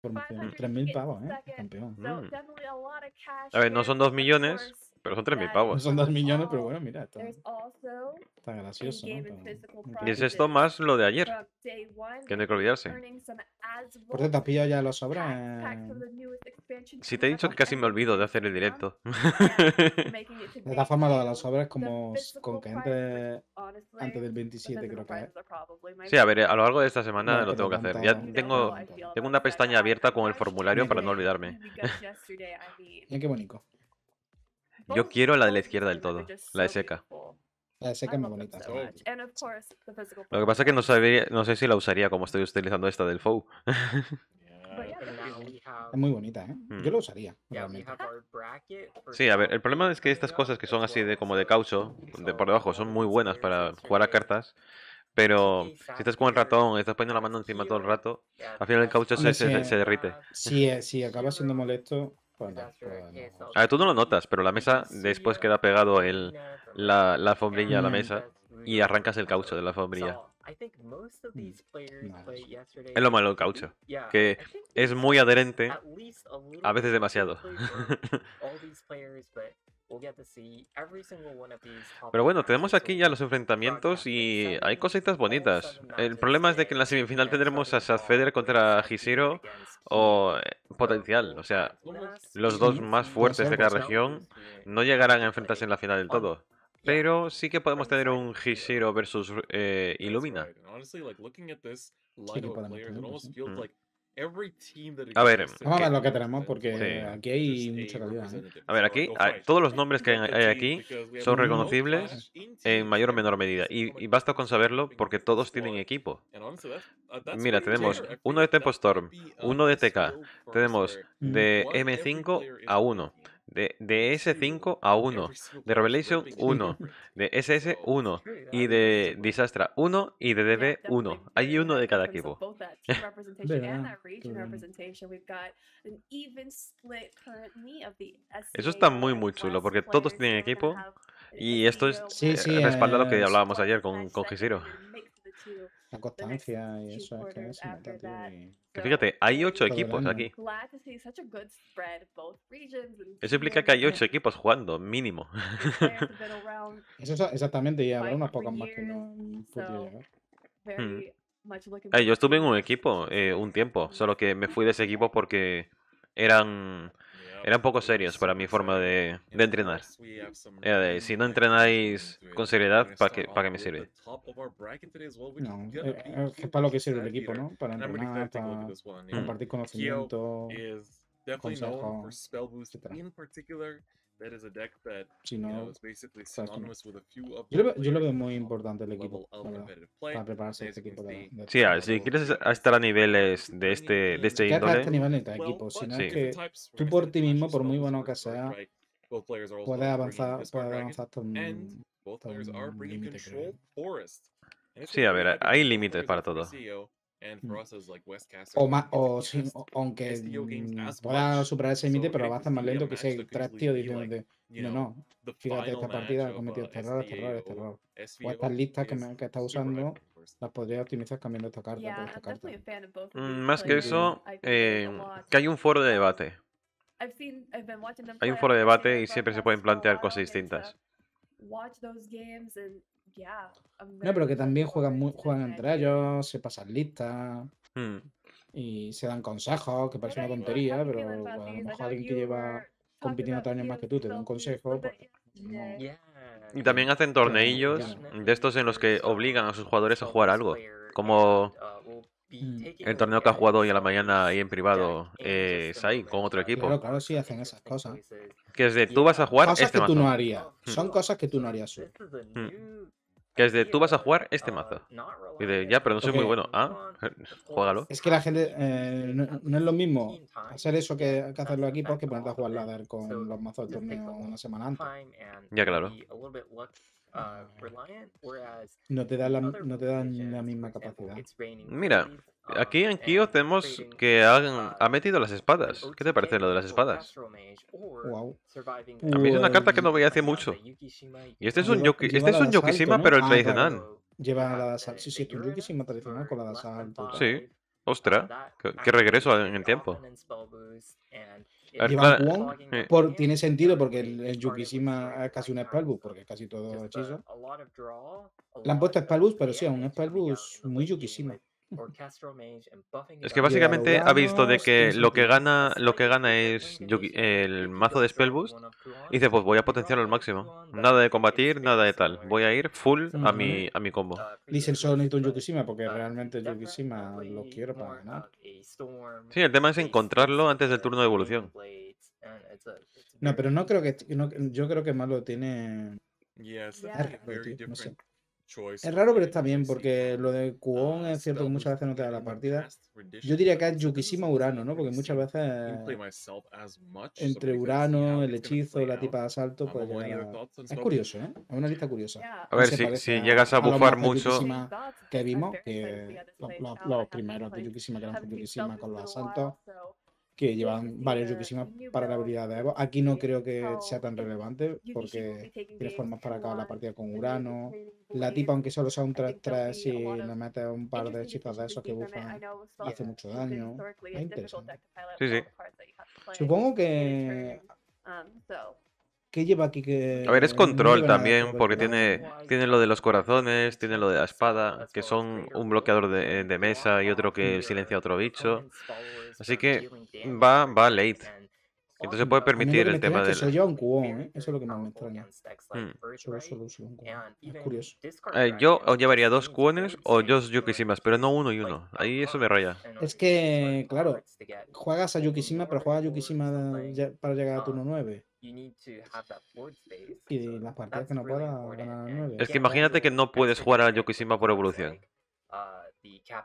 Por 3.000 pavos, ¿eh? Campeón. A ver, no son 2 millones, pero son 3.000 pavos. Son 2 millones, pero bueno, mira, está, gracioso. Y es esto más lo de ayer, que no hay que olvidarse. Por cierto, has ya lo sobra. Si te he dicho que casi me olvido de hacer el directo. de esta forma, lo de las obras como con que antes, antes del 27, creo que es. Sí, a ver, a lo largo de esta semana lo tengo que hacer. Ya tengo, tengo una pestaña abierta con el formulario para no olvidarme. Mira qué bonito. Yo quiero la de la izquierda del todo, la de seca. La de seca es más bonita. Lo que pasa es que no, no sé si la usaría como estoy utilizando esta del Fou. Es muy bonita, ¿eh? Hmm. Yo la usaría. Sí, a ver, el problema es que estas cosas que son así de como de caucho, de por debajo, son muy buenas para jugar a cartas. Pero si estás con el ratón, y estás poniendo la mano encima todo el rato, al final el caucho se, se, derrite. Sí, acaba siendo molesto, a ver, tú no lo notas, pero la mesa después queda pegado el, la, la alfombrilla a la mesa y arrancas el caucho de la alfombrilla. Mm, es lo malo el caucho, que es muy adherente, a veces demasiado. Pero bueno, tenemos aquí ya los enfrentamientos y hay cositas bonitas. El problema es de que en la semifinal tendremos a Sad Feder contra Hishiro o eh, Potencial. O sea, los dos más fuertes de cada región no llegarán a enfrentarse en la final del todo. Pero sí que podemos tener un Hishiro versus eh, Illumina. A ver, vamos lo que tenemos porque aquí hay mucha ¿eh? A ver, aquí todos los nombres que hay aquí son reconocibles en mayor o menor medida y, basta con saberlo porque todos tienen equipo. Uh, Mira, tenemos uno de Tempo Storm, uno de TK, tenemos de M5 a 1 de, S5 a 1, de Revelation 1, de SS 1 y de Disastra 1 y de DB 1. Hay uno de cada equipo. Pues, Eso está muy muy chulo porque todos tienen equipo y esto es, eh, respalda lo que eh, hablábamos ayer con, con la constancia y eso que Fíjate, hay ocho equipos aquí. Eso implica que hay ocho equipos jugando, mínimo. eso exactamente, y habrá unas pocas más que no hmm. yo estuve en un equipo eh, un tiempo, solo que me fui de ese equipo porque eran eran poco serios para mi forma de, de entrenar. si no entrenáis con seriedad, ¿para qué, para qué me sirve? No, es eh, eh, para lo que sirve el equipo, ¿no? Para entrenar, para compartir conocimiento, consejo, etc. That is a deck that, si no, you know, is basically synonymous with a few of yo, lo, veo muy importante el equipo para, para prepararse este equipo. De, de... Sí, ah, si quieres estar a niveles de este, de este índole. Este nivel de equipo, sino sí. es que tú por ti mismo, por muy bueno que sea, puedes avanzar, puedes avanzar hasta un, hasta un límite. Sí, a ver, hay límites para todo. Mm. O, más, o, aunque mm, pueda superar ese límite, pero va a estar más lento que si hay tres tíos no, no, fíjate, esta partida ha cometido este uh, error, este error, este error. O estas listas que, me, que estás usando las podría optimizar cambiando esta carta por esta mm, Más que eso, eh, que hay un foro de debate. Hay un foro de debate y siempre se pueden plantear cosas distintas. No, pero que pues, también pues, juegan, pues, juegan entre ellos, se pasan listas hmm. y se dan consejos, que parece una tontería, pero a lo mejor alguien que lleva compitiendo años más que tú te da un consejo. Y también hacen torneillos de estos en los que obligan a sus jugadores a jugar algo, como uh, mm. el torneo que ha jugado hoy a la mañana ahí en privado Sai con otro equipo. Claro, claro, sí hacen esas cosas. Que es de tú vas a jugar cosas este que tú no harías. Hmm. Son cosas que tú no harías. Que es de tú vas a jugar uh, este mazo. Y de ya, pero no soy muy bueno. Ah, juégalo. Es que la gente. Eh, no, es lo mismo hacer eso que, hacerlo aquí, porque ponerte a jugar ladder con los mazos de torneo una semana antes. Ya, claro. Ah, ah, no te, da la, no te dan la misma capacidad. Mira, aquí um, en Kio tenemos que han, ha um, metido las espadas. ¿Qué te parece lo de las espadas? A mí es una carta que no veía hace mucho. Y este es un, yuki este es un Yokishima, pero el tradicional. Lleva la de asalto. Ah, sí, sí, es un Yokishima tradicional con la de Sí. Ostra, que, regreso en el tiempo tiene sentido porque el, yuquisima, Yukishima es casi un Spellbook, porque es casi todo uh, hechizo. Le han puesto Spellbook, pero sí, es un Spellbook muy Yukishima. Es que básicamente ha visto de que lo que gana, lo que gana es el mazo de Spellboost. Y dice, pues voy a potenciarlo al máximo. Nada de combatir, nada de tal. Voy a ir full a mi, a mi combo. Uh, dice el en Yukishima porque uh, realmente Yukishima lo quiero para ganar. Sí, el tema es encontrarlo antes del turno de evolución. No, pero no creo que... yo creo que más lo tiene... Es raro, pero está bien, porque lo de Kuon ah, es cierto que muchas veces no te da la partida. Yo diría que es Yukishima Urano, ¿no? Porque muchas veces entre Urano, el hechizo, la tipa de asalto, pues Es curioso, ¿eh? Es una lista curiosa. A ver, si, llegas a, bufar mucho. Que vimos, que los, primeros de Yukishima que eran con con los asaltos, que llevan varios Yukishima para la habilidad de Evo. Aquí no creo que sea tan relevante porque tiene formas para acabar la partida con Urano. La tipa, aunque solo sea un 3-3, si le mete un par de hechizos de esos que bufan, hace mucho daño. interesante. Sí, sí. Supongo que ¿Qué lleva aquí? Que, a ver, es control también, porque tiene, tiene lo de los corazones, tiene lo de la espada, que son un bloqueador de, mesa y otro que silencia a otro bicho. Así que va, va late. Entonces puede permitir el tema de. Soy yo un cubón, ¿eh? Eso es lo que más me extraña. Hmm. un Es curioso. yo llevaría dos cubones o dos Yukishimas, pero no uno y uno. Ahí eso me raya. Es que, claro, juegas a Yukishima, pero juegas a Yukishima para llegar a turno um, 9. Y las partidas que no pueda ganar 9. Es que imagínate que no puedes jugar a Yukishima por evolución. Uh,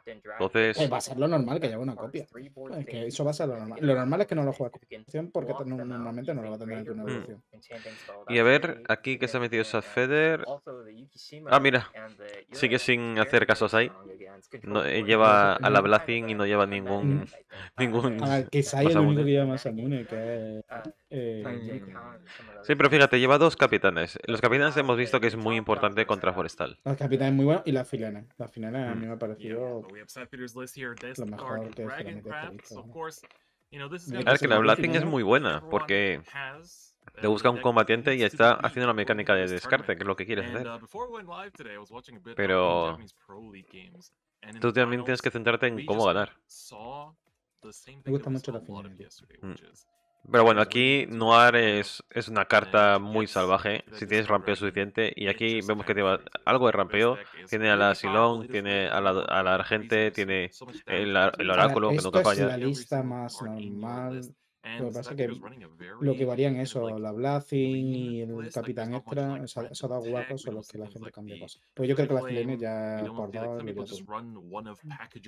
entonces. Eh, va a ser lo normal que lleve una copia. eso va a ser lo normal. Lo normal es que no lo juegue con porque normalmente no lo va a tener en tu edición. Y a ver, aquí que se ha metido Feder Ah, mira. Sigue sin hacer casos ahí. Eh, lleva a la Blazing y no lleva ningún. ningún el único ah, que lleva más Amune, que ah, eh, Sí, pero fíjate, lleva dos capitanes. Los capitanes hemos visto que es muy importante contra Forestal. Los capitanes muy buenos y la filana, la filana a mí mm. me ha parecido we have list here, of course, you know, this is que la Blating es muy buena porque te uh, busca un combatiente y está haciendo la mecánica de descarte, que es lo que quieres hacer. Uh, Pero tú también tienes que centrarte en cómo ganar. Me gusta mucho la pero bueno, aquí pues, Noir es, es una eh, carta muy salvaje, eh, si tienes rampeo suficiente. Y eh, aquí vemos que tiene algo de rampeo. Tiene a la Silón, tiene a la, Argente, tiene el, Oráculo, que no falla. más normal lo que pasa es que lo que varían eso, la Blazing y el Capitán Extra, esos, ha dos guapos son los que la gente cambia cosas. Pues yo creo que la sirena ya mm.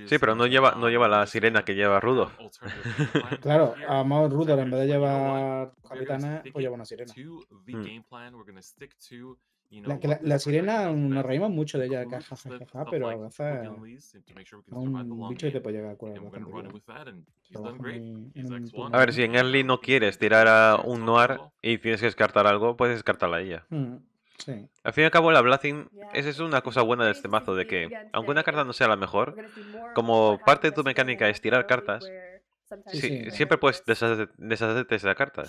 Sí, pero no lleva, no lleva la sirena que lleva Rudolf. claro, a modo Rudolf en vez de llevar Capitana, pues lleva una sirena. La, sirena nos reímos mucho de ella pero a llegar a A ver, si en early no quieres tirar a un noir y tienes que descartar algo, puedes descartarla a ella. Mm, al fin y al cabo, la Blazing, esa es una cosa buena de este mazo, de que, aunque una carta no sea la mejor, como parte de tu mecánica es tirar cartas, siempre puedes deshacerte de esa carta.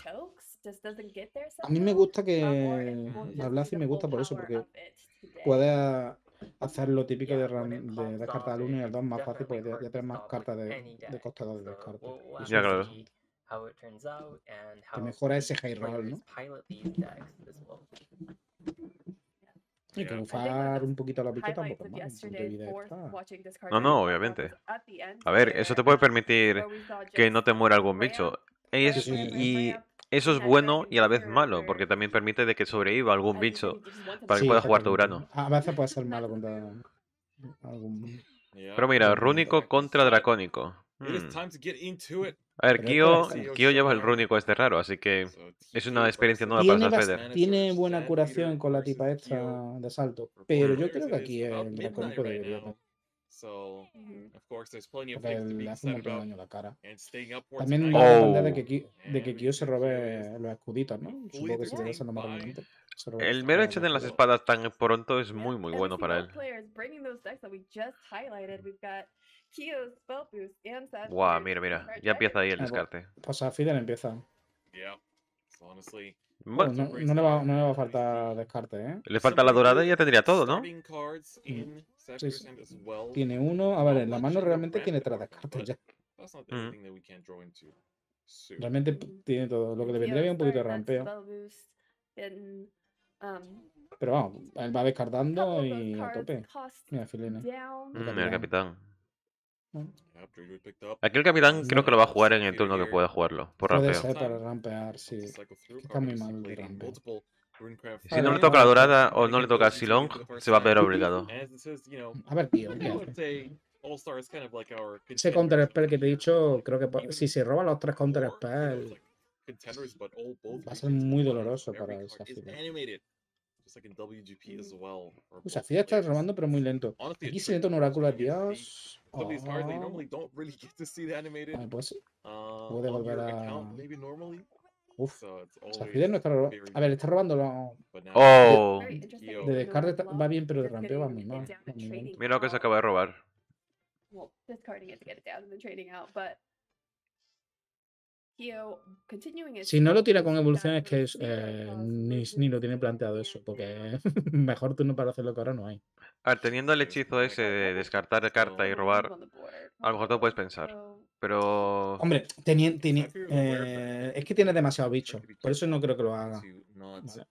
A mí me gusta que la y me gusta por eso, porque puede hacer lo típico de, de descartar al 1 y al 2 más fácil, porque ya tienes más cartas de, de costado de descarte. Ya, claro. Que mejora ese high roll, ¿no? Y que un poquito la piqueta un poco No, no, obviamente. A ver, eso te puede permitir que no te muera algún bicho. y eso es bueno y a la vez malo, porque también permite de que sobreviva algún bicho para que pueda jugar tu Urano. A veces puede ser malo contra algún... Pero mira, rúnico contra dracónico. Hmm. A ver, Kyo, lleva el rúnico este raro, así que es una experiencia nueva para Feder. Tiene buena curación con la tipa extra de asalto, pero yo creo que aquí el dracónico debería So, of course, there's plenty of things to be said about. la cara. And staying También no oh. de, que oh. de que Kyo se robe los escuditos, ¿no? Supongo que se debe lo más relevante. El mero hecho de las espadas tan pronto es muy, muy bueno para él. Guau, wow, mira, mira. Ya empieza ahí el descarte. Pues a Fidel empieza. Yeah. Honestly, bueno, no, le va, no, le va, a faltar descarte, ¿eh? Le falta la dorada y ya tendría todo, ¿no? Sí, Tiene uno. A ver, en la mano realmente tiene tres descartes ya. Mm. Realmente tiene todo. Lo que le vendría bien un poquito de rampeo. Um, Pero vamos, él va descartando y a tope. Mira, Filene. Mm, el capitán. Aquí el capitán creo que lo va a jugar en el turno que pueda jugarlo, por Puede ser para rampear, sí. Está muy mal Si no le toca la dorada o no le toca a Silong, se va a ver obligado. A ver, tío, Ese counter spell que te he dicho, creo que si se roba los tres counter spell, va a ser muy doloroso para esa fila. Mm. O sea, está robando pero muy lento. Aquí se un oráculo de Dios. Oh. Ah. Vale, pues sí. Um, Puede volver a... Uf. O no está robando. A ver, está robando lo... Oh. De descarte va bien, pero de rampeo va muy mal. Mira lo que se acaba de robar. Si no lo tira con evolución es que eh, ni, lo tiene planteado eso, porque mejor turno para hacerlo que ahora no hay. A ver, teniendo el hechizo ese de descartar carta y robar, a lo mejor te lo puedes pensar. Pero. Hombre, eh, es que tiene demasiado bicho. Por eso no creo que lo haga.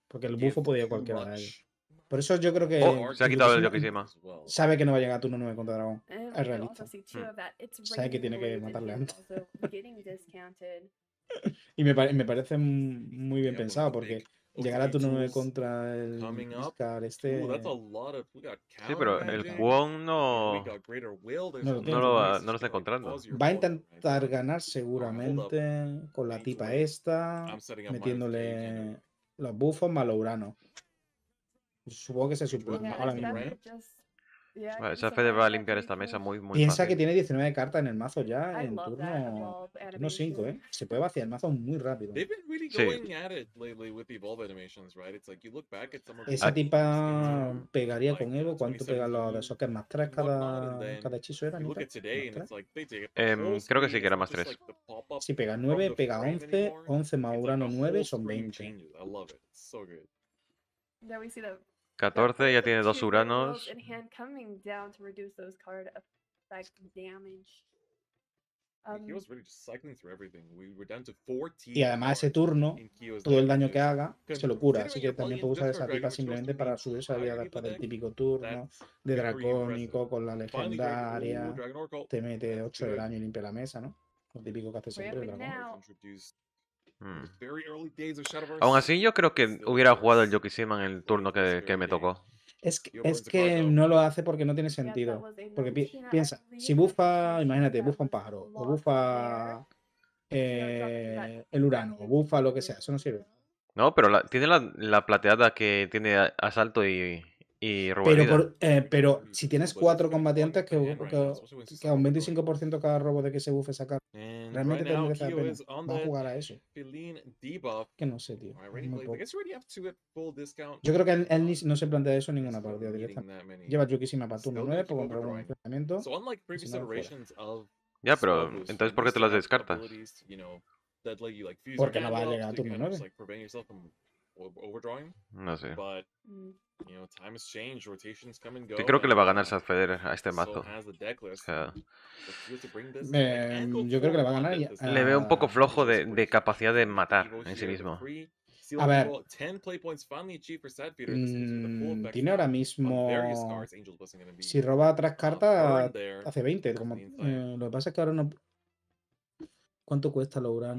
porque el bufo podía cualquiera de ellos. Por eso yo creo que. Oh, se ha quitado el Yokishima. Sabe que no va a llegar a turno 9 contra Dragón. Eh, es realista. Hmm. Sabe que tiene que matarle antes. y me, parece muy bien pensado porque. Llegar a turno 9 contra el Oscar este... Sí, pero el Kwon no... No, lo va, no lo está encontrando. Va a intentar ganar seguramente con la tipa esta, metiéndole los buffos más Supongo que se suplica ahora mismo. Vale, ¿eh? esa Fede va a limpiar esta mesa muy, muy Piensa que eh. tiene 19 cartas en el mazo ya, en turno, turno 5, ¿eh? Se puede vaciar el mazo muy rápido. Sí. Esa ah, tipa pegaría con Evo. ¿Cuánto pegan los de es ¿Más 3 cada, cada hechizo era? Em, creo que sí, que era más 3. Si pega 9, pega 11. 11 más Urano 9 son 20. 14, ya tiene dos uranos. Y además ese turno, todo el daño que haga, se lo cura. Así que también puedo usar esa tipa simplemente para su esa vida después del típico turno de dracónico con la legendaria. Te mete 8 de daño y limpia la mesa, ¿no? Lo típico que hace siempre el dragón. Hmm. Aún así, yo creo que hubiera jugado el Yokishima en el turno que, me tocó. Es que, es que, no lo hace porque no tiene sentido. Porque piensa, si bufa, imagínate, bufa un pájaro, o bufa eh, el urano, o bufa lo que sea, eso no sirve. No, pero tiene la, plateada que tiene asalto y, pero, eh, mm, si tienes cuatro combatientes que, a un 25% cada robo de que se bufe sacar, realmente te que pena. Va a jugar a eso. Que no sé, tío. Yo creo que él, um, no se plantea eso en ninguna partida directa. Lleva sin para turno 9 por comprar un equipamiento. Ya, pero entonces, ¿por qué te las descartas? Porque no va a llegar a turno 9. No sé. Yo creo que le va a ganar Sadfeder a este mazo. yo creo que le va a ganar. le veo un poco flojo de, capacidad de matar en sí mismo. A ver, mm, tiene ahora mismo. Si roba tres cartas, hace 20. Como, eh, lo que pasa es que ahora no. ¿Cuánto cuesta lograr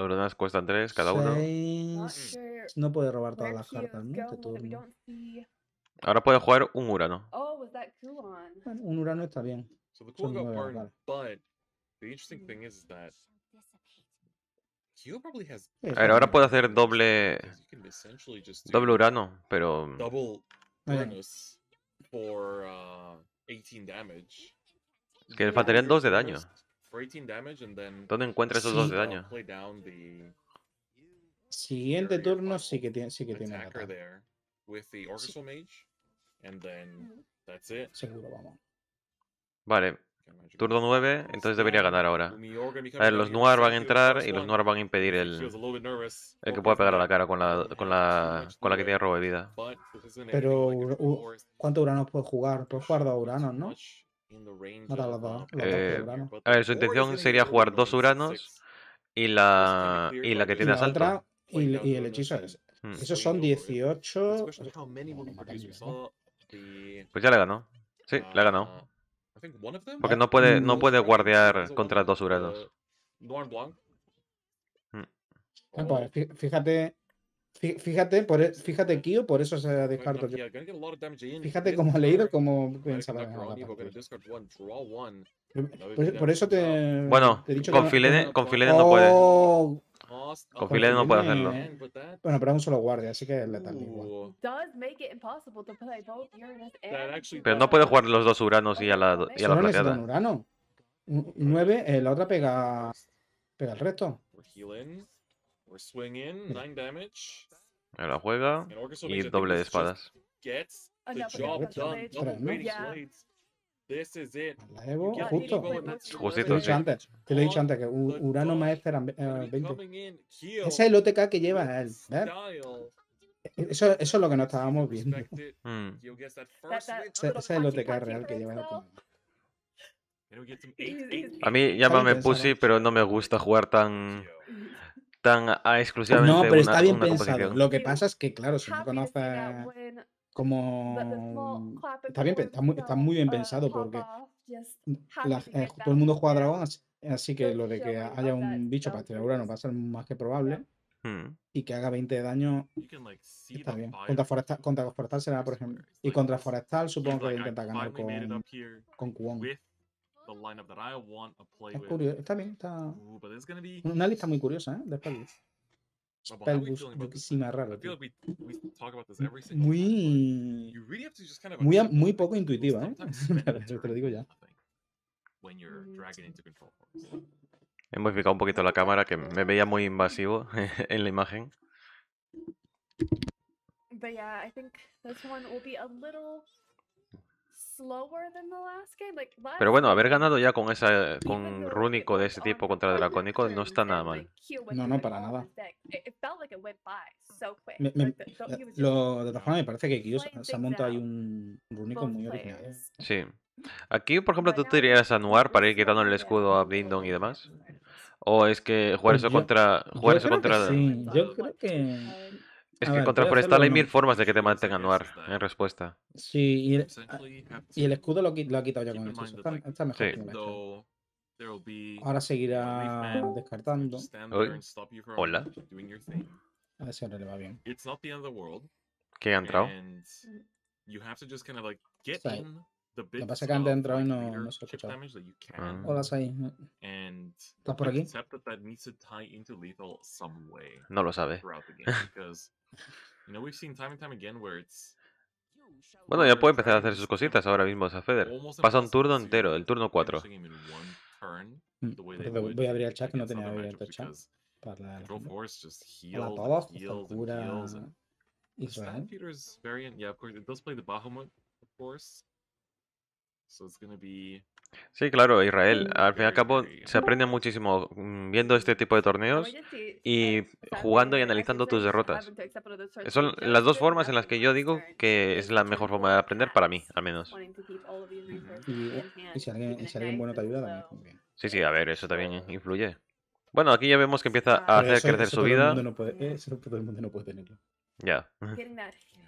los bronas cuestan 3 cada uno. No puede robar todas las cartas, ¿no? turno. Ahora puede jugar un Urano. Oh, un Urano está bien. Mm. a ver, ahora puede hacer doble. Doble Urano, pero. Uh, que le faltarían 2 de daño. ¿Dónde encuentra esos dos de daño? Siguiente turno sí que tiene, sí que tiene Seguro, vamos. Vale. Turno 9, entonces debería ganar ahora. A ver, los Noir van a entrar y los Noir van a impedir el, el que pueda pegar a la cara con la, con la, que tiene robo de vida. Pero, ¿cuánto Uranos puede jugar? Pues jugar dos Uranos, ¿no? Uh, eh, a ver, su intención sería jugar dos uranos y la, y la que tiene asalto. y, el hechizo hmm. Esos son 18. Pues ya le ganó. Sí, le ha ganado. Porque no puede, no mm. puede guardear contra dos uranos. Uh, hmm. ah, pues, fíjate Fíjate, por, e, fíjate Kyo, por eso se ha descartado Fíjate cómo ha leído, cómo pensaba. Por, e, por, eso te. Bueno, te he dicho con, filete no, con filete no puede. Oh, con filete no puede oh, hacerlo. Bueno, pero es un solo guardia, así que es letal. Igual. Pero no puede jugar los dos Uranos y a la, y a la 9, eh, la otra pega, pega el resto. Pues, Ahora la juega y doble de espadas. La Evo, justo. Justito, he sí. antes, que le he dicho antes que Urano Maestro 20. Eh, ese es el OTK que lleva él. Eso, eso, es lo que no estábamos viendo. Hmm. Ese, es el OTK real que lleva él. A mí llámame Pussy, pero no me gusta jugar tan tan exclusivamente. No, pero está bien pensado. Lo que pasa es que, claro, si no conoces como. Está, está muy, bien uh, pensado porque eh, todo el mundo juega dragón, así, que lo de que haya un bicho para tirar no va a ser más que probable. Hmm. Y que haga 20 de daño está bien. Contra forestal, contra forestal será, por ejemplo. Y contra forestal supongo que intenta ganar con, con the lineup that I want to play es with. Está bien, está. Ooh, but it's gonna be... Una lista muy curiosa, ¿eh? De Spellbus. Oh, Spellbus, muchísima rara. Muy. Muy, poco intuitiva, ¿eh? te lo digo ya. He modificado un poquito la cámara que me veía muy invasivo en la imagen. Pero sí, creo que this va a ser un poco. Pero bueno, haber ganado ya con esa con rúnico de ese tipo contra dracónico no está nada mal. No, no, para nada. lo, de todas formas, me parece que aquí se ha hay un runico muy original. ¿eh? Sí. Aquí, por ejemplo, tú um, te irías a Noir para ir quitando el escudo a Blindon y demás. O es que jugar pues eso contra. Jugar eso contra. Sí, yo creo que. Es que en contra hay mil formas de que te mantengan Noir eh, en respuesta. Sí, y el, ah, escudo lo, ha quitado ya con el Ahora seguirá descartando. Hola. A ver si ahora le va bien. ¿Qué ha entrado? Lo pasa que antes no, no se ah. Hola, soy. ¿Estás por aquí? No lo sabe. bueno, ya puede empezar a hacer sus cositas ahora mismo, Feder Pasa un turno entero, el turno 4. Mm, voy a abrir el chat, que no tenía abierto el chat. Para la... Sí, claro, Israel. Al fin y al cabo, se aprende muchísimo mm, viendo este tipo de torneos y jugando y analizando tus derrotas. Son las dos formas en las que yo digo que es la mejor forma de aprender para mí, al menos. Y si alguien, alguien bueno te ayuda, también Sí, sí, a ver, eso también influye. Bueno, aquí ya vemos que empieza a hacer crecer su vida. todo el mundo no puede Ya.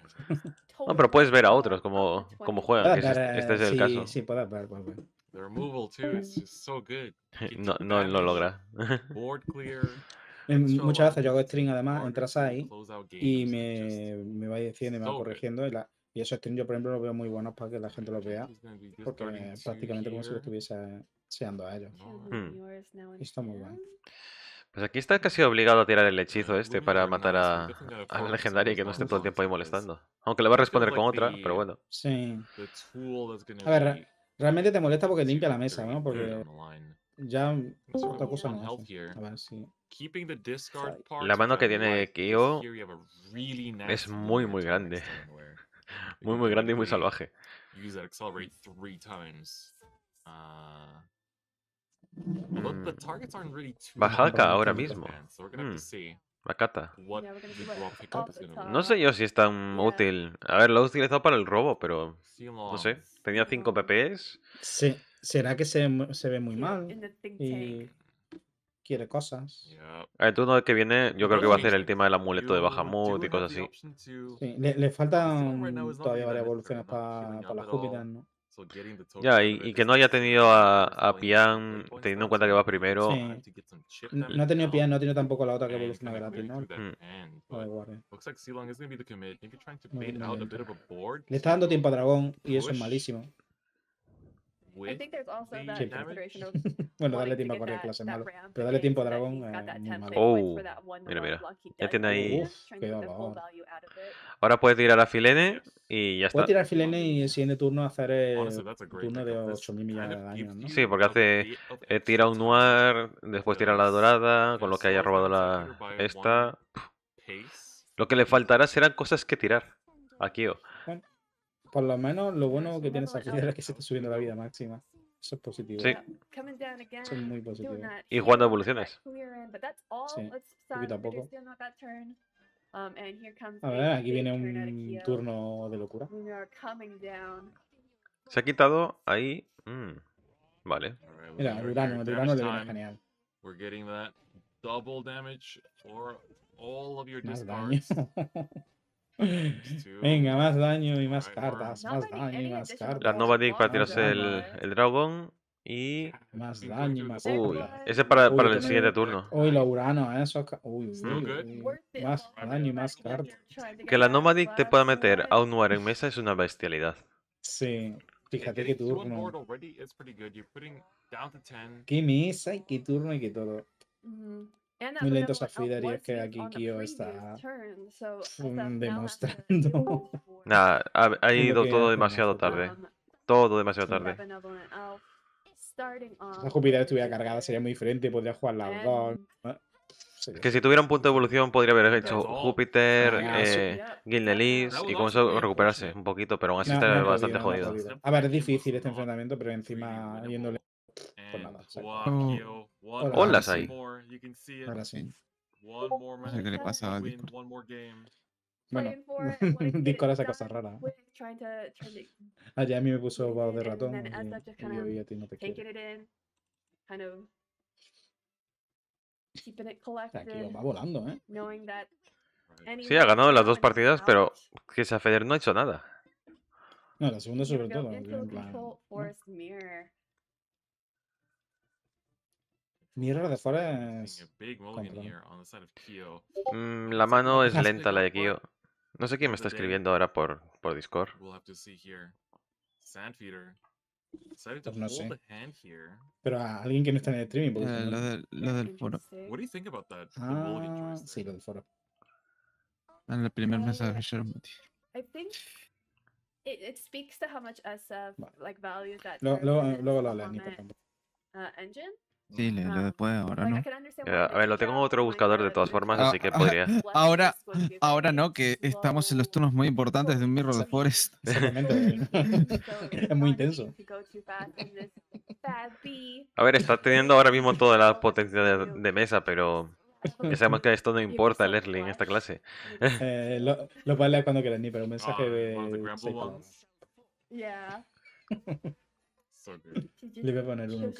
No, pero puedes ver a otros cómo, cómo juegan. Este, es el caso. Sí, ver, No, no, no logra. Muchas veces yo hago string además, entras ahí y me, me va diciendo y me va corrigiendo. Y, la, y esos streams yo, por ejemplo, los veo muy buenos para que la gente los vea, porque prácticamente como si lo estuviese seando a ellos. Y hmm. está muy bueno. Pues aquí está casi obligado a tirar el hechizo este para matar a, la legendaria y que no esté todo el tiempo ahí pues, molestando. Aunque le va a responder con otra, pero bueno. Sí. A ver, realmente te molesta porque limpia la mesa, ¿no? Porque ya otra cosa no A ver, sí. La mano que tiene Kyo es muy, muy grande. Muy, muy grande y muy salvaje. Mm. Bajaca ahora mismo. la mm. No sé yo si es tan útil. A ver, lo he utilizado para el robo, pero no sé. Tenía 5 PPs. Sí. ¿Será que se, ve muy mal? Y quiere cosas. no turno que viene, yo creo que va a ser el tema del amuleto de Bahamut y cosas así. Sí, le, le faltan todavía varias evoluciones para pa la Júpiter, ¿no? Ya, y, que no haya tenido a, Pian, teniendo en cuenta que va primero. No ha tenido Pian, no ha tenido tampoco la otra que evoluciona gratis, ¿no? Hmm. Le está dando tiempo a Dragón y eso es malísimo bueno, dale tiempo a correr clase malo. Pero dale tiempo a Dragón. Oh, mira, mira. Ya tiene ahí. Ahora puedes tirar a Filene y ya está. Puedes tirar a Filene y el siguiente turno hacer el turno de 8.000 millones de daño, ¿no? Sí, porque hace. Eh, tira un noir, después tira la dorada, con lo que haya robado la. Esta. Lo que le faltará serán cosas que tirar. Aquí, oh. Por lo menos lo bueno que tienes aquí es que se está subiendo la vida máxima. Eso es positivo. Sí. Eso es muy positivo. Y jugando evoluciones. Sí, poquito um, a poco. A ver, aquí viene un turno de locura. Se ha quitado ahí. Mm. Vale. Mira, Urano, de Urano de viene genial. We're getting that double Venga, más daño y más cartas. Más daño y más cartas. La nomadic para tirarse el, el dragón. Y. Más daño, y más Uy, ese es para, para el siguiente turno. Uy, la Urano, eso. Uy, uy, Más daño y más cartas. Que la Nomadic te pueda meter a un Noir en mesa es una bestialidad. Sí. Fíjate qué turno. Qué mesa y qué turno y qué todo. Muy lento y es que aquí Kyo está demostrando. Nada, ha, ido todo demasiado tarde. Todo demasiado tarde. la Júpiter estuviera cargada sería muy diferente, podría jugar la. que si tuviera un punto de evolución podría haber hecho Júpiter, eh, Gildelis y con eso recuperarse un poquito, pero aún así estaría bastante jodido. a ver, es difícil este enfrentamiento, pero encima yéndole. Eh, nada. Hola. Olas Ahora sí. No sé qué le pasa a Discord. Bueno, Discord hace cosas raras. Allá a mí me puso bar de ratón y, hoy a ti no te quiero. Aquí lo va volando, ¿eh? Sí, ha ganado las dos partidas, pero que Feder no ha hecho nada. No, la segunda sobre todo. Mirror de Forest. Mm, la mano es lenta la de Kyo. No sé quién me está escribiendo ahora por, por Discord. Pues no sé. Pero a alguien que no está en el streaming. Eh, lo, del, lo, del foro. Ah, sí, lo del foro. En el primer mensaje de Luego lo hablas, uh, engine? Sí, le, ahora, ¿no? a ver, lo tengo en otro buscador de todas formas, ah, así que podría. Ah, ahora, ah, ahora no, que estamos en los turnos muy importantes de un Mirror de Forest. es muy intenso. A ver, está teniendo ahora mismo toda la potencia de, mesa, pero ya sabemos que esto no importa el en esta clase. Eh, lo, lo leer cuando quieras, ni, pero un mensaje de. Le voy a poner un OK.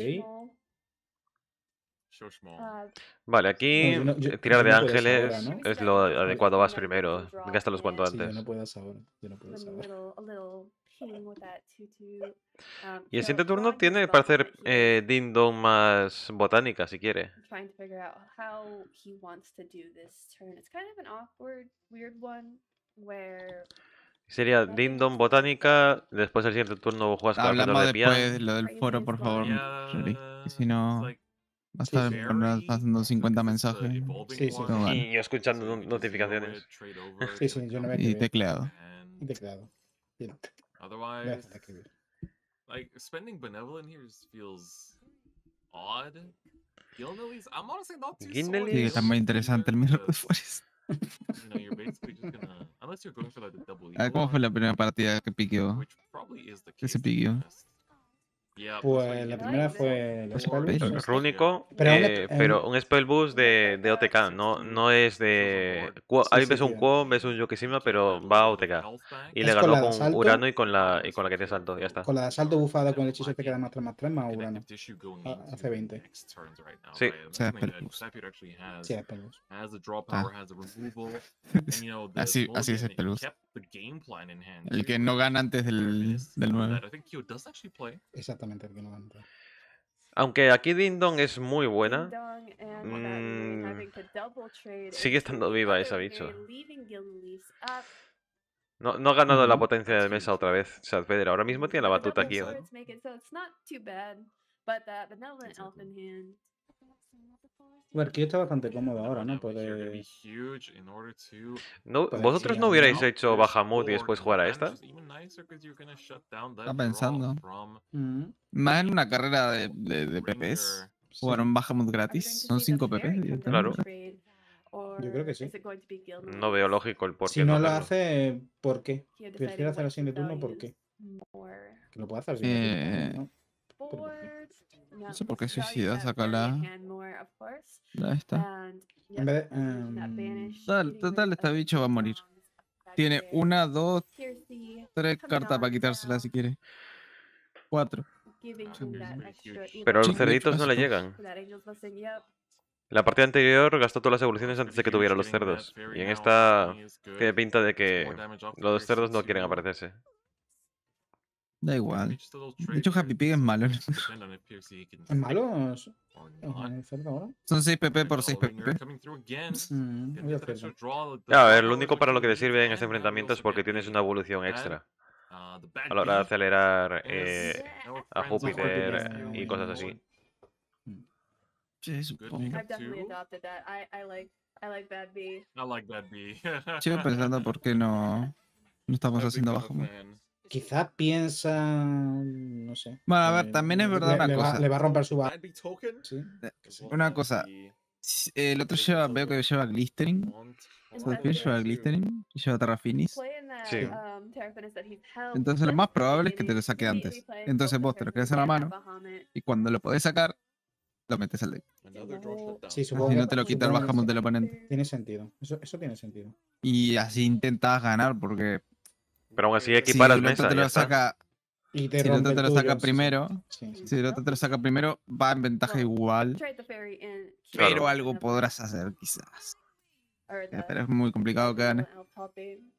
Ah, vale, aquí eh, tirar de ángeles es lo adecuado. Vas primero. los cuanto antes. Um, y el siguiente turno tiene para hacer eh, Dindon más botánica, si quiere. Sería Dindon botánica, después el siguiente turno juegas con de piano. Hablamos después lo del foro, por favor. si no... Va a estar sí, haciendo 50 mensajes. Sí, sí. Y escuchando notificaciones. Sí, sí, yo no y tecleado. Y tecleado. Bien. es like está muy interesante el mirror de Forest. A ver e cómo fue la primera partida que piqueó. Que se piqueó. Pues, pues la primera fue el pues, Spellboost. Pues, Rúnico, eh, pero un Spellboost de, de OTK, no, no es de. Ahí ves un Quo, ves un Yokishima, pero va a OTK. Y le ganó con, Urano y con, la, y con la que te salto, ya está. Con la de asalto bufada con el hechizo te este queda más 3 más 3 más Urano. Hace 20. Sí, sí, Spellboost. Sí, Spellboost. Ah. Así, así es Spellboost. El que no gana antes del, 9. Exactamente, no gana Aunque aquí Ding Dong es muy buena, uh, mm. sigue estando viva esa bicho. No, no ha ganado la potencia de mesa otra vez, Sad Ahora mismo tiene la batuta aquí. Bueno, está bastante cómodo ahora, ¿no? no ¿Vosotros no hubierais hecho Bahamut y después jugar a esta? Está pensando. Mm. Más en una carrera de, de, de PPs. Jugaron Bahamut gratis. Son 5 PPs. Claro. Yo creo que sí. No veo lógico el por qué. Si no, lo hace, ¿por qué? Prefiero hacer el siguiente turno, ¿por qué? Que lo puede hacer eh, ¿Por no sé por qué suicida, la... Ahí está. En em, total, este bicho va a morir. Tiene una, dos, tres cartas para quitársela si um, quiere. Cuatro. Pero los cerditos no le llegan. La partida anterior gastó todas las evoluciones antes de que tuviera los cerdos. Y en esta tiene pinta de que los cerdos no quieren aparecerse. Da igual. De hecho, Happy Pig es malo. ¿Es malo? Son 6 PP por 6 PP. Mm, a ver, lo único para lo que te sirve en este enfrentamiento es porque tienes una evolución extra. Uh, a la hora de acelerar eh, a Júpiter y cosas así. Sí, Sigo pensando por qué no, no estamos haciendo abajo quizás piensa, no sé. Bueno, a eh, ver, también es verdad le, una cosa. Va, le va a romper su barra. Eh, una cosa. Eh, el otro lleva, veo que lleva Glistering. lleva Glistering y lleva Terrafinis. Sí. Um, Entonces lo más probable es que te lo saque antes. Entonces vos te lo quedas en la mano y cuando lo podés sacar, lo metes al deck. Sí, Si no te lo quita el del oponente. Tiene sentido. Eso, eso tiene sentido. Y así intentas ganar porque pero aún así equiparas si mesa. Te lo saca, si Rota te lo saca primero, si te lo saca primero, va en ventaja igual. Pero algo podrás hacer quizás. Pero es muy complicado que gane.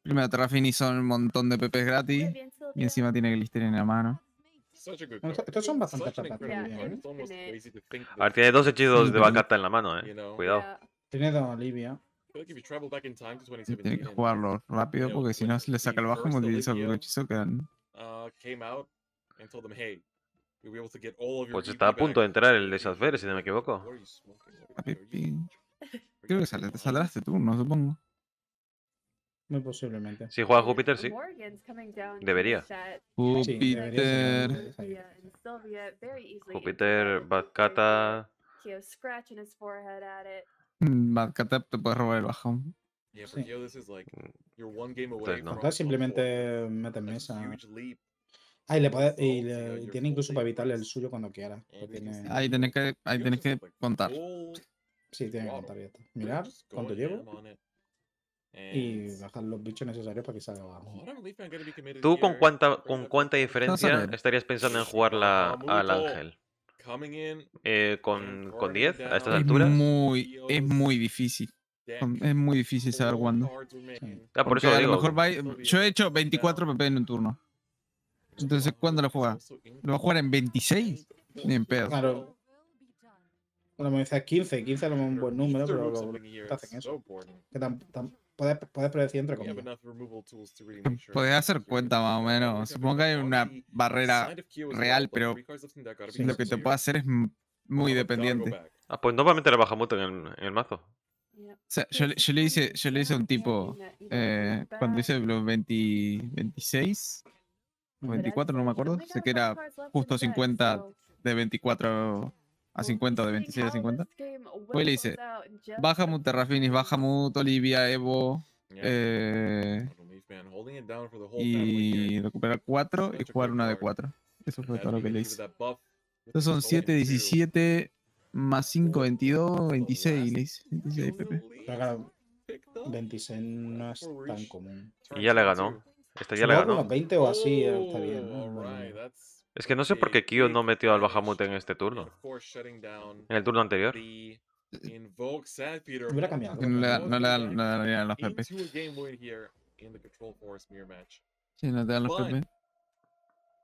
Primero Terrafini son un montón de PPs gratis y encima tiene Glister en la mano. Estos son bastante chapas. ¿eh? A ver, tiene dos hechizos de Bacata en la mano, eh. Cuidado. Tiene dos Olivia. Tiene que jugarlo rápido porque si no se le saca el bajo y utiliza el hechizo que dan. Pues e está a punto de entrar el de si no me equivoco. E creo que saliste saldrá este turno, supongo. Muy posiblemente. Si juega Júpiter, sí. Debería. Júpiter. Júpiter, Bacata. Madcatep te puede robar el bajón. simplemente mete en mesa. Ah, y le, puede, y tiene incluso para evitarle el suyo cuando quiera. Tiene... Ahí tienes que, que contar. Sí, tiene que contar ya Mirar cuánto llevo. Y bajar los bichos necesarios para que salga abajo. ¿Tú con cuánta, con cuánta diferencia estarías pensando en jugar al ángel? Eh, con, 10 a estas es Muy, es muy difícil. Es muy difícil saber cuándo. Ah, por yo he hecho 24 PP en un turno. Entonces, ¿cuándo lo juega? ¿Lo va a jugar en 26? Ni en pedo. Claro. Bueno, me 15. 15 es un buen número, pero eso. tan, tan, Puedes, predecir entre comillas. hacer cuenta más o menos. Supongo que hay una barrera real, pero lo que te puede hacer es muy dependiente. Ah, pues normalmente la baja en el, mazo. yo, le hice, yo le hice un tipo eh, cuando hice los 20, 26 24, no me acuerdo. Sé que era justo 50 de 24 a 50, de 27 a 50. Hoy le dice, Bajamut, Terrafinis, Bajamut, Olivia, Evo, y recuperar 4 y jugar una de 4. Eso fue todo lo que le hice. Entonces son 7, 17 más 5, 22, 26 le hice. 26 no es tan común. Y ya le ganó. Este ya le ganó. 20 o así, está bien. Es que no sé por eh, qué Kyo eh, no metió al eh, Bahamut en este turno. En el turno anterior. Hubiera cambiado. No le, dan, los PP. Si no te dan los PP.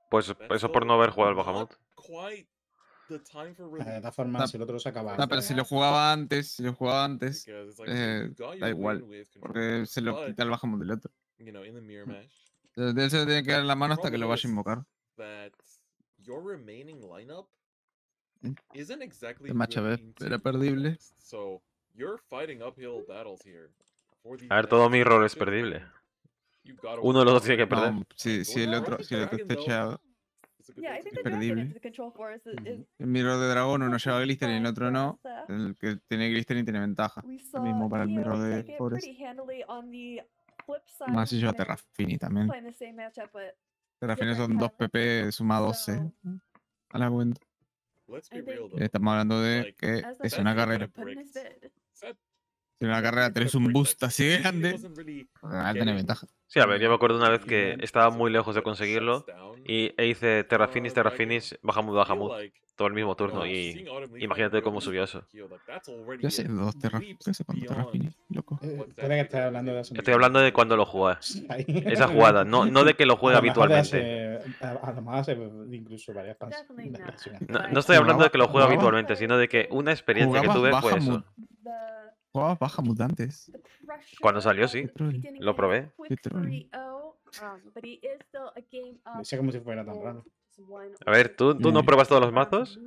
Pues eso por no haber jugado al Bahamut. De todas formas, si el otro se acaba. No, pero si lo jugaba antes, si lo jugaba antes, da igual. Porque se lo quita el Bahamut del otro. Mm. Entonces, se tiene que dar la mano hasta que lo vaya a invocar your remaining lineup mm. isn't exactly era perdible. A ver, todo mi rol es perdible. Uno de los dos tiene que perder. Sí, si, el otro, si el otro está echado. Es perdible. Mm. En mi rol de dragón uno lleva y el otro no. El que tiene y tiene ventaja. Lo mismo para el mirror de Forest. Más si yo a Terrafini también. Pero al final son 2 PP suma 12 a la cuenta. Estamos hablando de que es una carrera. Tiene una carrera tenés un boost así grande. Ah, tiene ventaja. Sí, a ver, yo me acuerdo una vez que estaba muy lejos de conseguirlo y e hice Terrafinis, Terrafinis, Terra Finish, todo el mismo turno y imagínate cómo subió eso. Yo sé dos Terra, yo sé cuánto eh, hablando de Estoy hablando de cuando lo juegas, esa jugada, no, no de que lo juega habitualmente. Además, incluso varias no, no estoy hablando de que lo juega habitualmente, sino de que una experiencia que tuve fue eso. ¡Oh, baja mutantes. Cuando salió, sí. Lo probé. como si fuera tan raro. A ver, ¿tú, tú no eh, pruebas todos los um, mazos?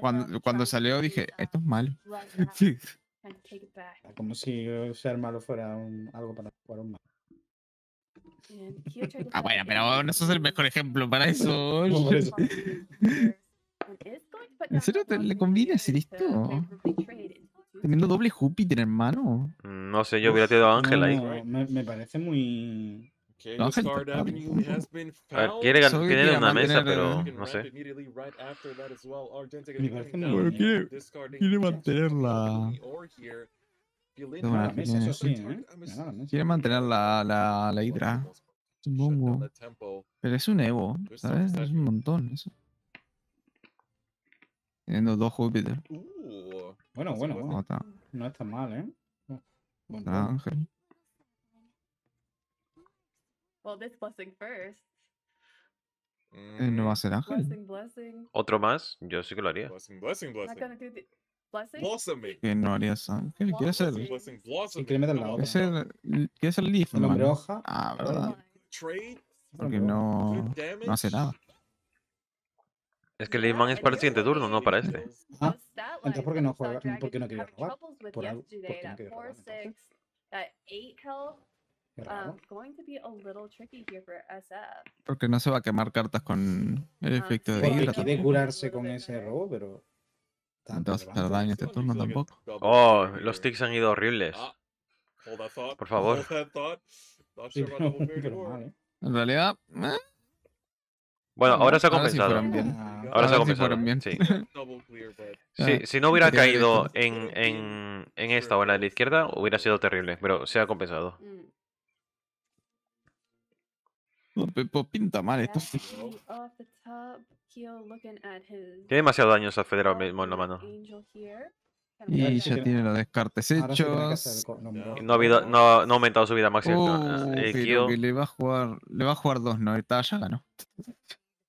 Cuando, cuando salió dije, esto es malo. Como si ser malo fuera algo para jugar un mazo. Ah, bueno, pero no sos el mejor ejemplo para eso. ¿En serio le conviene decir esto? Teniendo doble Júpiter, hermano. No sé, yo hubiera tenido a Ángel ahí. No, me, parece muy. a ver, quiere ganar una mesa, pero no sé. quiere, mantenerla. Quiere mantener la, la, la hidra, supongo. Pero es un Evo, ¿sabes? Es un montón eso. Teniendo dos Júpiter. Bueno, bueno, bueno. No está mal, ¿eh? Bueno, Ángel. Well, this blessing first. Mm. No va a ser Ángel. Blessing, blessing. Otro más, yo sí que lo haría. Blessing, blessing, blessing. Blossoming. Que no harías Ángel. ¿Quieres ser? ¿Quieres ser? ¿Quieres ser Leaf? El hombre hoja. Ah, verdad. Porque no, no hace nada. Es que Lehman es para el siguiente turno, no para este. Ah, entonces ¿por qué no juega? ¿Por qué no quería robar? Por algo, no porque no se va a quemar cartas con el ah, efecto de Porque quiere curarse con ese robo, pero... Tanto ¿verdad? En este turno tampoco. Oh, los ticks han ido horribles. Ah, Por favor. ¿eh? En realidad... Eh, bueno, ahora se ha compensado. Ahora, se ha compensado. Ah, sí si no hubiera caído en, esta o en la de la izquierda, hubiera sido terrible, pero se ha compensado. Mm. pinta mal esto. Tiene demasiado daño a Federal mismo en la mano. Y ya tiene los descartes hechos. No ha, habido, no, aumentado su vida máxima. Oh, eh, le va a jugar, le va a jugar dos, ¿no? ya ganó.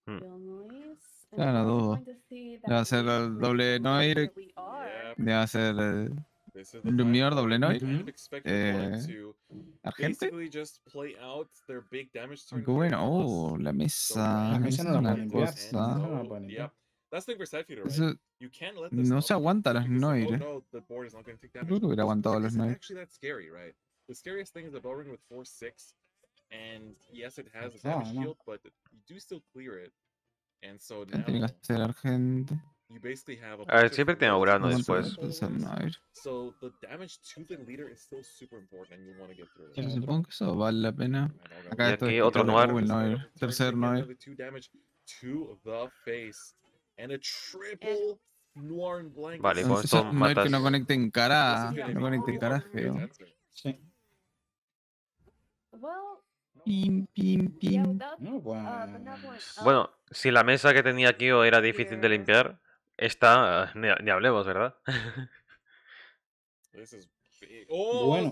Hmm. No, no dudo. De hacer el doble noir. de hacer el Lumior doble noir. Eh, Argente. Bueno, oh, la mesa. La mesa no una cosa. No se aguanta los noir. Yo no hubiera aguantado los noir. And yes, it has a shield, but you do still clear it. And so now you basically have a, siempre después. So the damage to the leader is still super important and you want to get through it. vale la pena. otro Noir. Tercer Noir. a que no conecten cara, no Pim, pim, pim. Ah, ah. Bueno, si la mesa que tenía aquí era difícil de limpiar, esta ni, hablemos, ¿verdad? Oh, bueno.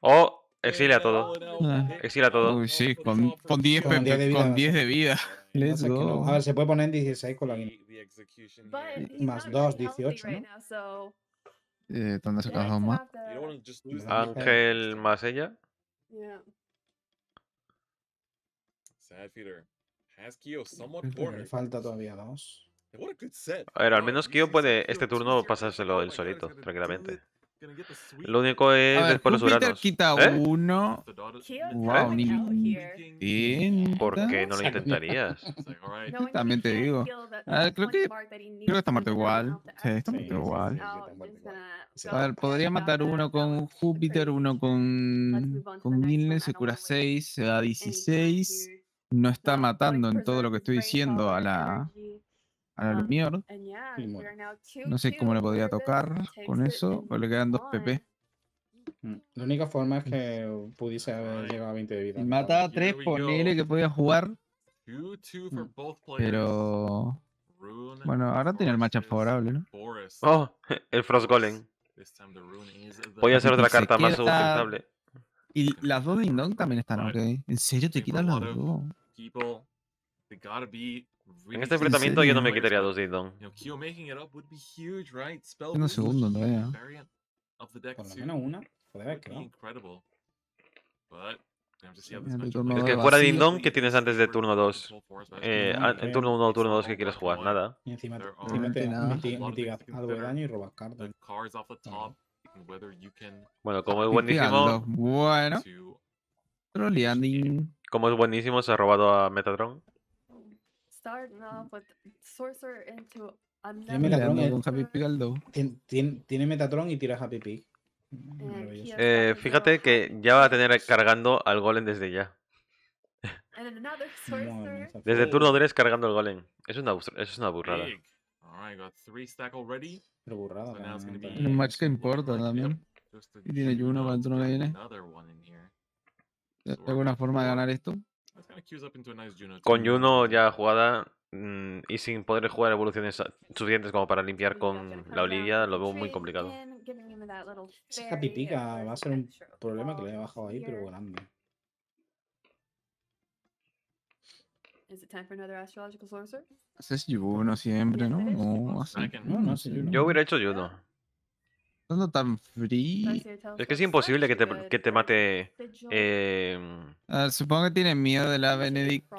Oh, a todo todo. exilia todo. con, con 10 de vida. A ver, se puede poner en 16 con la eh, Más 2, 18. Eh, ¿Dónde se acaba? más? Ángel más ella. Falta todavía dos. A ver, al oh, menos Kyo puede este turno pasárselo él oh solito, tranquilamente. Lo único es después los uranos. quita ¿Eh? uno. Wow, ni... ¿Por qué no lo intentarías? También te digo. Ah, creo que creo que está oh, muerto igual. Sí, está muerto igual. podría matar uno con Júpiter, uno con con se cura 6, se da 16 no está matando en todo lo que estoy diciendo a la a la Lumiord. No sé cómo le podría tocar con eso, o le quedan dos PP. Mm. La única forma es que pudiese haber llegado a 20 de vida. Mataba a 3, ponele que podía jugar. Mm. Pero. Bueno, ahora tiene el matchup favorable, ¿no? Oh, el Frost Golem. Voy a hacer otra carta más sustentable. Y las dos de indong también están ok. ¿En serio te quitan las dos? people. They gotta be really en este enfrentamiento sí, yo no me quitaría dos de Don. You know, making it up would be huge, right? Spell una segunda, ¿no? Of the deck Por lo menos una. Joder, que incredible. But Sí, es que fuera Dindon, ¿qué tienes antes de turno 2? Eh, en turno 1 o turno 2 que quieres jugar, nada. Y encima, encima te mitigas algo de daño y robas cartas. Bueno, como es buenísimo. Bueno. Trolleanding. Como es buenísimo? ¿Se ha robado a Metatron? Pues, tiene Metatron con Happy Pig al tiene Metatron y tira eh, eh, Happy Pig. fíjate que ya va a tener cargando al golem desde ya. desde turno 3 cargando al golem. Es una, eso es una burrada. Pero burrada. No más que importa también. Y tiene uno cuando no viene alguna forma de ganar esto. Con Juno ya jugada mm, y sin poder jugar evoluciones suficientes como para limpiar con la Olivia, lo veo muy complicado. Esa pipica va a ser un problema que le haya oh, bajado ahí, pero grande. Haces Juno siempre, ¿no? No, oh, no, no Yo hubiera hecho Juno tan frío. Es que es imposible que te, mate. Em, ah, supongo que tiene miedo de la Benedict.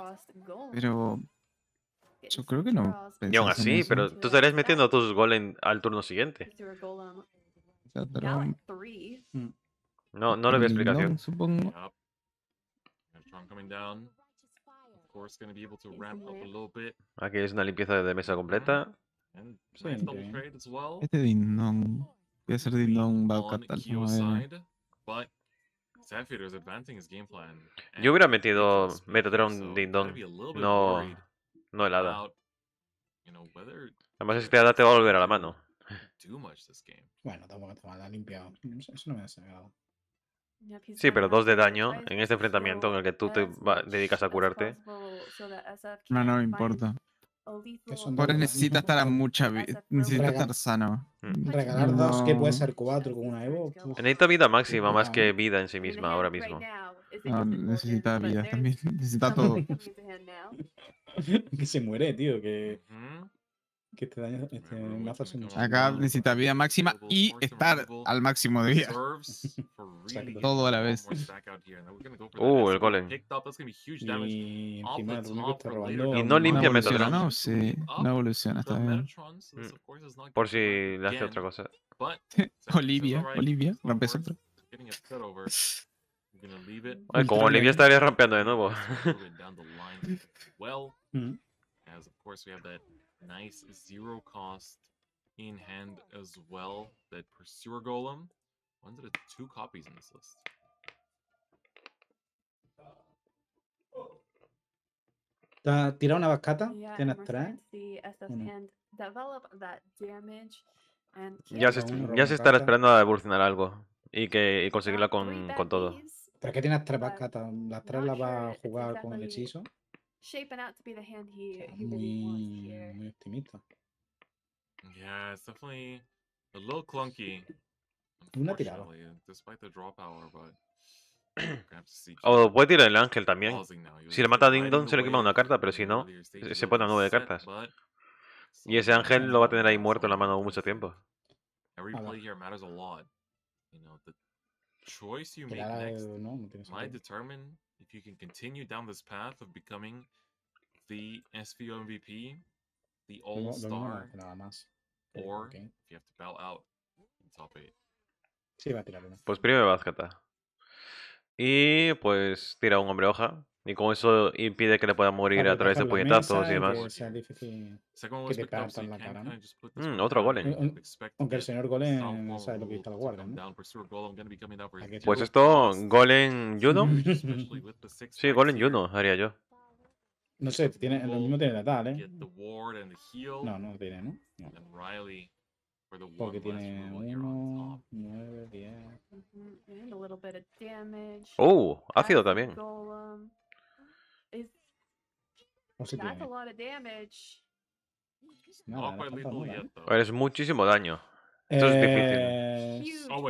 Pero. Yo creo que no. Y aún así, pero tú estarías metiendo tus goles al turno siguiente. Hmm. No, no le veo explicación. Supongo. Aquí es una limpieza de mesa completa. este Voy a hacer Dindon, Kyo tal Yo hubiera metido Metatron un Dindon, no, no el hada. Además, este hada te va a volver a la mano. Bueno, tampoco te va a limpiado. Eso no me ha sacado. Sí, pero dos de daño en este enfrentamiento en el que tú te dedicas a curarte. No, no importa necesita estar a mucha vida. Necesita estar sano. Mm. Regalar dos, que puede ser cuatro con una Evo. Necesita vida máxima más que vida en sí misma ahora mismo. Ah, necesita vida también. Necesita todo. que se muere, tío. Que. Eh, Acá necesita vida máxima y estar al máximo de vida. Todo a la vez. Uh, el golem. Y Y no limpia Metatron. No, sí. No evoluciona, está bien. Mm. Por si le hace otra cosa. Olivia, Olivia, rompes otro. Ah, como Olivia estaría rompeando de nuevo. nice zero cost in hand as well. That Pursuer Golem. When's dos two copies in this list? Tira una vacata. Tienes tres. Ya se, ya se estará esperando a evolucionar algo y que y conseguirla con, con todo. ¿Pero qué tienes tres vacatas? ¿Las tres las va a jugar con el hechizo? shaping out to be the hand he, he really wants here. Muy optimista. Yeah, it's definitely a little clunky. Despite the draw power, but o oh, puede tirar el ángel también. Si le mata a Ding Dong se le quema una carta, pero si no, se pone a nueve de cartas. Y ese ángel lo va a tener ahí muerto en la mano mucho tiempo. Claro, no, no if you can continue down this path of becoming the SVO MVP, the All Star, or if you have to bow out in top 8. Sí, va a tirar Pues primero va Azcata. Ah. Y pues tira un hombre hoja. Y con eso impide que le pueda morir a través de puñetazos y demás. Sea otro golem. Aunque el señor golem sabe lo que está la Pues esto, golem Juno. sí, golem Juno haría yo. No sé, tiene, lo mismo tiene tal, ¿eh? No, no tiene, ¿no? Porque tiene 1, 9, 10. Oh, ácido también. That's muchísimo daño. Esto es difícil. ¿eh? Eh, oh,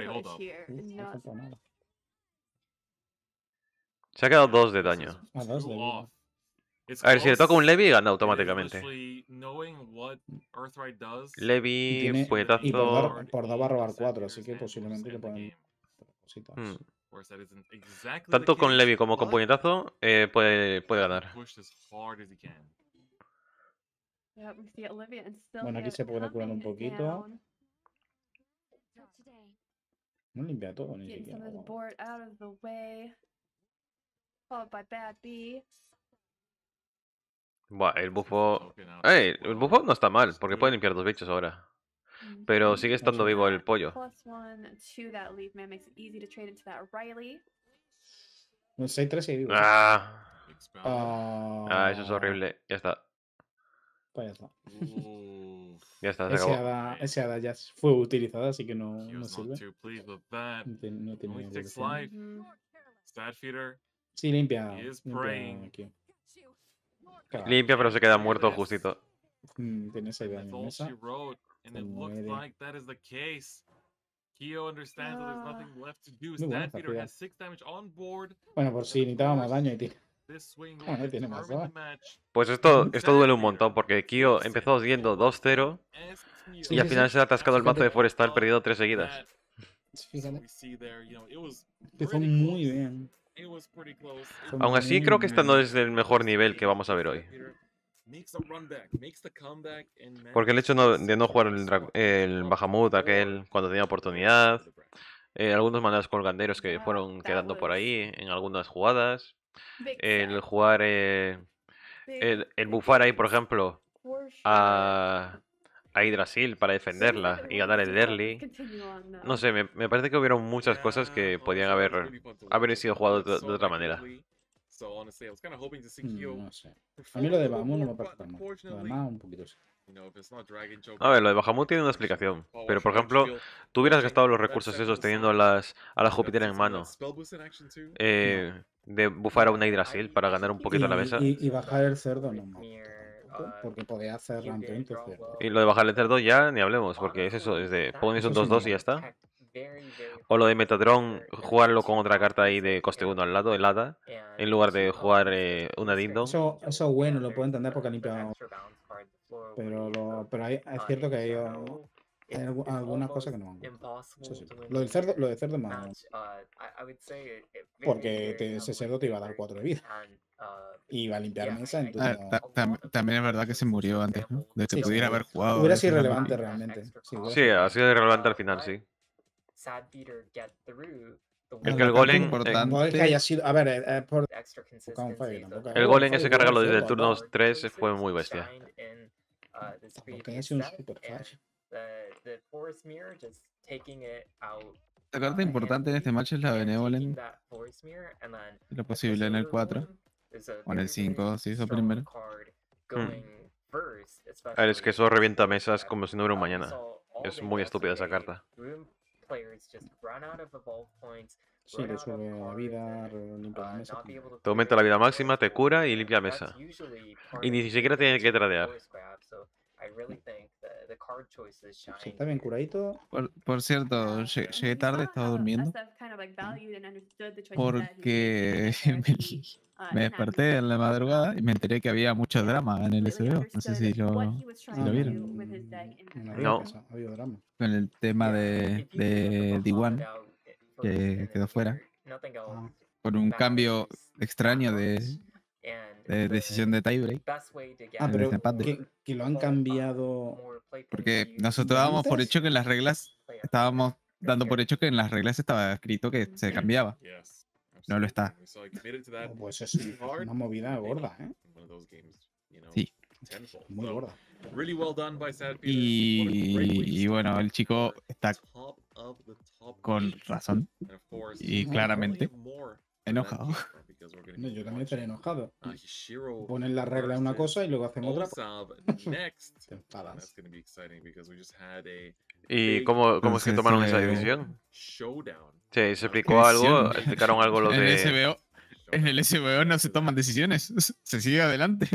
se ha quedado dos de daño. Ah, a, ver, si le toca un Levi, gana automáticamente. Levi, puñetazo. así que posiblemente tanto con Levi como con puñetazo eh, puede, puede ganar. Bueno, aquí se puede curar un poquito. No limpia todo, ni siquiera. Buah, el bufo... ¡Ey! El buffo no está mal, porque puede limpiar dos bichos ahora. Mm-hmm. pero sigue estando vivo el pollo. no 6-3 y vivo. Ah. ah, eso es ah. horrible. Ya está. Pues ya está. ya está, se acabó. Ese hada, ya fue utilizada, así que no, no sirve. No tiene, no mm-hmm. Sí, limpia. limpia pero se queda muerto justito. Mm, tiene esa idea en mesa. And it like that is the case. understands there's ah. nothing left has 6 damage on board. Bueno, por si necesitaba más daño tío. tiene más Pues esto, duele un montón porque Kyo empezó yendo 2-0 y al final se ha atascado el mazo de Forestal, perdido 3 seguidas. Empezó muy bien. Aún así, creo que este no es el mejor nivel que vamos a ver hoy. Porque el hecho de no jugar el, Bahamut aquel cuando tenía oportunidad, eh, algunos mandados colganderos que fueron quedando por ahí en algunas jugadas, el jugar, eh, el, el bufar ahí, por ejemplo, a, a Hydrasil para defenderla y ganar el early. No sé, me, parece que hubieron muchas cosas que podían haber, haber sido jugadas de otra manera. Mm, no sé. A mí lo de Bahamut no me parece tan mal. Lo demás un poquito sí. A ver, lo de Bahamut tiene una explicación, pero por ejemplo, tú hubieras gastado los recursos esos teniendo las, a la Júpiter en mano. Eh, de bufar a una Hidrasil para ganar un poquito la mesa. Y, bajar el cerdo, no, más, uh, porque podía hacer rampante. Y lo de bajar el cerdo ya ni hablemos, porque es eso, es de pones un 2-2 y ya está. O lo de Metatron, jugarlo con otra carta ahí de coste 1 al lado, helada en lugar de jugar eh, una Dindon. Eso, es bueno, lo puedo entender porque limpia. Pero, lo, pero es uh, cierto que hay, uh, uh, algunas cosas que no van. Lo del cerdo, lo del cerdo más. Porque ese cerdo te iba a dar 4 de vida. Y iba a limpiar mesa. Entonces ah, también es verdad que se murió antes, De que pudiera haber jugado. Hubiera sido irrelevante realmente. Sí, ha sido irrelevante al final, sí el el golem. en Eh, haya sido, a eh, eh, El golem ese cargado desde el turno 3 fue muy bestia. Uh, la carta uh, importante en este match es la Benevolent. Lo posible en el 4. O en el 5, si hizo primero. Hmm. es que eso revienta mesas como si no hubiera un mañana. Es muy estúpida esa carta. Sigues sube la vida, limpia la mesa. Te aumenta la vida máxima, te cura y limpia mesa. Y ni siquiera tiene que tradear está bien curadito. Por, cierto, ah, llegué, tarde, estaba durmiendo. Porque me, uh, desperté en la madrugada y me enteré que había mucho drama en el SBO. No sé si lo, vieron. No. Con el tema de, de D1, que quedó fuera. Ah. Por un cambio extraño de, decisión de tiebreak. Ah, pero que, que lo han cambiado porque nosotros dábamos por hecho que en las reglas estábamos dando por hecho que en las reglas estaba escrito que se cambiaba. No lo está. Pues una movida gorda, ¿eh? Sí. Muy gorda. y bueno, el chico está con razón y claramente enojado yo también estaría enojado. Ponen la regla en una cosa y luego hacen otra. ¿Y cómo, cómo es que tomaron eh, esa decisión? Sí, se explicó algo, explicaron algo de... en el SBO no se toman decisiones, se sigue adelante.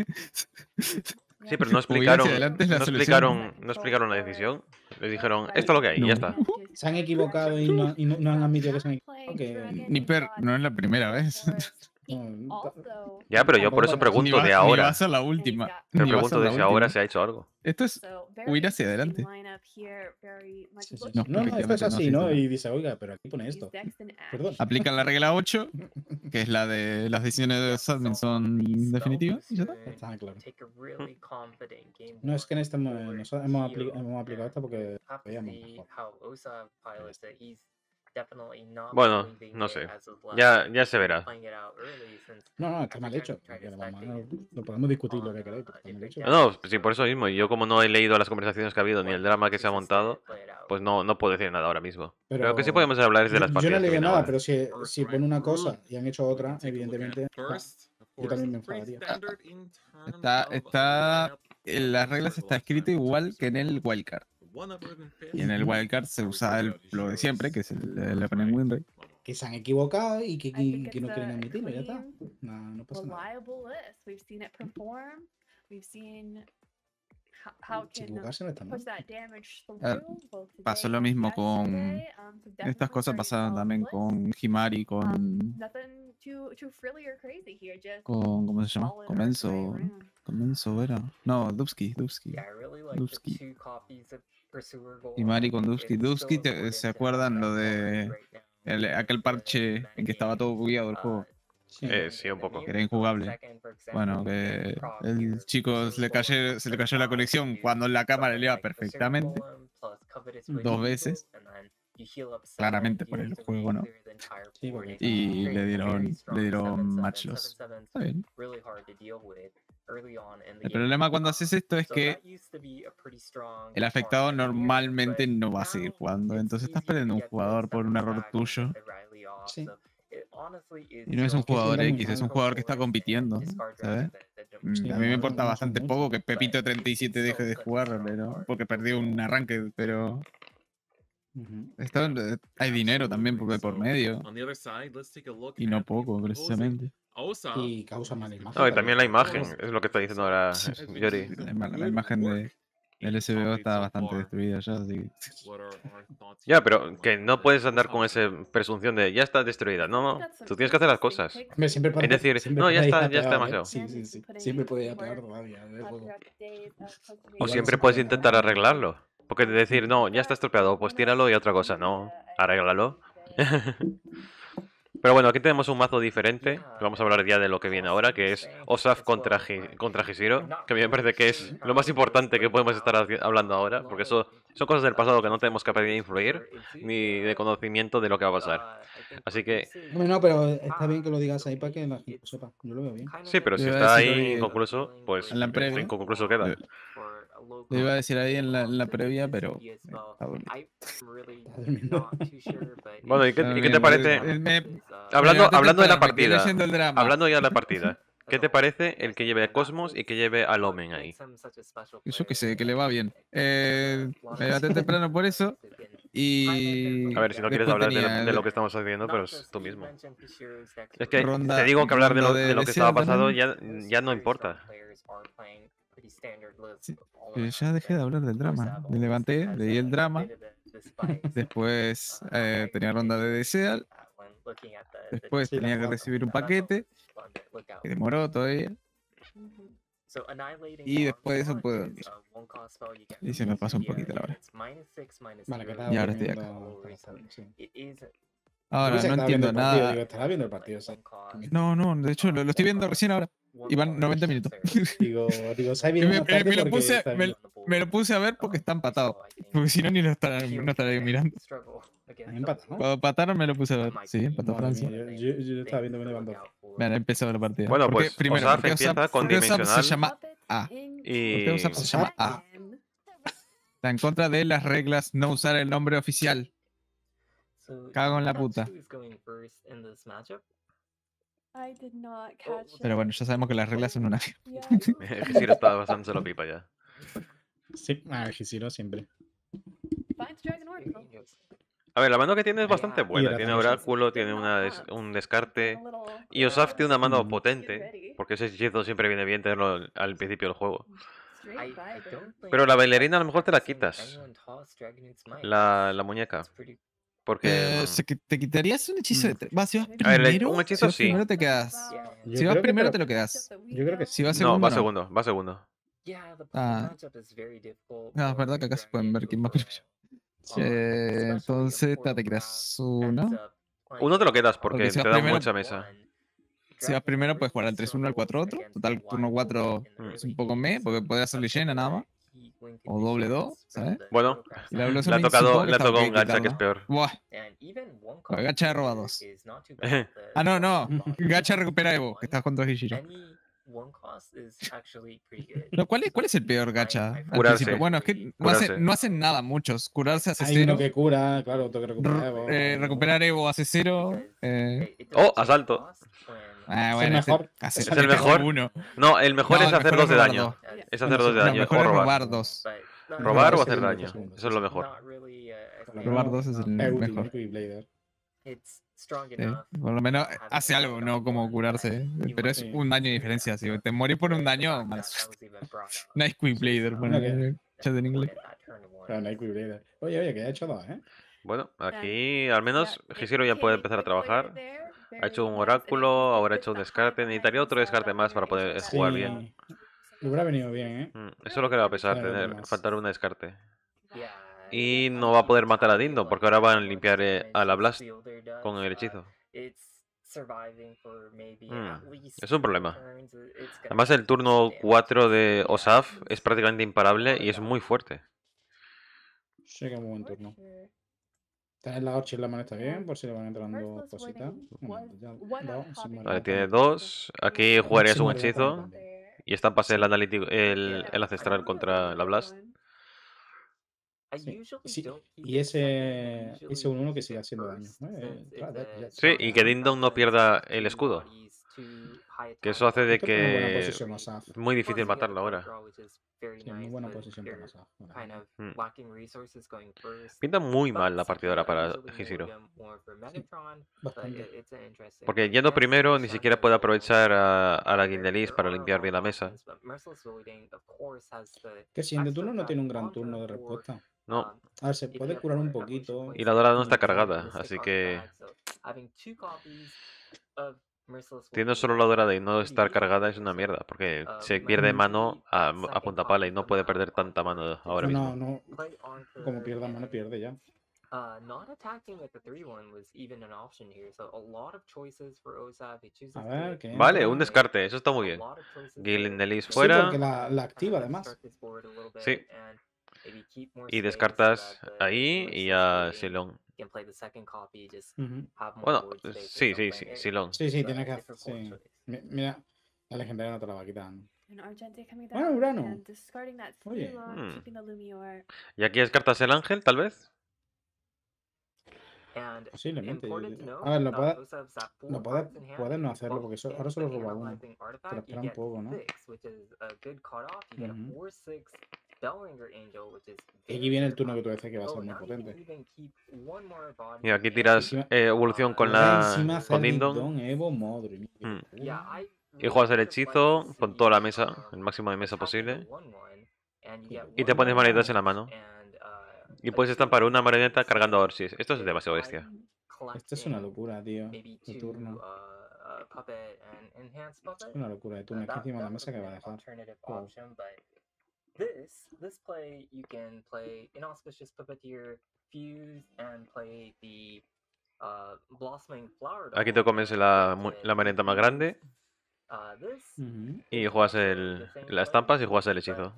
Sí, pero no explicaron, no explicaron, no explicaron la decisión. Les dijeron, esto es lo que hay, y ya está. Se han equivocado y no, han admitido que se han equivocado. Ni per, no es la primera vez. Mm, ya, pero yo por eso pregunto de ahora. Ni vas a la última. Te pregunto de si ahora se ha hecho algo. Esto es huir hacia adelante. No, no, esto es así, ¿no? Y dice, oiga, pero aquí pone esto. Perdón. Aplican la regla 8, que es la de las decisiones de son definitivas. ya está. Ah, claro. No es que en este momento hemos, aplicado esto porque veíamos. Bueno, no sé. Ya, ya se verá. No, no, está mal hecho. No podemos discutir lo que queráis. Uh, no, pues sí, por eso mismo. Y Yo como no he leído las conversaciones que ha habido ni el drama que se ha montado, pues no, no puedo decir nada ahora mismo. Pero que sí podemos hablar de las partidas. Yo no leí nada, pero si, si ponen una cosa y han hecho otra, evidentemente... Ah, yo también me enfadaría. Está, está, uh, las reglas está escrito igual que en el wildcard. Y en el wildcard se usa lo de siempre, que es el, el Opening Winrate. Que se han equivocado y que, que, no quieren admitirlo, ya está. No, no pasa nada. Ah, pasó lo mismo con. Um, estas cosas pasaron también con Himari, con. Um, con. ¿Cómo se llama? Comenzo. Comenzo era. No, Dubsky. Dubsky. Dubsky. Y Mari con Dusky. Dusky, ¿se acuerdan lo de aquel parche en que estaba todo bugueado el juego? Uh, sí. Eh, sí, un poco. Era injugable. Bueno, que el chico se le, cayó, se le cayó la conexión cuando la cámara le iba perfectamente. Dos veces. Claramente por el juego, ¿no? y le dieron, le dieron match loss. Está bien. El problema cuando haces esto es que el afectado normalmente no va a seguir jugando, entonces estás perdiendo un jugador por un error tuyo. Y no es un jugador X, es un jugador que está compitiendo. Mm, a mí me importa bastante poco que Pepito 37 deje de jugar, porque perdió un arranque, pero eh, hay dinero también por medio. Y no poco, precisamente y causa mala imagen. también la imagen, es lo que está diciendo ahora Yori. La, imagen de, el SBO está bastante destruida ya, pero que no puedes andar con esa presunción de ya está destruida. No, no, tú tienes que hacer las cosas. es decir, no, ya está, ya está ¿eh? demasiado. Sí, sí, sí. Siempre puede ir todavía. ¿eh? O siempre puedes intentar arreglarlo. Porque decir, no, ya está estropeado, pues tíralo y otra cosa, no, arréglalo. Pero bueno, aquí tenemos un mazo diferente. Vamos a hablar ya de lo que viene ahora, que es Osaf contra, que a mí me parece que es lo más importante que podemos estar hablando ahora, porque eso son cosas del pasado que no tenemos capacidad de influir ni de conocimiento de lo que va a pasar. Así que... pero está ah. bien que lo digas ahí para que sepa. veo bien. Sí, pero si está ahí inconcluso, pues En inconcluso queda. Eh, lo iba a decir ahí en la, previa, pero. bueno, ¿y qué, te parece? Uh, hablando, hablando de la partida. Hablando ya de la partida. ¿Qué te parece el que lleve a Cosmos y que lleve al Omen ahí? eso que sé, que le va bien. Eh, temprano por eso. Y. A ver, si no quieres hablar de lo, que estamos haciendo, pero es tú mismo. Es que te digo que hablar de lo, de lo que estaba pasado ya, ya no importa ya dejé de hablar del drama. Me levanté, leí el drama. Después eh, tenía ronda de deseal. Después tenía que recibir un paquete. Que demoró todavía. Mm-hmm. Y después eso puedo Y se me pasó un poquito la hora. y ahora estoy acá. Ahora, no entiendo nada. No, no, de hecho lo estoy viendo recién ahora. Iván, 90 minutos. me, lo puse, a ver porque está empatado. Porque si no, ni lo no estaré mirando. Cuando pataron, me lo puse a ver. Sí, empató Francia. Yo, yo, yo, estaba viendo Venezuela. Vean, empezó la partida. Bueno, pues primero, empieza con Dimensional. se llama A. Y... se llama A. Está en contra de las reglas no usar el nombre oficial. Cago en la puta. Oh, pero bueno, ya sabemos que las reglas son una. Gisiro está basándose la pipa ya. Sí, ah, siempre. A ver, la mano que tiene es bastante buena. Tiene oráculo, tiene una ah. un descarte. Y Osaf tiene una mano mm. potente. Porque ese hechizo siempre viene bien tenerlo al principio del juego. Eh. Pero la bailarina a lo mejor te la quitas. La, la muñeca. Porque. Eh, mm, ¿Te quitarías un hechizo de si mm. vas primero, un hechizo si Primero te quedas. si vas primero, te lo quedas. Yo creo que Si segundo, no, va segundo, va segundo. Ah. No, es verdad que acá se pueden ver quién va primero. Eh, entonces, te quedas uno. Uno te lo quedas porque, te da mucha mesa. Si vas primero, puedes jugar al 3-1 al 4 otro Total, turno 4 mm. es un poco me, porque podría hacer llena nada más. O doble ¿eh? do, ¿sabes? Bueno, la, ha tocado, le ha tocado un gacha que es peor. Buah. Gacha roba dos. ah, no, no. Gacha recupera Evo, que estás con dos Hishiro. ¿cuál, es, ¿Cuál es el peor gacha? Curarse. Bueno, es que no, no, hacen nada muchos. Curarse hace Hay Uno que cura, claro, recuperar Evo. Eh, recuperar Evo hace cero. Eh. Oh, asalto. Ah, es el mejor. No, el mejor es hacer dos de daño. Es hacer dos de daño. Mejor robar. dos. Robar o hacer daño. Eso es lo mejor. Uh, robar dos es el mejor. por lo menos hace algo, no como curarse. ¿eh? Pero es un daño de diferencia. Si te morís por un daño, más. nice Quick Blader. Bueno, en inglés. Oye, oye, que he hecho dos, ¿eh? Bueno, aquí al menos Gisiro ya puede empezar a trabajar. Ha hecho un oráculo, ahora ha hecho un descarte. Necesitaría otro descarte más para poder eh, jugar bien. hubiera venido bien, ¿eh? Mm, eso es lo que le va a pesar, tener, faltar un descarte. Y no va a poder matar a Dindo, porque ahora van a limpiar eh, a la Blast con el hechizo. Mm, es un problema. Además, el turno 4 de Osaf es prácticamente imparable y es muy fuerte. Sí, que muy buen turno en la y la mano está bien, por si le van entrando cositas. Vale, tiene dos. Aquí jugarías un hechizo. Y en pase el, analítico, el, el ancestral contra la Blast. Sí. Y ese, ese 1-1 que sigue haciendo daño. ¿eh? sí, y que Dindon no pierda el escudo. Que eso hace de que es muy, difícil matarlo ahora. muy buena posición para mm. Pinta muy mal la partidora para Hishiro. Porque yendo primero ni siquiera puede aprovechar a, a la Guindelis para limpiar bien la mesa. Que si en turno no tiene un gran turno de respuesta. No. Um, a ver, se puede curar un poquito. Y la dorada no está cargada, así que... Tiene solo la dorada y no estar cargada es una mierda, porque ah, se pierde mano a, a punta pala y no puede perder tanta mano ahora mismo. No, no. Como pierda mano, pierde ya. Uh, not attacking with the 3-1 was even an option here, so a lot of choices for Osav. He chooses ver, to... Vale, un descarte, eso está muy bien. Gillian Ellis fuera. Sí, porque la, la uh, activa además. Sí y descartas ahí y a Silon. Bueno, sí, sí, sí, Silon. Sí, sí, tiene que hacer. Sí. Mira, la legendaria no te la va a quitar. Bueno, Urano. Oye. Hmm. ¿Y aquí descartas el ángel, tal vez? Posiblemente. A ver, lo puedes puede, puede no hacerlo porque ahora solo roba uno. Pero espera un poco, ¿no? Y aquí viene el turno que tú decías que va a ser oh, muy potente. Y aquí tiras eh, evolución con la con hmm. Y juegas el hechizo con toda la mesa, el máximo de mesa posible. Y te pones marionetas en la mano. Uh, y puedes estampar una marioneta cargando Orsis. Esto es demasiado bestia. Esto es una locura, tío. Tu turno. Uh, uh, es una locura de turno. Es que encima la mesa que va a dejar. This this play you can play inauspicious puppeteer, fuse, and play the uh, blossoming flower. Aquí te comes la, la merenda más grande. Uh, mm-hmm. Y juegas el, las estampas y juegas el hechizo.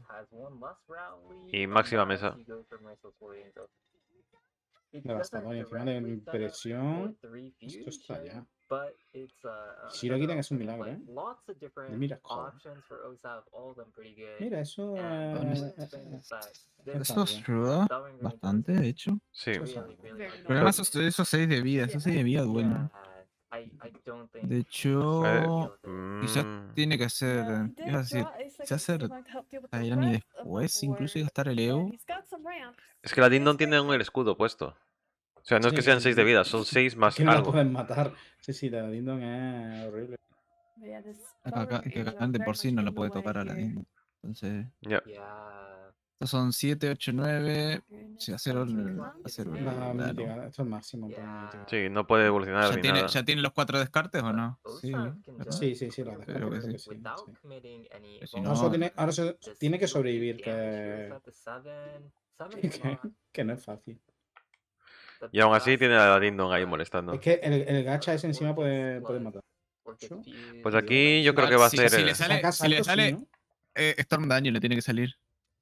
Y máxima mesa. Ya está, ¿no? encima de impresión. Esto está ya. But it's quitan es un milagro, ¿eh? Mira, Mira, eso. Ah, es true, ¿eh? bastante, de hecho. Sí. Pero además, esos 6 de vida, esos 6 de vida duelen. De hecho, quizás mm. tiene que hacer, es decir, quizás hacer a Irani después, incluso gastar el Evo. Es que la Dindon tiene un el escudo puesto. O sea, no sí, es que sean 6 de vida, son 6 más que algo. no pueden matar. Sí, sí, la Dindon es horrible. Acá, que Gacán de por sí no lo puede tocar a la Dindon. Entonces. Ya. Yeah. Estos son 7, 8, 9. Sí, a 0. La 0. Esto es máximo. Yeah. Sí, no puede evolucionar. ¿Ya, ni tiene, nada. ¿Ya tiene los 4 descartes o no? Sí, sí, sí, sí los descartes. Sí. Sí. Si no... Ahora, tiene, ahora se, tiene que sobrevivir. Que... que, que no es fácil. Y aún así tiene a Dindon ahí molestando. Es que el, el gacha ese encima puede, puede matar. Pues aquí yo creo que va a ser. Si le sale, eh, Storm Daño, le tiene que salir.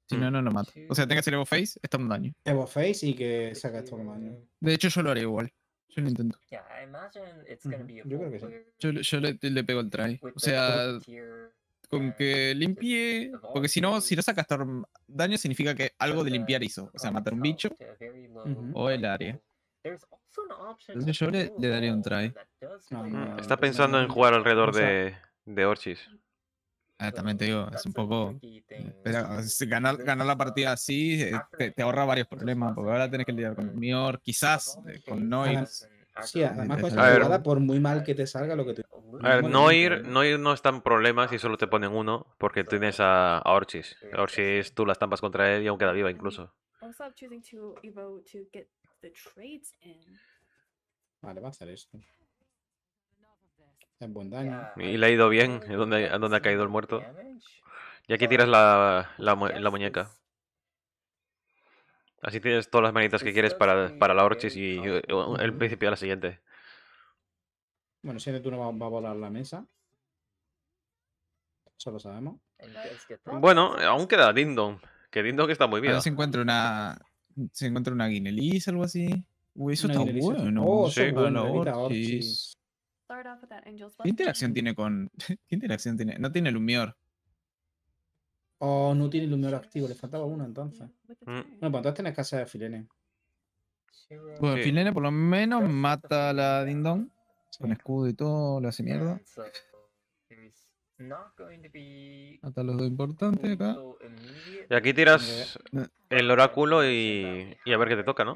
Si no, mm. no lo mata. O sea, tenga que hacer Evo Face, Storm Daño. Evo Face y que saca Storm Daño. De hecho, yo lo haré igual. Yo lo intento. yo creo que sí. Yo, le, pego el try. O sea, con que limpie. Porque si no, si no saca Storm Daño, significa que algo de limpiar hizo. O sea, matar un bicho o el área. Pues yo le, daría un try. Está pensando en jugar alrededor de, Orchis. Ah, también te digo, es un poco. Pero, ganar, ganar la partida así eh, te, ahorra varios problemas, porque ahora tienes que lidiar con Mior, quizás, eh, con Noir. Sí, además por muy mal que te salga lo que te. A ver, Noir, no es tan problema si solo te ponen uno, porque tienes a, Orchis. Eh, Orchis, tú las tampas contra él y aún queda viva incluso. Vale, va a hacer esto. buen Y le ha ido bien. ¿A dónde, ha caído el muerto? Y aquí tiras la, la, muñeca. Así tienes todas las manitas que quieres para, la Orchis y el principio a la siguiente. Bueno, si tú no va, va a volar la mesa. Eso lo sabemos. Bueno, aún queda Dindon. Que Dindon está muy bien. A una, se encuentra una o algo así. Uy, eso está bueno. Oh, bueno. ¿Qué interacción tiene con. ¿Qué interacción tiene? No tiene el Lumior. Oh, no tiene el Lumior activo, le faltaba uno entonces. Mm. Bueno, pues entonces tenés casa de Filene. Bueno, Filene por lo menos mata a la Dindon. Con escudo y todo, lo hace mierda. Hasta lo importante acá. Y aquí tiras eh, el eh, oráculo y, y a ver qué te toca, ¿no?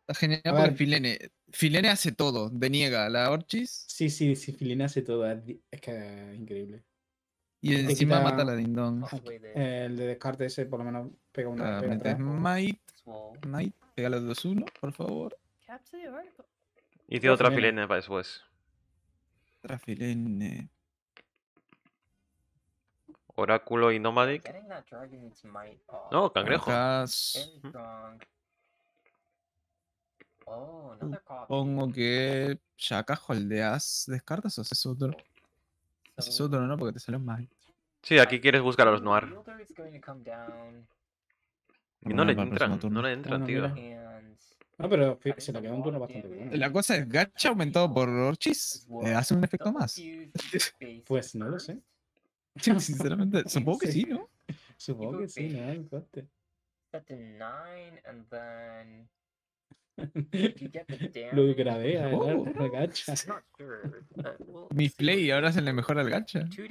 Está genial Filene. Filene hace todo. Deniega la Orchis. Sí, sí, sí, Filene hace todo. Es que es increíble. Y encima mata a la Dindon. Ah, el de descarte ese por lo menos pega una. pega Might. Might. Pega los dos uno, por favor. Y tiene otra filene para después. Otra filene. Oráculo y Nomadic. No, cangrejo. Oh, Pongo que Shaka holdeas descartas o haces otro. haces otro, ¿no? Porque te salió mal. Sí, aquí quieres buscar a los Noir. no, le entran, no le entran, tío. No, pero se le quedó un turno bastante bien. La cosa es, Gacha aumentado por Orchis eh, hace un efecto más. pues no lo sé. Sí, sinceramente, supongo que sí, ¿no? Supongo que sí, ¿no? El coste. Set 9 and then. Lo grabé a oh, la gacha. Mi play ahora se le mejora al gacha. Sí,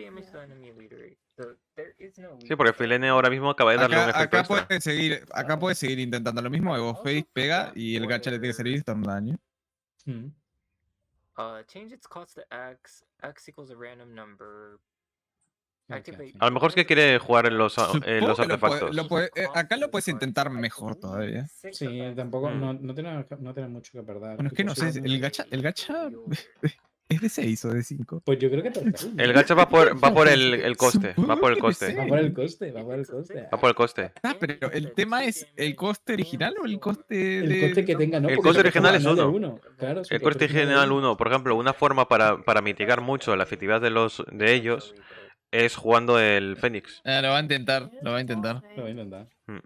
porque Filene ahora mismo acaba de darle acá, un efecto acá Puede seguir, acá puede seguir intentando lo mismo. Evo Face pega y el gacha le tiene que servir tan daño. Mm. Uh, change its cost to X. X equals a random number. A lo mejor es que quiere jugar en los, los artefactos. Eh, acá lo puedes intentar mejor todavía. Sí, tampoco, no, mm. no, tiene, no mucho que perder. Bueno, es que no sé, el gacha, el gacha es de 6 o de 5. Pues yo creo que también. El gacha va por, va por el, el coste, va por el coste. Va por el coste, va por el coste. Va por el coste. Ah, pero el tema es el coste original o el coste El coste que tenga, ¿no? El coste original es uno el coste original 1, por ejemplo, una forma para, para mitigar mucho la efectividad de, los, de ellos es jugando el Fénix. Eh, lo va a intentar, lo va a intentar. Lo va a intentar. Hmm.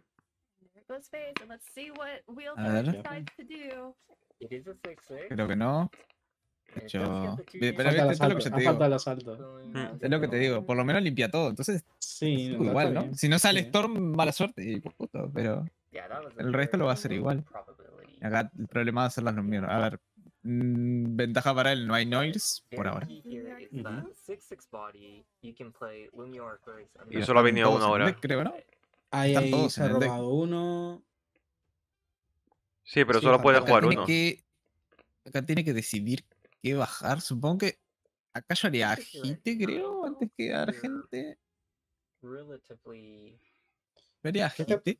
ver. Creo que no. Eh, pero es lo que te digo. Hmm. Es lo que te digo. Por lo menos limpia todo. Entonces, sí, igual, ¿no? Si no sale Storm, mala suerte. pero el resto lo va a hacer igual. Acá el problema va a ser las números. A ver, Mm, ventaja para él, no hay noise por ahora. Y solo ha venido una hora. Ahí, se ha robado uno. Sí, pero solo puede jugar uno. acá tiene que decidir qué bajar. Supongo que acá yo haría agite, creo, antes que dar gente. ¿Qué te,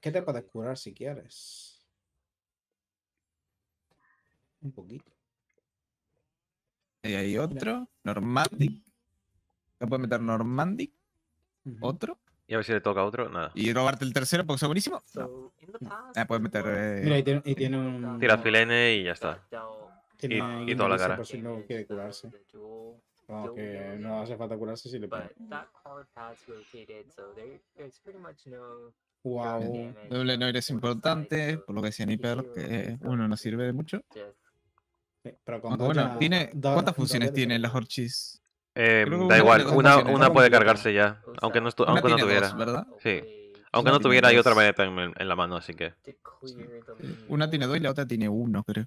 ¿Qué te puedes curar si quieres? Un poquito. Y hay otro. Normandic le puede meter Normandic Otro. Y a ver si le toca otro, nada. ¿Y robarte el tercero porque es buenísimo? Ah, puedes meter. Eh, Mira, y tiene, Tira filene y ya está. y, toda la cara. si no quiere curarse. que no hace falta curarse si le pone. Wow. Doble no es importante, por lo que decía Niper, que uno no sirve de mucho. Eh, pero ah, bueno, ¿cuántas funciones tienen las horchis? Eh, da igual, una, puede cargarse ya, aunque no, tuviera. ¿verdad? Sí. Aunque no tuviera, hay otra maneta en, la mano, así que. Eh, una tiene dos y la otra tiene uno, creo.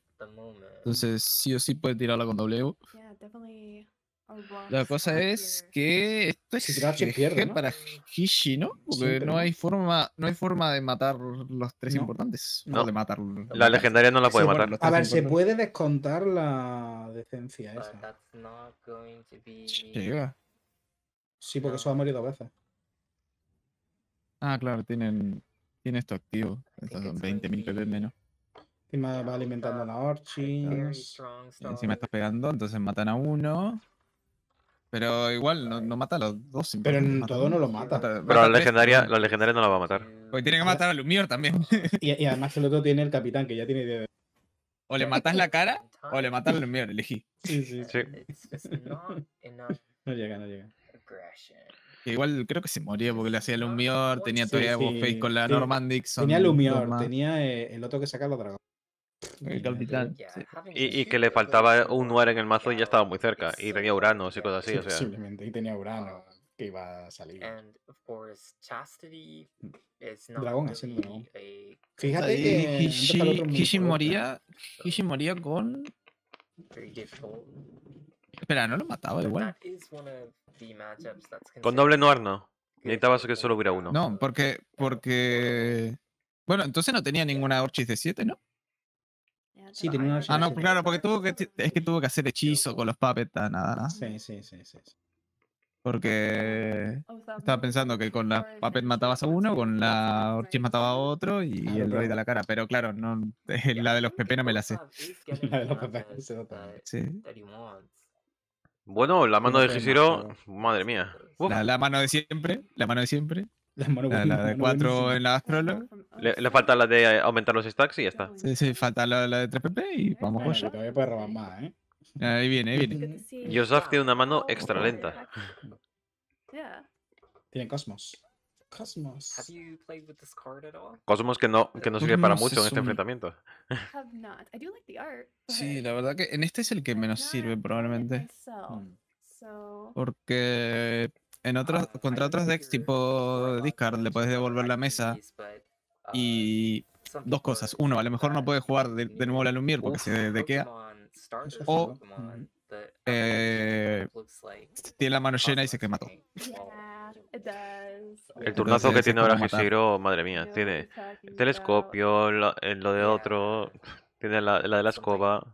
Entonces, sí o sí puede tirarla con W. Oh, la cosa es que esto es pierde, para Hishi, ¿no? Porque no hay forma, no hay forma de matar los tres importantes. No. de matar. La legendaria no la puede matar. A ver, se puede descontar la decencia esa. Sí, porque eso ha morido dos veces. Ah, claro, tienen, tiene esto activo. Estos son 20.000 PP menos. Encima va alimentando a la Orchis. Encima está pegando, entonces matan a uno. Pero igual, no, mata a los dos. Pero en todo no lo mata. pero la legendaria, la legendaria no la va a matar. Porque tiene que matar a Lumior también. Y, además el otro tiene el capitán, que ya tiene idea de... O le matas la cara o le matas a Lumior, elegí. Sí, sí. No llega, no llega. Igual creo que se moría porque le hacía Lumior, tenía todavía Face con la Normandix. Tenía Lumior, tenía eh, el otro que sacaba los y, que le faltaba un Nuar en el mazo y ya estaba muy cerca. Y tenía Urano y cosas así. O sea. Simplemente, y tenía Urano um, que iba a salir. Dragón, es el dragón. Fíjate que. Kishin, moría, moría con. Espera, no lo mataba igual. Con doble Noir no. Necesitabas que solo hubiera uno. No, porque. porque... Bueno, entonces no tenía ninguna Orchis de 7, ¿no? Ah, no, claro, porque tuvo es que tuvo que hacer hechizo con los puppets, nada, nada. Ah, sí, sí, sí, sí. Porque estaba pensando que con la Puppets matabas a uno, con la orchis mataba a otro y el rey de la cara. Pero claro, no, eh, la de los PP no me la sé. la de los PP, sí. Bueno, la mano de Gishiro, madre mía. la mano de siempre, la mano de siempre. La, de 4 en la Astrolog. Le, falta la de eh, aumentar los stacks y ya está. Sí, sí, falta la, de 3PP y vamos con Todavía puede robar más, ¿eh? Ahí viene, ahí viene. Yosaf tiene una mano extra lenta. Tiene Cosmos. Cosmos. Cosmos que no, que no sirve para mucho en este enfrentamiento. Sí, la verdad que en este es el que menos sirve probablemente. Hmm. Porque en otros, ah, contra otros decks tipo Discard le puedes devolver la mesa ah, y dos cosas. Uno, a lo mejor no puede jugar de, nuevo la lumier porque eh, se dequea. O tiene la mano llena y se quemó El turnazo que tiene ahora Hishiro, madre mía, tiene el telescopio, lo, de otro, tiene la, de la escoba.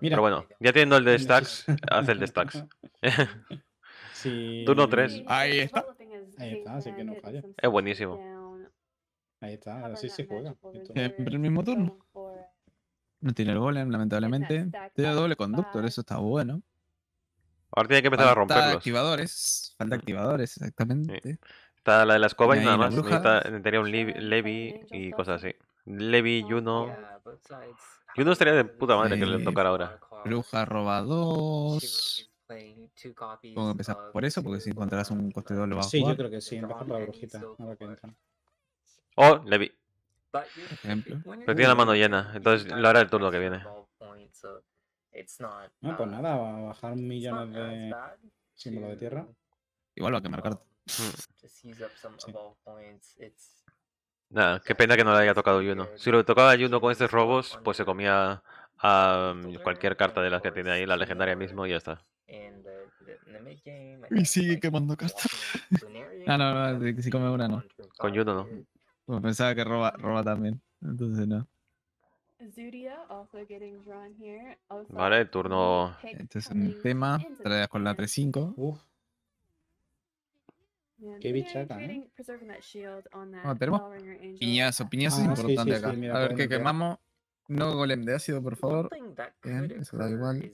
Mira. Pero bueno, ya teniendo el de Stacks, hace el de Stacks. Turno 3. Ahí está. Ahí está, así que no falla. Es buenísimo. Ahí está, así se juega. Siempre el mismo turno. No tiene el golem, lamentablemente. Tiene doble conductor, eso está bueno. Ahora tiene que empezar a romperlos. activadores. Falta activadores, exactamente. Está la de las escoba y, nada más. tendría un Levi, y cosas así. Levi, ah, Juno. uno estaría de puta madre que le tocara ahora. Bruja roba Puedo empezar por eso, porque si encontrarás un coste lo bajo. Sí, jugar. yo creo que sí, empezar por la brujita, Oh, le Pero tiene la mano llena, entonces lo hará el turno que viene. No, pues um, nada, va a bajar millones de símbolo de tierra. Igual va a quemar cartas. Mm. Sí. Nada, qué pena que no le haya tocado Yuno. Si lo tocaba Yuno con estos robos, pues se comía a um, cualquier carta de las que tiene ahí, la legendaria mismo, y ya está. Y sigue quemando cartas. ah, no, no, si come una no. Con Yuto, no. Pues pensaba que roba, mm. roba también, entonces no. Vale, turno. Este es un tema. Trae con la 3-5. Uf. Qué bicha, ¿eh? piñazo. Ah, piñazo es ah, importante acá. a ver qué quemamos. No golem de ácido, por favor. eso da igual.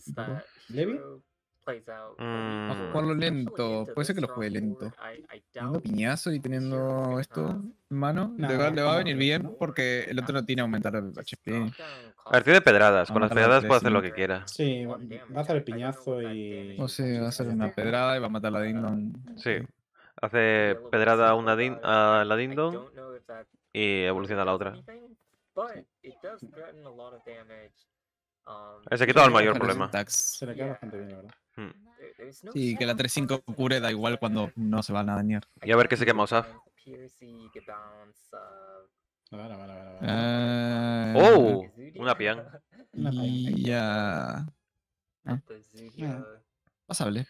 ¿Levi? Vamos A jugarlo lento. Puede ser que lo juegue lento. Teniendo piñazo y teniendo esto en mano, le, va, a venir bien porque el otro no tiene aumentar el HP. A partir de pedradas. Con las pedradas puede hacer lo que quiera. Sí, va a hacer el piñazo y. O sea, va a hacer una pedrada y va a matar a la Dindon. Sí. Hace pedrada a, a la Dindon y evoluciona a la otra. Um, Se ha el mayor problema. Se le queda bastante bien, verdad. Hmm. Sí, que la 3-5 cure da igual cuando no se van a dañar. Y a ver qué se quema Osaf. Ah. ¡Oh! Una pian. Ya. Ah. Pasable.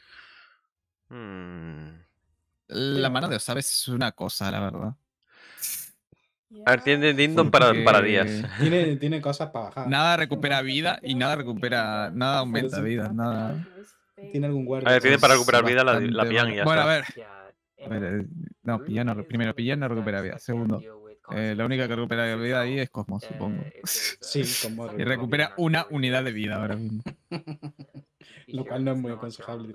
Hmm. La mano de Osaf es una cosa, la verdad. A ver, tiene Dindon para, para, días. Tiene, cosas para bajar. Nada recupera vida y nada recupera. Nada aumenta vida. Nada. Tiene algún guardia. Ah, a ver, tiene para recuperar vida la, la y ya Bueno, a ver. Eh, no ver, no, primero piña no eh, recupera vida. Segundo, la única que recupera vida ahí es Cosmos, supongo. Sí, Cosmos. y recupera una unidad de vida ahora mismo. Lo cual no es muy aconsejable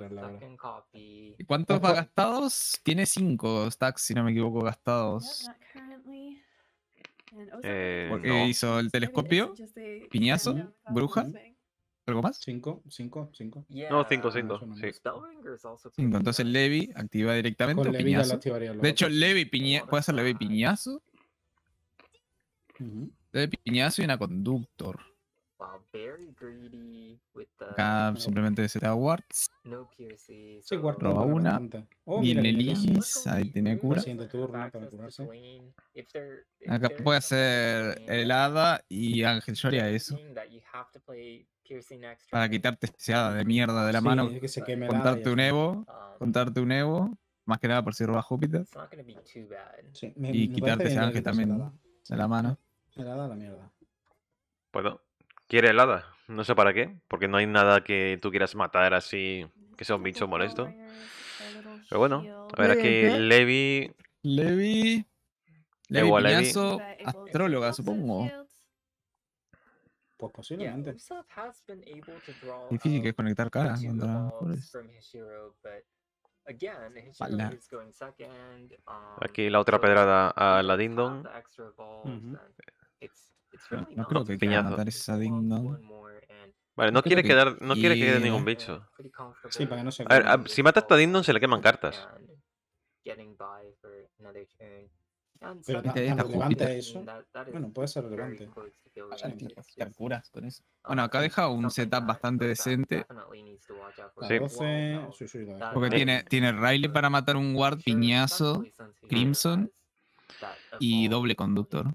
¿Cuántos va gastados? Tiene cinco stacks, si no me equivoco, gastados. Eh, qué hizo el telescopio, piñazo, bruja. ¿Algo más? 5, 5, 5. No, 5, 5. Sí. Entonces Levi activa directamente. Con Levi piñazo. Ya de hecho, Levi Piñazo, puede ser Levi piñazo. Uh Levi piñazo y una conductor. Acá simplemente se da wards. Sí, roba una. Oh, y en ahí tiene cura. Acá puede hacer helada y Ángel haría eso. Para quitarte ese hada de mierda de la mano. contarte un Evo. Um, contarte un Evo. Más que nada por si roba Júpiter. y quitarte ese ángel también de la mano. Helada a la mierda. ¿Puedo? Quiere helada. No sé para qué, porque no hay nada que tú quieras matar así, que sea un bicho molesto. Pero bueno, a ver aquí, Levi... Levi... Levi Piñazo, astróloga, supongo. Pues posiblemente. Difícil que conectar caras contra Vale. Um, aquí la otra pedrada a la Dindon. No creo que quiera matar Vale, no, quiere, que... quedar, no quiere quede ningún bicho. Sí, para que no se ah, si mata a Dindon se le queman cartas. Pero relevante eso. Bueno, puede ser relevante. Bueno, acá deja un setup bastante decente. Porque tiene, tiene Riley para matar un guard, piñazo, Crimson y doble conductor.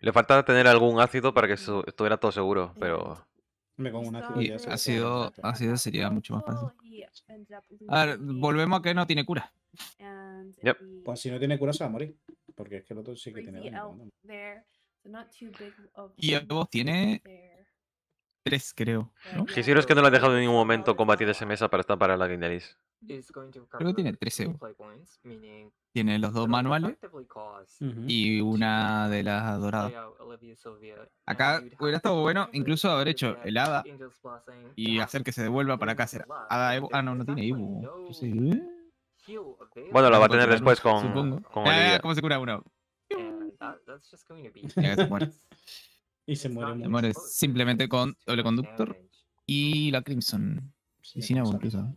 Le faltaba tener algún ácido para que estuviera todo seguro, pero. Me con un ácido. Y ácido, ácido sería mucho más fácil. Pues, a ver, volvemos a que no tiene cura. Pues si no tiene cura se va a morir. Porque es que el otro sí que tiene cura. Y el otro tiene Tres, creo. ¿no? es que no le ha dejado en ningún momento combatir esa mesa para estar para la Guindalis. Creo que tiene 13. Tiene los dos manuales y una de las doradas. Acá hubiera estado bueno incluso haber hecho el hada y hacer que se devuelva para acá. Hacer Ah, no, no tiene Evo. ¿eh? Bueno, la va a tener después con. Supongo. Ah, ¿Cómo se cura uno? Y se muere. Ah, simplemente con doble conductor y la Crimson. Y sin agua incluso.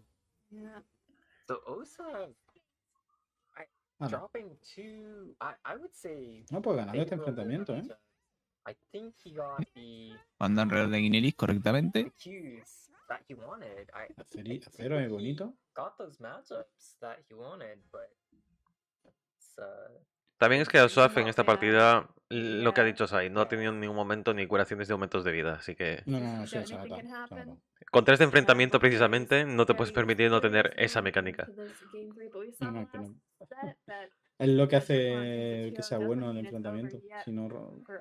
Ah, no. puede ganar este enfrentamiento, ¿eh? en alrededor de Guinelis correctamente. Acero es bonito. También es que Asuaf en esta partida, lo que ha dicho Sai, no ha tenido en ningún momento ni curaciones ni aumentos de vida, así que... No, no, no, sí, se Con tres de enfrentamiento precisamente, no te puedes permitir no tener esa mecánica. No, no, no. Es lo que hace que sea bueno el enfrentamiento. Si no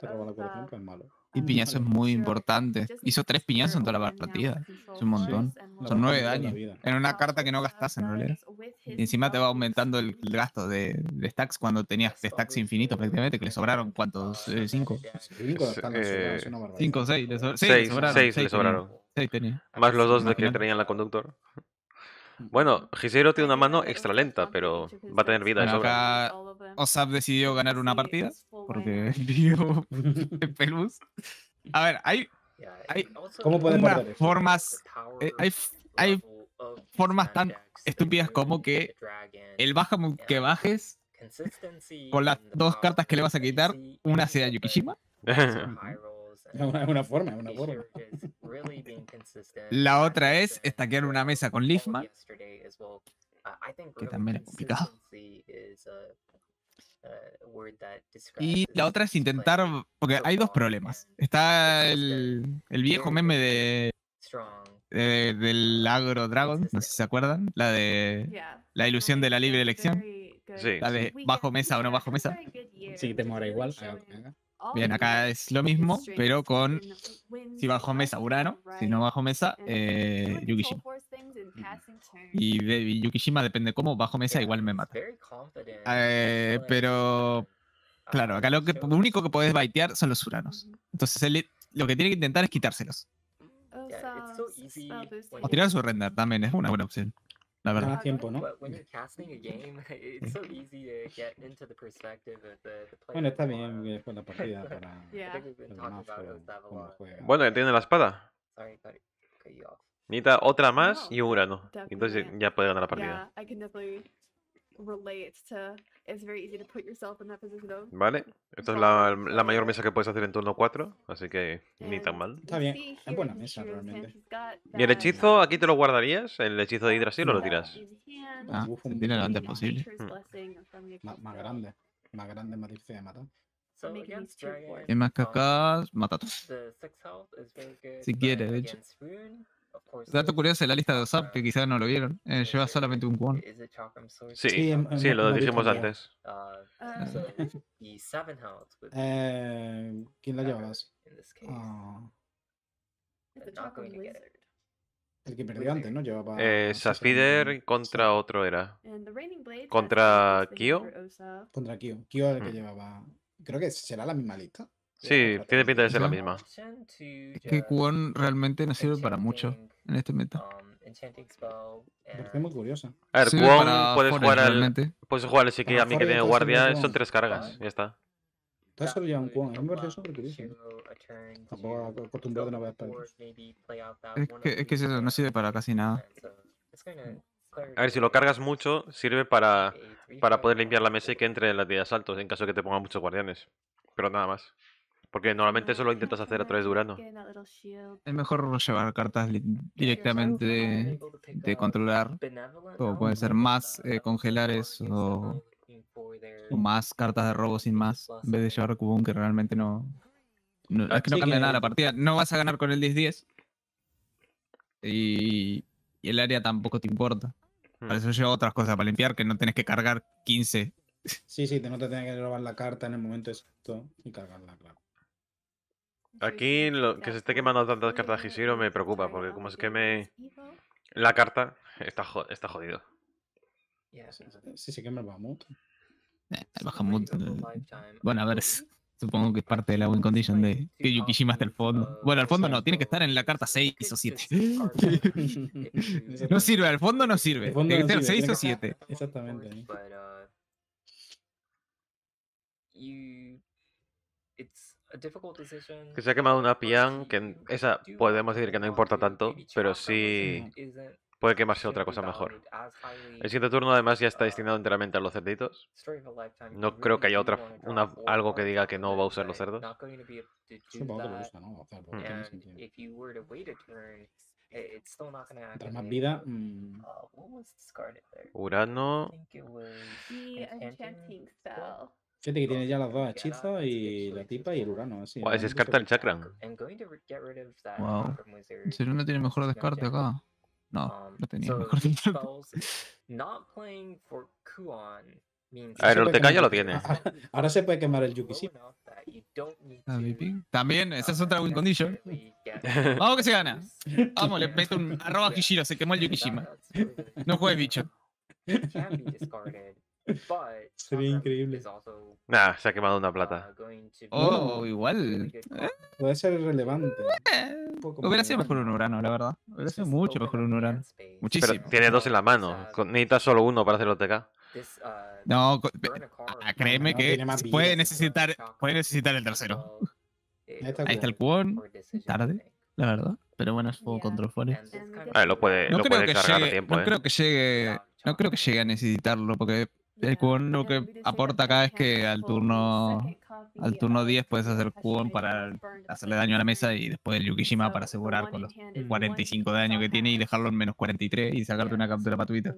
te roba la curación, uh, pues es malo. Y piñazo es muy eh, importante. Hizo tres piñazos en toda la partida. Es un montón. Eh, son nueve daños. En una carta que no gastas en realidad. Y encima te va aumentando el gasto de, stacks cuando tenías stacks infinitos prácticamente, que le sobraron cuántos, eh, cinco. cinco seis, le, seis, le sobraron. Seis, Tenía. Más los dos de que tenían la conductor. Bueno, Gisero tiene una mano extra lenta, pero va a tener vida. Bueno, acá Osap decidió ganar una partida porque vio Pelus. A ver, hay, formas, eh, hay, formas tan estúpidas como que el baja que bajes con las dos cartas que le vas a quitar, una sea Yukishima una, forma, La otra es estaquear una mesa con Lifman, que también es complicado. Y la otra es intentar, porque hay dos problemas. Está el, el viejo meme de, del um, agro dragon, no sé si se acuerdan, la de la ilusión de la libre elección. Sí. La de bajo mesa o no bajo mesa. Sí, te mora igual. Oh, Bien, acá es lo mismo, pero con si bajo mesa Urano, si no bajo mesa eh, Yukishima. Mm. Y de Yukishima depende cómo, bajo mesa igual me mata. Ah, eh, pero ah, claro, acá lo, lo único que podés baitear son los Uranos. Mm-hmm. Entonces él lo que tiene que intentar es quitárselos. Oh, o tirar su render también es una buena opción la verdad. Tiempo, ¿no? Bueno, está bien después la partida para, Bueno, ya tiene la espada. Necesita otra más y Urano. Entonces ya puede ganar la partida relates to it's very easy to put yourself in that position Vale, esta es la, la mayor mesa que puedes hacer en turno 4, así que ni tan mal. Está bien, es buena mesa realmente. ¿Y el hechizo aquí te lo guardarías? ¿El hechizo de Hidrasil o lo tiras? Ah, tiene lo antes posible. Hmm. Más, grande, más grande, más difícil de matar. Y más mata matatos. Si quieres, de hecho. Dato curioso de la lista de WhatsApp, que quizás no lo vieron, eh, lleva solamente un cuón. Sí, sí, lo, dijimos antes. Uh, ah. eh, ¿Quién la llevaba? Ah. El que perdió antes, ¿no? Llevaba. Eh, Safider contra otro era. Contra Kyo. Contra Kyo. Kyo era el que mm. llevaba. Creo que será la misma lista. Sí, tiene pinta de ser la misma. Es que Kwon realmente no sirve para mucho en este meta. Porque muy curiosa. A ver, Kwon puedes, jugar al, puedes jugar así que a mí que tiene guardia, son tres cargas, ya está. lo lleva un Kwon, a mí me parece súper curioso. Tampoco acostumbrado de es que, es que eso no sirve para casi nada. A ver, si lo cargas mucho, sirve para, para poder limpiar la mesa y que entre en las de asaltos en caso de que te pongan muchos guardianes. Pero nada más. Porque normalmente eso lo intentas hacer a través de Urano. Es mejor llevar cartas directamente de, controlar. O puede ser más eh, congelares o, más cartas de robo sin más. En vez de llevar Cubón que realmente no, es que no cambia nada la partida. No vas a ganar con el 10-10. Y, el área tampoco te importa. Hmm. Para eso llevo otras cosas para limpiar que no tenés que cargar 15 Sí, sí, no te tenés que robar la carta en el momento exacto y cargarla, claro. Aquí que se esté quemando tantas cartas de Hishiro me preocupa, porque como se queme La carta está, jodido. Sí, se quema el Bahamut. El Bahamut. Bueno, a ver, supongo que es parte de la win condition de que Yukishima hasta al fondo. Uh, bueno, al fondo no, tiene que estar en la carta 6 o 7. no sirve, al fondo no sirve. tiene que estar en 6 o 7. Exactamente. It's que se ha quemado una pian, que esa podemos decir que no importa tanto, pero sí puede quemarse otra cosa mejor. El siguiente turno además ya está destinado um, enteramente a los cerditos. No creo que haya otra una, algo que diga que no va a usar los cerdos. Supongo que ¿no? más vida. Mm. Uh, Urano. Fíjate que tiene ya las dos hechizos y la tipa y el urano, así. se descarta el chakra. Wow. Si no tiene mejor descarte acá? No, um, no tenía mejor descarte. A ver, Orteca ya lo tiene. Ahora se puede quemar el yukishima. También, esa es otra win condition. Vamos que se gana. Vamos, le meto un arroba Kishiro, se quemó el Yukishima. No juegues, bicho. Sería increíble. Nah, se ha quemado una uh, plata. Oh, igual. Eh. Puede ser relevante. Eh, hubiera sido mejor un Urano, la verdad. Hubiera sido mucho mejor un Urano. Muchísimo. Pero tiene dos en la mano. Uh, Necesitas solo uno para hacerlo TK. Uh, no, ah, créeme que puede necesitar, puede necesitar el tercero. Ahí está el cubón Tarde, la verdad. Pero bueno, es fuego control ah, lo puede, lo puede cargar tiempo. ¿eh? creo que llegue. No creo que llegue a necesitarlo porque el q lo que aporta acá es que al turno al turno 10 puedes hacer q para hacerle daño a la mesa y después el Yukishima para asegurar con los 45 de daño que tiene y dejarlo en menos 43 y sacarte una captura patuita.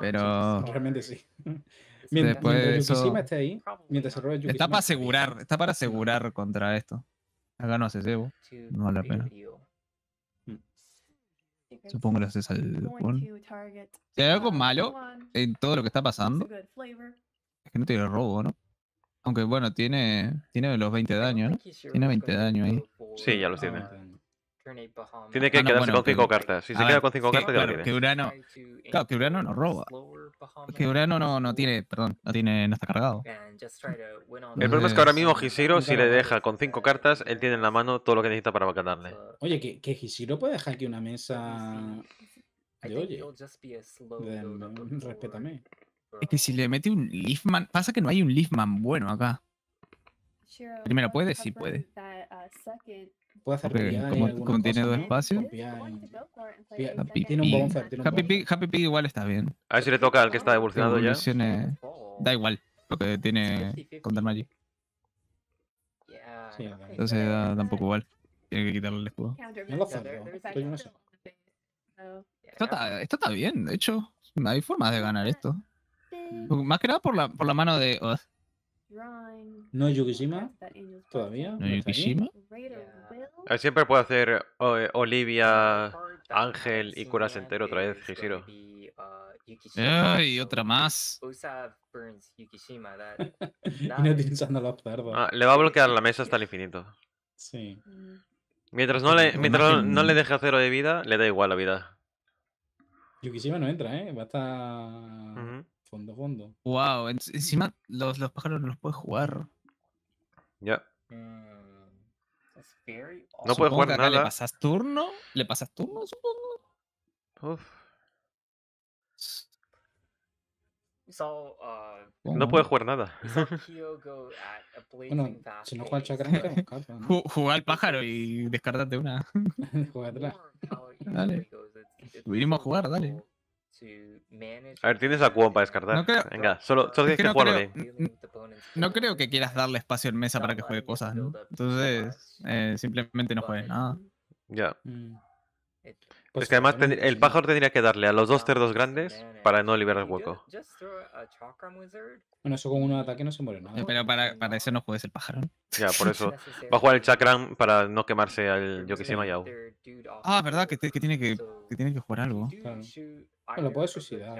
Pero... Realmente sí. Mientras, después Yukishima esté ahí, mientras Yukishima Está para asegurar, está para asegurar contra esto. Acá no hace cebo, no vale la pena. Supongo gracias al alcohol. algo malo en todo lo que está pasando, es que no tiene robo, ¿no? Aunque bueno, tiene, tiene los 20 daños, Tiene 20 daños ahí. Sí, ya los ah, tiene. Tiene que quedarse con 5 cartas. Si se queda con 5 cartas, ya que Urano, claro, que Urano no roba. Que Urano no, no tiene, perdón, no tiene, está cargado. El problema es que ahora mismo Hishiro, si le deja con 5 cartas, él tiene en la mano todo lo que necesita para vacatarle. Oye, que, que Hishiro puede dejar aquí una mesa. oye. respétame. Es que si le mete un Leafman. Pasa que no hay un Leafman bueno acá. Primero, ¿puede? Sí, puede. Ah, puede hacer Como tiene dos espacios. Happy Pig. Happy igual está bien. A ver si le toca al que está evolucionado ya. Oh. Da igual, que tiene con Magic. Entonces da, tampoco igual. Tiene que quitarle el escudo. Oh, esto está, bien, de hecho. Hay formas de ganar esto. Más que nada por la, por la mano de no Yukishima. Todavía. Yukishima. Siempre puede hacer eh, Olivia, Ángel y Curas entero otra vez, Hijiro. y uh, otra más. le va a bloquear la mesa hasta el infinito. Sí. Mm. Mientras no le, mientras no le deje cero de vida, le da igual la vida. Yukishima no entra, ¿eh? Va a estar. Fondo, fondo. Wow, encima los, los pájaros no los puedes jugar. Ya. Mm, no puedes jugar nada. ¿Le pasas turno? ¿Le pasas turno, supongo? Uf. Uh, no puedes jugar nada. bueno, si no juega al chakra, juega al pájaro y descártate una. Juega atrás. dale. Vinimos a jugar, dale. A ver, tienes a para descartar. Venga, solo, tienes que, jugarlo No creo que quieras darle espacio en mesa para que juegue cosas, ¿no? Entonces, eh, simplemente no juegue nada. Ya. Mm. Pues es que además el pájaro tendría que darle a los dos cerdos grandes para no liberar el hueco. Bueno, eso con un ataque no se muere nada. Eh, pero para, eso no juegues el pájaro. Ya, por eso. Va a jugar el chakram para no quemarse al yo que Ah, verdad, que, tiene que, tiene que jugar algo. No lo puede suicidar.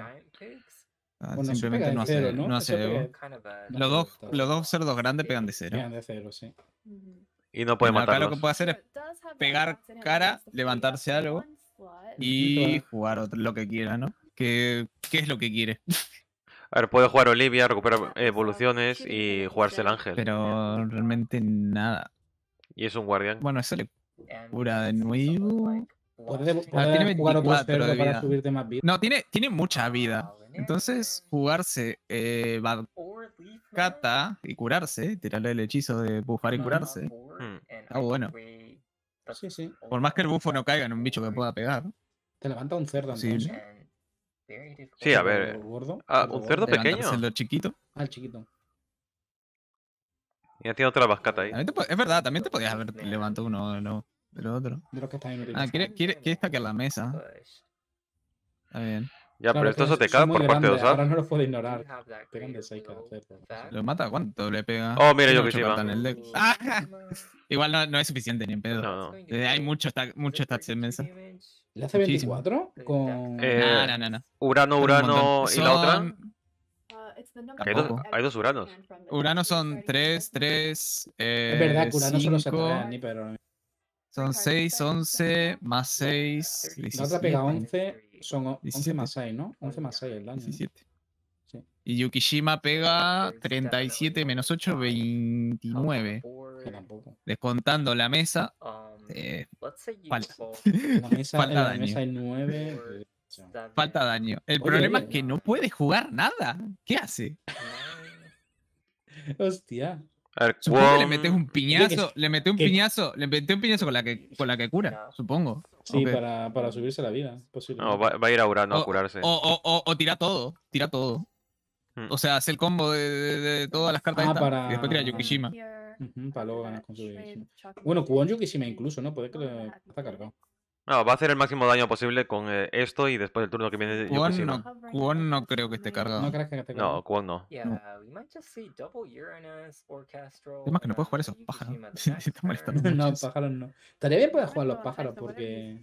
Ah, simplemente no hace, ¿no? Los dos, los dos cerdos grandes pegan de cero. Pegan de cero, sí. Y no puede matar lo que puede hacer es pegar cara, levantarse algo y jugar lo que quiera, ¿no? ¿Qué, ¿Qué, es lo que quiere? A ver, puede jugar Olivia, recuperar eh, evoluciones y jugarse el ángel. Pero realmente nada. Y es un guardián. Bueno, eso le cura de nuevo. Ah, ah, jugar para subirte más vida. No, tiene, tiene mucha vida. Ah, entonces, jugarse eh, y curarse, tirarle el hechizo de bufar y curarse. ah bueno. Por más que el bufo no caiga en un bicho que pueda pegar. Te levanta un cerdo, Sí. a ver. ¿Un cerdo pequeño? El chiquito. Ah, el chiquito. Y ha otra bascata ahí. Es verdad, también te podías haber levantado uno, ¿no? De lo otro. De los que están en Ah, quiere, quiere, quiere a la mesa. Está bien. Ya, claro, pero estos atacados por parte de osar Ahora no lo puedo ignorar. Pegan de 6 ¿Lo mata? ¿Cuánto le pega? Oh, mira, yo que sí, de... Igual no, no, es suficiente ni en pedo. No, no. Eh, hay mucho, mucho stats en mesa. ¿Le hace 24? Con... Eh, no, no, no. Urano, Urano y la otra. Uh, hay dos, hay dos, Uranos. Uranos son 3, 3. Eh, es verdad que Urano solo se eh, los pero. Son 6, 11 más 6. 17, la otra pega 11, son 11 más 6, ¿no? 11 más 6 el daño. 17. Sí. Y Yukishima pega 37 menos 8, 29. Descontando la mesa. Um, eh, eh, falta. mesa, falta daño. 9. Falta daño. El problema eh, es que no puede jugar nada. ¿Qué hace? Hostia supongo que le metes un piñazo, le metes un piñazo, le metes un piñazo con la que, con la que cura, supongo. Sí, para, para, subirse la vida, posible. No, va, a ir a o, a curarse. O, o, o, tira todo, tira todo. Hmm. O sea, hace el combo de, de, todas las cartas. Ah, y después tira Yukishima. para luego ganar con su Bueno, Kuon Yukishima incluso, ¿no? Puede que está cargado. No, va a hacer el máximo daño posible con eh, esto y después del turno que viene. Yo si no, Kwon no creo que esté cargado. No crees que esté cargado. No, Kwon no. Uh, es más que no puedes jugar uh, esos pájaros. no, pájaros no. Estaría bien poder jugar los pájaros porque.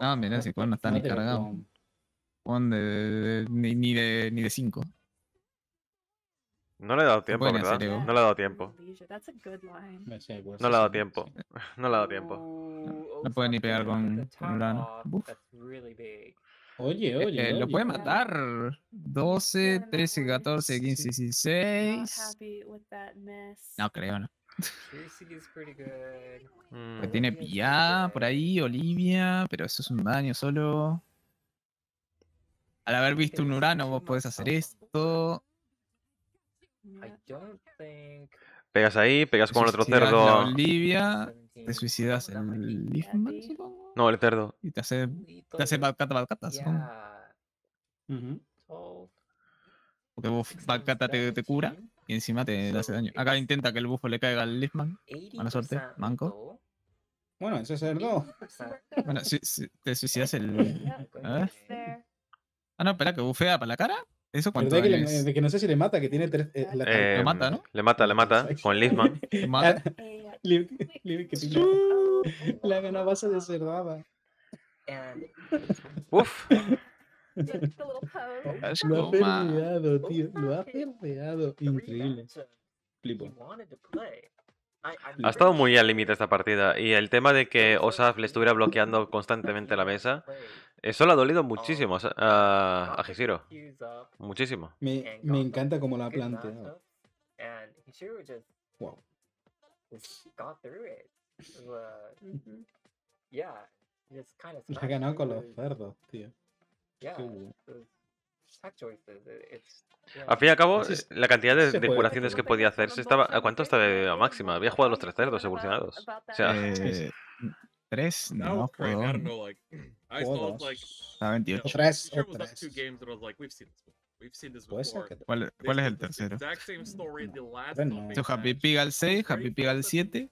Ah, mira, si Kwon no está ni cargado. Kwon de, de, ni de 5. No le he dado tiempo, ¿verdad? No le he dado tiempo. No le he dado tiempo. No le he dado tiempo. No, puede ni pegar con, Urano. Oye, eh, oye, eh, Lo puede matar. 12, 13, 14, 15, 16. No creo, no. Mm. Pues tiene Pia por ahí, Olivia, pero eso es un daño solo. Al haber visto un Urano, vos podés hacer esto. Pegas ahí, pegas con el otro cerdo. Olivia, te suicidas en el Leafman, supongo. No, el cerdo. Y te hace. Te hace balcata, Porque vos te, cura y encima te, hace daño. Acá intenta que el bufo le caiga al Leafman. Mala suerte, manco. Bueno, ese cerdo. Bueno, si, te suicidas el. A ver. ¿Eh? Ah, no, espera, que bufea para la cara. ¿Eso cuánto que, de que no sé si le mata, que tiene tres. Eh, le eh, mata, ¿no? Le mata, le mata. Con Lisman. Le mata. Ah. Eh, que La ganaba base de cerdada. Uf. Lo ha perreado, tío. Lo ha perreado. Increíble. Flipo. Ha estado muy al límite esta partida y el tema de que Osaf le estuviera bloqueando constantemente la mesa, eso le ha dolido oh. muchísimo a, a Hishiro. Muchísimo. Me, encanta cómo la ha planteado. Wow. Se ha ganado con los cerdos, tío. Al fin y al cabo, la cantidad de, curaciones que podía hacerse estaba. ¿A cuánto estaba la máxima? Había jugado los tres cerdos evolucionados. O sea. Eh, tres, no, perdón. Juego dos. 28. o tres. ¿Cuál, es el tercero? Bueno, Happy Pig al 6, Happy Pig al 7,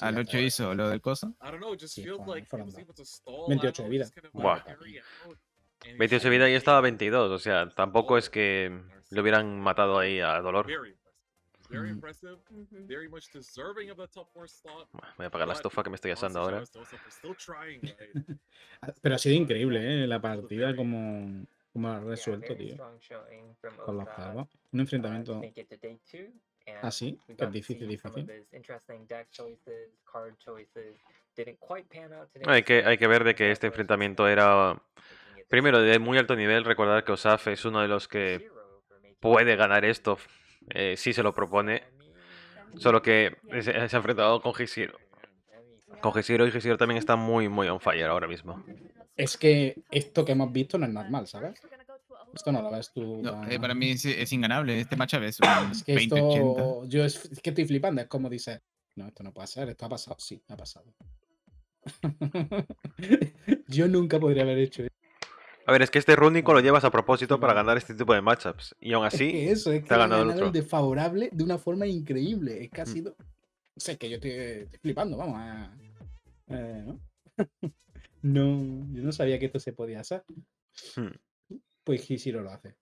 al 8 hizo lo del cosa. Sí, 28 de vida. Wow. 28 de vida y estaba 22, o sea, tampoco es que le hubieran matado ahí a dolor. Voy a apagar la estufa que me estoy asando ahora. Ah, pero ha sido increíble, ¿eh? La partida como, ha resuelto, tío. Con Un uh, enfrentamiento así, ah, que es difícil y fácil. Hay que, hay que ver de que este enfrentamiento era primero, de muy alto nivel, recordar que Osaf es uno de los que puede ganar esto eh, si se lo propone. Solo que se, ha enfrentado con Hishiro. Con Gisiro y Hishiro también está muy, muy on fire ahora mismo. Es que esto que hemos visto no es normal, ¿sabes? Esto no lo ves tú. Eh, para mí es, inganable. Este match a veces es que Yo es, que estoy flipando. Es como dice. no, esto no puede ser. Esto ha pasado. Sí, ha pasado. yo nunca podría haber hecho esto. A ver, es que este Rúnico lo llevas a propósito para ganar este tipo de matchups. Y aún así, está eso, es ha ganado, el, desfavorable de una forma increíble. Es casi. ha sido... O que yo eh, estoy, flipando, vamos. A... Eh, ¿no? yo no sabía que esto se podía hacer. pues Pues Hishiro lo hace.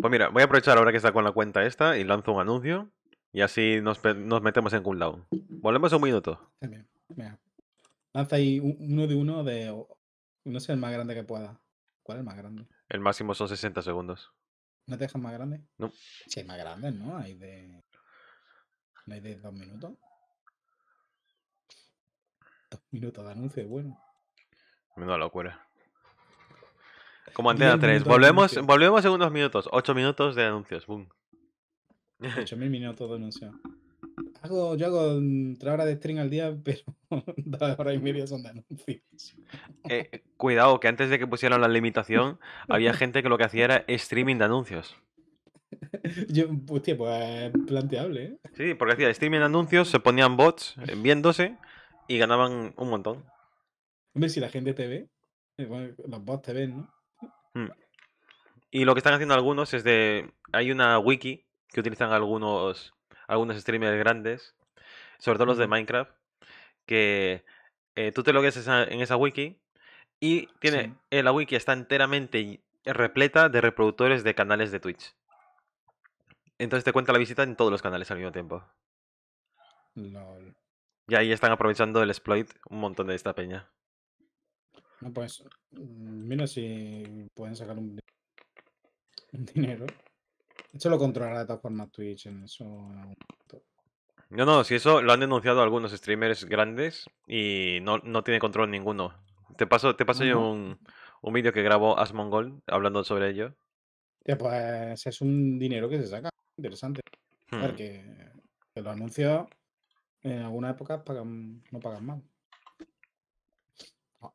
Pues mira, voy a aprovechar ahora que está con la cuenta esta y lanzo un anuncio. Y así nos, metemos en cooldown. Volvemos un minuto. También. Mira. Lanza ahí uno de uno de no sé el más grande que pueda. ¿Cuál es el más grande? El máximo son 60 segundos. ¿No te dejan más grande? No. Si hay más grande, ¿no? Hay de. ¿No hay de dos minutos? Dos minutos de anuncio, bueno. Menuda locura. Como Antena 3. Volvemos, volvemos en unos minutos. 8 minutos de anuncios. Boom. 8.000 minutos de anuncio yo hago tres horas de stream al día, pero dos horas y media son de anuncios. Eh, cuidado, que antes de que pusieran la limitación, había gente que lo que hacía era streaming de anuncios. Yo, hostia, pues planteable, ¿eh? Sí, porque hacía streaming de anuncios, se ponían bots eh, viéndose y ganaban un montón. ver si la gente te ve, eh, los bots te ven, ¿no? Hmm. Y lo que están haciendo algunos es de. Hay una wiki que utilizan algunos algunos streamers grandes, sobre todo los de Minecraft, que eh, tú te logues en esa wiki y tiene la wiki está enteramente repleta de reproductores de canales de Twitch. Entonces te cuenta la visita en todos los canales al mismo tiempo. Y ahí están aprovechando el exploit un montón de esta peña. No, pues, mm, mira si pueden sacar un dinero. Eso lo controlará de todas formas Twitch en eso. No, no, si eso lo han denunciado algunos streamers grandes y no, tiene control ninguno. Te paso, te paso yo un, un vídeo que grabó Asmongold hablando sobre ello. pues es un dinero que se saca. Interesante. porque hmm. lo ver, en alguna época no pagan mal. Ah,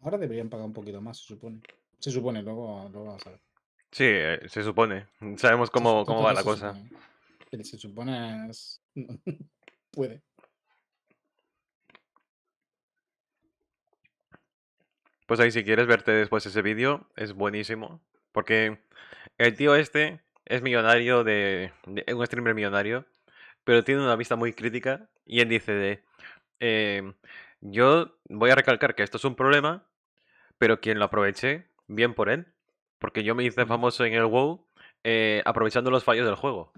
ahora deberían pagar un poquito más, se supone. Se supone, luego, lo vas a ver. Sí, eh, se supone. Sabemos cómo, cómo va la cosa. Pero se supone Puede. Pues ahí si quieres verte después ese vídeo, es buenísimo. Porque el tío este es millonario de, un streamer millonario, pero tiene una vista muy crítica y él dice de... Em, yo voy a recalcar que esto es un problema, pero quien lo aproveche, bien por él. Porque yo me hice famoso en el WoW eh, aprovechando los fallos del juego.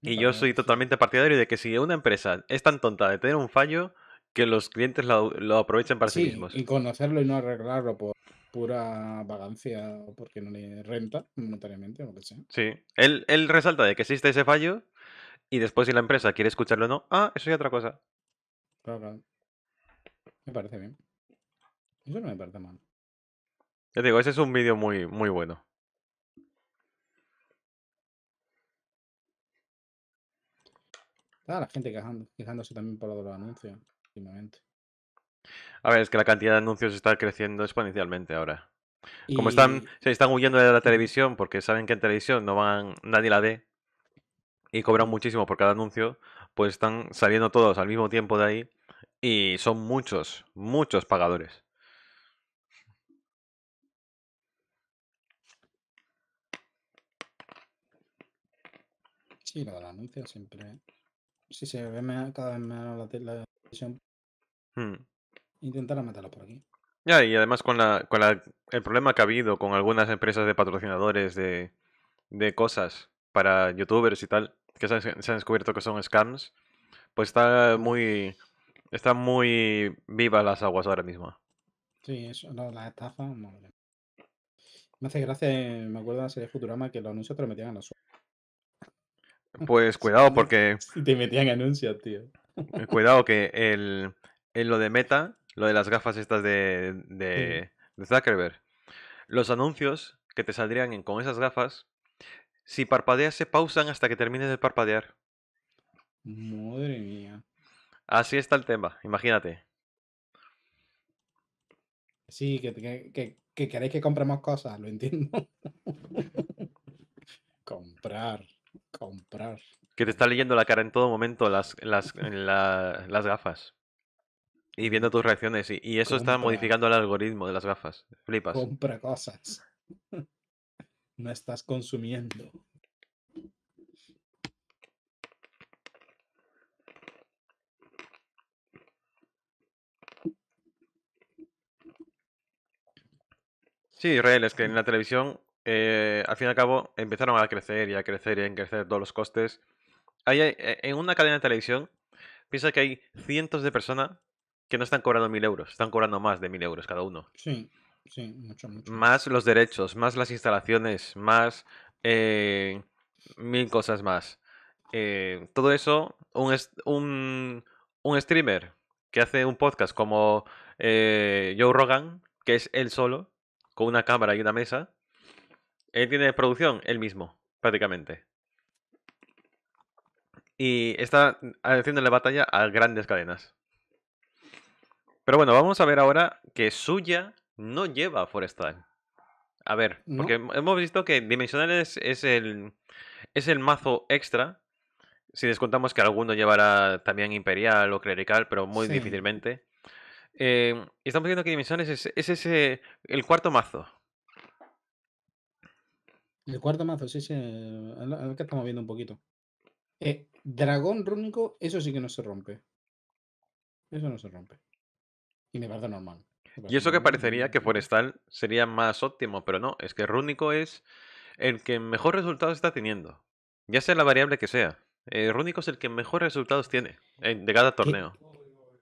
Y yo soy totalmente partidario de que si una empresa es tan tonta de tener un fallo, que los clientes lo, aprovechen para sí, sí, mismos. Y conocerlo y no arreglarlo por pura vagancia o porque no le renta monetariamente o lo que sea. Sí, él, él resalta de que existe ese fallo y después si la empresa quiere escucharlo o no, ah, eso es otra cosa. Claro, claro. Me parece bien. Eso no me parece mal. Ya digo, ese es un vídeo muy, muy bueno. la gente quejándose también por los anuncios últimamente. A ver, es que la cantidad de anuncios está creciendo exponencialmente ahora. Como están, se están huyendo de la televisión porque saben que en televisión no van, nadie la ve y cobran muchísimo por cada anuncio, pues están saliendo todos al mismo tiempo de ahí y son muchos, muchos pagadores. Sí, lo del anuncio siempre. Si se ve cada vez menos la, televisión. Hmm. Intentar por aquí. Ya, y además con, la, con el problema que ha habido con algunas empresas de patrocinadores de, de cosas para youtubers y tal, que se han, descubierto que son scams, pues está muy, está muy viva las aguas ahora mismo. Sí, eso, no, la estafa, Me hace gracia, eh, me acuerdo de la serie Futurama que los anuncios te lo metían en la pues cuidado porque... Te metían anuncios, tío. Eh, cuidado que el, en lo de Meta, lo de las gafas estas de, de, de Zuckerberg, los anuncios que te saldrían con esas gafas, si parpadeas se pausan hasta que termines de parpadear. Madre mía. Así está el tema, imagínate. Sí, que, que, que, que queréis que cosas, lo entiendo. Comprar. Comprar. Que te está leyendo la cara en todo momento las, las, las gafas. Y viendo tus reacciones. Y, eso está modificando el algoritmo de las gafas. Flipas. Compra cosas. No estás consumiendo. Sí, Israel, es que en mm. la televisión eh, al fin y al cabo empezaron a crecer y a crecer y a crecer todos los costes. hay, eh, en una cadena de televisión, piensa que hay cientos de personas que no están cobrando mil euros, están cobrando más de mil euros cada uno. Sí, sí, mucho, mucho. Más los derechos, más las instalaciones, más eh, mil cosas más. todo eso, un, un, streamer que hace un podcast como Joe Rogan, que es él solo, con una cámara y una mesa, él tiene producción, él mismo, prácticamente. Y está haciendo la batalla a grandes cadenas. Pero bueno, vamos a ver ahora que Suya no lleva Forestal. A ver, porque hemos visto que Dimensionales es el, es el mazo extra. Si descontamos que alguno llevará también Imperial o Clerical, pero muy difícilmente. Y eh, estamos viendo que Dimensiones es, es ese, el cuarto mazo el cuarto mazo, sí, sí. Eh, al que estamos viendo un poquito. Eh, dragón rúnico, eso sí que no se rompe. Eso no se rompe. Y me parece normal. y eso que parecería que Forestal sería más óptimo, pero no, es que rúnico es el que mejor resultados está teniendo. Ya sea la variable que sea. Eh, rúnico es el que mejor resultados tiene de cada torneo.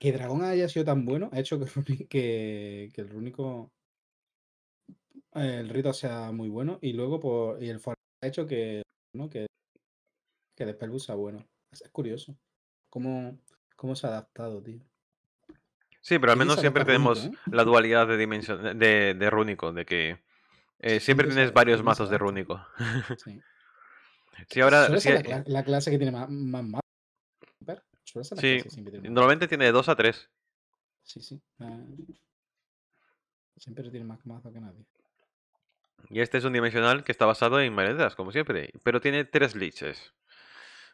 Que, Dragón haya sido tan bueno ha hecho que, que, que el Rúnico eh, el rito sea muy bueno y luego por, y el ha hecho que, ¿no? que, que sea bueno. Es, curioso cómo, cómo se ha adaptado, tío. Sí, pero al menos siempre tenemos ¿eh? la dualidad de dimensión de, de rúnico, de que eh, siempre tienes varios mazos de rúnico. Sí. ahora. la, clase que tiene más, más Sí, normalmente tiene de dos a tres Sí, sí. siempre tiene más mazo que nadie. Y este es un dimensional que está basado en marionetas, como siempre, pero tiene tres liches.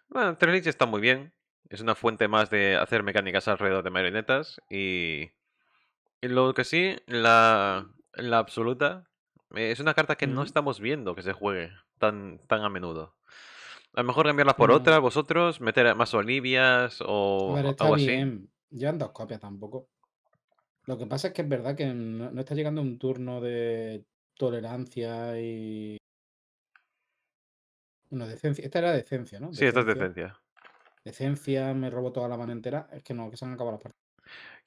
Bueno, tres liches está muy bien. Es una fuente más de hacer mecánicas alrededor de marionetas. Y, lo que sí, la, la absoluta eh, es una carta que no estamos viendo que se juegue tan, tan a menudo. A lo mejor cambiarlas por mm. otra, vosotros, meter más olivias o, Llevan dos copias tampoco. Lo que pasa es que es verdad que no está llegando un turno de tolerancia y. una decencia. Esta era decencia, ¿no? Sí, esta es decencia. Decencia, me robo toda la mano entera. Es que no, que se han acabado las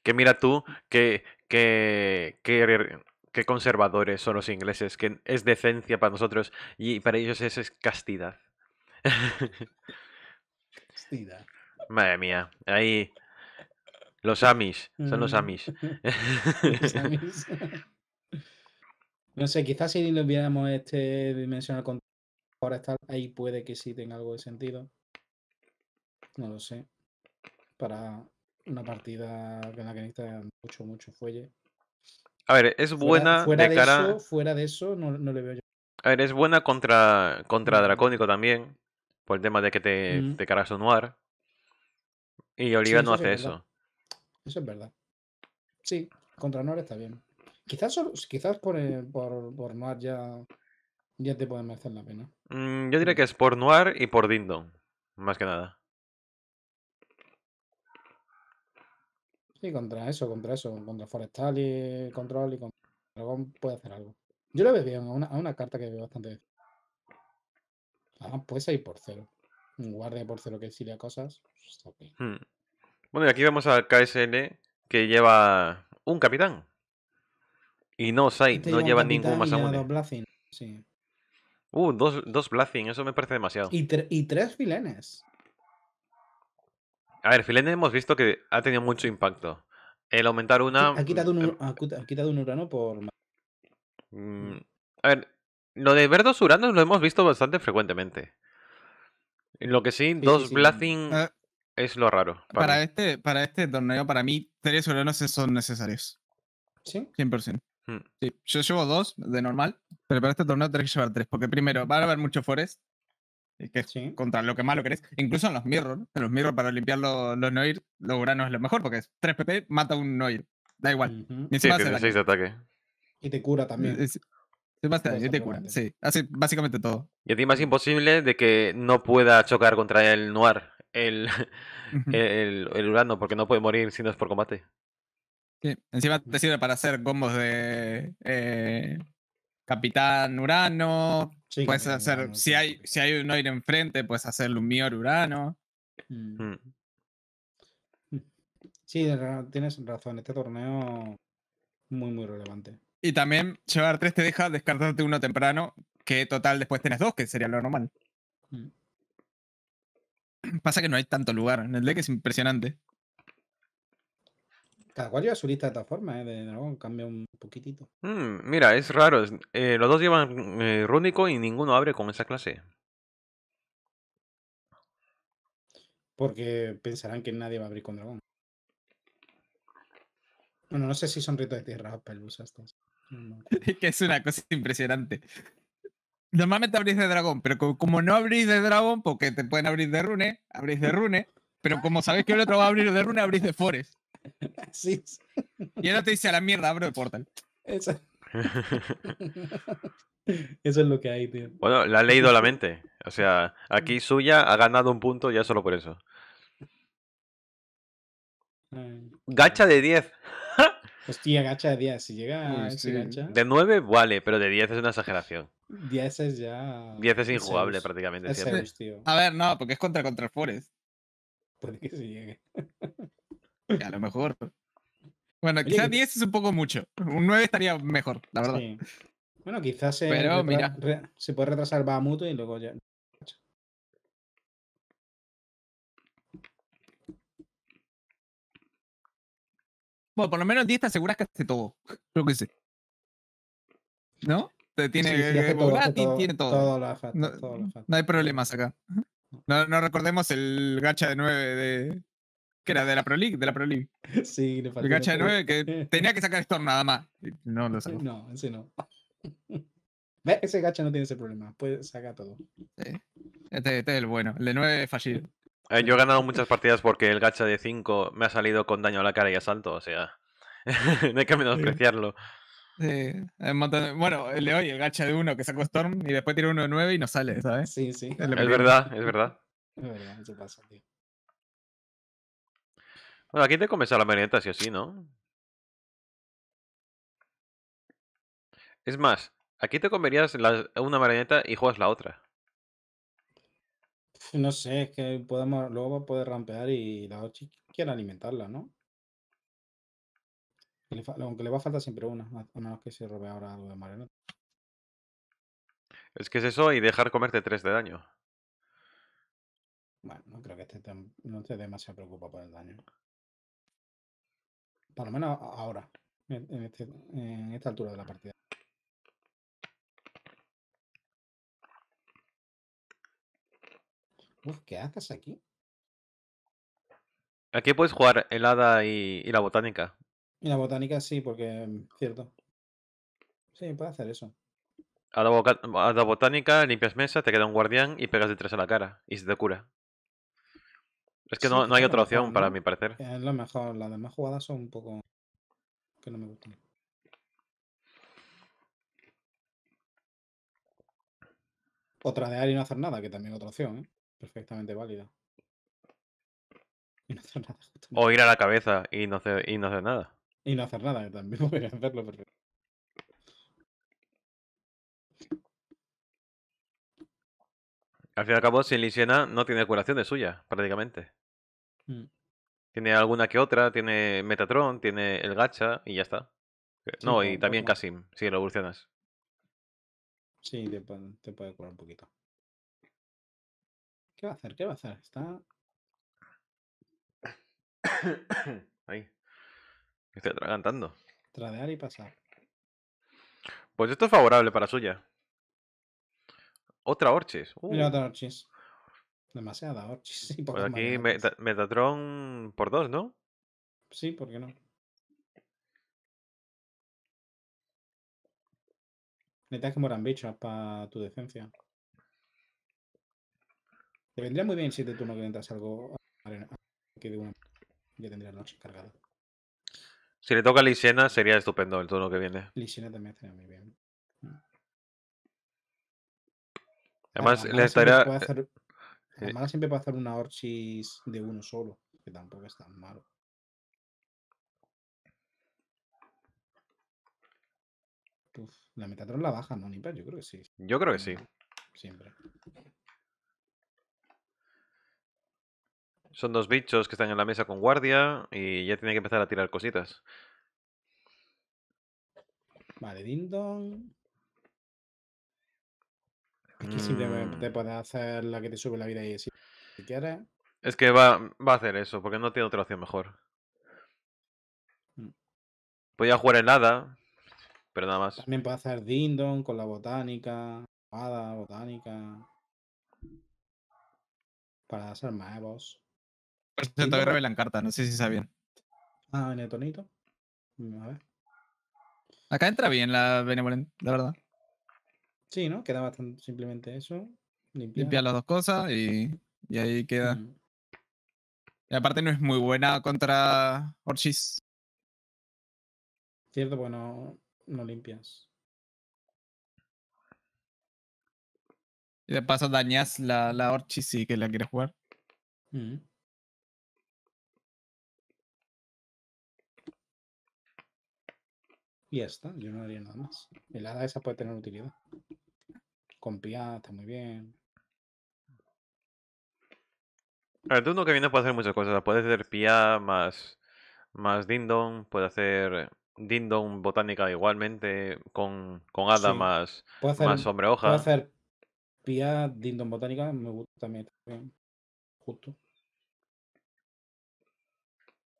Que mira tú, que, que, conservadores son los ingleses, que es decencia para nosotros y para ellos eso es castidad. castidad. Madre mía, ahí los amis. son los mm. amis. los amis... No sé, quizás si le viéramos este dimensional ahora está ahí puede que sí tenga algo de sentido. No lo sé. Para una partida en la que necesita mucho, mucho fuelle. A ver, es buena fuera, de, cara... Eso, fuera de eso, no, le veo yo. A ver, es buena contra, contra Dracónico también. Por el tema de que te, mm. te un noir. Y Olivia no hace eso. Eso es verdad. Sí, contra Noir está bien. Quizás, quizás eh, por, por, Noir ya, ya te pueden merecer la pena. Mm, yo diría que es por Noir y por Dindon, más que nada. Sí, contra eso, contra eso, contra Forestal y Control y contra Dragón puede hacer algo. Yo lo veo bien, a una, carta que veo bastante bien. Ah, puedes por cero. Un guardia por cero que exilia cosas. Pues, hmm. Bueno, y aquí vemos al KSN que lleva un capitán. Y no, Sai, este no lleva ningún más eh. Dos Uh, dos, dos Blazing, eso me parece demasiado. Y, tres filenes. A ver, Filenes hemos visto que ha tenido mucho impacto. El aumentar una. Mm, em ha quitado un, Urano por. Mm, a ver, lo de ver dos Uranos lo hemos visto bastante frecuentemente. Lo que sí, dos Blazing ah, es lo raro. Para, este, para este torneo, para mí, tres Uranos son necesarios. ¿Sí? 100%. Mm. Sí, yo llevo dos de normal, pero para este torneo tendré que llevar tres, porque primero va a haber mucho forest, eh, que contra lo que más lo querés, incluso en los mirror, en los mirror para limpiar los, los noir, Los uranos es lo mejor, porque es 3 pp, mata un noir, da igual. sí, Y te cura también. Es, Bastante, te cura, sí. Así básicamente todo. Y ti es imposible de que no pueda chocar contra el Noir, el, el, el, Urano, porque no puede morir si no es por combate. Sí. Encima te sirve para hacer combos de eh, Capitán Urano. puedes hacer, si, hay, si hay un Oir enfrente, puedes hacer Lumior Urano. Mm. Mm. Mm. Sí, tienes razón. Este torneo muy, muy relevante. Y también llevar tres te deja descartarte uno temprano, que total después tenés dos, que sería lo normal. Pasa que no hay tanto lugar en el deck, es impresionante. Cada cual lleva su lista de todas formas, ¿eh? De dragón cambia un poquitito. Mm, mira, es raro. Eh, los dos llevan eh, rúnico y ninguno abre con esa clase. Porque pensarán que nadie va a abrir con dragón. Bueno, no sé si son ritos de tierra o pelusas. estos. que es una cosa impresionante. Normalmente abrís de dragón, pero como no abrís de dragón, porque te pueden abrir de rune, abrís de rune, pero como sabéis que el otro va a abrir de rune, abrís de forest. Así es. Y ahora te dice a la mierda, abro el portal. Eso. es lo que hay, tío. Bueno, la ha leído la mente. O sea, aquí mm. suya ha ganado un punto ya solo por eso. Gacha de 10. Hostia, gacha de 10. Si llega gacha. De 9 vale, pero de 10 es una exageración. 10 es ya. 10 es injugable prácticamente. Es tío. A ver, no, porque es contra contra Forest. Puede que se llegue a lo mejor. Bueno, quizás 10 es un poco mucho. Un 9 estaría mejor, la verdad. Bueno, quizás se, se puede retrasar Bamuto y luego ya. Bueno, por lo menos 10 te aseguras hace todo. Creo que sí. ¿No? tiene sí, todo, tiene todo. no, hay problemas acá. no recordemos el gacha de 9 de, que era de la Pro League, de la Pro League. Sí, le faltó. El gacha de 9 que tenía que sacar Storm nada más. No lo sacó. No, ese no. Ese gacha no tiene ese problema. Puede sacar todo. Sí. Este, este, es el bueno. El de 9 es fácil yo he ganado muchas partidas porque el gacha de 5 me ha salido con daño a la cara y asalto, o sea. no hay que menospreciarlo. Sí, bueno, el de hoy, el gacha de 1 que sacó Storm y después tiene uno de 9 y no sale, ¿sabes? Sí, sí. Es, es verdad, es verdad. Es verdad, eso pasa, tío. Bueno, aquí te comes a la merienda, si así, ¿no? Es más, aquí te comerías una marioneta y juegas la otra. No sé, es que podemos, luego va a poder rampear y la Ochi quiera alimentarla, ¿no? aunque le va a faltar siempre una, a menos que se robe ahora algo de marioneta. Es que es eso y dejar comerte tres de daño. Bueno, no creo que este tan- no esté demasiado preocupado por el daño. Por lo menos ahora, este, en, esta altura de la partida. Uf, ¿qué haces aquí? Aquí puedes jugar el hada y, la botánica. Y la botánica sí, porque mm, cierto. Sí, puede hacer eso. Hada, hada botánica, limpias mesa, te queda un guardián y pegas de tres a la cara y se te cura. Es que no, hay otra opción, para mi parecer. Es lo mejor. Las demás jugadas son un poco. que no me gustan. Otra de y no hacer nada, que también es otra opción, ¿eh? perfectamente válida. O ir a la cabeza y no hacer, y no hacer nada. Y no hacer nada, que también podría hacerlo perfectamente. Al fin y al cabo, sin Lisiana no tiene curación de suya, prácticamente. Mm. Tiene alguna que otra, tiene Metatron, tiene el Gacha y ya está. Eh, no, y también Kasim, si lo evolucionas. Sí, te, puede curar un poquito. ¿Qué va a hacer? ¿Qué va a hacer? Está. Ahí. estoy atragantando. Tradear y pasar. Pues esto es favorable para suya. Otra Orchis. Mira, uh. otra Orchis. Demasiada Orchis. Sí, pues aquí Metatron por dos, ¿no? Sí, ¿por qué no? Necesitas que moran bichos para tu decencia. Te vendría muy bien si de turno que entras algo que de una. Ya tendrías los cargados. Si le toca a Lisena sería estupendo el turno que viene. Lisena también estaría muy bien. Ah, además, siempre eh, eh, eh, Además, siempre puede hacer una Orchis de uno solo, que tampoco es tan malo. la Metatron la baja, ¿no, Nipper? Yo creo que sí. Yo creo que sí. Siempre. Son dos bichos que están en la mesa con guardia y ya tiene que empezar a tirar cositas. Vale, Dindon. Aquí te mm. puedes hacer la que te sube la vida y si quieres. Es que va, va a hacer eso, porque no tiene otra opción mejor. Mm. Podía jugar en nada pero nada más. También puede hacer Dindon con la botánica, Hada, botánica. Para hacer más boss. Pero se que revelan no sé si bien. Ah, en el A ver. Acá entra bien la benevolente, la verdad. Sí, ¿no? Queda bastante simplemente eso. limpia las dos cosas y, y ahí queda. Y aparte no es muy buena contra Orchis. Cierto, pues no, limpias. Y de paso dañas la, la Orchis si que la quieres jugar. Y ya está, yo no haría nada más. El hada esa puede tener utilidad. Con pia está muy bien. El turno que viene puede hacer muchas cosas. Puede hacer pia más, más dindon, puede hacer dindon botánica igualmente, con, con hada más, más hombre hoja. Puedo hacer pia dindon botánica, me gusta también. también. Justo.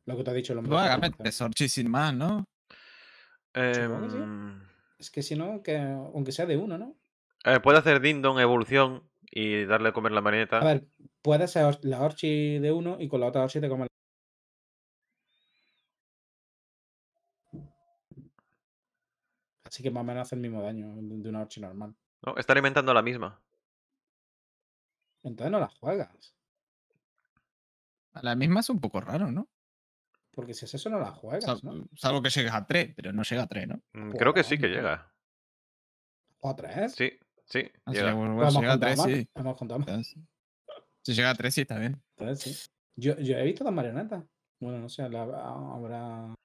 Lo que te ha dicho el hombre. Bueno, sin más, ¿no? Em, es que si no, que aunque sea de uno, ¿no? Eh, puede hacer Dindon evolución y darle a comer la marioneta. A ver, puede ser la Orchi de uno y con la otra Orchi te come la. Así que más o menos hace el mismo daño de una Orchi normal. No, está alimentando la misma. Entonces no la juegas. A la misma es un poco raro, ¿no? Porque si haces eso, no la juegas. ¿no? Salvo que llegues a 3, pero no llega a 3, ¿no? Mm, creo que sí que llega. ¿O a 3? Sí, sí. Ah, llega. si llega a 3, sí. Hemos más. si llega a 3, sí, está bien. Entonces, sí. Yo, yo he visto dos marionetas. Bueno, no sé, la, habrá.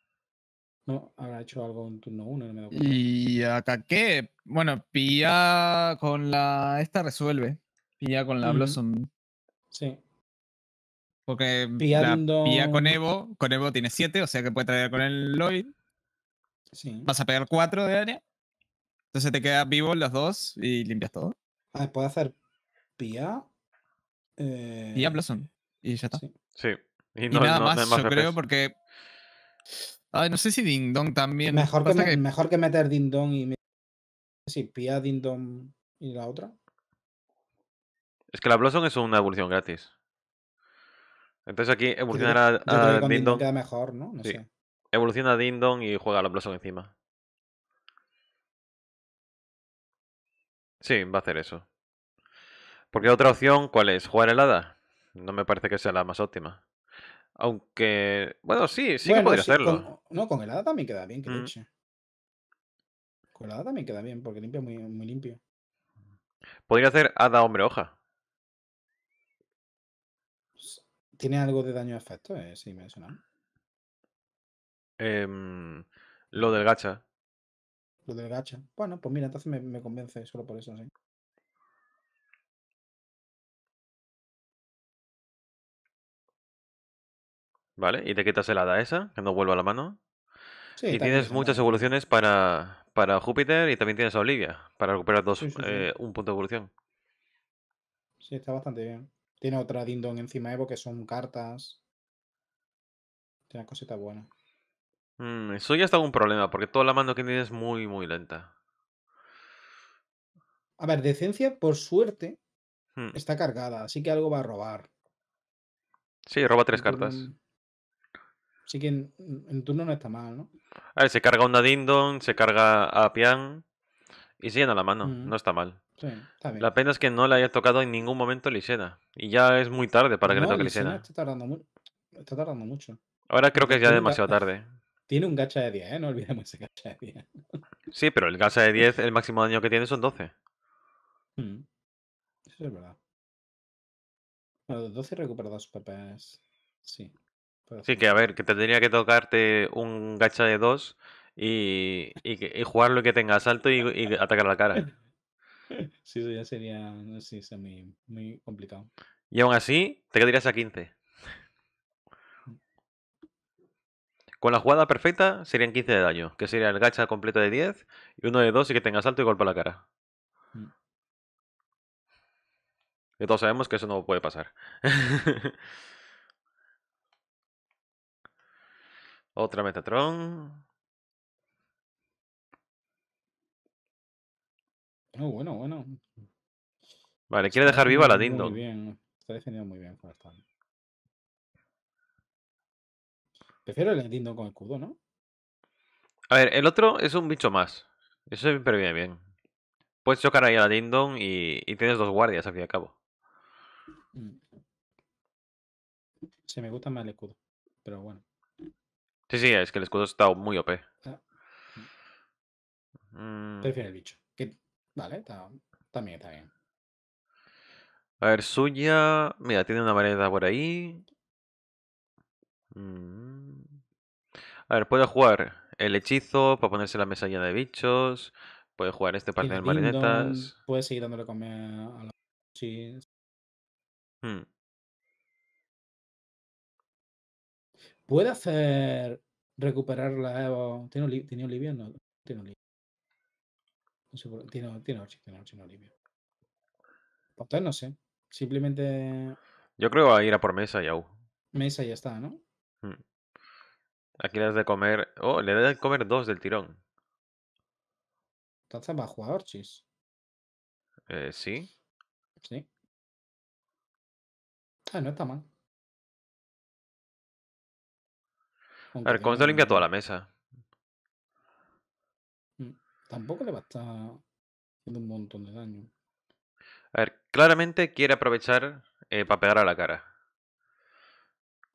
No, habrá hecho algo en turno 1, no me acuerdo. Y acá qué. Bueno, pilla con la. Esta resuelve. Pilla con la uh Blossom. Sí. Porque pía la con Evo, con Evo tiene 7, o sea que puede traer con el Lloyd. Vas a pegar 4 de área. Entonces te quedas vivo los dos y limpias todo. ver, ah, puede hacer pía. Eh... Pía Blossom. Y ya está. Sí. Y, no, nada más, yo creo, porque. Ay, no sé si Ding Dong también. Mejor, que, meter Ding Dong y. Sí, pía Ding Dong y la otra. Es que la Blossom es una evolución gratis. Entonces aquí evolucionará a, Dindon. mejor, ¿no? Evoluciona a Dindon y juega a la encima. Sí, va a hacer eso. Porque otra opción, ¿cuál es? ¿Jugar helada? No me parece que sea la más óptima. Aunque. Bueno, sí, sí que podría hacerlo. no, con helada también queda bien, que mm. leche. Con helada también queda bien, porque limpia muy, muy limpio. Podría hacer hada hombre hoja. ¿Tiene algo de daño de efecto? Eh, me dimensional. Eh, em, lo del gacha. Lo del gacha. Bueno, pues mira, entonces me, convence solo por eso, sí. Vale, y te quitas el hada esa, que no vuelva a la mano. y tienes muchas evoluciones para, para, Júpiter y también tienes a Olivia, para recuperar dos, eh, un punto de evolución. Sí, está bastante bien. Tiene otra Dindon encima Evo que son cartas. Tiene una buenas. buena. Mm, eso ya está un problema, porque toda la mano que tiene es muy, muy lenta. A ver, decencia, por suerte, hmm. está cargada, así que algo va a robar. Sí, roba tres cartas. Así que en, turno no está mal, ¿no? A ver, se carga una Dindon, se carga a Pian. Y siguen a la mano, no está mal. Sí, está bien. La pena es que no le haya tocado en ningún momento Lisena. Y ya es muy tarde para que le toque Lisena. Está tardando, está tardando mucho. Ahora creo que es ya demasiado tarde. Tiene un gacha de 10, ¿eh? no olvidemos ese gacha de 10. sí, pero el gacha de 10, el máximo daño que tiene son 12. Mm. Eso es verdad. Bueno, 12 recupera dos PPs. Sí. Sí, que a ver, que tendría que tocarte un gacha de 2 y, y, y jugar lo que tenga salto y, atacar a la cara. Sí, eso ya sería, muy, muy complicado. Y aún así, te quedarías a 15. Mm. Con la jugada perfecta serían 15 de daño, que sería el gacha completo de 10 y uno de 2 y que tenga salto y golpe a la cara. Mm. Y todos sabemos que eso no puede pasar. Otra Metatron. bueno, bueno. Vale, quiere dejar viva la Dindon. Muy bien, está defendiendo muy bien Prefiero la Dindon con escudo, ¿no? A ver, el otro es un bicho más. Eso se previene bien. Puedes chocar ahí a la Dindon y, y tienes dos guardias al fin y al cabo. Mm. Se me gusta más el escudo, pero bueno. Sí, sí, es que el escudo está muy OP. Ah, mm. Mm. Prefiero el bicho. Vale, está, también está bien. A ver, Suya. Mira, tiene una variedad por ahí. Mm. A ver, puede jugar el hechizo para ponerse la mesa llena de bichos. Puede jugar este para de marionetas. Puede seguir dándole comer a los sí. Hmm. Puede hacer recuperar la ¿Tiene, ¿Tiene Olivia? No, tiene tiene, tiene tiene 8 no Olivia. no sé. Simplemente. Yo creo que va a ir a por mesa y au. Mesa ya está, ¿no? Hmm. Aquí le das de comer. Oh, le das de comer dos del tirón. Entonces va a jugar Orchis. Eh, sí. Sí. Ah, no está mal. a ver, ¿cómo se limpia toda la mesa? tampoco le va a estar haciendo un montón de daño. A ver, claramente quiere aprovechar eh, para pegar a la cara.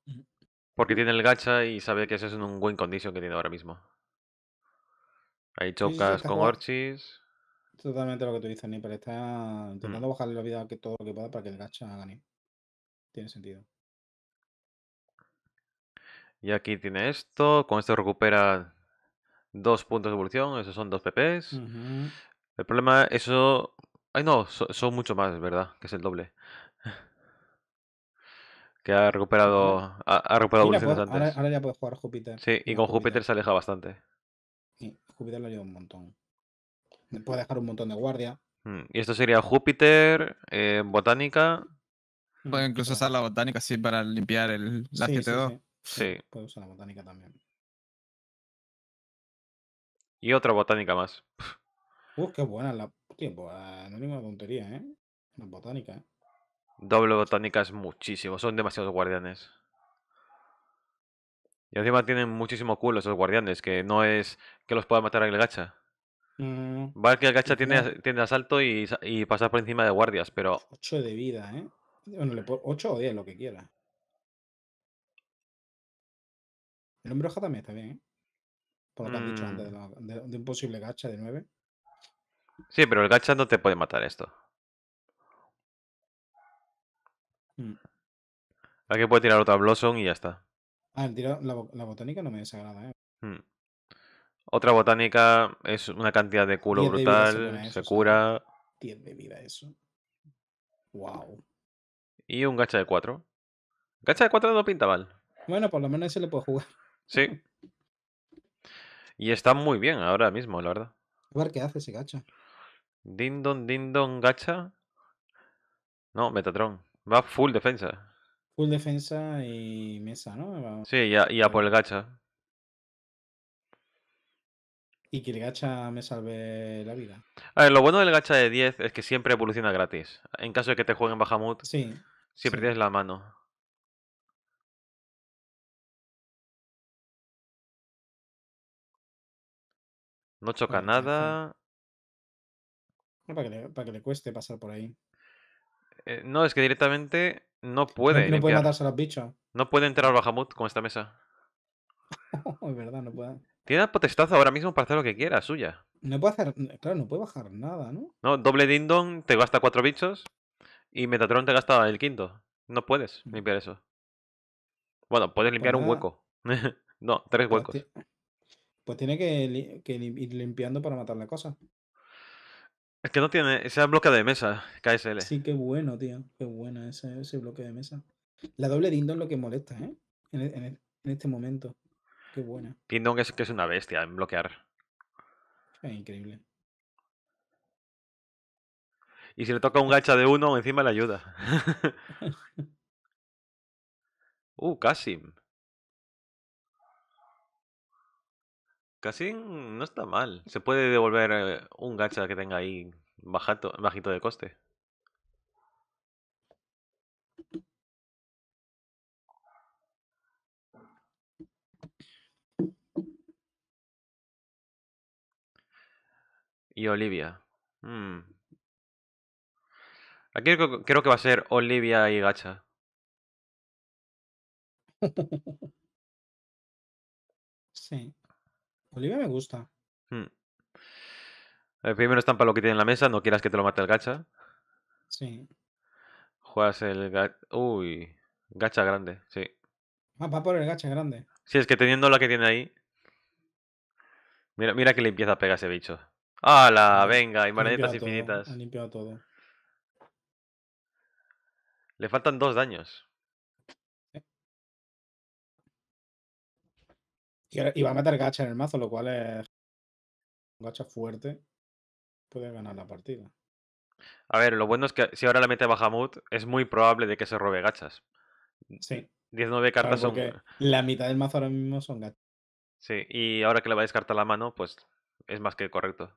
Mm. Porque tiene el gacha y sabe que eso es un win condition que tiene ahora mismo. Ahí chocas con Orchis. Totalmente lo que tú dices, Nipper. Está mm. intentando bajarle la vida que todo lo que pueda para que el gacha gane. Tiene sentido. Y aquí tiene esto. Con esto recupera dos puntos de evolución, esos son dos PPs. El problema, eso. Ay, no, son mucho más, ¿verdad? Que es el doble. que ha recuperado. Ha, recuperado evoluciones antes. Ahora, ya puede jugar Júpiter. Sí, y, con Júpiter. se aleja bastante. Júpiter le lleva un montón. Puede dejar un montón de guardia. Mm, y esto sería Júpiter, eh, Botánica. Puede incluso usar la botánica, sí, para limpiar el, la sí, Puede usar la botánica también. Y otra botánica más. ¡Uf uh, qué buena la. tiempo no es ninguna tontería, ¿eh? Una botánica, ¿eh? Doble botánica es muchísimo. Son demasiados guardianes. Y encima tienen muchísimo culo esos guardianes, que no es que los pueda matar el gacha. Mm, vale que el gacha tiene, tiene asalto y, y pasar por encima de guardias, pero... 8 de vida, ¿eh? Bueno, le 8 o 10, lo que quiera. El hombre hoja también está bien, ¿eh? por lo que dicho mm. antes, de, un posible gacha de 9. Sí, pero el gacha no te puede matar esto. Mm. Aquí puede tirar otra Blossom y ya está. Ah, la, botánica no me desagrada, ¿eh? Mm. Otra botánica es una cantidad de culo brutal, se, cura. 10 de vida eso. Wow. Y un gacha de 4. Gacha de 4 no pinta mal. Bueno, por lo menos ese le puedo jugar. Sí. Y está muy bien ahora mismo, la verdad. A ver qué hace ese gacha. Dindon, Dindon, gacha. No, Metatron. Va full defensa. Full defensa y mesa, ¿no? Sí, y a, por el gacha. Y que el gacha me salve la vida. A ver, lo bueno del gacha de 10 es que siempre evoluciona gratis. En caso de que te jueguen Bahamut, sí, siempre tienes la mano. No choca nada. para, que le, cueste pasar por ahí. Eh, no, es que directamente no puede. No, puede matarse a los bichos. No puede entrar al Bahamut con esta mesa. es verdad, no puede. Tiene la potestad ahora mismo para hacer lo que quiera, suya. No puede hacer. Claro, no puede bajar nada, ¿no? No, doble Dindon te gasta cuatro bichos y Metatron te gasta el quinto. No puedes mm. limpiar eso. Bueno, puedes limpiar un hueco. no, tres huecos. Pues tiene que, ir limpiando para matar la cosa. Es que no tiene. Ese bloque de mesa, KSL. Sí, qué bueno, tío. Qué bueno ese, bloque de mesa. La doble Dindon es lo que molesta, ¿eh? E, e, en, este momento. Qué buena. Dindon es que es una bestia en bloquear. Es increíble. Y si le toca un gacha de uno, encima le ayuda. uh, Casim. Casi no está mal. Se puede devolver eh, un gacha que tenga ahí bajato, bajito de coste. Y Olivia. Mm. Aquí creo que va a ser Olivia y Gacha. Sí. Olivia me gusta. Hmm. El eh, primero estampa lo que tiene en la mesa, no quieras que te lo mate el gacha. Sí. Juegas el gacha. Uy, gacha grande, sí. Ah, va por el gacha grande. Sí, es que teniendo la que tiene ahí. Mira, mira que limpieza pega ese bicho. ¡Hala! Venga, y marionetas infinitas. ha limpiado todo. Le faltan dos daños. Y va a meter gacha en el mazo, lo cual es. gacha fuerte. Puede ganar la partida. A ver, lo bueno es que si ahora la mete Bahamut, es muy probable de que se robe gachas. Sí. 19 cartas son. La mitad del mazo ahora mismo son gachas. Sí, y ahora que le va a descartar la mano, pues es más que correcto.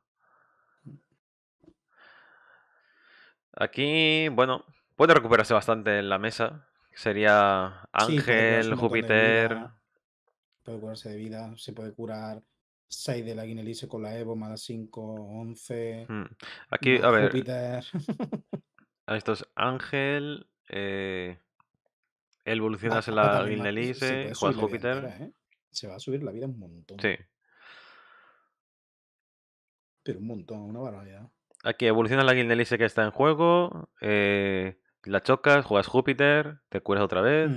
Aquí, bueno, puede recuperarse bastante en la mesa. Sería Ángel, Júpiter puede curarse de vida, se puede curar 6 de la Guinelice con la Evo, más 5, 11. Hmm. Aquí, a ver. Esto a estos Ángel. Eh, evolucionas la Guinelise, juegas Júpiter. ¿eh? Se va a subir la vida un montón. Sí. Pero un montón, una barbaridad. Aquí evolucionas la Guinelice que está en juego. Eh, la chocas, juegas Júpiter, te curas otra vez.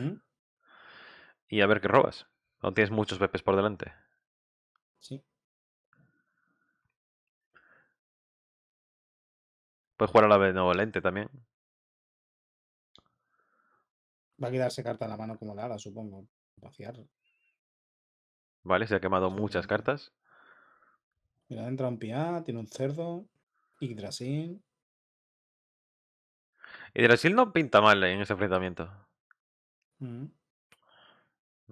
Y a ver qué robas. ¿No tienes muchos Pepes por delante. Sí. Puedes jugar a la benevolente también. Va a quedarse carta en la mano como la supongo. Vaciar. Vale, se ha quemado muchas cartas. Mira, entra un PIA, tiene un cerdo, Y Yggdrasil no pinta mal eh, en ese enfrentamiento. Mm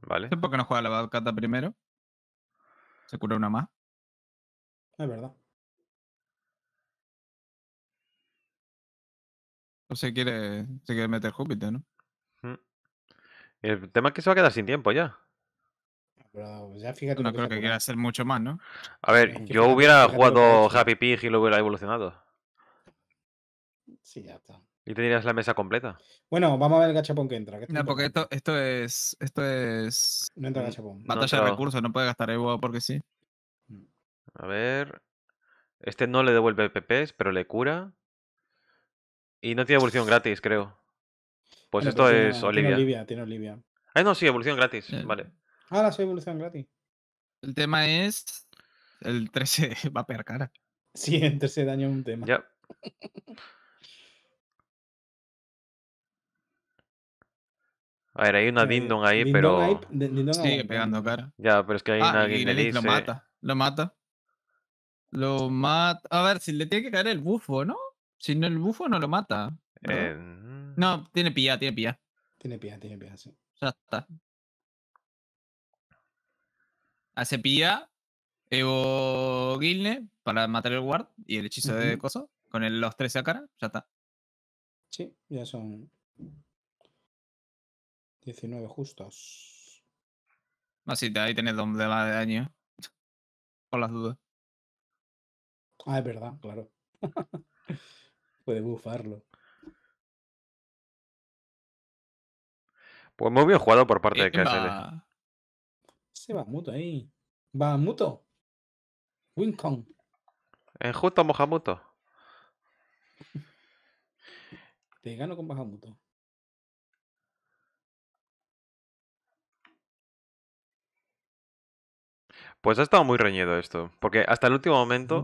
¿Vale? ¿Por qué no juega la cata primero? Se cura una más. Es verdad. O se quiere, se quiere meter Júpiter, ¿no? Mm. El tema es que se va a quedar sin tiempo ya. Ah, ya fíjate no creo que, quiera hacer mucho más, ¿no? A ver, yo hubiera jugado Happy Pig y lo hubiera evolucionado. Sí, ya está. Y tenías la mesa completa. Bueno, vamos a ver el gachapón que entra. no, porque esto, es. Esto es. No entra gachapón. Batalla de recursos, no puede gastar Evo porque sí. Mm. A ver. Este no le devuelve PPs, pero le cura. Y no tiene evolución gratis, creo. Pues esto es Olivia. Tiene Olivia, tiene Olivia. Ah, no, sí, evolución gratis. Vale. Ah, la soy evolución gratis. El tema es. El 13 va a pegar cara. Sí, el 13 daña un tema. Ya. A ver, hay una eh, Dindon ahí, pero. Sigue pegando, cara. Ya, pero es que hay ah, nadie Lo mata, lo mata. Lo mata. A ver, si le tiene que caer el bufo, ¿no? Si no el bufo, no lo mata. Eh, no, mm. tiene pilla, tiene pilla. Tiene pilla, tiene pilla, sí. Ya está. Hace pilla, Evo Gilne para matar el guard y el hechizo de coso con el, los 13 a cara, ya está. Sí, ya son 19 justos. Ah, sí, ahí tenés donde de de daño. Con las dudas. Ah, es verdad, claro. Puede bufarlo. Pues muy bien jugado por parte eh, de KSL. Se va muto ahí. Va muto. Wincon. Es justo Mojamuto. Te gano con Bajamuto. Pues ha estado muy reñido esto, porque hasta el último momento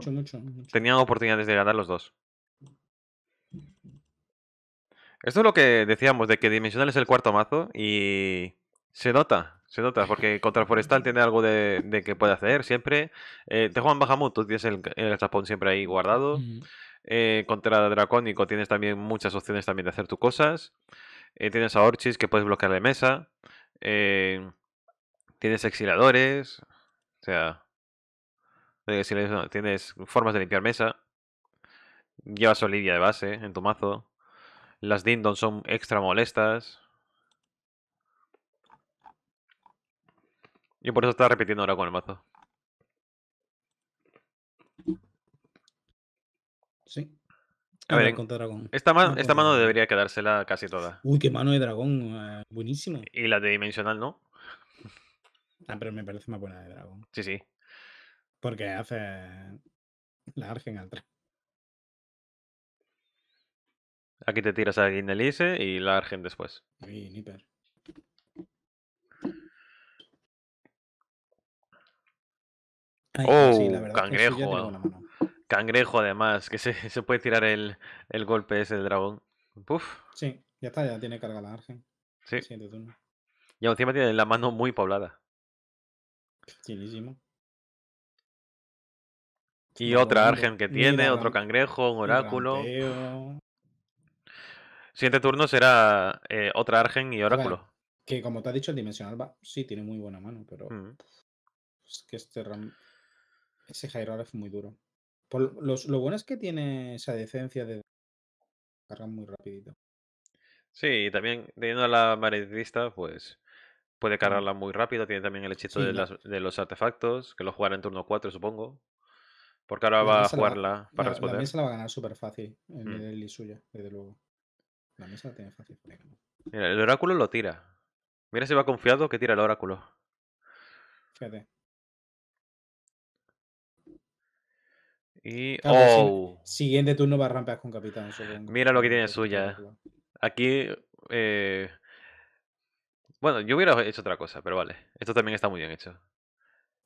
tenían oportunidades de ganar los dos. Esto es lo que decíamos, de que Dimensional es el cuarto mazo y se nota, se nota, porque contra Forestal tiene algo de, que puede hacer siempre. Eh, te juegan Bahamut, tú tienes el, el chapón siempre ahí guardado. Eh, contra Dracónico tienes también muchas opciones también de hacer tus cosas. Eh, tienes a Orchis que puedes bloquear bloquearle mesa. tienes Exiladores sea, tienes formas de limpiar mesa, llevas Olivia de base en tu mazo, las Dindon son extra molestas. Y por eso está repitiendo ahora con el mazo. Sí. A, ver, Esta, mano debería quedársela casi toda. Uy, qué mano de dragón. buenísima eh, buenísimo. Y la de dimensional, ¿no? Ah, pero me parece más buena de dragón. Sí, sí. Porque hace la Argen al 3. Aquí te tiras a Guindelise y la Argen después. oh, cangrejo. Ah. Cangrejo, además, que se, se puede tirar el, el, golpe ese de dragón. Puf. Sí, ya está, ya tiene carga la Argen. Sí. Y encima tiene la mano muy poblada. Chilísimo. Y otra Argen que tiene, otro cangrejo, un oráculo. Siguiente turno será eh, otra Argen y oráculo. que como te ha dicho, el Dimensional va. Sí, tiene muy buena mano, pero. Mm. Es que este ram... Ese Jairo es muy duro. lo bueno es que tiene esa decencia de cargar muy rapidito. Sí, y también teniendo a la maretista, pues Puede cargarla muy rápido, tiene también el hechizo de, los artefactos, que lo jugará en turno 4, supongo. Porque ahora pues va a jugarla para responder. La mesa la va a ganar súper fácil, en el mm. y suya, desde luego. La mesa tiene fácil. Mira, el oráculo lo tira. Mira si va confiado que tira el oráculo. Fíjate. Y. ¡Oh! siguiente turno va a rampear con capitán. Mira lo que tiene suya. Aquí. Eh, bueno, yo hubiera hecho otra cosa, pero vale. Esto también está muy bien hecho.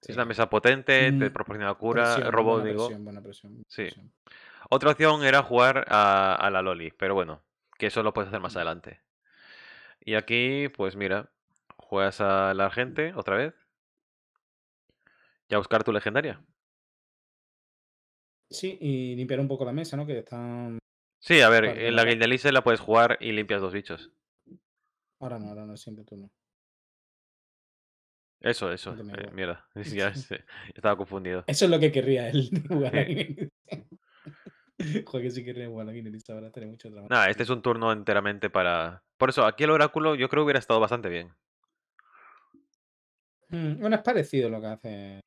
Es una mesa potente, te mm, proporciona cura, presión, robot, digo. Presión, buena sí. Otra opción era jugar a, la Loli, pero bueno, que eso lo puedes hacer más mm. adelante. Y aquí, pues mira, juegas a la gente otra vez. Y a buscar tu legendaria. Sí, y limpiar un poco la mesa, ¿no? Que están. Sí, a ver, en la lisa la puedes jugar y limpias dos bichos. Ahora no, ahora no, siempre turno Eso, eso. mierda. Eh, estaba confundido. Eso es lo que querría él. Juega que si querría jugar a Guinness ahora tiene mucho trabajo. Nah, este es un turno enteramente para. Por eso, aquí el oráculo yo creo que hubiera estado bastante bien. Mm, bueno, es parecido lo que hace.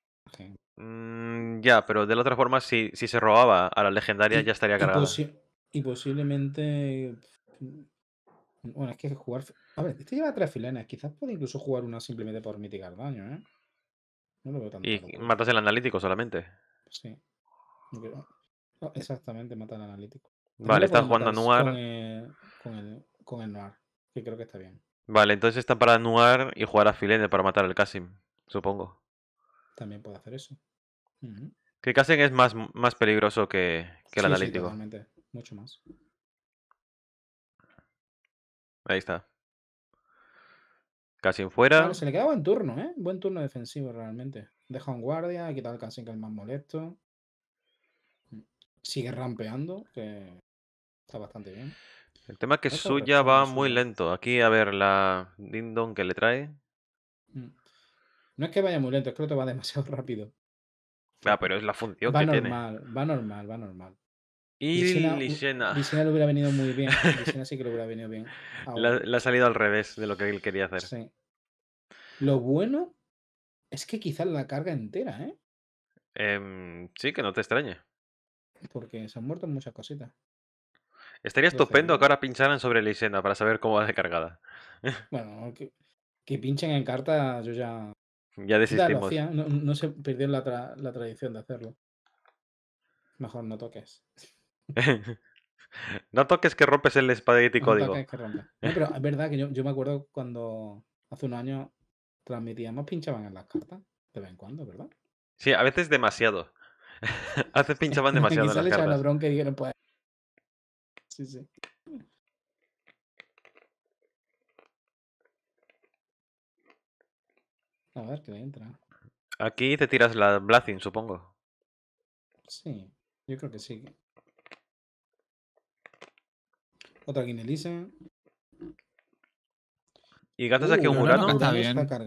Mm, ya, pero de la otra forma, si, si se robaba a la legendaria, ya estaría cargado. Y, y posiblemente. Mm, bueno, es que jugar a ver, este lleva tres filenes. Quizás puede incluso jugar una simplemente por mitigar daño, ¿eh? No lo veo tan Y matas el analítico solamente. Sí. exactamente, mata el analítico. Vale, está jugando a Noir. Con el, con, que creo que está bien. Vale, entonces está para nuar y jugar a Filene para matar al Kasim, supongo. También puede hacer eso. Que Kasim es más, más peligroso que, que el analítico. Sí, totalmente. Mucho más. Ahí está en fuera. se le queda buen turno, ¿eh? Buen turno defensivo realmente. Deja un guardia, quita al casi que es más molesto. Sigue rampeando, que está bastante bien. El tema es que Suya va muy lento. Aquí, a ver, la Dindon que le trae. Mm. No es que vaya muy lento, es que lo va demasiado rápido. Ah, pero es la función va normal, Va normal, va normal. Y Lisena, Lisena le hubiera venido muy bien. Lisena sí que le hubiera venido bien. Le ha salido al revés de lo que él quería hacer. Sí. Lo bueno es que quizás la carga entera, ¿eh? Em, sí, que no te extrañe. Porque se han muerto muchas cositas. Estaría estupendo que ahora pincharan sobre Lisena para saber cómo va cargada. Bueno, que, pinchen en carta, yo ya. Ya desistimos. No, se perdió la tradición de hacerlo. Mejor no toques. no toques que rompes el espadete código. No, pero es verdad que yo, yo, me acuerdo cuando hace un año transmitíamos, pinchaban en las cartas de vez en cuando, ¿verdad? Sí, a veces demasiado. Hace pinchaban demasiado en las cartas. Sí, sí. A ver, que entra. Aquí te tiras la Blazing, supongo. Sí, yo creo que sí. Otra Guinelisa. ¿Y gastas aquí uh, un Urano? está bien. Está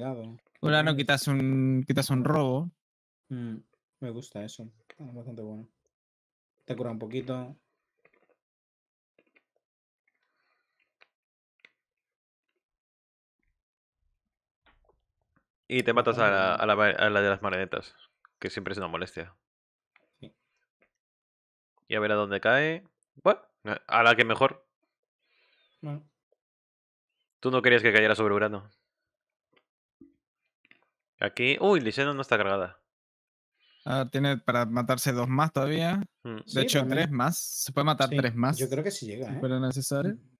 Urano quitas un, quitas un robo. Mm, me gusta eso. Es bastante bueno. Te cura un poquito. Y te matas a la, ah. de las marionetas, que siempre es una molestia. Y a ver a dónde cae. Bueno, a la que mejor. Tú no querías que cayera sobre Urano. Aquí. Uy, Liseno no está cargada. Ah, tiene para matarse dos más todavía. Mm, De hecho, tres más. Se puede matar tres más. Yo creo que sí llega. ¿eh? Pero necesario. Mm.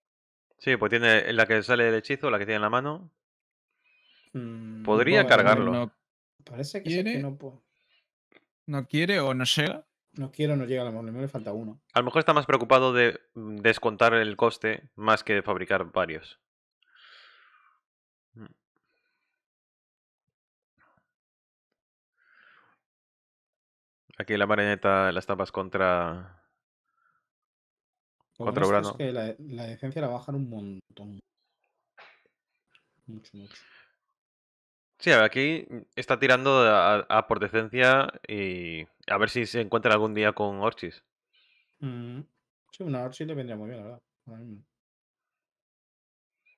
Sí, pues tiene la que sale del hechizo, la que tiene en la mano. Mm, Podría cargarlo. Parece que, no ¿No quiere o no llega? no quiero, no llega a la mano, me falta uno. A lo mejor está más preocupado de mm, descontar el coste más que de fabricar varios. Mm. Aquí la marioneta las tapas contra. Contra brano la, la decencia la bajan un montón. Mucho, mucho. Sí, aquí está tirando a, por decencia y a ver si se encuentra algún día con Orchis. Mm. Sí, una Orchis le vendría muy bien, la verdad.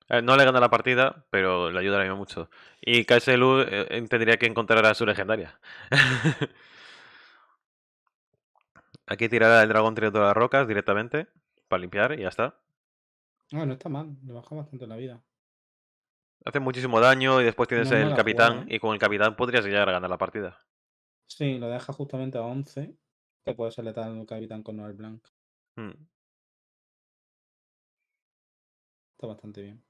Eh, no le gana la partida, pero le ayudaría mucho. Y KSLU eh, eh, tendría que encontrar a su legendaria. aquí tirará el dragón todas las rocas directamente para limpiar y ya está. No, no está mal, le baja bastante la vida. Hace muchísimo daño y después tienes el capitán ¿eh? y con el capitán podrías llegar a ganar la partida. Sí, lo deja justamente a 11, que puede ser letal el capitán con Noel Blanc. Hmm. Está bastante bien.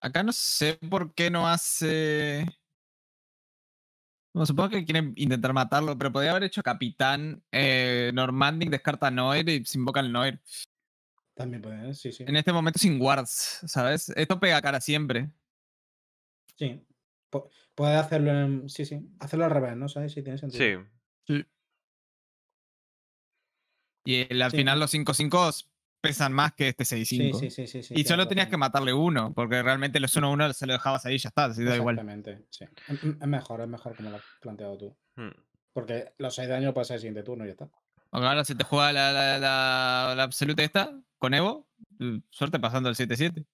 Acá no sé por qué no hace... supongo que quieren intentar matarlo, pero podría haber hecho capitán. Eh, descarta a y se invoca el Noel. También puede, ¿eh? sí, sí. En este momento sin wards, ¿sabes? Esto pega cara siempre. Sí. puedes hacerlo en... Sí, sí. Hacerlo al revés, ¿no? ¿Sabes? Sí, tiene sentido. Sí. sí. Y al final los 5-5 pesan más que este 6-5. Sí, sí, sí, sí, Y solo tenías que matarle uno, porque realmente los 1-1 se lo dejabas ahí y ya está, así da igual. Exactamente, sí. Es mejor, es mejor como lo has planteado tú. Hmm. Porque los 6 daño pasa el siguiente turno y ya está. Ahora si te juega la, la, absoluta esta con Evo, suerte pasando el 7-7.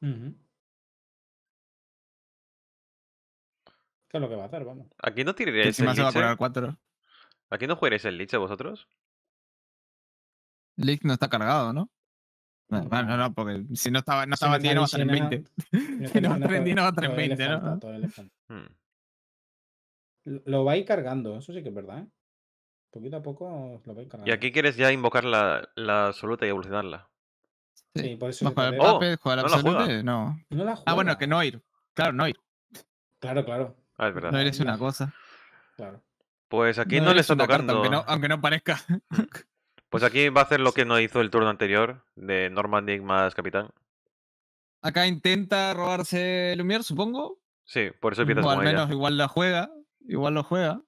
¿Qué es lo que va a hacer? Vamos. Aquí no tiraréis el a ¿eh? ¿Aquí no jugaréis el Lich vosotros? Lich no está cargado, ¿no? Bueno, no, no, porque si no estaba, no estaba en 10, no va a estar en 20. Si no va a estar en 10, no va a estar en 20, ¿no? Hmm. Lo ir cargando, eso sí que es verdad, ¿eh? Poquito a poco lo Y aquí quieres ya invocar la, absoluta y evolucionarla. Sí, por eso. ¡Oh! jugar no la no. no ah, bueno, que no ir. Claro, no ir. Claro, claro. Ah, es No eres una cosa. Claro. Pues aquí no, le está tocando. aunque, no, parezca. Pues aquí va a hacer lo que no hizo el turno anterior de Normandy más Capitán. Acá intenta robarse Lumière, supongo. Sí, por eso empieza o al menos igual la juega. Igual lo juega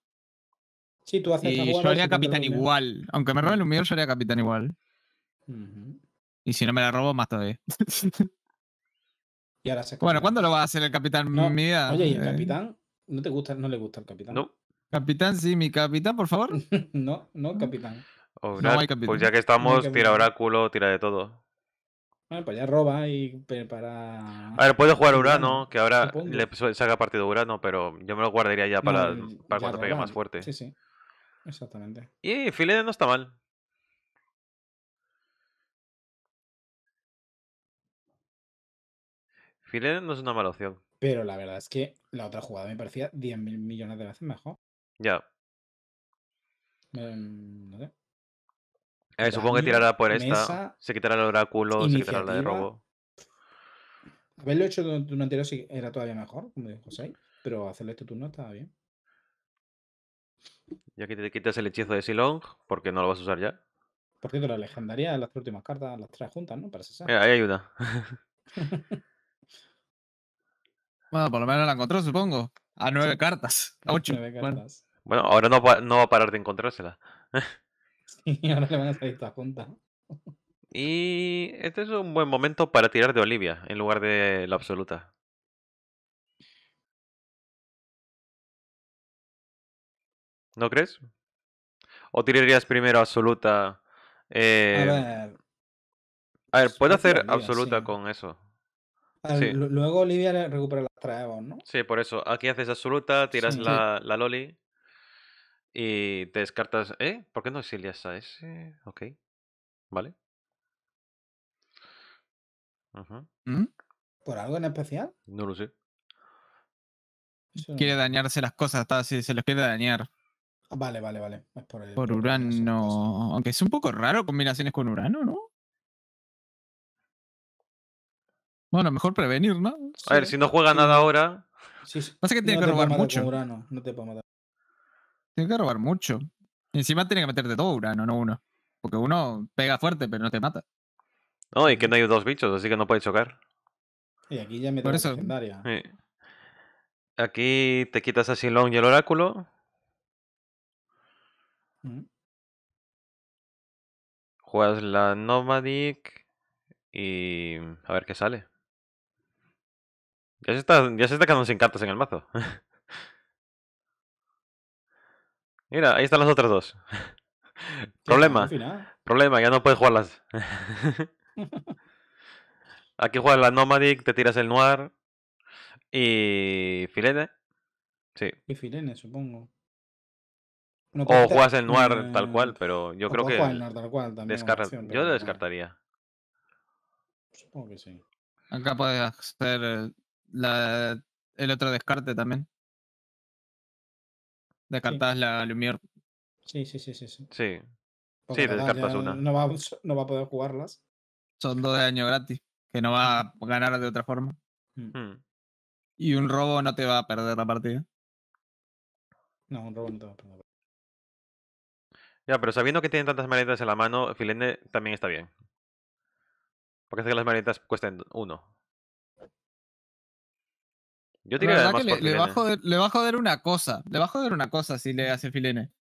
y yo haría capitán igual. Aunque me roben un mío yo haría capitán igual. Y si no me la robo, más todavía. y ahora se bueno, ¿cuándo lo va a hacer el capitán no. Oye, ¿y el eh, capitán? ¿No te gusta, no le gusta el capitán? No. Capitán, sí, mi capitán, por favor. no, no, capitán. hay capitán. Pues ya que estamos, tira oráculo, tira de todo. Bueno, pues ya roba y para. A ver, puede jugar Urano, que ahora le saca partido Urano, pero yo me lo guardaría ya para, para cuando pegue más fuerte. Sí, sí. Exactamente. Y Philly no está mal. Philly no es una mala opción. Pero la verdad es que la otra jugada me parecía 10 mil millones de veces mejor. Ya. Em, eh, supongo que tirará por esta. se quitará el oráculo, se quitará la de robo. Haberlo hecho durante el anterior era todavía mejor, como dijo José. Pero hacerle este turno estaba bien. Ya que te quitas el hechizo de Silong, porque no lo vas a usar ya. Por cierto, la legendaria, las últimas cartas, las tres juntas, ¿no? Para Mira, eh, ahí hay una. bueno, por lo menos la encontró, supongo. A nueve cartas. A ocho. cartas. Bueno, ahora no, va a parar de encontrársela. sí, ahora le van a salir todas juntas. y este es un buen momento para tirar de Olivia en lugar de la absoluta. ¿No crees? ¿O tirarías primero absoluta? A eh? ver. A ver, puede hacer absoluta con eso. Luego Olivia recupera las traemos, ¿no? Sí, por eso. Aquí haces absoluta, tiras la, la, Loli y te descartas. ¿Eh? ¿Por qué no exilias a ese? Ok. Vale. ¿Mm? ¿Por algo en especial? No lo sé. Quiere dañarse las cosas, está, si se les quiere dañar. Vale, vale, vale. por, Urano. Aunque es un poco raro combinaciones con Urano, ¿no? Bueno, mejor prevenir, ¿no? A ver, si no juega nada ahora. Sí, Pasa que tiene que robar mucho. te Tiene que robar mucho. encima tiene que meterte todo Urano, no uno. Porque uno pega fuerte, pero no te mata. No, y que no hay dos bichos, así que no puedes chocar. Y aquí ya me Por Aquí te quitas a Silong y el oráculo. Juegas la Nomadic y a ver qué sale. Ya se está, ya se está quedando sin cartas en el mazo. Mira, ahí están las otras dos. Problema. Problema, ya no puedes jugarlas. Aquí juegas la Nomadic, te tiras el Noir y Filene. Sí. Y Filene, supongo o juegas el Noir tal cual, pero yo creo que. yo lo descartaría. Supongo que sí. Acá puedes hacer eh, la, el otro descarte también. Descartas la Lumière. Sí, sí, sí, sí. Sí, sí, descartas una. No va, no va, a poder jugarlas. Son dos de daño gratis, que no va a ganar de otra forma. Mm. Hmm. Y un robo no te va a perder la partida. No, un robo no te va a perder. Ya, pero sabiendo que tienen tantas maletas en la mano, Filene también está bien. Porque hace que las maletas cuesten uno. Yo diría la le, va a joder una cosa. Le va a joder una cosa si le hace Filene.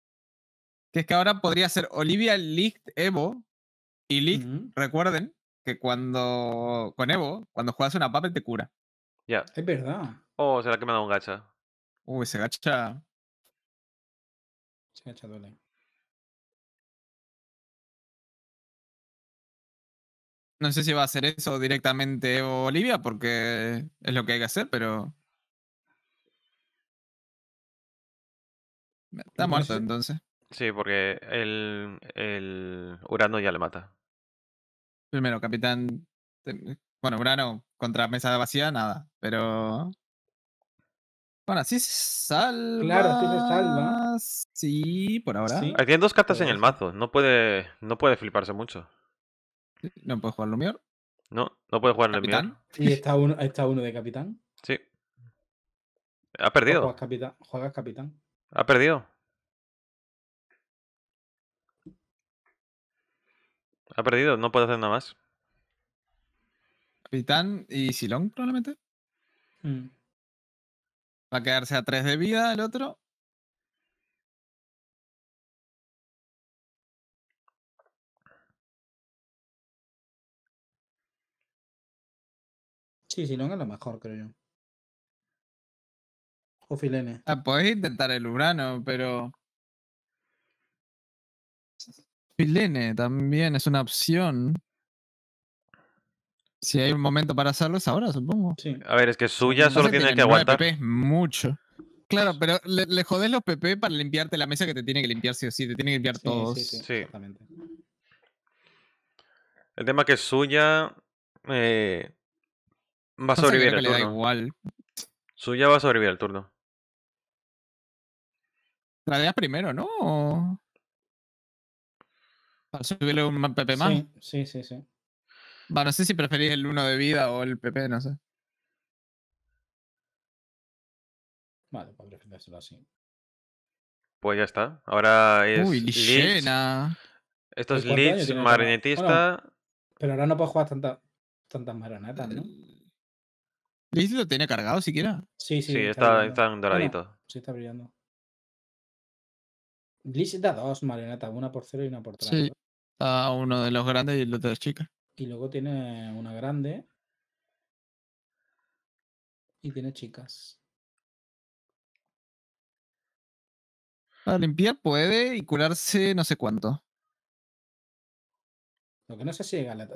Que es que ahora podría ser Olivia Licht Evo. Y Licht, recuerden que cuando. Con Evo, cuando juegas una papel te cura. Ya. Es verdad. Oh, será que me ha dado un gacha. Uy, ese gacha. Ese gacha duele. No sé si va a hacer eso directamente Bolivia, porque es lo que hay que hacer, pero. Está muerto entonces. Sí, porque el, el Urano ya le mata. Primero, capitán. Bueno, Urano contra mesa vacía, nada. Pero. Bueno, sí se salva. Claro, sí se salva. Sí, por ahora. Sí. Tienen dos cartas en el mazo. No puede, no puede fliparse mucho. ¿No puede jugar Lumior? No, no puedes jugar ¿Capitán? ¿Y está uno, está uno de capitán? Sí. Ha perdido. Juegas capitán, capitán. Ha perdido. Ha perdido, no puede hacer nada más. Capitán y Silón, probablemente. Mm. Va a quedarse a tres de vida el otro. Sí, no es lo mejor, creo yo. O Filene. Ah, podés intentar el Urano, pero. Filene también es una opción. Si hay un momento para hacerlo, es ahora, supongo. Sí. A ver, es que suya solo tiene, que aguantar. PP mucho. Claro, pero le, le, jodés los PP para limpiarte la mesa que te tiene que limpiar sí o sí, te tiene que limpiar todos. Sí, sí, exactamente. El tema que suya eh, Va a sobrevivir el turno. Suya va a sobrevivir el turno. deas primero, ¿no? Para subirle un PP más. Sí, sí, sí. sí. no sé si preferís el 1 de vida o el PP, no sé. Vale, podré pues defendérselo así. Pues ya está. Ahora es. Uy, llena. Esto pues es Leeds, marinetista. pero ahora no puedo jugar tantas tantas ¿no? ¿Lizzy lo tiene cargado siquiera? Sí, sí. Sí, está, está, doradito. sí, está brillando. Lizzy da dos marionetas, una por cero y una por tres. Sí, uno de los grandes y el otro de las chicas. Y luego tiene una grande. Y tiene chicas. A limpiar puede y curarse no sé cuánto. Lo que no sé si llega a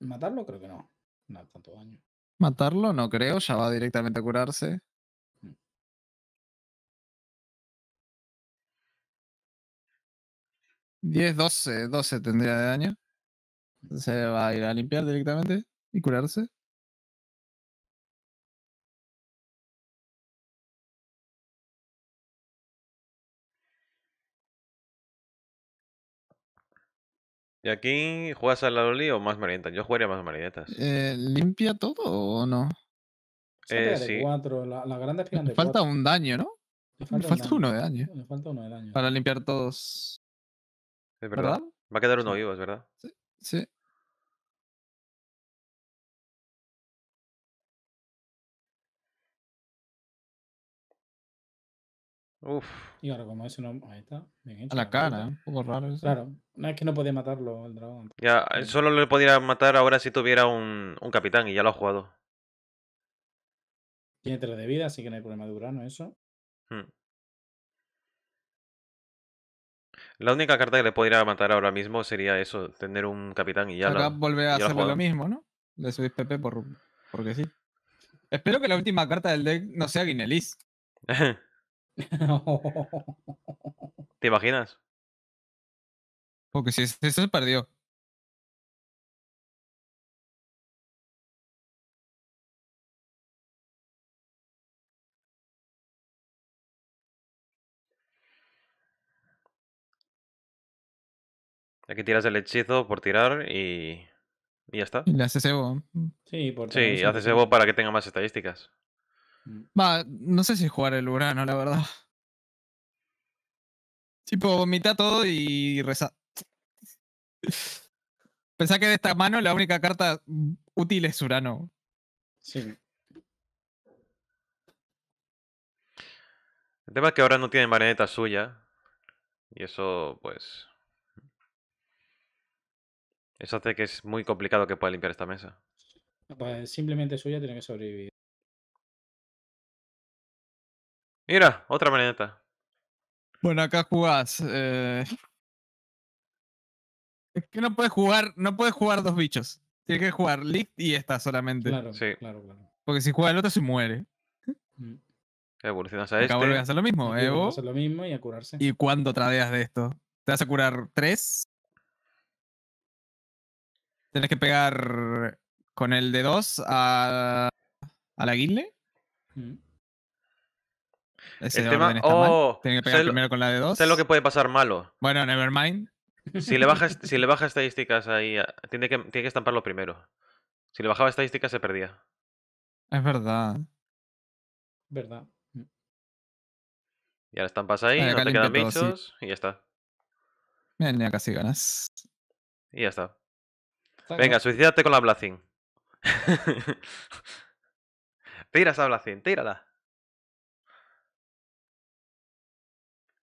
matarlo, creo que no. No, tanto daño. Matarlo no creo, ya va directamente a curarse. Mm. Diez, doce, doce tendría de daño. Se va a ir a limpiar directamente y curarse. ¿Y aquí juegas a la Loli o más marionetas? Yo jugaría más marionetas. Eh, ¿Limpia todo o no? Eh, sí. Cuatro, la, falta un daño, ¿no? Le falta, uno de daño. falta uno de daño. Para limpiar todos. Es verdad. Va a quedar uno vivo, es verdad. Sí. sí. Uf. Y ahora como eso no... Ahí está. a la cara, ¿eh? un poco raro. Eso. Claro. No, es que no podía matarlo el dragón. Ya, eh, solo le podría matar ahora si tuviera un, un capitán y ya lo ha jugado. Tiene tres de vida, así que no hay problema de Urano, eso. Hmm. La única carta que le podría matar ahora mismo sería eso, tener un capitán y ya Acá volver a hacer lo mismo, ¿no? Le subís PP por, porque sí. Espero que la última carta del deck no sea Guinelis. ¿Te imaginas? Porque si se perdió. Aquí tiras el hechizo por tirar y. ya está. Y le haces Evo Sí, por Sí, hace sebo para que tenga más estadísticas. Mm. Va, no sé si jugar el Urano, la verdad. Tipo, vomita todo y reza. Pensá que de esta mano la única carta útil es Urano. Sí. El tema es que ahora no tiene marioneta suya. Y eso, pues. Eso hace que es muy complicado que pueda limpiar esta mesa. Pues simplemente suya tiene que sobrevivir. Mira, otra marioneta. Bueno, acá jugás. Eh. Es que no puedes jugar, no puedes jugar dos bichos. Tienes que jugar Lick y esta solamente. Claro, sí. claro, Porque si juega el otro se muere. Mm. Evolucionas a acá este. a hacer lo mismo, Evo. ¿eh, y a curarse. ¿Y cuándo tradeas de esto? ¿Te vas a curar tres? Tenés que pegar con el de dos a, a la guille. Mm tema. Oh, tiene que pegar primero con la de dos Sé lo que puede pasar malo. Bueno, nevermind. Si le bajas si le estadísticas ahí, ah, tiene que, tiene que estamparlo primero. Si le bajaba estadísticas, se perdía. Es verdad. Verdad. Mm. Y ahora estampas ahí, te quedan bichos y ya está. Mira, ya casi ganas. Y ya está. Venga, suicídate con la Blazing. Tiras a Blazing, tírala.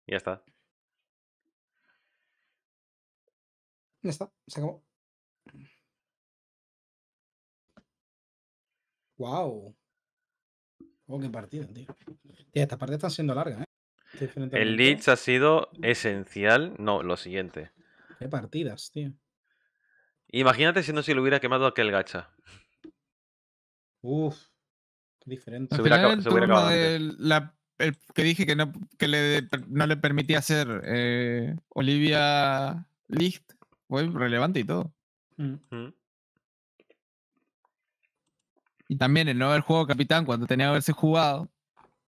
ya está. Ya está, se acabó. Wow. Oh, qué partida, tío. Tía, estas partes están siendo largas, ¿eh? El leads ha sido esencial. No, lo siguiente. Qué partidas, tío. Imagínate si no se le hubiera quemado aquel gacha. Uf. Qué diferente. Se hubiera, acabado, la el que dije que no, le, permitía hacer eh, Olivia List fue relevante y todo. Mm. Y también el no haber jugado Capitán cuando tenía que haberse jugado.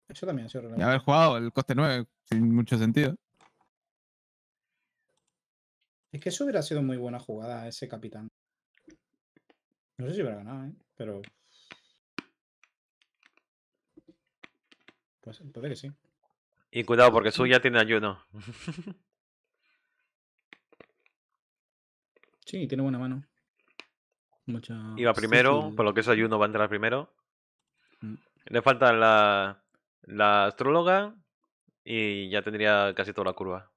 Eso también ha sido relevante. Y haber jugado el coste 9, sin mucho sentido. Es que eso hubiera sido muy buena jugada, ese Capitán. No sé si hubiera ganado, ¿eh? pero Pues que sí. Y cuidado, porque suya ya tiene ayuno. sí, tiene buena mano. Iba primero, por lo que es ayuno va a entrar primero. Mm. Le falta la astróloga y ya tendría casi toda la curva.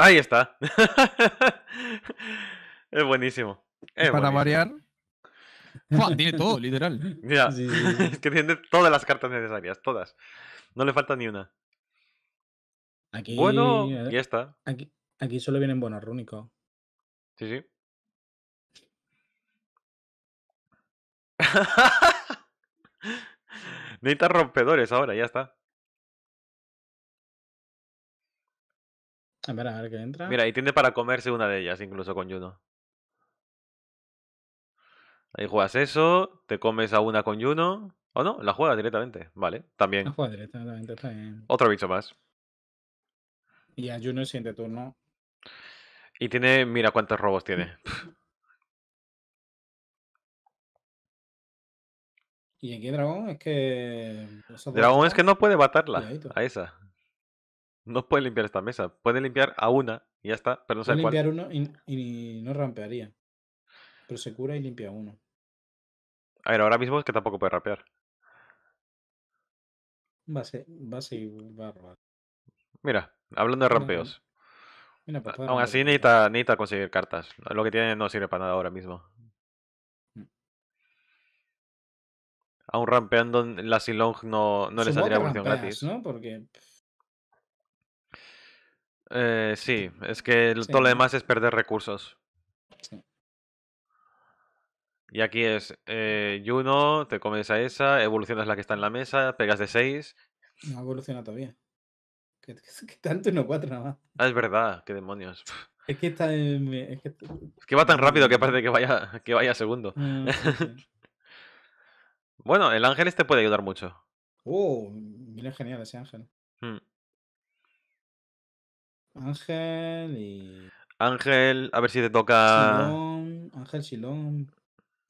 Ahí está. es buenísimo. para variar. tiene todo, literal. es que tiene todas las cartas necesarias, todas. No le falta ni una. bueno, ya está. Aquí, aquí solo vienen buenos, rúnicos. Sí, sí. Necesitas rompedores ahora, ya está. ver a ver qué entra. Mira, y tiene para comerse una de ellas, incluso con Juno. Ahí juegas eso, te comes a una con Juno. ¿O no? La juegas directamente. Vale, también. La juega directamente, está Otro bicho más. Y a Juno el siguiente turno. Y tiene. Mira cuántos robos tiene. ¿Y en qué dragón? Es que. Dragón es que no puede matarla. A esa. No puede limpiar esta mesa. Puede limpiar a una y ya está, pero no sabe puede limpiar uno y, no rampearía. Pero se cura y limpia uno. A ver, ahora mismo es que tampoco puede rampear. Va a seguir Mira, hablando de rampeos. Aún así necesita, conseguir cartas. Lo que tiene no sirve para nada ahora mismo. Mm. aún rampeando la Silong no, no les saldría opción gratis. ¿no? Porque eh, sí, es que todo lo demás es perder recursos. Sí. Y aquí es eh, Juno, te comes a esa, evolucionas la que está en la mesa, pegas de 6. No evoluciona todavía. Que, tanto no 4 nada más. Ah, es verdad, qué demonios. Es que está es, que... va tan rápido que parece que vaya, que vaya segundo. Mm, bueno, el ángel este puede ayudar mucho. Oh, mira genial ese ángel. Hmm. Ángel y. Ángel, a ver si te toca. Ángel Silón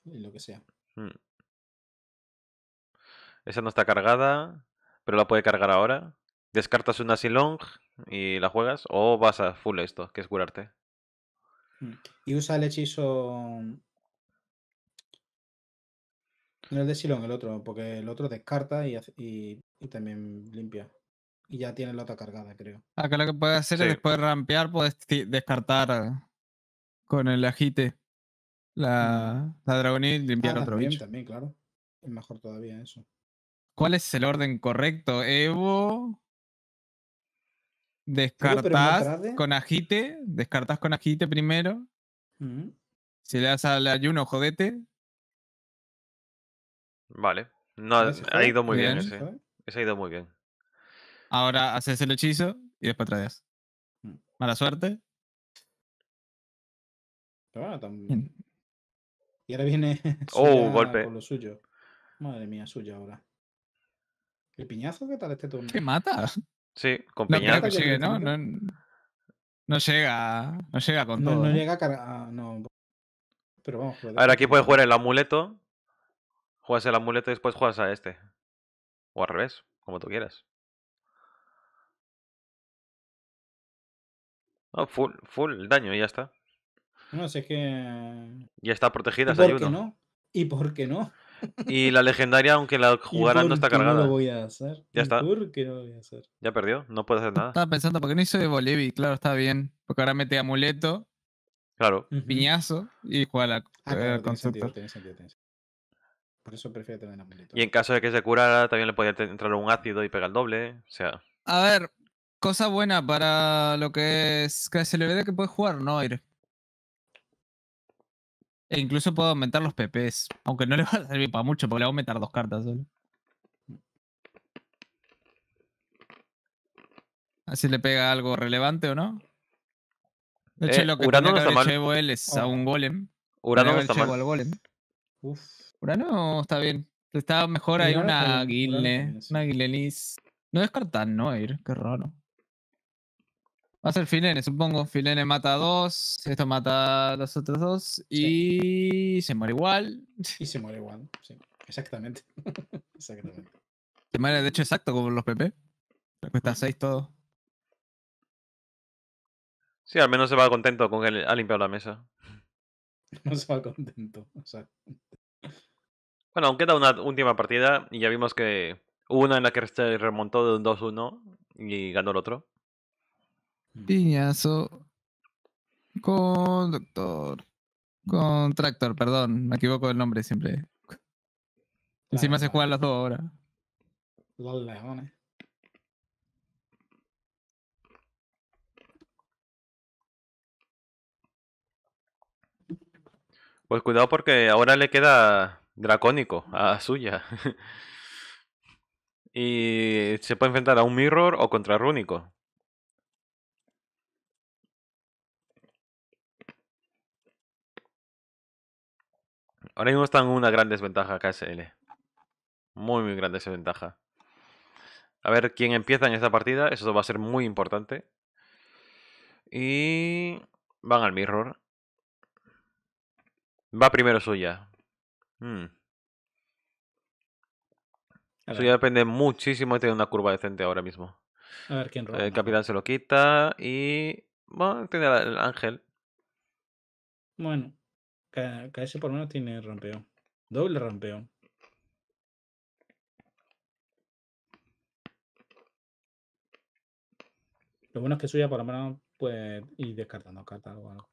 y lo que sea. Mm. Esa no está cargada, pero la puede cargar ahora. Descartas una Silong y la juegas, o vas a full esto, que es curarte. Mm. Y usa el hechizo. Mm, no el de Silong, el otro, porque el otro descarta y... y también limpia y ya tiene la otra cargada, creo. Acá ah, lo que puedes hacer es después de rampear, puedes descartar eh, con el ajite la, la y limpiar ah, otro bicho. También, claro. Es mejor todavía eso. ¿Cuál es el orden correcto? Evo. descartas con ajite descartas con ajite primero. Si le das al ayuno, jodete. Vale. No, ha ido muy bien, bien ha ido muy bien. Ahora haces el hechizo y después traes. Mm. Mala suerte. Pero bueno, también. Y ahora viene. Oh, golpe. Con lo suyo. Madre mía, suya ahora. ¿El piñazo qué tal este turno? ¿Qué mata. Sí, con piñazo. ¿no? llega. No llega con todo. No llega a ah, No. Pero vamos. jugar. a ver, aquí puedes jugar el amuleto. Juegas el amuleto y después juegas a este. O al revés, como tú quieras. No, ah, full, full daño y ya está. No, sé si es que. Ya está protegida ¿Por qué No? ¿Y por qué no? Y la legendaria, aunque la jugaran, no está cargada. No lo voy a hacer. Ya está. ¿Por qué no voy a hacer? Ya perdió, no puede hacer nada. Estaba pensando, porque qué no hizo de Bolivia? Claro, está bien. Porque ahora mete amuleto. Claro. Piñazo y juega la. Ah, eh, claro, Por eso prefiero tener amuleto. Y en caso de que se curara, también le podía entrar un ácido y pegar el doble. O sea. A ver, cosa buena para lo que es que se le ve que puede jugar, ¿no, Aire? E incluso puedo aumentar los PPs, aunque no le va a servir para mucho, porque le voy a aumentar dos cartas solo. Así le pega algo relevante o no. De hecho, eh, lo que Urano está a un golem. Urano no está mal. Urano está bien. Está mejor, hay una Guilne, una guilenis. No descartan, ¿no? ir, qué raro. Va a ser Filene, supongo. Filene mata a dos, esto mata a los otros dos y se muere igual. Y se muere igual, sí. Exactamente. Exactamente. Se muere, de hecho, exacto como los PP. cuesta seis todo. Sí, al menos se va contento con que ha limpiado la mesa. No se va contento, sea... Bueno, aunque queda una última partida y ya vimos que hubo una en la que se remontó de un 2-1 y ganó el otro. Piñazo conductor. Contractor, perdón. Me equivoco del nombre siempre. Encima se juegan los dos ahora. Los leones. Pues cuidado porque ahora le queda dracónico a suya. y se puede enfrentar a un mirror o contra rúnico. Ahora mismo están en una gran desventaja KSL. Muy, muy gran desventaja. A ver quién empieza en esta partida. Eso va a ser muy importante. Y van al mirror. Va primero suya. Hmm. Suya depende muchísimo de tener una curva decente ahora mismo. A ver quién roba. El capitán se lo quita y. Bueno, tiene el ángel. Bueno ese por lo menos tiene rampeo. Doble rampeo. Lo bueno es que suya por lo menos puede ir descartando cartas o algo.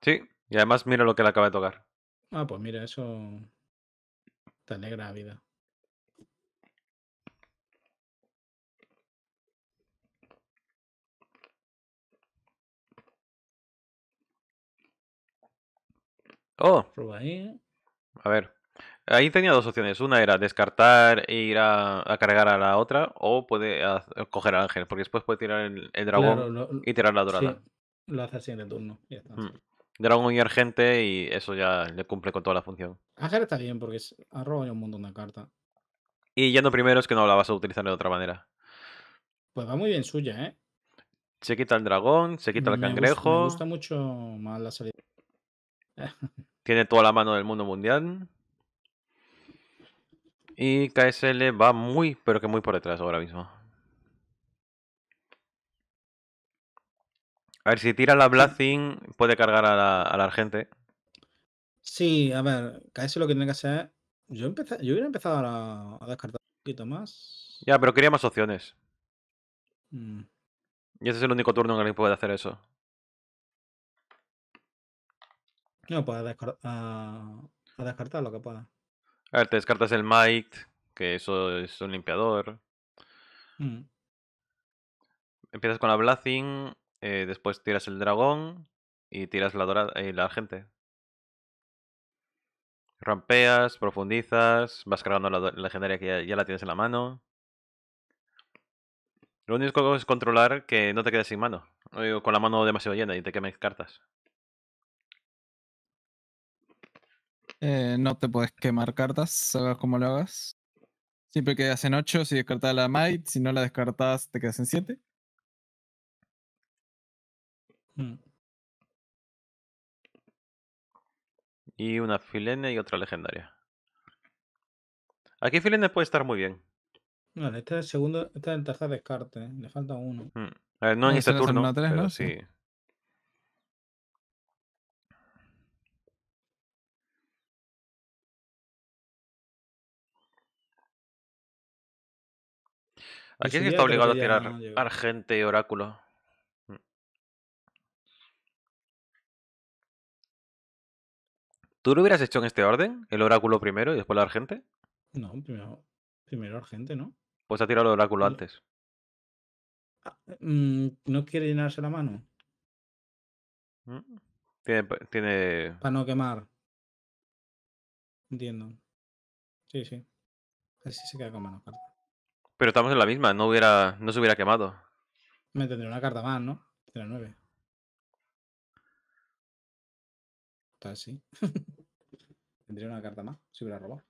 Sí, y además mira lo que le acaba de tocar. Ah, pues mira, eso te negra la vida. Oh. ¿eh? A ver. Ahí tenía dos opciones. Una era descartar e ir a, cargar a la otra, o puede coger al ángel, porque después puede tirar el, dragón y tirar la dorada. lo hace así en el turno. Mm. Dragón y argente, y eso ya le cumple con toda la función. Ángel está bien, porque es, un montón de cartas. Y yendo primero es que no la vas a utilizar de otra manera. Pues va muy bien suya, ¿eh? Se quita el dragón, se quita el cangrejo. me gusta mucho más la salida. Tiene toda la mano del mundo mundial. Y KSL va muy, pero que muy por detrás ahora mismo. A ver, si tira la Blazing, puede cargar a la, Argente. Sí, a ver, KSL lo que tiene que hacer. Yo, yo hubiera empezado a, descartar un poquito más. Ya, pero quería más opciones. Mm. Y ese es el único turno en el que puede hacer eso. No, puedes descartar lo que pueda. A ver, te descartas el Might, que eso es un limpiador. Mm. Empiezas con la Blazing, eh, después tiras el dragón y tiras la, dorada, eh, la gente. Rampeas, profundizas, vas cargando la legendaria que ya, la tienes en la mano. Lo único que es controlar que no te quedes sin mano. Eh, o con la mano demasiado llena y te quemes cartas. Eh, no te puedes quemar cartas, sabes cómo lo hagas. Siempre quedas en 8 si descartas la Might, si no la descartas te quedas en 7. Hmm. Y una Filene y otra legendaria. Aquí Filene puede estar muy bien. Vale, este es el segundo, este es tercer descarte, le falta uno. A hmm. eh, no en este turno, sí. Aquí es está obligado a tirar Argente y Oráculo. Mm. ¿Tú lo hubieras hecho en este orden? ¿El oráculo primero y después el argente? No, primero, primero argente, ¿no? Pues ha tirado el oráculo antes. Ah, mm, ¿No quiere llenarse la mano? Mm, tiene, tiene... Para no quemar. Entiendo. Sí, sí. Así se queda con mano aparte. Pero estamos en la misma, no hubiera, no se hubiera quemado. Me tendría una carta más, ¿no? De la nueve. Está así. tendría una carta más, si hubiera robado.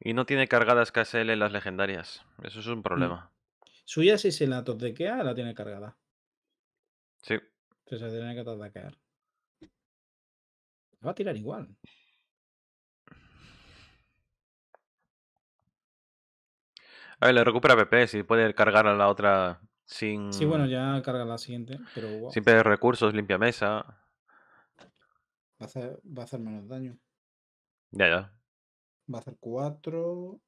Y no tiene cargadas KSL en las legendarias. Eso es un mm. problema. Suya si se la totequea, la tiene cargada. Sí. Pero pues se tiene que totequear. va a tirar igual. A ver, le recupera PP, si puede cargar a la otra sin... Sí, bueno, ya carga la siguiente, pero... Siempre Sin recursos, limpia mesa. Va a, hacer, menos daño. Ya, ya. Va a hacer cuatro...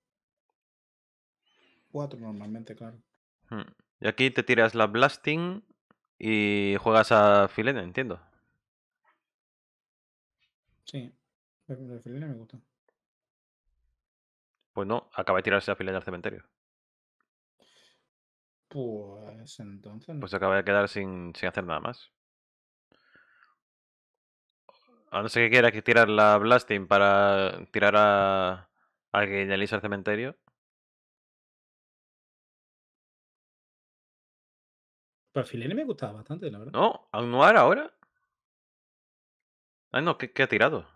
Cuatro normalmente, claro. Hmm. Y aquí te tiras la Blasting y juegas a Filene, entiendo. Sí, el Filene me gusta. Pues no, acaba de tirarse a Filena al cementerio. Pues entonces Pues acaba de quedar sin, sin hacer nada más. A no ser que quiera que tirar la Blasting para tirar a alguien que el cementerio. el Filene me gustaba bastante, la verdad. No, Anuar ahora. Ay, ah, no, ¿qué, ha tirado?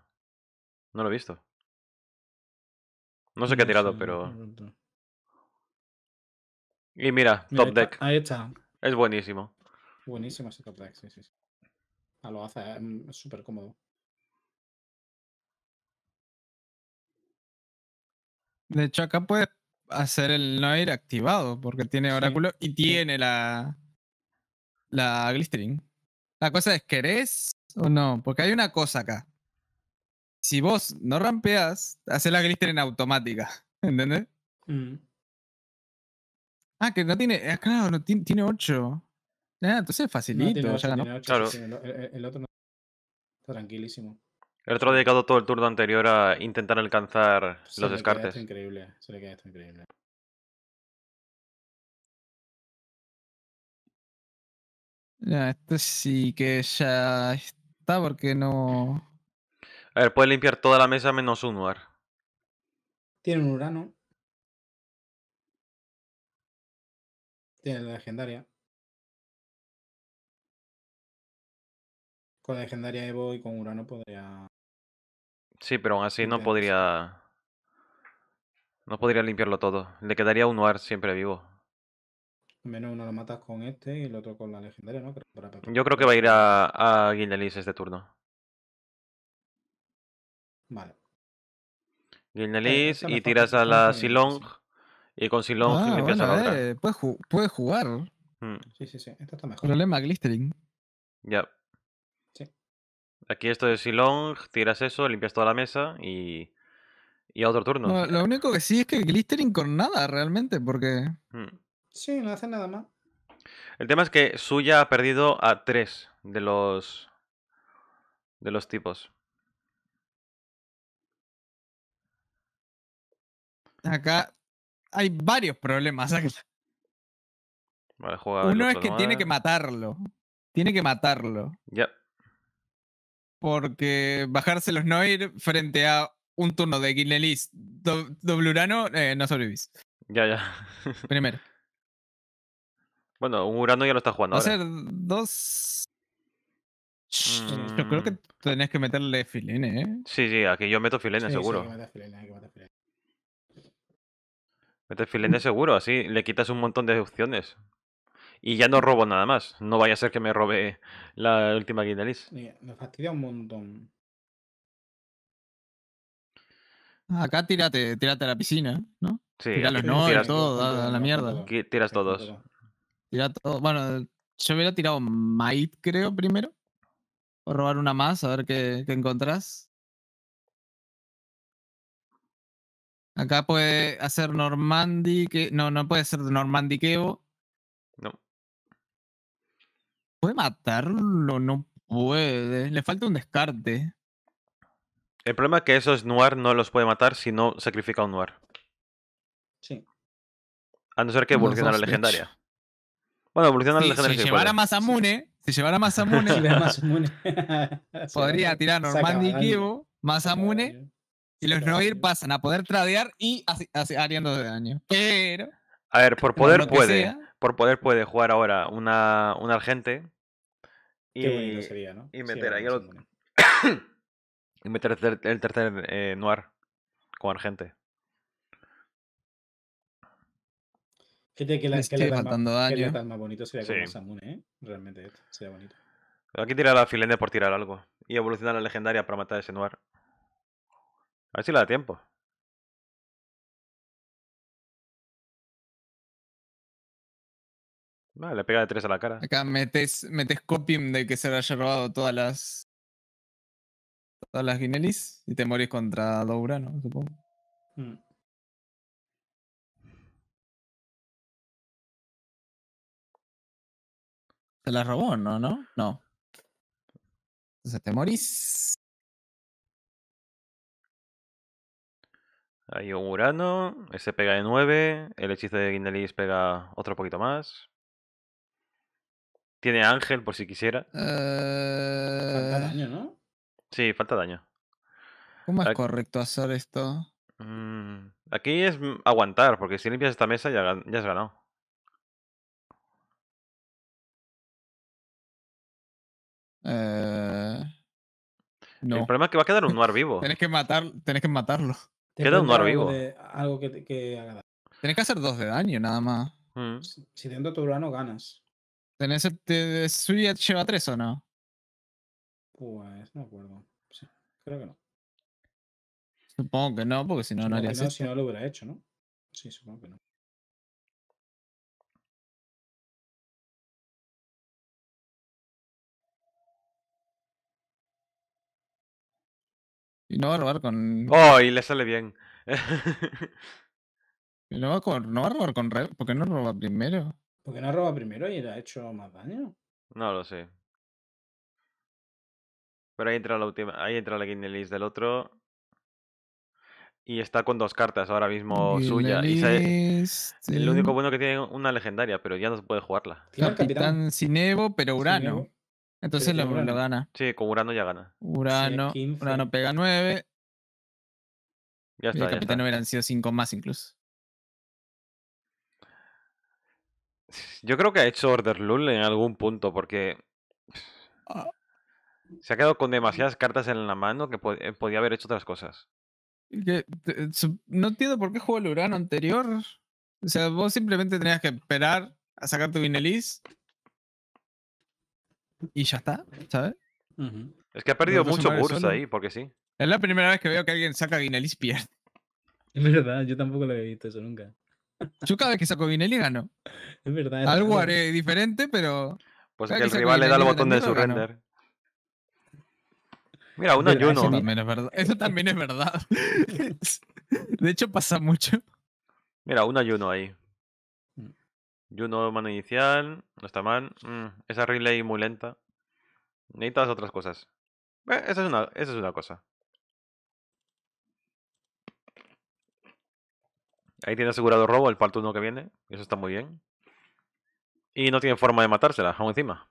No lo he visto. No sé qué ha tirado, pero. Y mira, Top Deck. ahí está. Es buenísimo. Buenísimo ese Top Deck, sí, sí. sí. Ah, lo hace, eh, mm, súper cómodo. De hecho, acá puedes hacer el Noir activado, porque tiene oráculo y tiene la. La Glistering. La cosa es, ¿querés o no? Porque hay una cosa acá. Si vos no rampeas, hace la Glistering automática. ¿Entendés? Mm. Ah, que no tiene. Ah, claro, no, tiene, 8. Ah, entonces es facilito. ya claro. el, otro no. Está tranquilísimo. El otro ha dedicado todo el turno anterior a intentar alcanzar los descartes. Esto increíble, se le queda esto increíble. Ya, esto sí que ya está porque no. A ver, puede limpiar toda la mesa menos un Uar. Tiene un Urano. Tiene la legendaria. Con la legendaria Evo y con Urano podría. Sí, pero aún así no podría. No podría limpiarlo todo. Le quedaría un Noir siempre vivo. Menos uno lo matas con este y el otro con la legendaria, ¿no? Yo creo que va a ir a, a este turno. Vale. Guindelis eh, y tiras a la Silong y con Silong ah, limpias a eh, puedes, jugar. Mm. Sí, sí, sí. Esto está mejor. Problema Glistering. Ya. Sí. Aquí esto de Silong, tiras eso, limpias toda la mesa y. Y a otro turno. lo único que sí es que Glistering con nada realmente, porque. Mm. Sí, no hace nada más. El tema es que Suya ha perdido a tres de los. de los tipos. Acá hay varios problemas. Uno es que tiene que matarlo. Tiene que matarlo. Ya. Porque bajarse los Noir frente a un turno de Guinelis do doble Urano, eh, no sobrevivís. Ya, ya. Primero. Bueno, un Urano ya lo está jugando. Va a ser dos. Yo creo que mm. tenés que meterle filene, ¿eh? Sí, sí, aquí yo meto filene, seguro. Mete de mm. seguro, así le quitas un montón de opciones. Y ya no robo nada más. No vaya a ser que me robe la última Guinness. Me fastidia un montón. Ah, acá tírate, tírate a la piscina, ¿no? Tíralo, no, tiras todo, a la mierda. Tiras todos. todo. Bueno, yo hubiera tirado Might, creo, primero. O robar una más, a ver qué, qué encontrás. Acá puede hacer Normandy. Que... No, no puede ser kevo No. ¿Puede matarlo? No puede. Le falta un descarte. El problema es que esos Noir no los puede matar si no sacrifica un Noir. Sí. A no ser que evolucione la legendaria. Bueno, evoluciona la legendaria. ¿eh? Si, llevara más Amune, si más podría tirar Normandy kevo más Amune, y los Noir pasan a poder tradear y de daño. Pero. A ver, por poder puede. por poder puede jugar ahora una, un argente. Y, sería, ¿no? y meter ahí el... tercer, eh, noir con argente. Fíjate que la, escalera que que Qué más, más bonito sería como Samune, ¿eh? Realmente ¿eh? sería bonito. Aquí tirar a la Filene por tirar algo. Y evolucionar a la legendaria para matar a ese noir. A ver si le da tiempo. Ah, le pega de tres a la cara. Acá metes, metes de que se le haya robado todas las. Todas las Guinelis y te morís contra Dourano, supongo. Mm. Se las robó, ¿no? ¿No? No. Entonces te morís. Hay un Urano, ese pega de 9, el hechizo de Guindelis pega otro poquito más. Tiene Ángel por si quisiera. Falta eh. daño, ¿no? Sí, falta daño. ¿Cómo es correcto hacer esto? Mm, aquí es aguantar, porque si limpias esta mesa ya, ya has ganado. Eh, no. El problema es que va a quedar un noir vivo. Tienes que matar, que matarlo. Queda un bar vivo. algo que, que Tenés que hacer dos de daño, nada más. Mm. Si, tu urano ganas. ¿Tenés el, te, Suya lleva tres o no? Pues no acuerdo. creo que no. Supongo que no, porque si no, no haría Si no lo hubiera hecho, ¿no? Sí, supongo que no. Y no va a robar con. Oh, y le sale bien. no, va a robar con red. ¿Por qué no roba primero? ¿Por qué no roba primero y le ha hecho más daño? No lo sé. Pero ahí entra la última. Ahí entra la del otro. Y está con dos cartas ahora mismo suya. el único bueno que tiene una legendaria, pero ya no se puede jugarla. Capitán Cinevo, pero Urano. Entonces lo, gana. Sí, con Urano ya gana. Urano, pega 9. Ya está. Y el capitán hubieran sido 5 más incluso. Yo creo que ha hecho Order Lul en algún punto porque ah. se ha quedado con demasiadas cartas en la mano que eh, podía haber hecho otras cosas. Eh, no entiendo por qué jugó el Urano anterior. O sea, vos simplemente tenías que esperar a sacar tu Vinelis y ya está, ¿sabes? Es que ha perdido mucho curso ahí, porque sí. Es la primera vez que veo que alguien saca y pierde. Es verdad, yo tampoco lo he visto eso nunca. Yo cada vez que saco Guinelli gano. Es verdad. Algo haré diferente, pero. Pues que el rival le da el botón de surrender. Mira, un ayuno. Eso también es verdad. Eso también es verdad. de hecho, pasa mucho. Mira, un ayuno ahí. Juno, mano inicial. No está mal. Mm, esa relay muy lenta. Necesitas otras cosas. Eh, esa, es una, esa es una cosa. Ahí tiene asegurado robo el falto uno que viene. Eso está muy bien. Y no tiene forma de matársela, aún encima.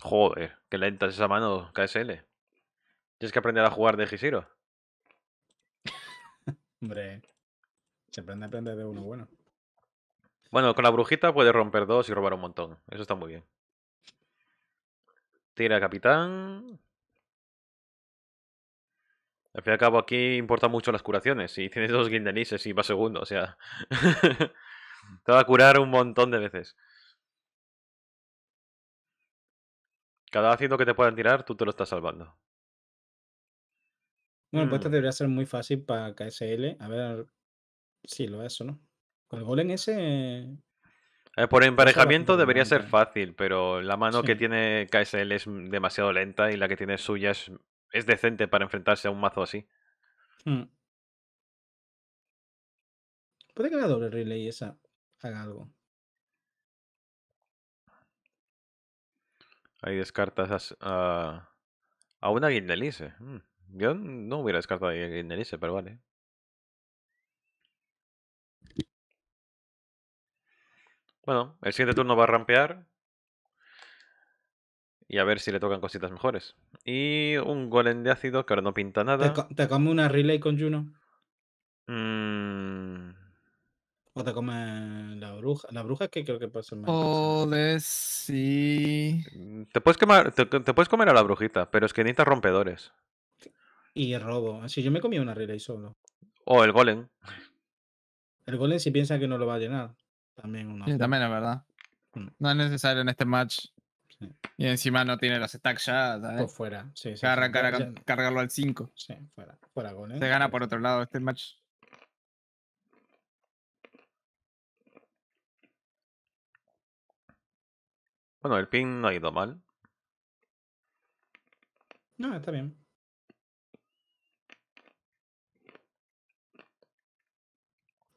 Joder, qué lenta es esa mano KSL. Tienes que aprender a jugar de Gishiro. Hombre, se aprende a aprender de uno bueno. Bueno, con la brujita puede romper dos y robar un montón. Eso está muy bien. Tira capitán. Al fin y al cabo aquí importan mucho las curaciones. Si tienes dos guindanices y va segundo, o sea... Te va a curar un montón de veces. Cada ácido que te puedan tirar, tú te lo estás salvando. Bueno, pues esto mm. debería ser muy fácil para KSL. A ver si lo es no. Con el golem ese. Eh, por emparejamiento debería ser fácil, pero la mano que tiene KSL es demasiado lenta y la que tiene suya es, decente para enfrentarse a un mazo así. Hmm. Puede que la doble relay esa haga algo. Ahí descartas a, a una Guindelice. Hmm. Yo no hubiera descartado a Guindelice, pero vale. Bueno, el siguiente turno va a rampear. Y a ver si le tocan cositas mejores. Y un golem de ácido que ahora no pinta nada. ¿Te, come una relay con Juno? Mm. O te come la bruja. La bruja es que creo que puede ser más. Joder, sí. Mm, te puedes, quemar, te, puedes comer a la brujita, pero es que necesitas rompedores. Y robo. Ah, si yo me comía una relay solo. O el golem. El golem si piensa que no lo va a llenar. También una. también la verdad. No es necesario en este match. Y encima no tiene los stacks ya, Por fuera. Sí, sí, Carga, cargarlo al 5. Sí, fuera. fuera con él. Se gana por otro lado este match. Bueno, el ping no ha ido mal. No, está bien.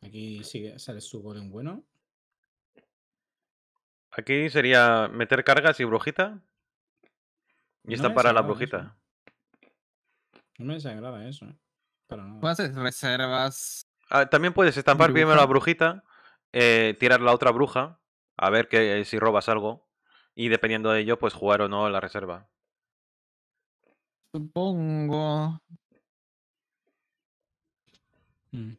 Aquí sigue, sale su golem bueno. Aquí sería meter cargas y brujita. Y estampar para la brujita. No me desagrada eso. ¿eh? Para Puedes hacer reservas. Ah, también puedes estampar primero la brujita, eh, tirar la otra bruja, a ver que, eh, si robas algo. Y dependiendo de ello, pues jugar o no la reserva. Supongo. Mm.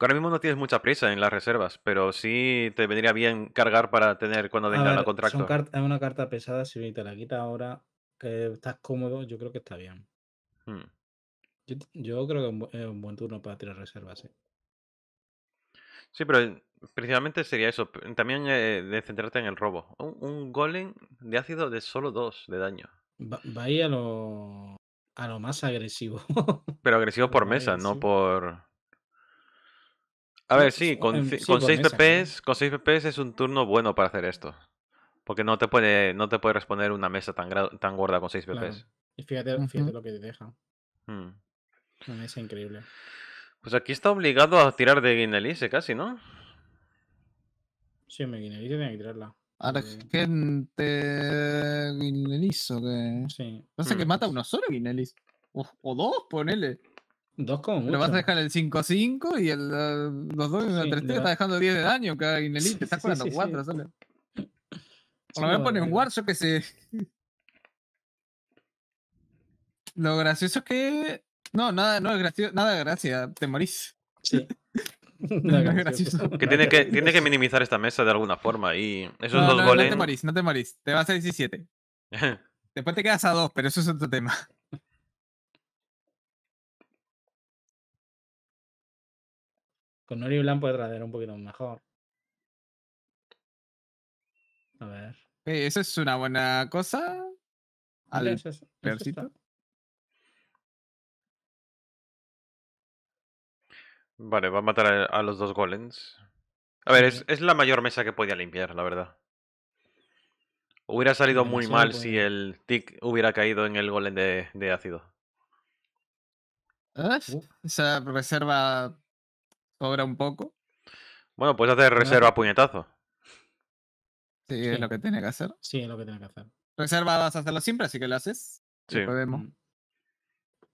Ahora mismo no tienes mucha prisa en las reservas, pero sí te vendría bien cargar para tener cuando venga la contrato. Es una carta pesada, si te la quita ahora que estás cómodo, yo creo que está bien. Hmm. Yo, creo que es un buen turno para tirar reservas, sí. Sí, pero principalmente sería eso. También eh, de centrarte en el robo. Un, golem de ácido de solo dos de daño. Va, a, lo, a lo más agresivo. pero agresivo por mesa, no por a ver, sí, con, 6 PPs, es un turno bueno para hacer esto. Porque no te puede, no te puede responder una mesa tan, tan gorda con 6 PPs. Y fíjate, fíjate lo que te deja. Hmm. Una mesa increíble. Pues aquí está obligado a tirar de Guinelice casi, ¿no? Sí, me Guinelice tiene que tirarla. Ahora que Guinelice o qué. Sí. ¿Pasa que hmm. mata uno solo Guinelice. O, o dos, ponele. Dos como mucho. Pero vas a dejar el 5-5 y el, ah, los dos en la 3 está dejando 10 de daño cada Inelite. Sí, estás jugando 4, Por lo menos ponen un War, que se. Lo gracioso es que. No, nada, no es gracioso, nada gracia, te morís. Sí. No, gracioso. Que tiene, que minimizar esta mesa de alguna forma. Y no, dos No te morís, no te morís. Te vas a 17. Después te quedas a 2, pero eso es otro tema. Con Nori Blanc puede traer un poquito mejor. A ver. Eh, eso es una buena cosa. Vale, va a matar a, los dos golems. A ver, es, la mayor mesa que podía limpiar, la verdad. Hubiera salido muy mal si el tick hubiera caído en el golem de, ácido. ¿Eh? Uh. Esa reserva sobra un poco. Bueno, puedes hacer reserva puñetazo. Sí, es lo que tiene que hacer. Sí, es lo que tiene que hacer. Reserva vas a hacerlo siempre, así que lo haces. Sí. Podemos. Mm.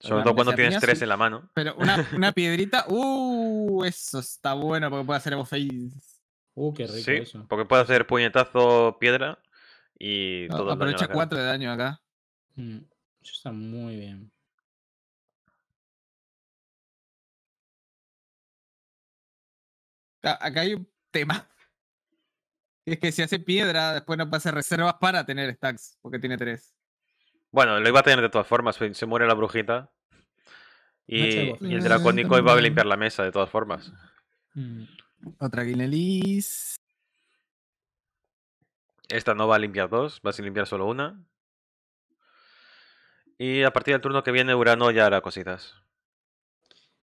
Sobre todo cuando tienes tres en la mano. Pero una, piedrita. Uh, eso está bueno porque puede hacer face. Uh, qué rico Porque puede hacer puñetazo, piedra y todo. aprovecha cuatro de daño acá. Mm, eso está muy bien. Acá hay un tema. Es que si hace piedra, después no pasa hacer reservas para tener stacks, porque tiene tres. Bueno, lo iba a tener de todas formas, se muere la brujita. Y, y el dracónico iba a limpiar la mesa, de todas formas. Mm. Otra guinelis. Esta no va a limpiar dos, va a limpiar solo una. Y a partir del turno que viene, Urano ya hará cositas.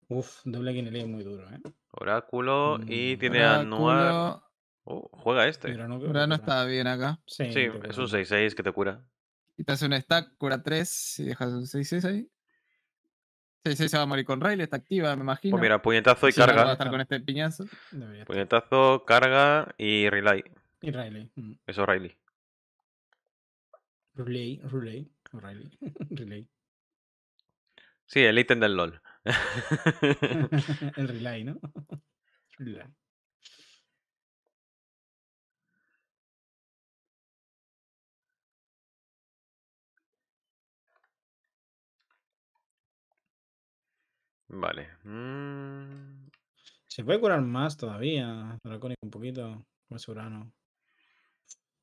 Uf, doble guinelis muy duro, ¿eh? Oráculo y mm, tiene a Noir. Oh, juega este. Pero no, está bien acá. Sí, es un 6-6 que te cura. Y te hace un stack, cura 3 y dejas un 6-6 ahí. 6-6 se va a morir con Riley, está activa, me imagino. Pues mira, puñetazo y carga. Este puñetazo, carga y relay. Y Riley. Mm. Eso, Riley. Relay, relay, Riley, Sí, el ítem del LOL. el relay, ¿no? Vale. Mm. Se puede curar más todavía, Dracónico, un poquito, más urano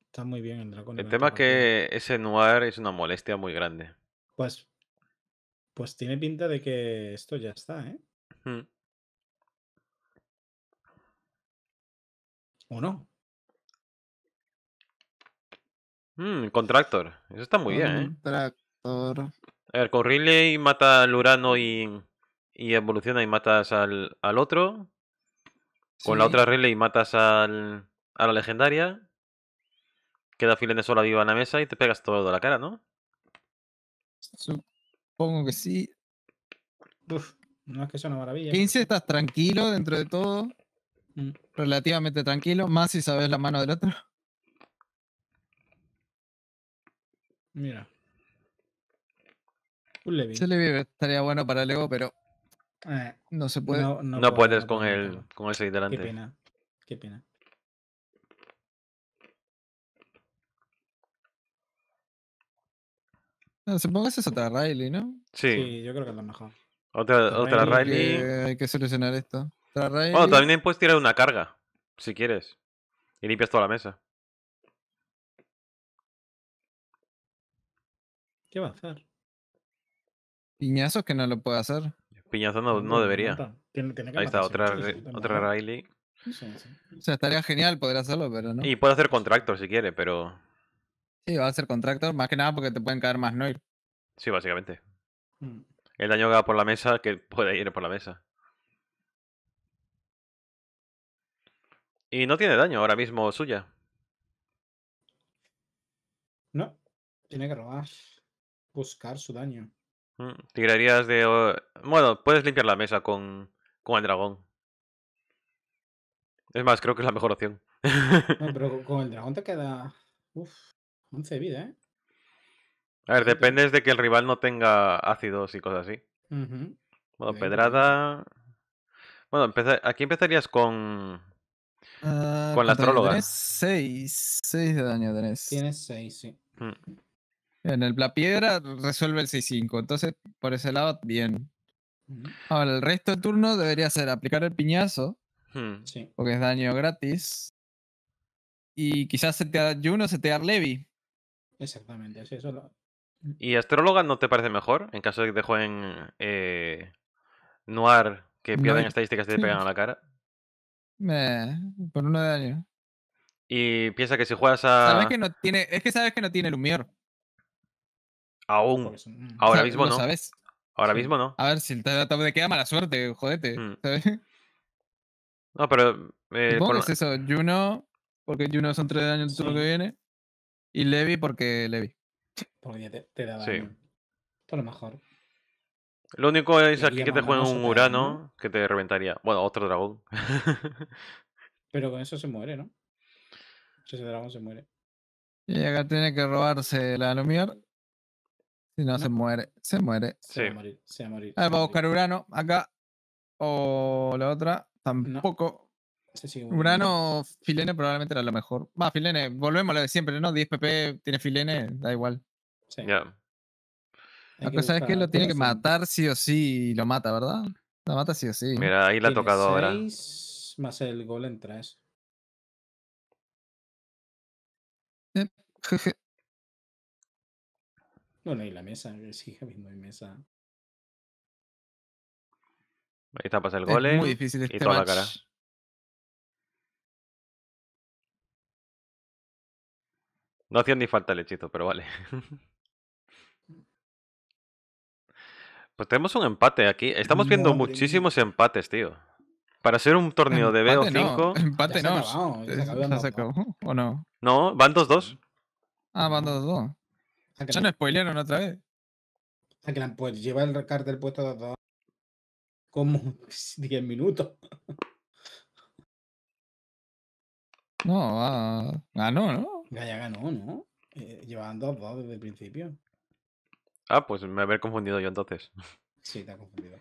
Está muy bien el Dracónico. El tema es que ese Noir es una molestia muy grande. Pues pues tiene pinta de que esto ya está, ¿eh? ¿O no? Mm, contractor. Eso está muy bien, ¿eh? A ver, con Riley mata al Urano y, y evoluciona y matas al, al otro. Con la otra Riley matas al, a la legendaria. Queda Filene sola viva en la mesa y te pegas todo a la cara, ¿no? Sí. Supongo que sí. Uf, no es que sea una maravilla. 15, estás tranquilo dentro de todo. Mm. Relativamente tranquilo. Más si sabes la mano del otro. Mira. Un Levi. Ese Levi estaría bueno para Lego, pero. Eh, no se puede. No, puedes con el, con ese delante. Qué pena. Qué pena. Ah, supongo que es otra Riley, ¿no? Sí. yo creo que es lo mejor. Otra, otra Riley. hay que solucionar esto. Bueno, también puedes tirar una carga, si quieres. Y limpias toda la mesa. ¿Qué va a hacer? Piñazos que no lo puede hacer. Piñazo no, debería. Ahí está, otra, otra Riley. O sea, estaría genial poder hacerlo, pero no. Y puede hacer contractor si quiere, pero Sí, va a ser contractor, más que nada porque te pueden caer más Noir. Sí, básicamente. Mm. El daño que va por la mesa, que puede ir por la mesa. Y no tiene daño ahora mismo suya. No, tiene que robar. Buscar su daño. Mm, tirarías de. Bueno, puedes limpiar la mesa con, con el dragón. Es más, creo que es la mejor opción. no, pero con el dragón te queda. Uf. 11 vida, ¿eh? A ver, depende de que el rival no tenga ácidos y cosas así. Bueno, pedrada. Bueno, aquí empezarías con. Ah, con la astróloga. Tienes 6. 6 de daño tres. Tienes 6, sí. Hmm. En el la piedra resuelve el 6-5. Entonces, por ese lado, bien. Ahora, el resto de turno debería ser aplicar el piñazo. Hmm. Porque es daño gratis. Y quizás setear Juno, setear Levi. Exactamente, sí, eso mm. ¿Y Astróloga no te parece mejor en caso de que te jueguen eh, Noir que pierden estadísticas y te pegan a la cara? por uno de daño. Y piensa que si juegas a. Sabes que no tiene. Es que sabes que no tiene Lumior. Aún. Mm. Ahora mismo no. Sabes? Ahora mismo no. A ver, si el te, de queda mala suerte, jodete. Mm. No, pero. Eh, ¿Cómo es eso? Juno. Porque Juno son 3 de daño todo lo que viene. Y Levi porque Levi. Porque te, te da sí. Por lo mejor. Lo único es aquí que te juegan un Urano que te reventaría. Bueno, otro dragón. Pero con eso se muere, ¿no? Ese dragón se muere. Y acá tiene que robarse la Lumiar. Si no, se muere. Se muere. Se va a morir. a ver, ah, a buscar Urano acá. O la otra. Tampoco. Urano, Filene probablemente era lo mejor. Va, Filene, volvemos a lo de siempre, ¿no? 10 PP tiene Filene, da igual. Sí. ya. La cosa es que lo tiene que matar sí o sí lo mata, ¿verdad? lo mata sí o sí. Mira, ahí la ha tocado ahora. Más el gol en 3. no eh, Bueno, y la mesa, sigue habiendo mesa. Ahí está pasa el gol. Es muy eh, difícil este y toda la cara. No hacía ni falta el hechizo, pero vale. Pues tenemos un empate aquí. Estamos viendo muchísimos empates, tío. Para ser un torneo de BO5. Empate no. ¿O no? No, van 2-2. Ah, van 2-2. Ya no spoilearon otra vez. pues lleva el cartel puesto 2-2. Como 10 minutos. No, ah, ganó, ¿no? Gaya ganó, ¿no? Eh, llevaban dos, dos desde el principio. Ah, pues me haber confundido yo entonces. Sí, te ha confundido.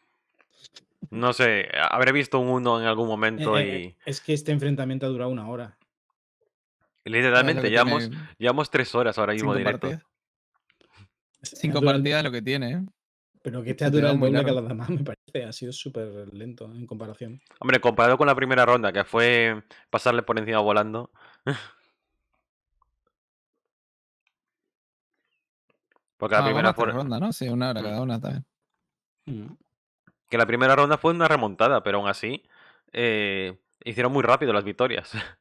No sé, habré visto un uno en algún eh, momento eh, y. Eh, es que este enfrentamiento ha durado una hora. Literalmente, llevamos, llevamos tres horas ahora mismo directo. Es Cinco partidas lo que tiene, ¿eh? Pero que este ha durado una que las demás, me parece. Ha sido súper lento en comparación. Hombre, comparado con la primera ronda, que fue pasarle por encima volando. Porque la ah, primera ronda, ¿no? Sí, una hora mm. mm. Que la primera ronda fue una remontada, pero aún así eh, hicieron muy rápido las victorias.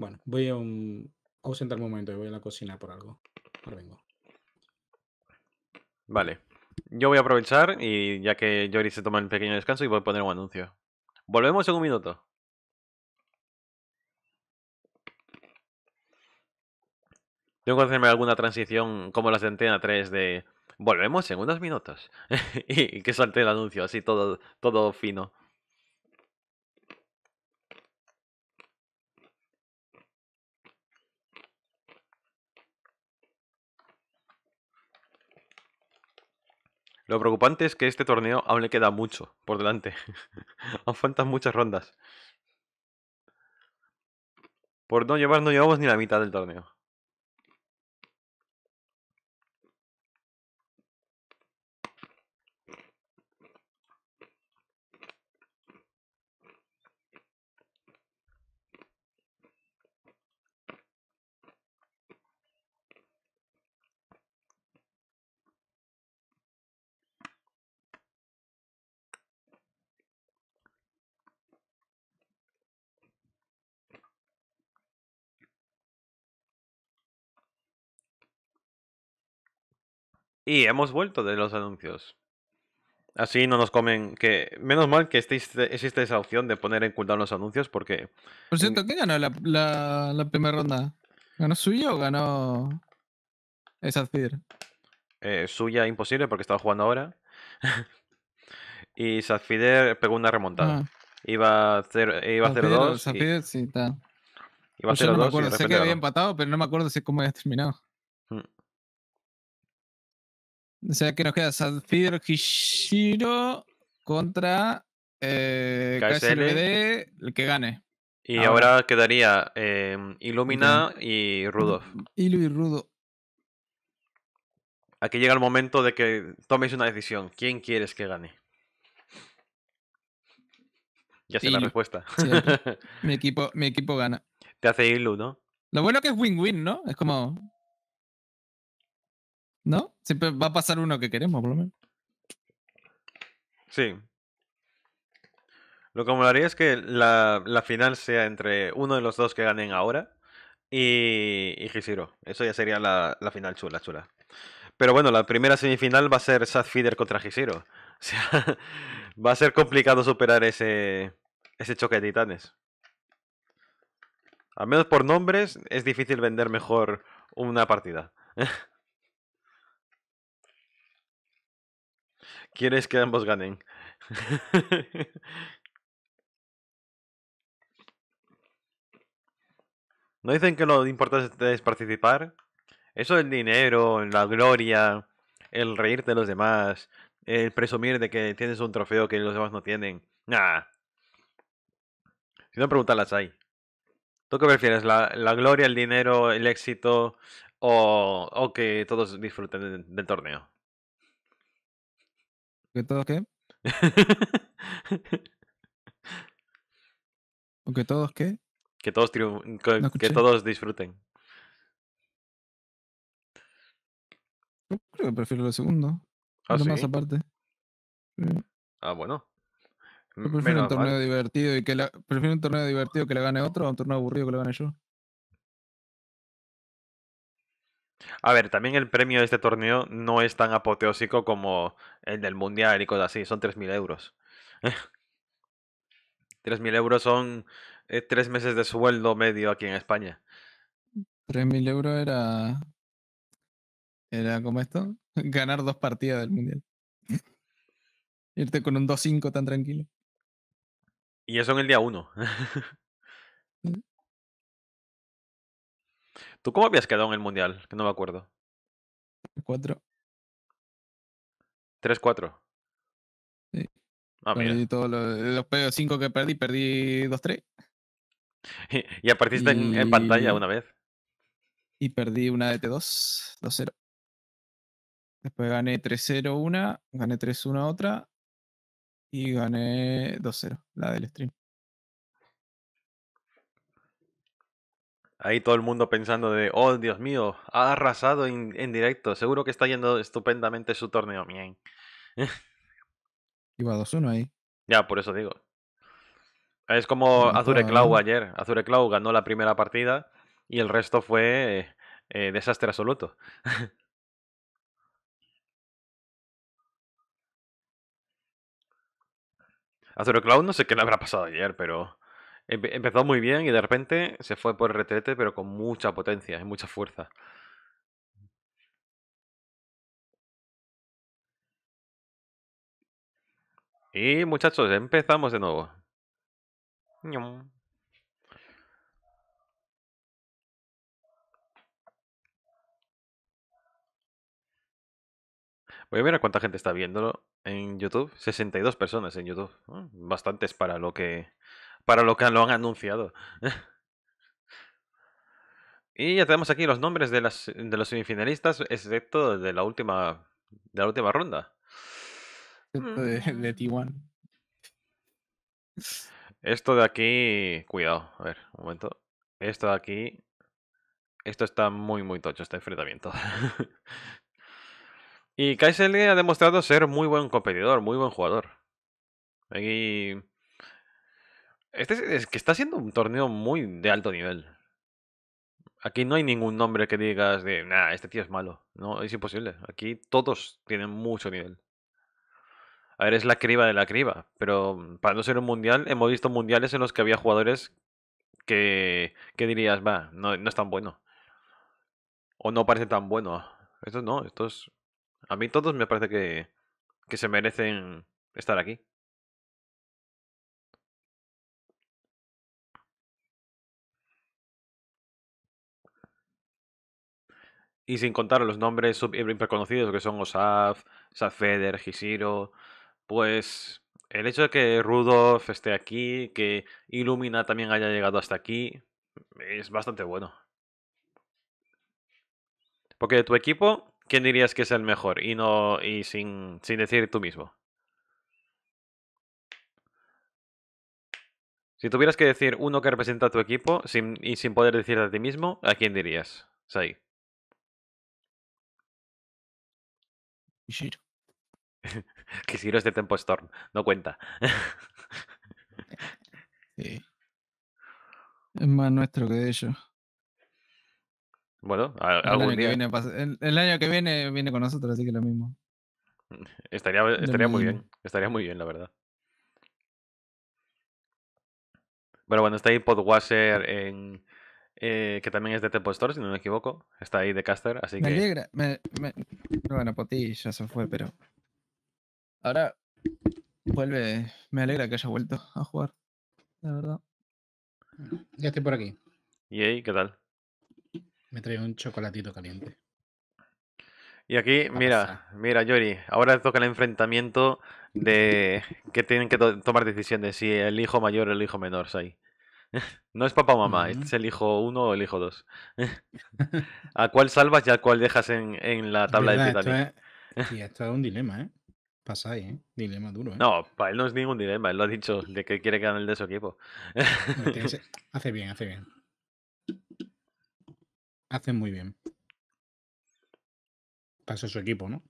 Bueno, voy a un... ausentar un momento y voy a la cocina por algo. Ahora vengo. Vale. Yo voy a aprovechar y ya que Jory se toma un pequeño descanso y voy a poner un anuncio. Volvemos en un minuto. Tengo que hacerme alguna transición como las de Antena 3 de volvemos en unos minutos y que salte el anuncio así todo, todo fino. Lo preocupante es que este torneo aún le queda mucho por delante. aún faltan muchas rondas. Por no llevar, no llevamos ni la mitad del torneo. Y hemos vuelto de los anuncios. Así no nos comen que... Menos mal que existe, esa opción de poner en cooldown los anuncios porque... Por cierto, ¿quién ganó la, la, primera ronda? ¿Ganó Suya o ganó Safir? Eh, suya imposible porque estaba jugando ahora. y Safider pegó una remontada. Ah. Iba a 0-2. sí, está. Iba a 0-2. No sé que había empatado, pero no me acuerdo si cómo había terminado. Hmm. O sea que nos queda Sanfir Kishiro contra eh, el que gane. Y ahora, quedaría eh, em, Illumina y Rudolf. Mm, Ilu y Rudolf. Aquí llega el momento de que tomes una decisión. ¿Quién quieres que gane? Ya sé la respuesta. mi, equipo, mi equipo gana. Te hace Ilu, ¿no? Lo bueno que es win-win, ¿no? Es como. ¿No? Siempre va a pasar uno que queremos, por lo menos. Sí. Lo que molaría es que la, final sea entre uno de los dos que ganen ahora y, y Eso ya sería la, final chula, chula. Pero bueno, la primera semifinal va a ser Sad Feeder contra Hishiro. O sea, va a ser complicado superar ese, ese choque de titanes. Al menos por nombres, es difícil vender mejor una partida. quieres que ambos ganen. ¿No dicen que lo importante es participar? Eso del dinero, la gloria, el reírte de los demás, el presumir de que tienes un trofeo que los demás no tienen. Nah. Si no, preguntarlas ahí. ¿Tú qué prefieres? ¿La, gloria, el dinero, el éxito o, que todos disfruten del torneo? ¿Que todos qué? ¿O que todos qué? Que todos, mm, que, todos disfruten. Yo creo prefiero lo segundo. Ah, lo más aparte. Mm. Ah, bueno. Yo prefiero un torneo divertido y que la... prefiero un torneo divertido que le gane otro a un torneo aburrido que le gane yo. A ver, también el premio de este torneo no es tan apoteósico como el del Mundial y cosas así, son 3.000 euros. 3.000 euros son eh, tres meses de sueldo medio aquí en España. 3.000 euros era... Era como esto, ganar dos partidas del Mundial. Irte con un 2-5 tan tranquilo. Y eso en el día uno. cómo habías quedado en el mundial? Que no me acuerdo. 4. 3-4. Sí. Ah, perdí todos los, los 5 que perdí, perdí 2-3. Y, y, apareciste En, pantalla una vez. Y perdí una de T2, 2-0. Después gané 3-0 una, gané 3-1 otra y gané 2-0, la del stream. Ahí todo el mundo pensando de, oh Dios mío, ha arrasado en, en directo, seguro que está yendo estupendamente su torneo. Mien. Iba 2-1 ahí. Ya, por eso digo. Es como Azure Cloud ¿eh? ayer. Azure Cloud ganó la primera partida y el resto fue eh, eh, desastre absoluto. Azure Cloud no sé qué le habrá pasado ayer, pero Empezó muy bien y de repente se fue por retrete, pero con mucha potencia y mucha fuerza. Y muchachos, empezamos de nuevo. Voy a ver a cuánta gente está viéndolo en YouTube. 62 personas en YouTube. Bastantes para lo que para lo que lo han anunciado. y ya tenemos aquí los nombres de, las, de los semifinalistas, excepto de la última, de la última ronda. De, mm. T1. Esto de aquí. Cuidado, a ver, un momento. Esto de aquí. Esto está muy, muy tocho, este enfrentamiento. y Kaiser ha demostrado ser muy buen competidor, muy buen jugador. Aquí este es, que está siendo un torneo muy de alto nivel. Aquí no hay ningún nombre que digas de, nada, este tío es malo. No, es imposible. Aquí todos tienen mucho nivel. A ver, es la criba de la criba. Pero mm, para no ser un mundial, hemos visto mundiales en los que había jugadores que, dirías, va, no, no es tan bueno. O no parece tan bueno. Esto no, estos. A mí todos me parece que, que se merecen estar aquí. Y sin contar los nombres eh, conocidos que son Osaf, Safeder, Hishiro, pues el hecho de que Rudolf esté aquí, que Illumina también haya llegado hasta aquí, es bastante bueno. Porque de tu equipo, ¿quién dirías que es el mejor? Y no. Y sin, sin decir tú mismo. Si tuvieras que decir uno que representa a tu equipo y sin poder decirte a ti mismo, ¿a quién dirías? Sai. Kishiro. que es de Tempo Storm, no cuenta. sí. Es más nuestro que de ellos. Bueno, algún día. el, año que viene viene con nosotros, así que lo mismo. Estaría, estaría muy bien, estaría muy bien, la verdad. Pero cuando está ahí Podwasser en, eh, que también es de Tempo Store, si no me equivoco. Está ahí de caster, así me que... Alegra, me alegra. Bueno, ti ya se fue, pero... Ahora vuelve... Me alegra que haya vuelto a jugar, la verdad. Ya estoy por aquí. ¿Y ahí qué tal? Me trae un chocolatito caliente. Y aquí, mira, mira, Yori, ahora toca el enfrentamiento de que tienen que tomar decisiones, si el hijo mayor o el hijo menor, ahí No es papá o mamá, es el hijo uno o el hijo dos. ¿A cuál salvas y a cuál dejas en, en la tabla de Titanic? Esto es, sí, esto es un dilema, ¿eh? Pasáis, ¿eh? Dilema duro, ¿eh? No, para él no es ningún dilema, él lo ha dicho de que quiere ganar el de su equipo. hace bien, hace bien. Hace muy bien. Pasa su equipo, ¿no?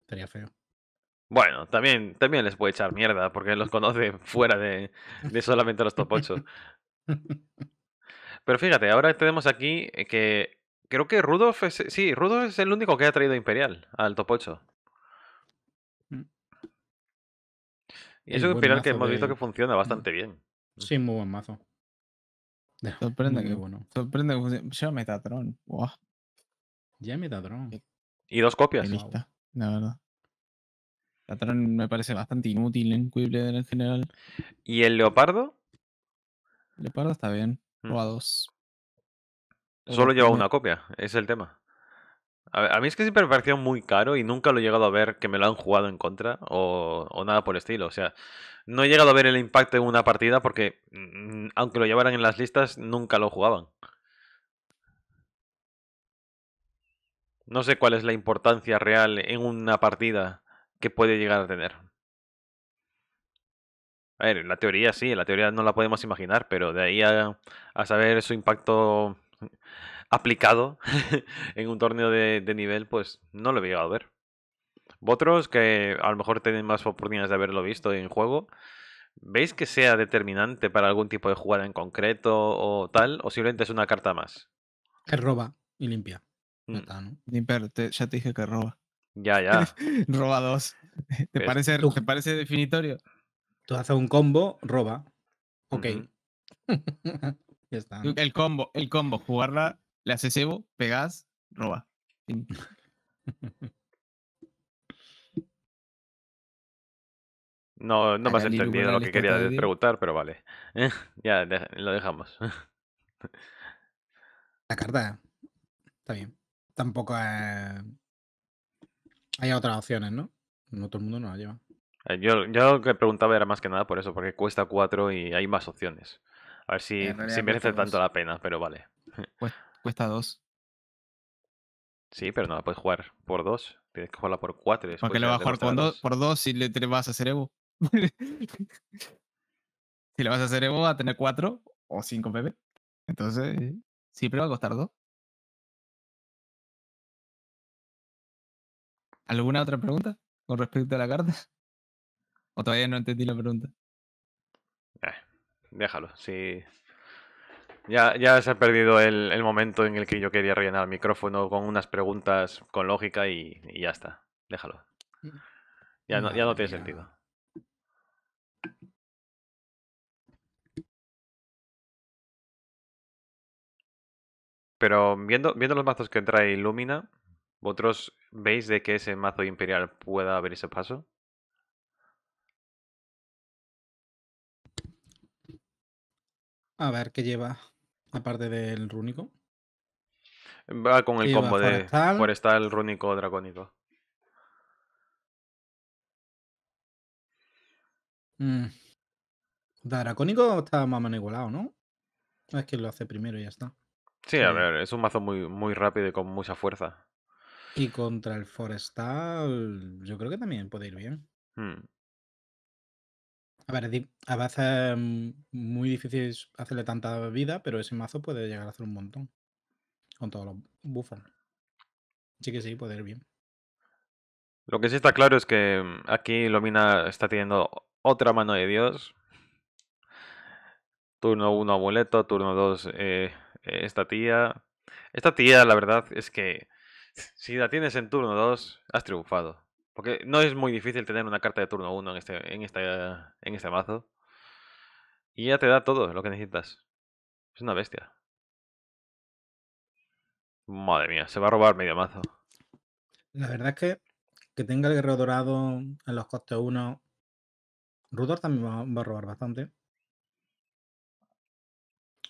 Estaría feo. Bueno, también, también les puede echar mierda porque los conoce fuera de, de solamente los top 8. Pero fíjate, ahora tenemos aquí eh, que creo que Rudolf es, eh, sí, Rudolf es el único que ha traído Imperial al top 8. Mm. Y eso es Imperial que hemos visto que funciona mm. bastante bien. Sí, muy buen mazo. Sorprende que bueno. Sorprende que funciona. Metatron. Ya Metatron. Eh, y dos copias. la verdad. Metatron me parece bastante inútil en Quibler en general. ¿Y el leopardo? Le Leopardo está bien. Mm. dos. Solo lleva una copia, es el tema. A, mí es que siempre me pareció muy caro y nunca lo he llegado a ver que me lo han jugado en contra o, o nada por estilo. O sea, no he llegado a ver el impacto en una partida porque mm, mm, aunque lo llevaran en las listas, nunca lo jugaban. No sé cuál es la importancia real en una partida que puede llegar a tener. A ver, la teoría sí, la teoría no la podemos imaginar, pero de ahí a, saber su impacto aplicado en un torneo de, nivel, pues no lo he llegado a ver. Vosotros, que a lo mejor tenéis más oportunidades de haberlo visto en juego, ¿veis que sea determinante para algún tipo de jugada en concreto o tal? ¿O simplemente es una carta más? Que roba y limpia. Mm. ¿no? ya te dije que roba. Ya, ya. roba dos. ¿Te, parece, ¿Te parece definitorio? Tú haces un combo, roba. Ok. El combo, el combo, jugarla, le haces Evo, pegas, roba. No, no me has entendido lo que quería preguntar, pero vale. ya lo dejamos. La carta está bien. Tampoco hay otras opciones, ¿no? No todo el mundo nos la lleva. Eh, yo, yo lo que preguntaba era más que nada por eso, porque cuesta 4 y hay más opciones. A ver si, si merece tanto la pena, pero vale. Cuesta 2. Sí, pero no la puedes jugar por 2. Tienes que jugarla por 4. ¿Por qué le vas a jugar por 2 dos si le vas a hacer Evo? si le vas a hacer Evo va a tener 4 o 5 PP. Entonces, pero va a costar 2. ¿Alguna otra pregunta con respecto a la carta? ¿O todavía no entendí la pregunta? Eh, déjalo, sí. Ya, ya se ha perdido el, momento en el que yo quería rellenar el micrófono con unas preguntas con lógica y, ya está. Déjalo. Ya no, ya no tiene sentido. Pero viendo, viendo los mazos que trae Illumina, ¿vosotros veis de que ese mazo imperial pueda abrir ese paso? A ver, ¿qué lleva? Aparte del rúnico. Va con el combo de forestal, rúnico, dracónico. Mm. Dracónico está más o ¿no? Es que lo hace primero y ya está. Sí, a ver, es un mazo muy, muy rápido y con mucha fuerza. Y contra el Forestal, yo creo que también puede ir bien. Hmm. A ver, a veces mm, muy difícil hacerle tanta vida, pero ese mazo puede llegar a hacer un montón. Con todos los buffers. Sí que sí, puede ir bien. Lo que sí está claro es que mm, aquí Lomina está teniendo otra mano de Dios. Turno 1 amuleto, turno 2 eh, eh, esta tía. Esta tía, la verdad, es que si la tienes en turno 2, has triunfado. Porque no es muy difícil tener una carta de turno 1 en este, en, este, en este mazo. Y ya te da todo lo que necesitas. Es una bestia. Madre mía, se va a robar medio mazo. La verdad es que que tenga el guerrero dorado en los costes 1. Rudor también va, a robar bastante.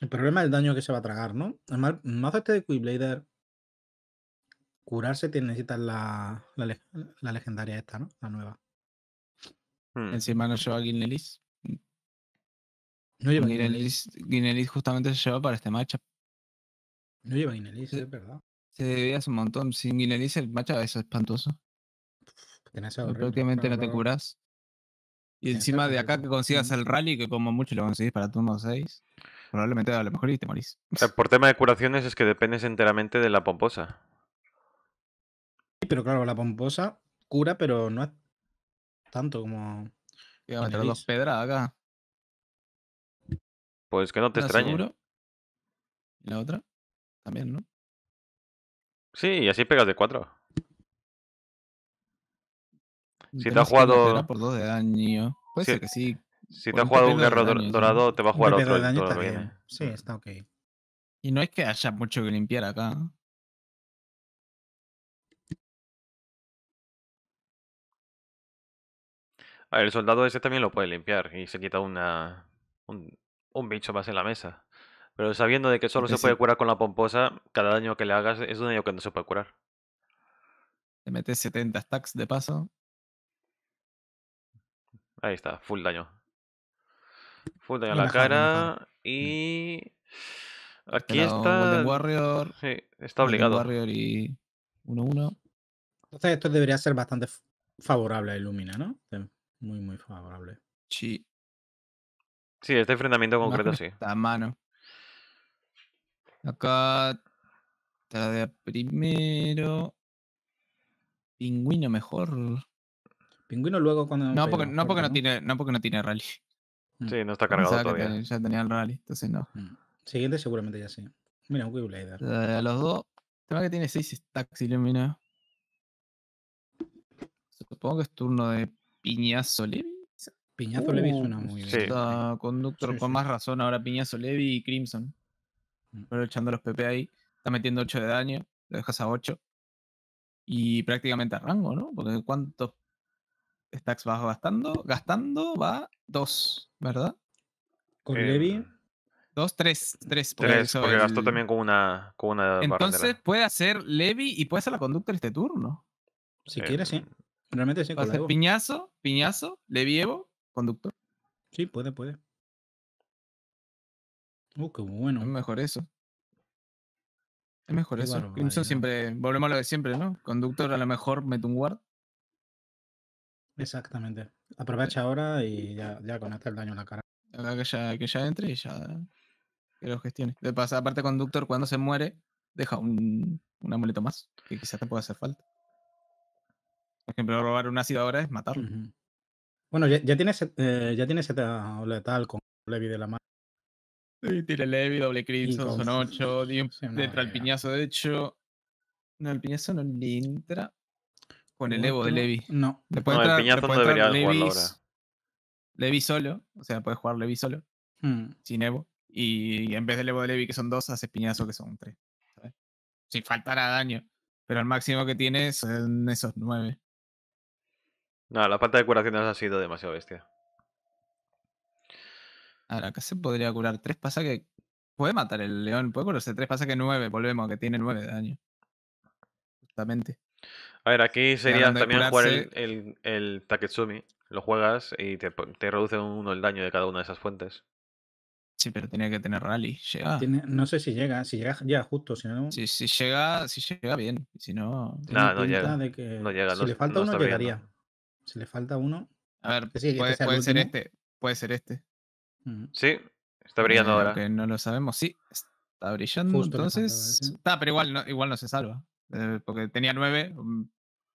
El problema es el daño que se va a tragar, ¿no? El mazo este de Quiblader curarse te necesitas la, la, la, legendaria esta, ¿no? La nueva. Hmm. Encima no lleva Guinelis. No lleva Guinelis. Guinelis justamente se lleva para este matchup. No lleva Guinelis, es verdad. Se debía un montón. Sin Guinelis el matchup es espantoso. prácticamente no te curas. Y encima de acá que consigas el rally, que como mucho lo conseguís para turno 6, probablemente a lo mejor y te morís. Por tema de curaciones es que dependes enteramente de la pomposa pero claro, la pomposa cura, pero no es tanto como. Iba a dos pedras acá. Pues que no te extrañe. la otra? También, ¿no? Sí, y así pegas de cuatro. Si te has jugado. Por dos de daño. Puede que sí. Si te has jugado un guerrero dorado, te va a jugar otro. Sí, está ok. Y no es que haya mucho que limpiar acá. el soldado ese también lo puede limpiar y se quita una, un, bicho más en la mesa. Pero sabiendo de que solo se puede curar con la pomposa, cada daño que le hagas es un daño que no se puede curar. Te metes 70 stacks de paso. Ahí está, full daño. Full daño a la cara mm. y... Este aquí está... Warrior. Sí, está obligado. Warrior y 1-1. Entonces esto debería ser bastante favorable a Illumina, ¿no? Em, muy, muy favorable. Sí. Sí, este enfrentamiento concreto sí. Está a mano. Acá Tradea primero. Pingüino mejor. Pingüino luego cuando. No, porque, no, porque ¿no? tiene, no porque no tiene rally. Mm. Sí, no está cargado todavía. ya tenía el rally, entonces no. Mm. Siguiente seguramente ya sí. Mira, un A eh, los dos. El que tiene 6 stacks iluminados. Supongo que es turno de Piñazo Levi. Piñazo Levi uh, suena muy bien. conductor con más razón ahora Piñazo Levi y Crimson. Mm. Pero echando los PP ahí. Está metiendo 8 de daño. Lo dejas a 8. Y prácticamente a rango, ¿no? Porque ¿cuántos stacks vas gastando? Gastando va 2, ¿verdad? Con eh, Levi. 2, 3. 3, porque, gastó también con una, con una Entonces puede hacer Levi y puede hacer la conductor este turno. Si quiere, quieres, sí. Realmente sí, con Piñazo, Piñazo, Levievo, conductor. Sí, puede, puede. Uh, qué bueno. Es mejor eso. Es mejor eso. siempre, volvemos a lo de siempre, ¿no? Conductor a lo mejor mete un guard. Exactamente. Aprovecha ahora y ya, ya conecta el daño en la cara. que ya, que ya entre y ya que lo gestione. De pasa, aparte conductor cuando se muere, deja un, un amuleto más, que quizás te pueda hacer falta. Por ejemplo, robar un ácido ahora es matarlo. Bueno, ya, ya tienes eh, ya tienes Z letal con Levi de la mano. Sí, tiene Levi, doble Crimson, son 8, de piñazo, de hecho. No, el piñazo no entra con el Evo de Levi. No. no, el piñazo no debería Levi, ahora. Levi solo, o sea, puedes jugar Levi solo, hmm. sin Evo. Y en vez del Evo de Levi, que son dos, haces piñazo, que son tres. Sin faltar a daño. Pero el máximo que tienes son eh, esos nueve. No, la falta de curaciones ha sido demasiado bestia. Ahora, acá se podría curar tres, pasa que puede matar el león, puede curarse tres, pasa que nueve, volvemos, que tiene nueve de daño. Justamente. A ver, aquí sería también jugar el, el, Taketsumi. Lo juegas y te, te reduce uno el daño de cada una de esas fuentes. Sí, pero tenía que tener rally. Llega. no sé si llega, si llega ya justo, si Si, llega, si llega bien. Si no. no, llega, no llega. Si le falta uno, llegaría. ¿Se le falta uno. A ver, puede, ser este. Puede ser este. Sí, está brillando ahora. no lo sabemos. Sí, está brillando. entonces. Está, pero igual no, igual no se salva. Eh, porque tenía nueve. Mm,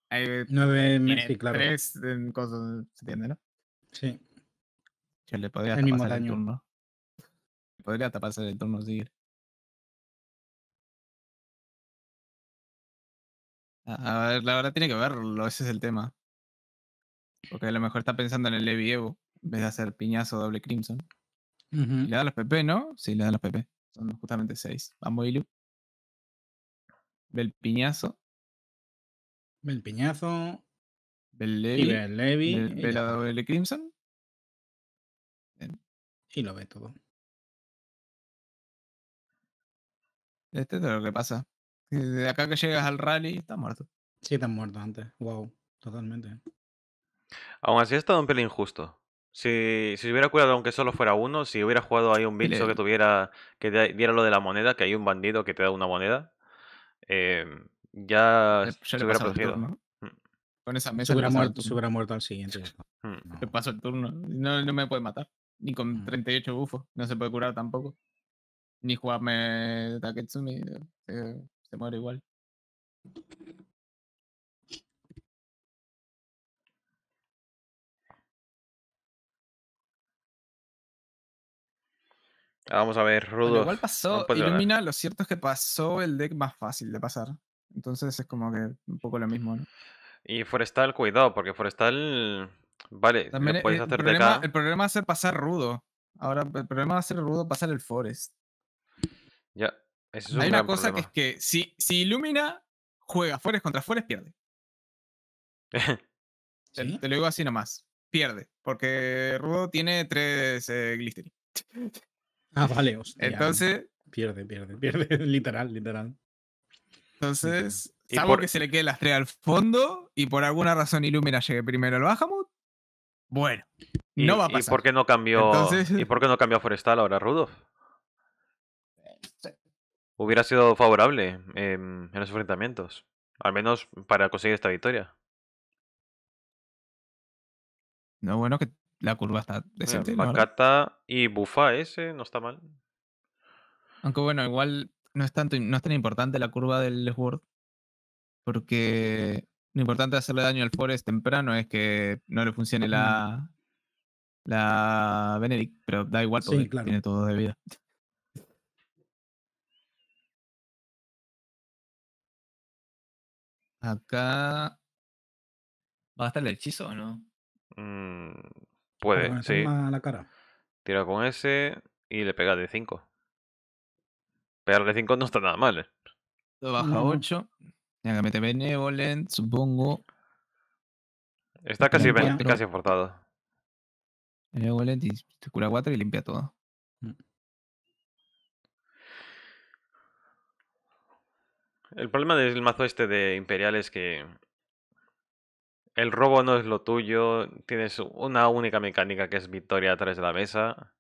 Hay, eh, nueve mm, en claro. Tres cosas. ¿Se entiende, no? Sí. le podría el El turno. Podría taparse el turno seguir. A ver, la verdad tiene que verlo, ese es el tema. Porque a lo mejor está pensando en el Levi Evo en vez de hacer piñazo doble Crimson. Le da los PP, ¿no? Sí, le da los PP. Son justamente seis. Vamos, Ilu. Bel piñazo. Bel piñazo. Bel Levi. Levi. doble Crimson. Y lo ve todo. Este es lo que pasa. De acá que llegas al rally, está muerto. Sí, está muerto antes. Wow, totalmente. Aún así ha estado un pelín injusto. Si, si hubiera curado aunque solo fuera uno, si hubiera jugado ahí un bicho que eh. tuviera que diera lo de la moneda, que hay un bandido que te da una moneda, em, ya se, hubiera protegido. Mm. Con esa mesa se hubiera, muerto, hubiera muerto al siguiente. Mm. paso el turno. No, no me puede matar. Ni con 38 mm. bufos. No se puede curar tampoco. Ni jugarme Taketsumi. Se, eh, se muere igual. Ah, vamos a ver, Rudo. igual pasó, Ilumina, lo cierto es que pasó el deck más fácil de pasar. Entonces es como que un poco lo mismo, ¿no? Y Forestal, cuidado, porque Forestal. Vale, También puedes eh, hacer de El problema es hacer pasar rudo. Ahora, el problema va hacer rudo pasar el Forest. Ya, es Hay una cosa que es que si, si ilumina juega Forest contra Forest, pierde. te, lo digo así nomás. Pierde. Porque Rudo tiene tres eh, Ah, vale, hostia. Entonces. Pierde, pierde, pierde. literal, literal. Entonces, salvo por... que se le quede la estrella al fondo y por alguna razón Illumina llegue primero al Bahamut, bueno, y, no va por qué no cambió, ¿y por qué no cambió a Forestal ahora, Rudolf? Hubiera sido favorable en los enfrentamientos, al menos para conseguir esta victoria. No, bueno, que la curva está eh, decente. Bacata y Bufa ese, no está mal. Aunque bueno, igual no es, tanto, no es tan importante la curva del Sword. Porque lo importante de hacerle daño al Forest temprano es que no le funcione la, la Benedict, pero da igual tiene todo de vida. Acá. ¿Va a estar el hechizo o no? Mm. Puede, sí. Tira con ese y le pega de 5. Pegarle 5 no está nada mal. ¿eh? Lo baja 8. Ya que mete Benevolent, supongo. Está casi, casi forzado. Benevolent y te cura 4 y limpia todo. Mm. El problema del mazo este de Imperial es que el robo no es lo tuyo. Tienes una única mecánica que es victoria a través de la mesa.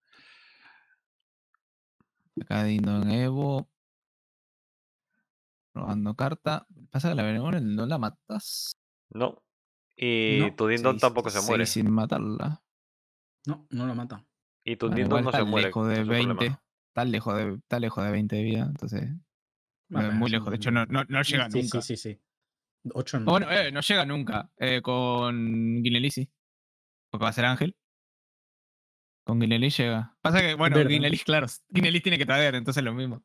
Acá en Evo. Robando carta. Pasa que la Venegon no la matas. No. Y tu Dindon tampoco se muere. Sin matarla. No, no la mata. Y tu Dindon no se muere. Lejos de 20, Está lejos de, lejos de 20 de vida. Entonces. muy lejos. De hecho, no, no, llega nunca. Sí, sí, sí. 8 no. Bueno, eh, no llega nunca eh, con Guinelisi sí. Porque va a ser Ángel. Con Guinelis llega. Pasa que, bueno, Guinelis, claro, Guinelis tiene que traer, entonces lo mismo.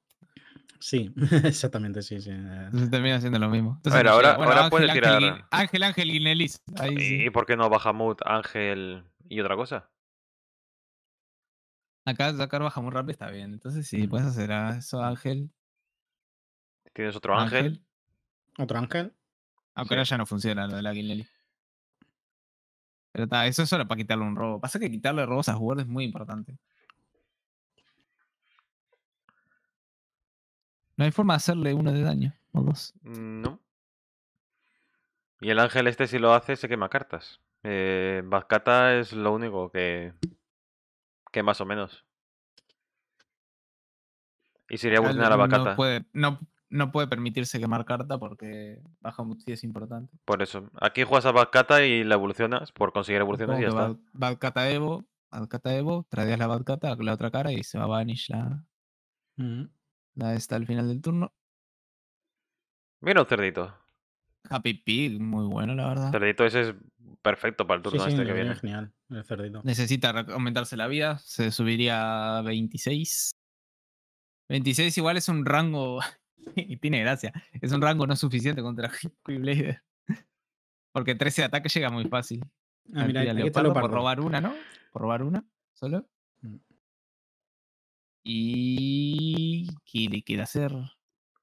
Sí, exactamente, sí, sí. Eh. Entonces termina siendo lo mismo. a ver, ahora, Ángel, tirar. Ángel, Ángel, Ángel ¿Y, por qué no Bahamut, Ángel y otra cosa? Acá sacar muy rápido está bien. Entonces sí, mm. puedes hacer eso, Ángel. ¿Tienes otro Ángel. ¿Otro Ángel? Aunque ahora ya no funciona lo de la Guinelli. Pero está, eso es solo para quitarle un robo. Pasa que quitarle robos a jugadores es muy importante. No hay forma de hacerle uno de daño o dos. No. Y el ángel este si lo hace se quema cartas. Eh, es lo único que... Que más o menos. Y sería buena la Bacata. No puede, no, no puede permitirse quemar carta porque baja es importante. Por eso. Aquí juegas a Badcata y la evolucionas por conseguir evoluciones y ya está. Badcata Evo, Badcata Evo, traías la Badcata, la otra cara y se va a Vanish la. Mm. La está al final del turno. Mira un cerdito. Happy Pig, muy bueno, la verdad. cerdito ese es perfecto para el turno este que viene. Genial, cerdito. Necesita aumentarse la vida, se subiría a 26. 26 igual es un rango y tiene gracia. Es un rango no suficiente contra Quiblader. Porque 13 de ataque llega muy fácil. Ah, mira, está por robar una, ¿no? Por robar una, solo. Mm. Y. ¿Qué le queda hacer?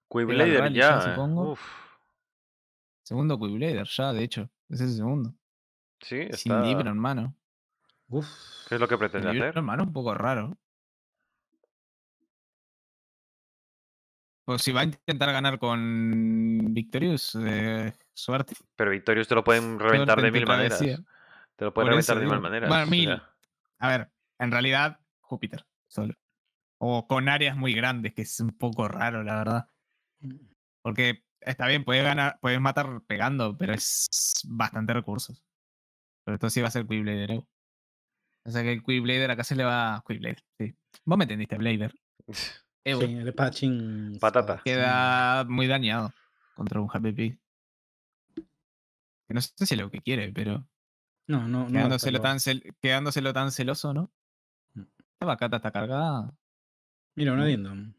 Quiblader ya. Eh. supongo. Segundo Quiblader ya, de hecho. Es el segundo. Sí, Sin libro en Uf. ¿Qué es lo que pretende Sin hacer? libro un poco raro. Pues si va a intentar ganar con Victorious, eh, suerte. Pero Victorious te lo pueden reventar de mil maneras. Te lo pueden reventar de mil maneras. A ver, en realidad, Júpiter solo. O con áreas muy grandes, que es un poco raro, la verdad. Porque está bien, puedes ganar, puedes matar pegando, pero es bastante recursos. Pero esto sí va a ser Quiblader, ¿eh? O sea que el acá se le va. sí. Vos me entendiste, Blader. Evo. Eh, el patching patata. Queda muy dañado contra un Happy Pig. Que no sé si es lo que quiere, pero. No, no, quedándoselo Tan cel... Quedándoselo tan celoso, ¿no? Esta mm. bacata está cargada. Mira, una entiendo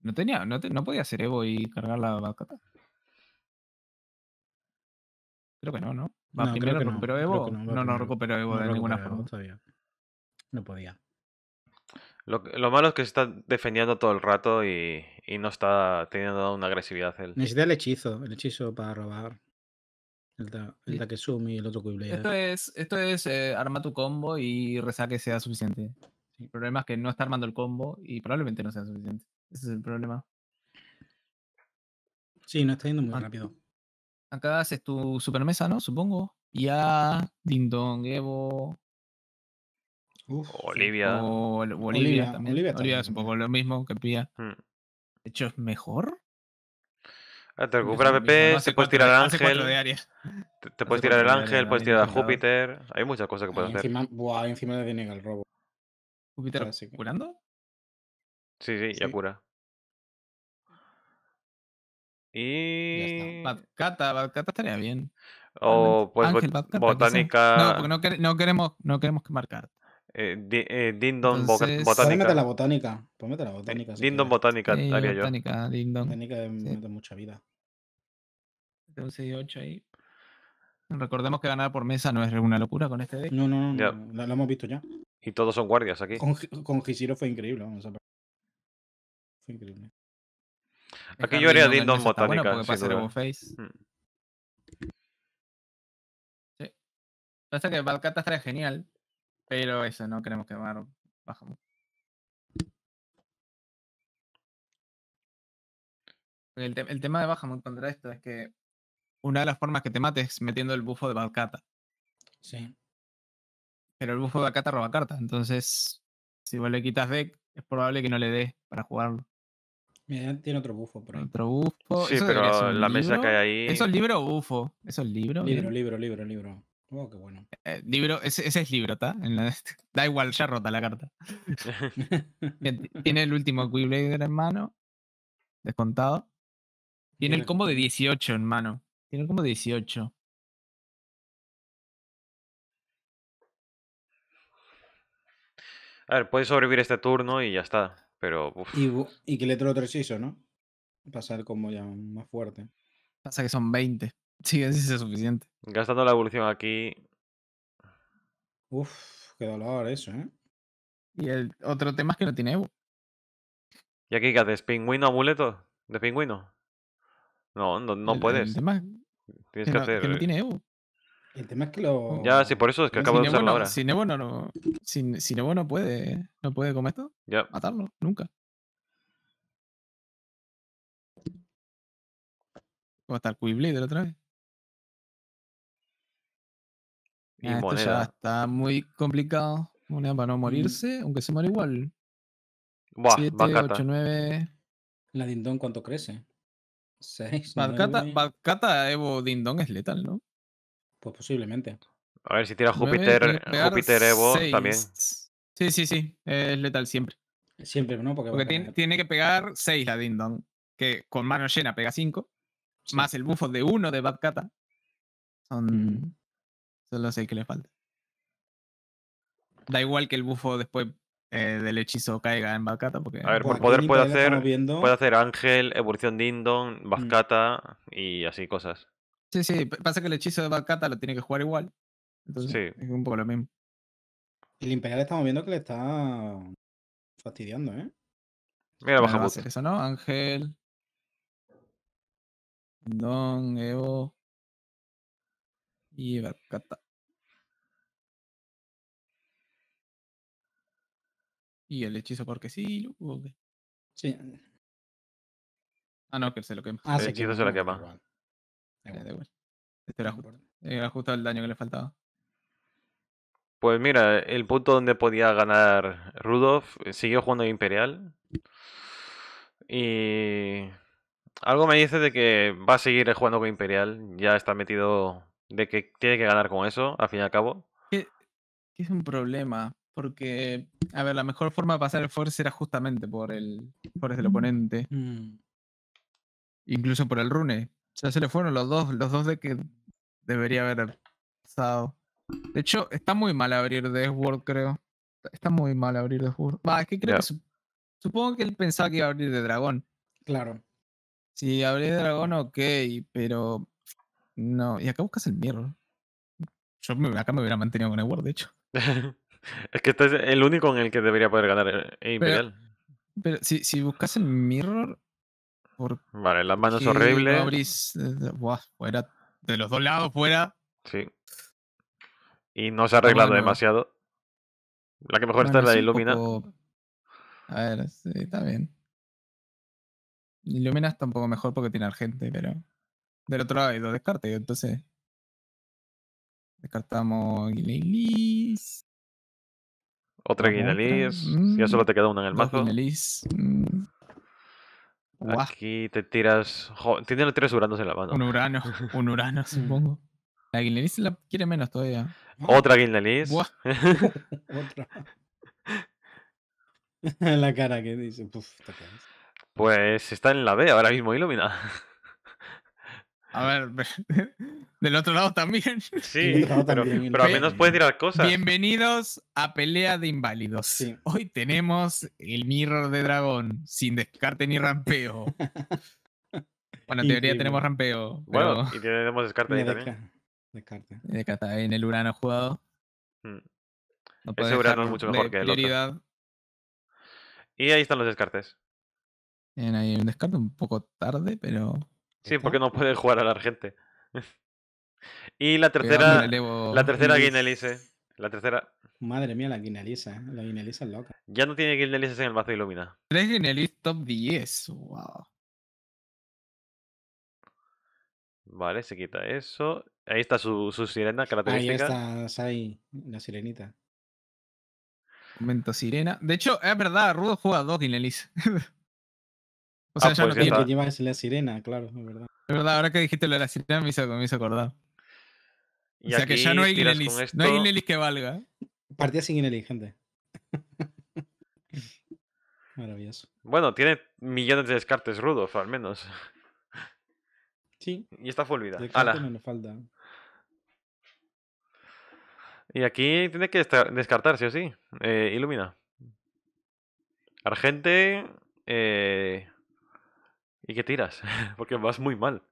No tenía, no, no podía hacer Evo y cargar la bacata. Creo que no, ¿no? Va, no, primero recuperó Evo. No, no, recuperó Evo de ninguna forma. Todavía. No podía. Lo, malo es que se está defendiendo todo el rato y, no está teniendo una agresividad. Él. Necesita el hechizo, el hechizo para robar. El, da, el y el otro cuyble Esto es, esto es eh, arma tu combo y reza que sea suficiente. El problema es que no está armando el combo y probablemente no sea suficiente. Ese es el problema. Sí, no está yendo muy rápido. Acá haces tu supermesa, ¿no? Supongo. Ya, Ding Evo, o Olivia. O Olivia. Bolivia, es un poco lo mismo que Pía. Hmm. De hecho, es mejor. Ah, te recupera PP, te puedes tirar al ángel. Te, puedes tirar el ángel, puedes tirar a Júpiter. Hay muchas cosas que puedes hacer. Buah, encima le tiene el robo. ¿Júpiter curando? Sí, sí, ya cura. Y. Ya está. estaría bien. O pues botánica. No, porque no, queremos, no queremos que marcar. Eh, eh Dindon Botánica. Pues la botánica. la botánica. Dindon Botánica, botánica, Dindon. Botánica de mucha vida. y 8 ahí. Recordemos que ganar por mesa no es una locura con este deck. No, no, no. lo, hemos visto ya. Y todos son guardias aquí. Con, con fue increíble. Fue increíble. aquí yo haría Dindon Botánica. Bueno, Sí. Mm. Pasa que Valcata estaría genial, pero eso, no queremos quemar Bajamos. El, tema de Bajamut contra esto es que una de las formas que te mates es metiendo el bufo de Valcata. Sí. Pero el bufo de Valcata roba carta, entonces si vos le quitas deck, es probable que no le des para jugarlo. tiene otro bufo por Otro bufo. Sí, pero la mesa que hay ahí. ¿Eso es libro o bufo? ¿Eso es libro? Libro, libro, libro, libro. Oh, qué bueno. Eh, libro, ese, es libro, ¿está? Da igual, ya rota la carta. Tiene el último Quillblader en mano. Descontado. Tiene el combo de 18 en mano. Tiene el combo de 18. A ver, puede sobrevivir este turno y ya está. Pero. Y, que le otro hizo, ¿no? Pasar como ya más fuerte. Pasa que son 20. Sí, así es suficiente. Gastando la evolución aquí. Uf, qué dolor eso, ¿eh? Y el otro tema es que no tiene Evo. ¿Y aquí qué haces? ¿Pingüino amuleto? ¿De pingüino? No, no, puedes. El tema Tienes que, hacer. que no tiene Evo. El tema es que lo. Ya, sí, por eso es que acabo de usarlo ahora. Sin Evo no, no sin, Evo no puede. No puede comer esto. Ya. Matarlo, nunca. ¿Cómo está el Quiblade de la otra vez? Ah, ya está muy complicado. Moneda para no mm. morirse, aunque se muere igual. 7, 8, 9. La Dindon, ¿cuánto crece? 6. Badcata, Badcata, Evo Dindon, es letal, ¿no? Pues posiblemente. A ver, si tira Júpiter, Júpiter Evo también. Sí, sí, sí. Es letal siempre. Siempre, ¿no? Porque, tiene, que pegar 6 la Dindon. Que con mano llena pega 5. Más el buffo de 1 de Badcata. Son mm. Solo sé que le falta. Da igual que el bufo después eh, del hechizo caiga en bacata Porque... A ver, por, poder puede hacer, puede hacer Ángel, Evolución Dindon, Indon, mm. y así cosas. Sí, sí, pasa que el hechizo de bacata lo tiene que jugar igual. Entonces es un poco lo mismo. El Imperial estamos viendo que le está fastidiando, ¿eh? Mira, baja eso, ¿no? Ángel. Don, Evo. Y Y el hechizo porque sí, Ah, no, que se lo quema. Ah, el hechizo se lo ah, quema. Este era, justo, el daño que le faltaba. Pues mira, el punto donde podía ganar Rudolf, eh, siguió jugando Imperial. Y algo me dice de que va a seguir jugando Imperial. Ya está metido de que tiene que ganar con eso, al fin y al cabo. Que es un problema, porque, a ver, la mejor forma de pasar el Force era justamente por el Force del mm. oponente. Mm. Incluso por el Rune. Ya se le fueron los dos, los dos de que debería haber pasado. De hecho, está muy mal abrir world creo. Está muy mal abrir de Va, que creo supongo que él pensaba que iba a abrir de dragón. Claro. Si abrí de dragón, ok, pero no, y acá buscas el mirror. Yo acá me hubiera mantenido con Edward, de hecho. es que este es el único en el que debería poder ganar el eh, e Imperial. Pero, si, si, buscas el mirror. Vale, las manos horribles. Eh, fuera. De los dos lados, fuera. Sí. Y no se ha arreglado demasiado. La que mejor está es la de Illumina. A ver, sí, está bien. Ilumina está un poco mejor porque tiene argente, pero. Del otro lado hay dos descartes, entonces. Descartamos Guinelis. Otra Guinelis. Mm, ya solo te queda una en el mazo. Mm. Aquí te tiras. tiene los tres uranos en la mano. Un urano, un urano, supongo. La Guinelis la quiere menos todavía. Otra Guinelis. Otra. la cara que dice. pues está en la B ahora mismo, iluminada. A ver, del otro lado también. Sí, pero, al menos puedes tirar cosas. Bienvenidos a Pelea de Inválidos. Hoy tenemos el Mirror de Dragón, sin descarte ni rampeo. Bueno, en teoría tenemos rampeo. Bueno, y tenemos descarte ahí también. Descarte. Descarte en el Urano jugado. Mm. Ese Urano es mucho mejor que el otro. Y ahí están los descartes. Bien, ahí un descarte un poco tarde, pero Sí, porque no puede jugar a la gente. y la tercera. la tercera Guinelice. La tercera. Madre mía, la Guinelice, ¿eh? La Guinelice es loca. Ya no tiene Guinelices en el mazo de Ilumina. Tres Guinness top 10. Wow. Vale, se quita eso. Ahí está su, su sirena característica. Ahí está Sai, la sirenita. Momento sirena. De hecho, es verdad, Rudo juega dos Guinelis. O sea, ah, ya no pues, tiene. que lleva la sirena, claro, es verdad. Es verdad, ahora que dijiste lo de la sirena me hizo, me acordar. o sea que ya no hay Inelis. No hay Inelis que valga. Partía sin Inelis, gente. Maravilloso. Bueno, tiene millones de descartes rudos, al menos. Sí. Y esta fue vida. No falta. Y aquí tiene que descartar, sí o sí. Eh, ilumina. Argente. Eh, ¿Y qué tiras? Porque vas muy mal.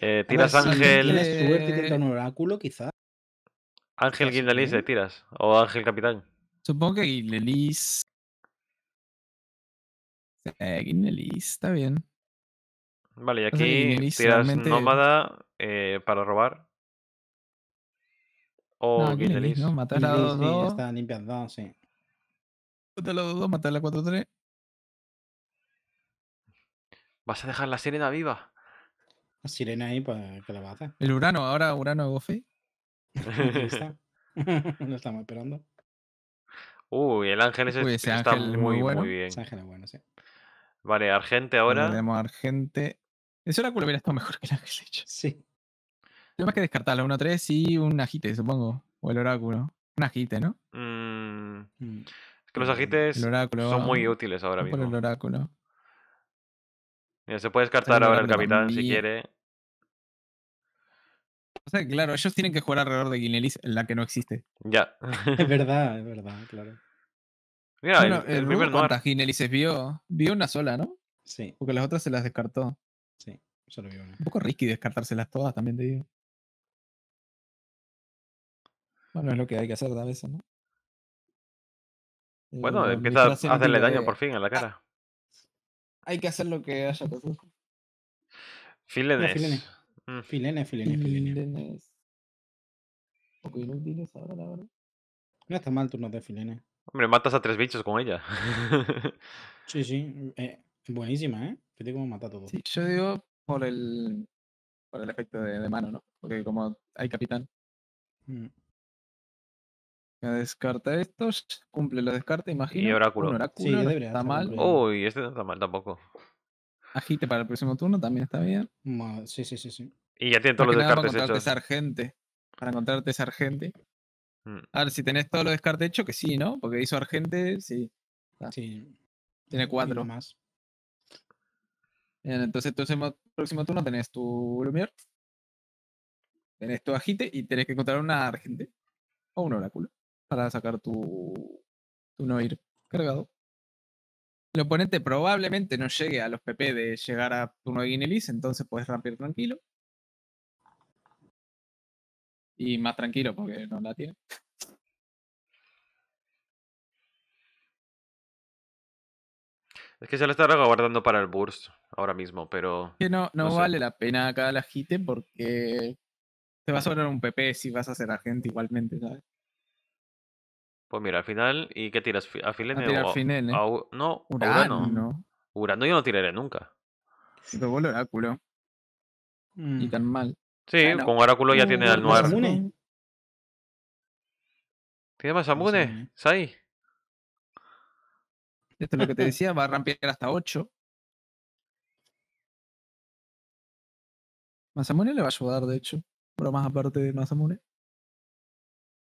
Eh, tiras Ángel. tienes suerte, tienes un oráculo, quizás. Ángel Guindelis le ¿eh? tiras. O Ángel Capitán. Supongo que Guindelis. Eh, está bien. Vale, y aquí tiras Nómada eh, para robar. O no, No, matar a los dos. está limpiando, sí. Matar a los dos, matar a la 4-3. ¿Vas a dejar la sirena viva? La sirena ahí, pues, que la va a hacer? El Urano, ahora Urano Goffey. está. Lo estamos esperando. Uy, el ángel ese, está muy, bueno. bien. ángel bueno, sí. Vale, Argente ahora. Tenemos Argente. Ese oráculo hubiera estado mejor que el ángel hecho. Sí. Tenemos más que descartarlo, 1-3 y un ajite, supongo. O el oráculo. Un ajite, ¿no? Mm. Mm. Es que los ajites son muy útiles ahora mismo. Por el oráculo se puede descartar ahora el capitán si quiere. O sea, claro, ellos tienen que jugar alrededor de Guinelis, la que no existe. Ya. es verdad, es verdad, claro. Mira, el, primer ¿Cuántas vio? Vio una sola, ¿no? Sí. Porque las otras se las descartó. Sí, solo vio una. Un poco risky descartárselas todas, también te digo. Bueno, es lo que hay que hacer a veces, ¿no? Bueno, empieza a hacerle daño por fin a la ah, cara. Hay que hacer lo que haya que hacer. Filene, Filene, mm. filenes. filenes. Filenes, poco inútiles ahora, la verdad. No está mal turno de Filene. Hombre, matas a tres bichos con ella. sí, sí. Eh, buenísima, ¿eh? Fíjate cómo mata todo. Sí, yo digo por el, por el efecto de, mano, ¿no? Porque como hay capitán. Mm. Descarta estos, cumple los descarta, imagino. Y oráculo. oráculo está mal. Uy, este no está mal tampoco. Agite para el próximo turno también está bien. sí, sí, sí, sí. Y ya tiene todos los descartes para encontrarte hechos. Sargente. Para encontrarte esa argente mm. A ver, si tenés todos los descartes hechos, que sí, ¿no? Porque hizo argente, sí. Tiene cuatro. más. Bien, entonces el próximo turno tenés tu Lumier. Tenés tu agite y tenés que encontrar una argente. O un oráculo para sacar tu, tu Noir cargado. El oponente probablemente no llegue a los PP de llegar a tu de Guinelis, entonces puedes rampear tranquilo. Y más tranquilo porque no la tiene. Es que se la está guardando para el burst ahora mismo, pero. Que no, no, vale la pena acá la jite porque te va a sobrar un PP si vas a ser agente igualmente, ¿sabes? Pues mira, al final, ¿y qué tiras? ¿Afilene o no, Urano. Urano. yo no tiraré nunca. si oráculo. Y mm. tan mal. Sí, con oráculo ya tiene al Noir. ¿Tiene más Amune? ¿Sai? Esto es lo que te decía, va a rampear hasta 8. Masamune le va a ayudar, de hecho. pero más aparte de Masamune.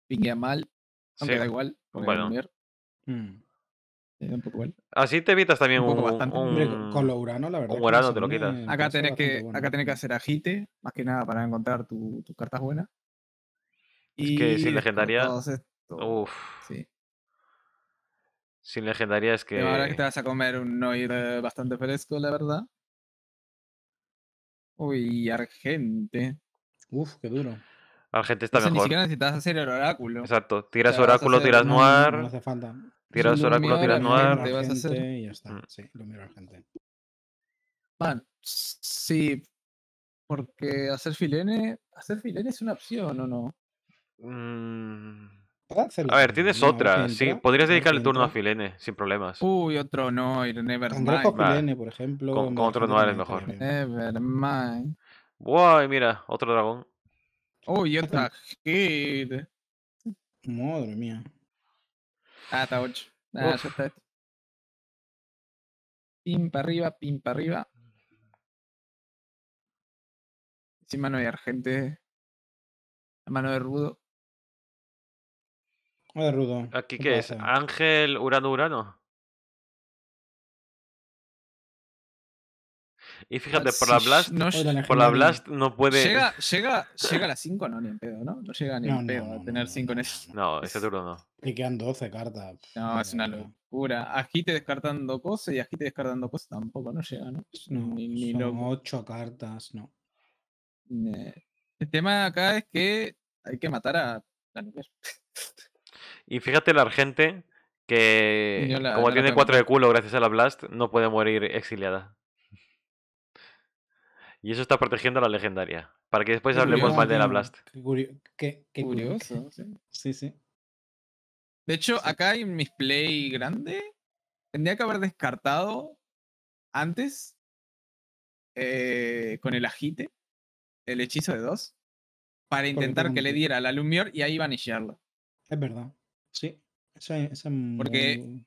Piquea mal. Aunque da mm. igual. Así te evitas también un. Poco un, con lo la verdad. urano te lo quitas. Acá tenés, que, acá que hacer agite, más que nada para encontrar tus tu cartas buenas. y que sin legendaria. Uf. Sí. Sin legendaria es que. ahora que te vas a comer un Noir eh, bastante fresco, la verdad. Uy, Argente. Uf, qué duro. La gente está mejor. Ni siquiera necesitas hacer el oráculo. Exacto. Tiras oráculo, tiras noir. No, hace falta. Tiras oráculo, tiras noir. vas a hacer. Y ya está. Mm. Sí, lo miro a la gente. Man, sí. Porque hacer filene. Hacer filene es una opción o no. Mm. A ver, tienes otra. Sí, podrías dedicarle el turno a Filene, sin problemas. Uy, otro no, Nevermind. Con Filene, por ejemplo. Con, otro noir es mejor. Nevermind. Uy, mira, otro dragón. Oh, y otra gente. Madre mía. Ah, está 8. Ah, ya está. Pim para arriba, pim para arriba. Encima no hay argente. La mano de Rudo. Mano de Rudo. ¿Aquí qué es? ¿Ángel Urano Urano? Y fíjate, por la Blast, no, por la Blast no puede. Llega, llega, a las 5, no, ni en pedo, ¿no? No llega ni en pedo a tener 5 en eso. No, ese turno no. Y quedan 12 cartas. No, es una locura. Agite descartando cosas y agite descartando cosas tampoco, no llega, ¿no? ni, son 8 cartas, no. El tema acá es que hay que matar a la Y fíjate, la Argente, que como tiene 4 de culo gracias a la Blast, no puede morir exiliada. Y eso está protegiendo a la legendaria. Para que después hablemos mal de la Blast. Qué, curioso. Sí, sí. De hecho, acá hay mis play grande, tendría que haber descartado antes eh, con el ajite el hechizo de dos, para intentar que le diera la Lumior y ahí vanishearlo. Es verdad. Sí. Porque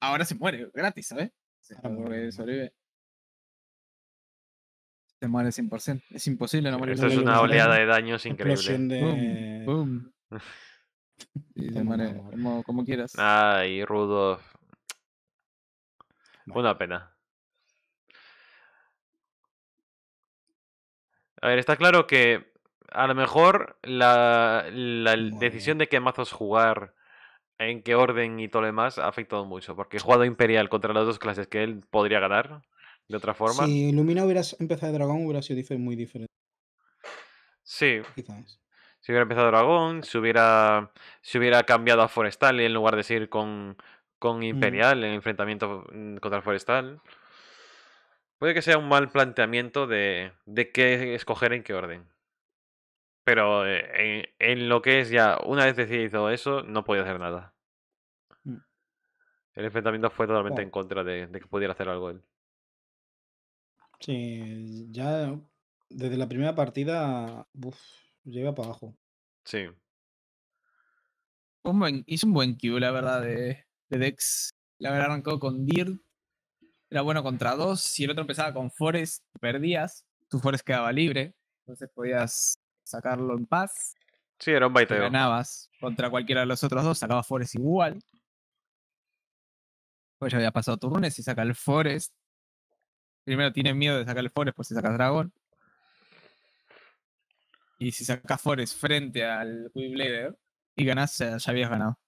ahora se muere gratis, ¿sabes? Se sobrevive. Te muere 100%. Es imposible no Esto es una oleada de daños increíble. De... Y como, quieras. Ay, Rudo. Una pena. A ver, está claro que a lo mejor la, la decisión de qué mazos jugar, en qué orden y todo lo demás, ha afectado mucho. Porque he jugado Imperial contra las dos clases que él podría ganar. De otra forma. Si Lumina hubiera empezado de dragón, hubiera sido muy diferente. Sí. Quizás. Si hubiera empezado dragón, si hubiera, si hubiera cambiado a Forestal en lugar de seguir con, con mm. Imperial en el enfrentamiento contra Forestal. Puede que sea un mal planteamiento de, qué escoger en qué orden. Pero eh, en, lo que es ya, una vez decidido eso, no podía hacer nada. Mm. El enfrentamiento fue totalmente en contra de, de que pudiera hacer algo él. Sí, ya desde la primera partida, Llega para abajo. Sí. hizo un buen Q, la verdad, de, Dex. La verdad arrancó con Dirt. Era bueno contra dos. Si el otro empezaba con Forest, perdías. Tu Forest quedaba libre. Entonces podías sacarlo en paz. Sí, era un baiteo. Ganabas contra cualquiera de los otros dos. sacaba Forest igual. Pues ya había pasado turnes y saca el Forest. Primero tienes miedo de sacar el Forest por pues si sacas dragón. Y si sacas Forest frente al blader y ganas, ya, habías ganado.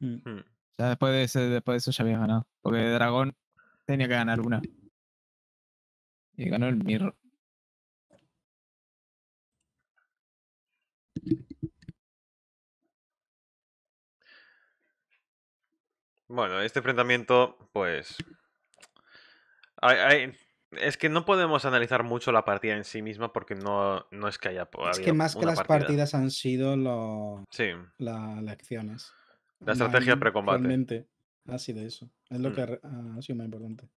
Mm. Hmm. Ya después de, después de eso ya habías ganado. Porque dragón tenía que ganar una. Y ganó el Mirror. Bueno, este enfrentamiento, pues es que no podemos analizar mucho la partida en sí misma porque no, no es que haya. Es que más que las partidas han sido la, las acciones. La estrategia precombate. Realmente ha sido eso. Es lo que mm. ha sido más importante.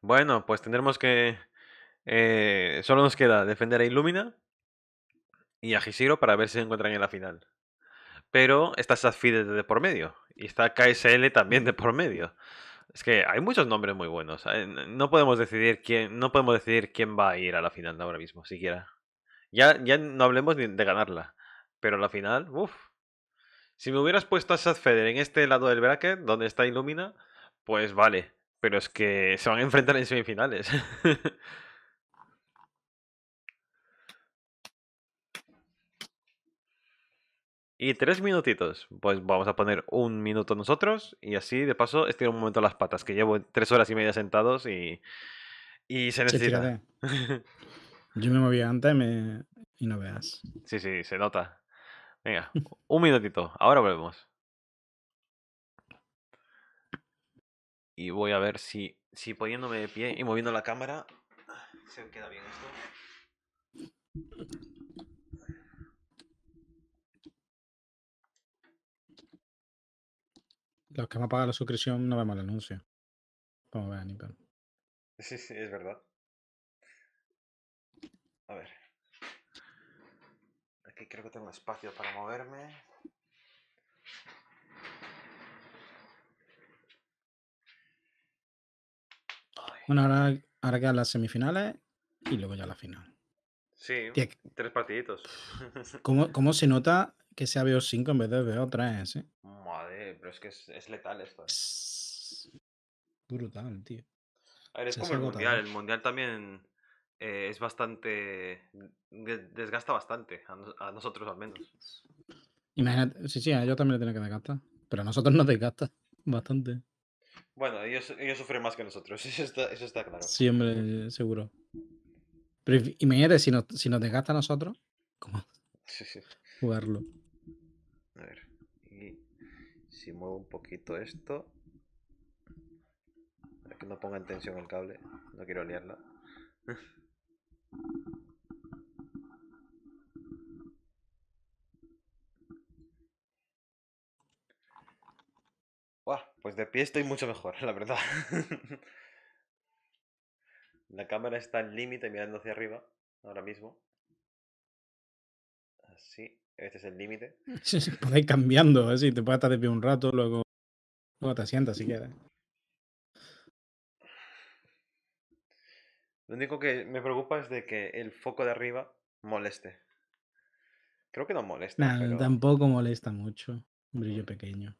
Bueno, pues tendremos que. Eh, solo nos queda defender a Illumina y a Hishiro para ver si se encuentran en la final. Pero está Safide de por medio y está KSL también de por medio. Es que hay muchos nombres muy buenos. No podemos decidir quién, no podemos decidir quién va a ir a la final ahora mismo, siquiera. Ya, ya no hablemos de ganarla. Pero la final, uff. Si me hubieras puesto a Sad Feder en este lado del bracket, donde está Illumina, pues vale. Pero es que se van a enfrentar en semifinales. Y tres minutitos. Pues vamos a poner un minuto nosotros y así de paso estiro un momento las patas, que llevo tres horas y media sentados y, y se necesita. Yo me movía antes y no veas. Sí, sí, se nota. Venga, un minutito, ahora volvemos. Y voy a ver si, si poniéndome de pie y moviendo la cámara se queda bien esto. los que me pagan la suscripción no vemos el anuncio. Como vean, Sí, sí, es verdad. A ver. Aquí creo que tengo espacio para moverme. Bueno, ahora, ahora quedan las semifinales y luego ya la final. Sí, tres partiditos. ¿cómo, ¿cómo, se nota que sea BO5 en vez de BO3, ¿eh? Madre, pero es que es, letal esto. ¿eh? brutal, tío. A ver, es como el mundial. El mundial también eh, es bastante. Mm, desgasta bastante, a, nosotros al menos. Imagínate, sí, sí, a ellos también le tienen que desgastar. Pero a nosotros nos desgasta bastante. Bueno, ellos, sufren más que nosotros, eso está, claro. Sí, hombre, seguro. Pero imagínate, si nos, si nos desgasta a nosotros, ¿cómo? Jugarlo si muevo un poquito esto... Para que no ponga en tensión el cable, no quiero liarla. Pues de pie estoy mucho mejor, la verdad. la cámara está en límite mirando hacia arriba ahora mismo. Así. Este es el límite. Sí, ir cambiando, así te puedes estar de pie un rato, luego, luego te sientas si quieres. Lo único que me preocupa es de que el foco de arriba moleste. Creo que no molesta. Tampoco molesta mucho. Un brillo pequeño.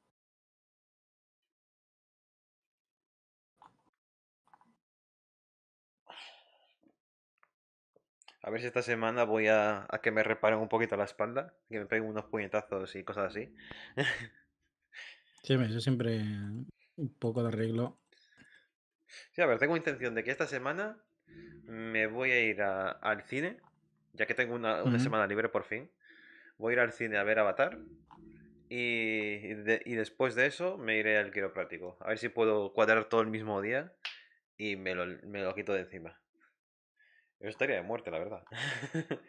A ver si esta semana voy a, que me reparen un poquito la espalda, que me peguen unos puñetazos y cosas así. sí, yo siempre un poco de arreglo. Sí, a ver, tengo intención de que esta semana me voy a ir al cine, ya que tengo una, semana libre por fin. Voy a ir al cine a ver Avatar y, después de eso me iré al quiropráctico. A ver si puedo cuadrar todo el mismo día y me lo quito de encima una estaría de muerte, la verdad.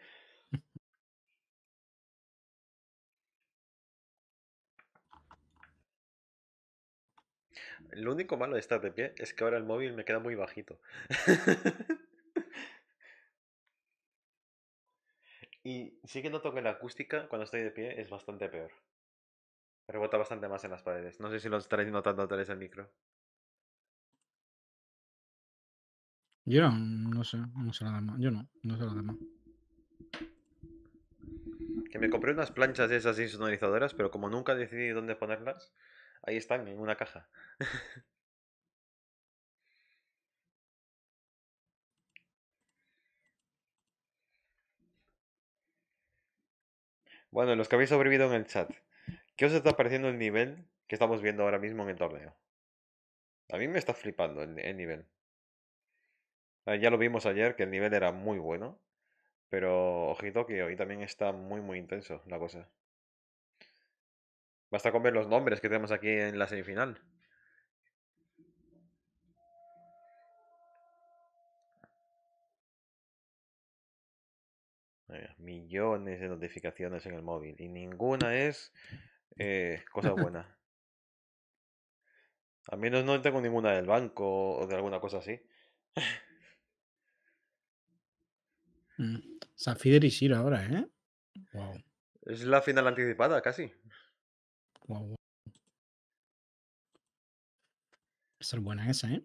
Lo único malo de estar de pie es que ahora el móvil me queda muy bajito. y sí que noto que la acústica cuando estoy de pie es bastante peor. Rebota bastante más en las paredes. No sé si lo estaréis notando a través del micro. Yo no, sé, no sé nada más. Yo no, no sé nada más. Que me compré unas planchas de esas insonorizadoras, pero como nunca decidí dónde ponerlas, ahí están, en una caja. bueno, los que habéis sobrevivido en el chat, ¿qué os está pareciendo el nivel que estamos viendo ahora mismo en el torneo? A mí me está flipando el nivel. Ah, ya lo vimos ayer, que el nivel era muy bueno. Pero ojito que hoy también está muy, muy intenso la cosa. Basta con ver los nombres que tenemos aquí en la semifinal. Millones de notificaciones en el móvil y ninguna es eh, cosa buena. A menos no tengo ninguna del banco o de alguna cosa así. San y Shiro ahora, ¿eh? Wow. Es la final anticipada, casi. Wow, wow. Esa buena esa, ¿eh?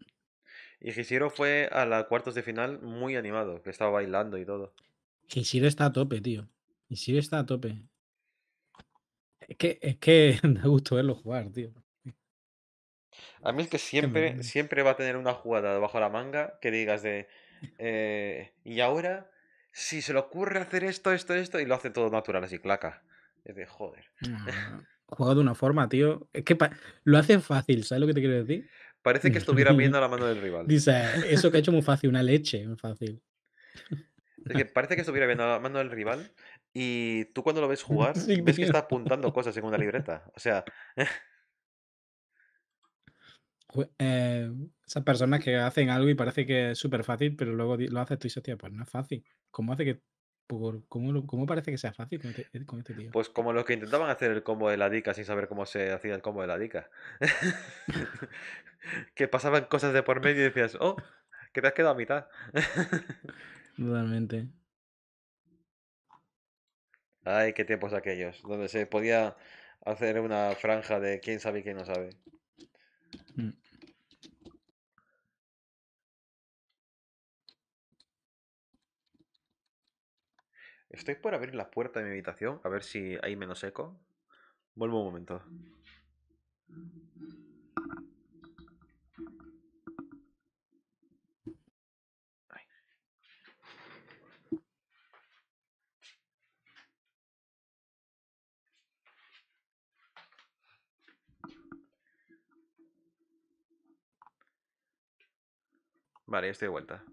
Y Hishiro fue a la cuartos de final muy animado, que estaba bailando y todo. Hishiro está a tope, tío. Shiro está a tope. Es que, es que da gusto verlo jugar, tío. A mí es que siempre, siempre va a tener una jugada debajo de la manga que digas de. Eh, y ahora si se le ocurre hacer esto, esto, esto, y lo hace todo natural, así claca. Es de joder. Ah, juega de una forma, tío. Es que lo hace fácil, ¿sabes lo que te quiero decir? Parece que estuviera viendo la mano del rival. Dice, eso que ha hecho muy fácil, una leche, muy fácil. parece que estuviera viendo la mano del rival y tú cuando lo ves jugar, ves que está apuntando cosas en una libreta. O sea, Eh, esas personas que hacen algo y parece que es súper fácil, pero luego lo haces tú y dices, pues no es fácil. ¿Cómo hace que ¿Cómo, ¿Cómo, parece que sea fácil este, eh, este tío? Pues como los que intentaban hacer el combo de la dica sin saber cómo se hacía el combo de la dica. que pasaban cosas de por medio y decías, oh, que te has quedado a mitad. Totalmente. Ay, qué tiempos aquellos, donde se podía hacer una franja de quién sabe y quién no sabe. Mm. Estoy por abrir la puerta de mi habitación, a ver si hay menos eco. Vuelvo un momento. Vale, ya estoy de vuelta.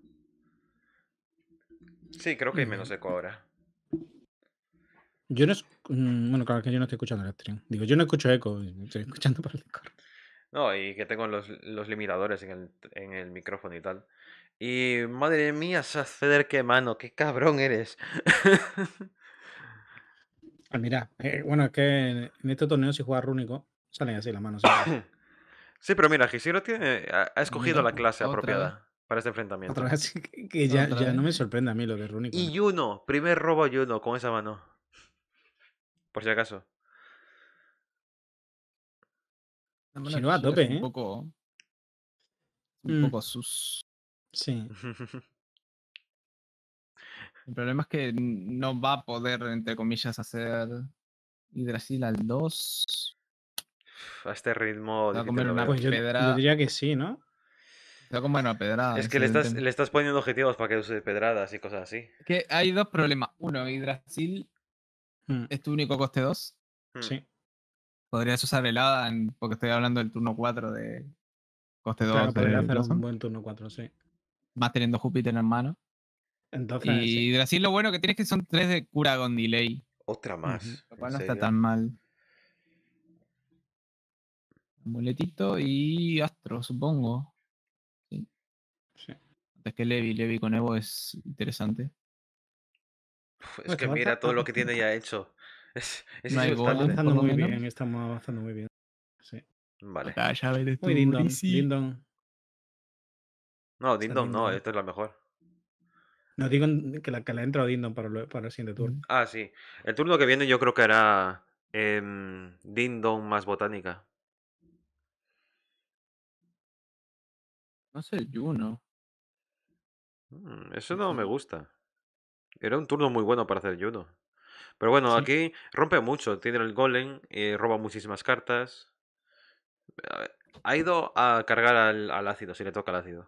Sí, creo que hay menos eco ahora. Yo no. Es... Mm, bueno, claro que yo no estoy escuchando el stream. Digo, yo no escucho eco, estoy escuchando para el Discord. No, y que tengo los, limitadores en el, micrófono y tal. Y madre mía, Saceder, qué mano, qué cabrón eres. ah, mira, eh, bueno, es que en, este torneo si juegas rúnico, salen así las manos. sí, pero mira, Gisiro tiene, ha, escogido la clase apropiada para este enfrentamiento. Otra que ya, ya no me sorprende a mí lo de Runic Y uno primer robo a Yuno con esa mano. Por si acaso. Ah, si a tope, Un ¿eh? poco. Un mm. poco sus. Sí. El problema es que no va a poder, entre comillas, hacer Hidrasil al 2. A este ritmo. Va a comer una pues yo diría que sí, ¿no? Está con buena pedrada. Es que le estás, poniendo objetivos para que uses pedradas y cosas así. Que hay dos problemas. Uno, y hmm. es tu único coste 2. Hmm. Sí. Podrías usar helada porque estoy hablando del turno 4 de coste 2. pero un buen turno 4, sí. Más teniendo Júpiter en mano. Entonces, y sí. lo bueno que tienes es que son 3 de cura con delay. Otra más. Lo no está tan mal. Amuletito y Astro, supongo. Es que Levi, Levi con Evo es interesante. Es que mira todo lo que tiene ya hecho. Es, está avanzando muy bien, estamos avanzando muy bien. Sí. Vale. La llave Dindon, No, Dindon no, esto es la mejor. No, digo que la que le entra a Dindon para, para el siguiente turno. Ah, sí. El turno que viene yo creo que hará Dindon em, más botánica. No sé, Juno. Mm, eso no me gusta. Era un turno muy bueno para hacer yuno Pero bueno, aquí rompe mucho. Tiene el golem, y eh, roba muchísimas cartas. Ha ido a cargar al, ácido, si le toca al ácido.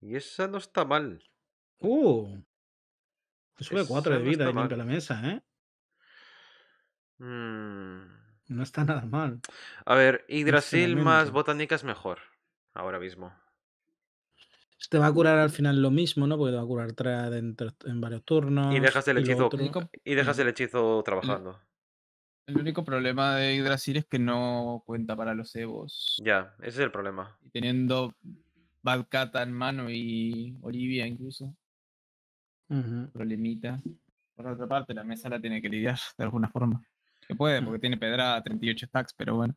Y esa no está mal. Uh. Pues sube 4 de vida y limpia la mesa, ¿eh? Mm. No está nada mal. A ver, Hidrasil más más es mejor. Ahora mismo. Te va a curar al final lo mismo, ¿no? Porque te va a curar tres en, varios turnos. Y mm, mm. dejas el hechizo, y, dejas el hechizo trabajando. El único problema de Yggdrasil es que no cuenta para los Evos. Ya, ese es el problema. Y teniendo Bad en mano y Olivia incluso. Problemita. Por otra parte, la mesa la tiene que lidiar de alguna forma. Que puede, mm. porque tiene pedrada 38 stacks, pero bueno.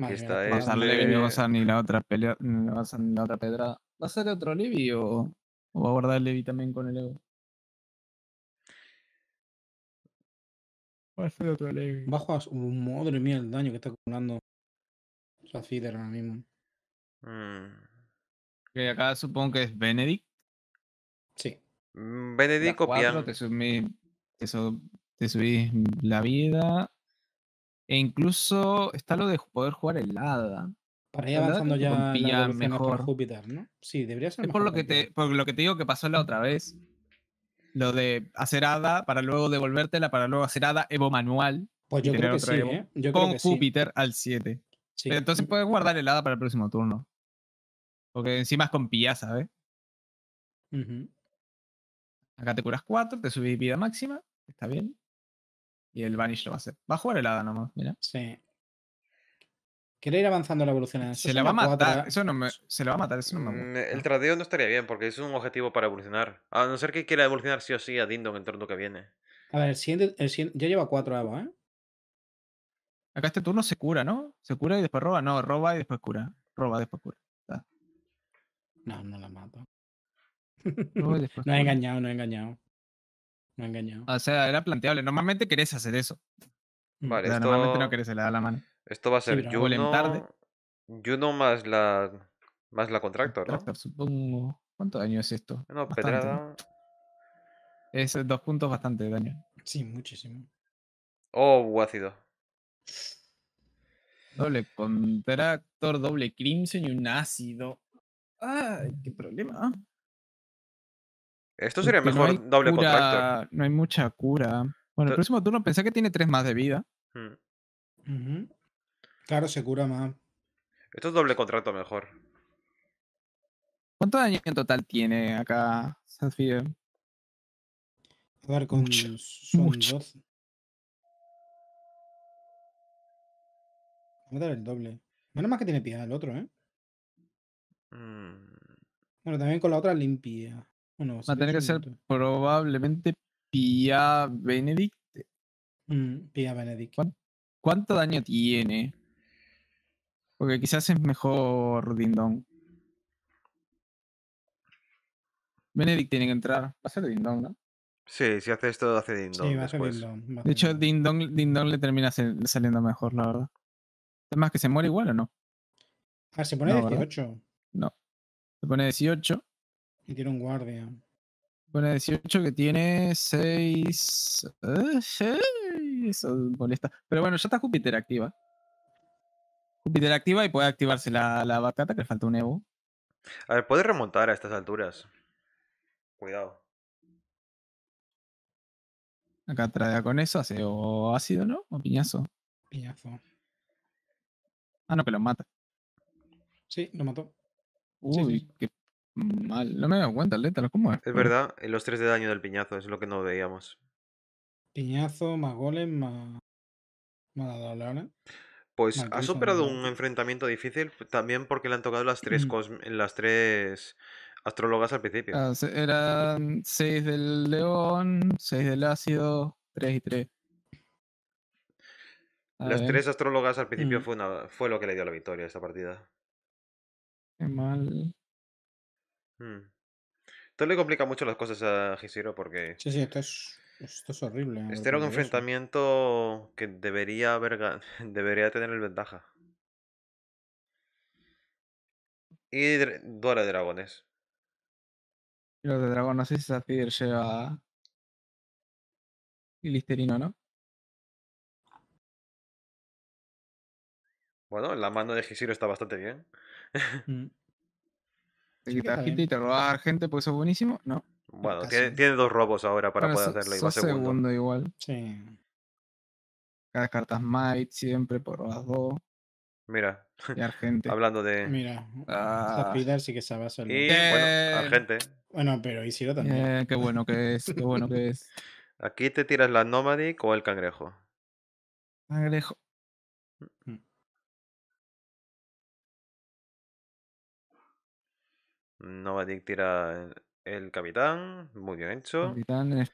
Aquí está. Eh. no ni ni la otra pedrada. ¿Va a ser otro Levi o, va a guardar el Levi también con el ego? Va a ser otro Levi. Va a jugar. Madre mía, el daño que está acumulando Sacider ahora mismo. Que mm. acá supongo que es Benedict. Sí. Mm, Benedict copiando. Te subí, te, subí la vida e incluso está lo de poder jugar helada. Para ir avanzando ya la mejor Júpiter, ¿no? Sí, debería ser. Es por lo, que te, por lo que te digo que pasó la otra vez. Lo de hacer hada para luego devolvértela, para luego hacer hada Evo manual. Pues yo creo ¿eh? que sí, Con Júpiter al 7. Sí. Entonces puedes guardar helada para el próximo turno. Porque encima es con pilla, ¿sabes? Acá te curas 4, te subís vida máxima. Está bien. Y el Vanish lo va a hacer. Va a jugar hada nomás, mira. Sí. Quiere ir avanzando la evolución. se la va a matar. Eso no me, se la va a matar, eso no mm, El tradeo no estaría bien porque es un objetivo para evolucionar. A no ser que quiera evolucionar sí o sí a Dindon en turno que viene. A ver, el siguiente, el yo cuatro Evo, ¿eh? Acá este turno se cura, ¿no? Se cura y después roba. No, roba y después cura. Roba, y después cura. No, no la mato. no he engañado, no he engañado. Me ha O sea, era planteable. Normalmente querés hacer eso. Mm. Vale, Normalmente no querés se le da la mano. Esto va a ser Juno... Juno más la, más la Contractor, ¿no? supongo. ¿Cuánto daño es esto? No, pedrada. Es eh, dos puntos bastante de daño. Sí, muchísimo. Oh, ácido. Doble contractor, doble crimson y un ácido. ¡Ay, qué problema! Esto sería mejor doble contrato No hay mucha cura. Bueno, el próximo turno pensé que tiene tres más de vida. Claro, se cura más. Esto es doble contrato mejor. ¿Cuánto daño en total tiene acá Selfie? A ver, con mucho, Voy a dar el doble. Menos más que tiene piedad el otro, ¿eh? Mm. Bueno, también con la otra limpia va a tener que ser probablemente Pia Benedict. Mm, Pia Benedict. ¿Cuánto, daño tiene? Porque quizás es mejor Dindon. Benedict tiene que entrar. Va a ser Dindon, ¿no? Sí, si hace esto, hace Dindon. Sí, De hecho, Dindon, le termina saliendo mejor, la verdad. ¿Más que se muere igual o no. Ah, se pone 18. No. Se pone 18. Y tiene un guardia. Bueno, 18 que tiene 6. Eh, eso molesta. Pero bueno, ya está Júpiter activa. Júpiter activa y puede activarse la, la batata que le falta un Evo. A ver, puede remontar a estas alturas. Cuidado. Acá trae con eso, hace o ácido, ¿no? O piñazo. Piñazo. Ah, no, que lo mata. Sí, lo mató. Uy, qué Mal, no me he dado cuenta, Letra, ¿cómo es? Es verdad, los tres de daño del piñazo, es lo que no veíamos. Piñazo, más golem más. Pues ha superado un enfrentamiento difícil también porque le han tocado las tres, mm. las tres astrólogas al principio. Ah, eran seis del león, seis del ácido, tres y tres. las tres astrólogas al principio mm. fue, una... fue lo que le dio la victoria a esta partida. Qué mal. Mm. Esto le complica mucho las cosas a Hishiro porque. Sí, sí, esto es, horrible. Este era un enfrentamiento que debería debería tener el ventaja. Y Dora de Dragones. Y los de Dragones no sé si lleva. Y Listerino, ¿no? Bueno, la mano de Hishiro está bastante bien. Mm. ¿Te quitar y te robas gente, pues eso es buenísimo, ¿no? Bueno, tiene, dos robos ahora para poder hacerle igual. segundo. segundo. igual. Sí. Cada carta might siempre por las dos. Mira. Y Argente. Hablando de. Mira. Ah. sí que se va a salir. Y bueno, Argente. Bueno, pero Isidro también. qué bueno que es, qué bueno que es. Aquí te tiras la Nomadic o el cangrejo. Cangrejo. Mm. que tira el capitán, muy bien hecho. Capitán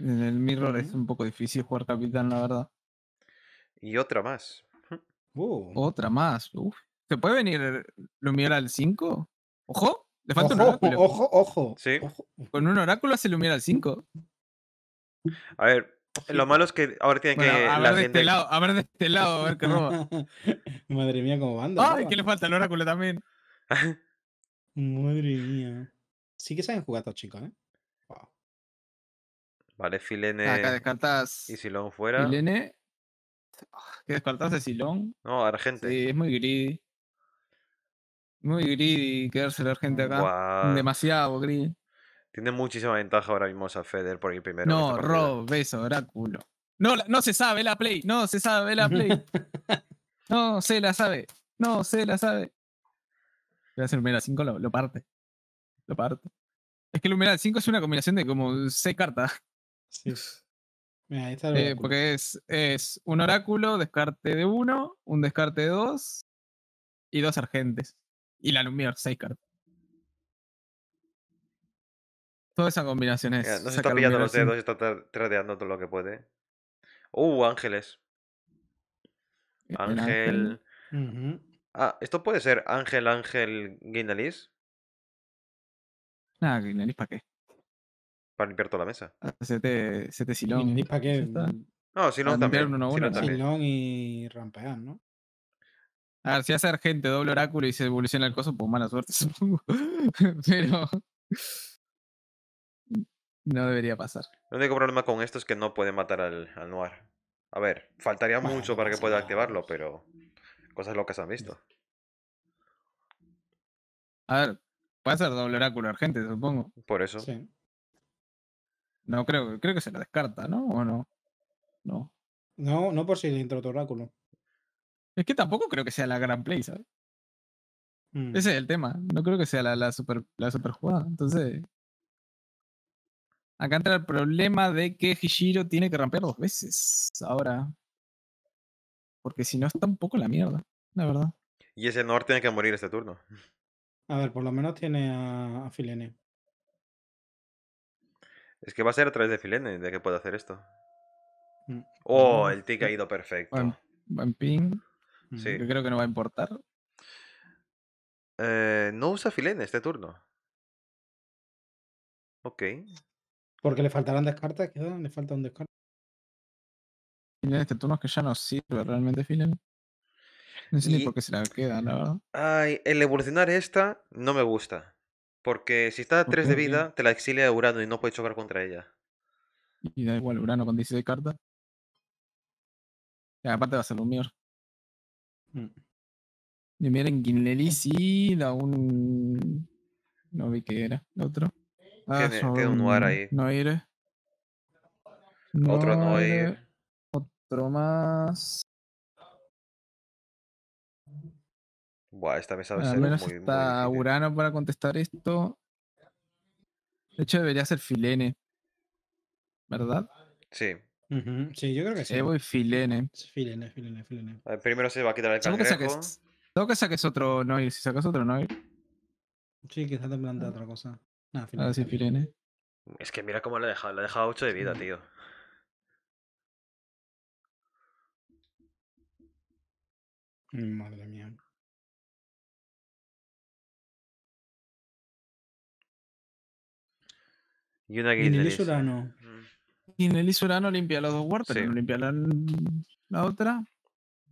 en el Mirror es un poco difícil jugar capitán, la verdad. Y otra más. Uh. Otra más. ¿Se puede venir eh, Lumiere al 5? ¡Ojo! Le falta un oráculo. Ojo, ojo. Con un oráculo hace Lumiere al 5. A ver, lo malo es que ahora tiene que. A de este lado, a ver de este lado, a ver qué roba. Madre mía, cómo anda. ¡Ay, que le falta el oráculo también! Madre mía. Sí que saben jugar estos chicos, ¿eh? Vale, Filene. Acá Y Silón fuera. Filene. Ah, ¿Qué descartas de Silón? No, Argente. Sí, es muy greedy. Muy greedy quedarse la Argente acá. Demasiado greedy. Tiene muchísima ventaja ahora mismo a Feder por ir primero. No, Rob, beso, oráculo. No, no se sabe la play. No se sabe la play. no se la sabe. No se la sabe hacer Lumera 5 lo, parte. Lo parte. Es que Lumina 5 es una combinación de como 6 cartas. Sí. Mira, ahí está eh, porque es, un oráculo, descarte de 1, un descarte de 2 y dos argentes. Y la Lumier, 6 cartas. Toda esa combinación es. no se está pillando los dedos, está tradeando todo lo que puede. Uh, ángeles. Ángel. ángel. Ah, ¿esto puede ser Ángel Ángel Guindalis? Nada, ah, Guindalis para qué. Para limpiar toda la mesa. Ah, Sete, Silón. Guindalis para qué. Mm. No, Silón también. Uno uno, Silón, y Rampeán, ¿no? A ver, si hace argente, doble oráculo y se evoluciona el coso, pues mala suerte, supongo. Pero. No debería pasar. El único problema con esto es que no puede matar al, al Noir. A ver, faltaría mucho para que pueda activarlo, pues. pero cosas se han visto. A ver, Puede ser doble oráculo argente, supongo. Por eso. Sí. No, creo, creo que se la descarta, ¿no? ¿O no? No. No, no por si le intro oráculo. Es que tampoco creo que sea la gran play, ¿sabes? Mm. Ese es el tema. No creo que sea la, la, super, la super jugada. Entonces. Acá entra el problema de que Hishiro tiene que rampear dos veces. Ahora. Porque si no, está un poco la mierda, la verdad. Y ese Nord tiene que morir este turno. A ver, por lo menos tiene a, Filene. Es que va a ser a través de Filene de que puede hacer esto. Mm, oh, el tick ha ido perfecto. Buen, ping. Sí. Yo creo que no va a importar. Eh, no usa Filene este turno. Ok. Porque le faltarán descartes, le falta un descarte este turno es que ya no sirve realmente, Filen. No sé ni por qué se la queda, la verdad. Ay, el evolucionar esta no me gusta. Porque si está a 3 de vida, te la exilia a Urano y no puedes chocar contra ella. Y da igual, Urano con 16 cartas. Y aparte va a ser un mirror. Mm. Y miren, eh. si da un. No vi que era, otro. Ah, tiene, un Noir ahí. iré Otro más. Buah, esta mesa va a ser muy, está ¿eh? Urano para contestar esto. De hecho, debería ser Filene. ¿Verdad? Sí. Sí, yo creo que sí. Sí voy Filene. Filene, Filene, Filene. primero se va a quitar el cangrejo. Tengo que saques, otro Noir. Si sacas otro Noir. Sí, que está temblando ah. otra cosa. Nada, Filene. A ver Filene. Es que mira cómo lo ha dejado. lo ha dejado 8 de vida, tío. Madre mía. Y una Y en guitarrista. Mm. en Y el isurano limpia los dos wards, limpia la, la otra.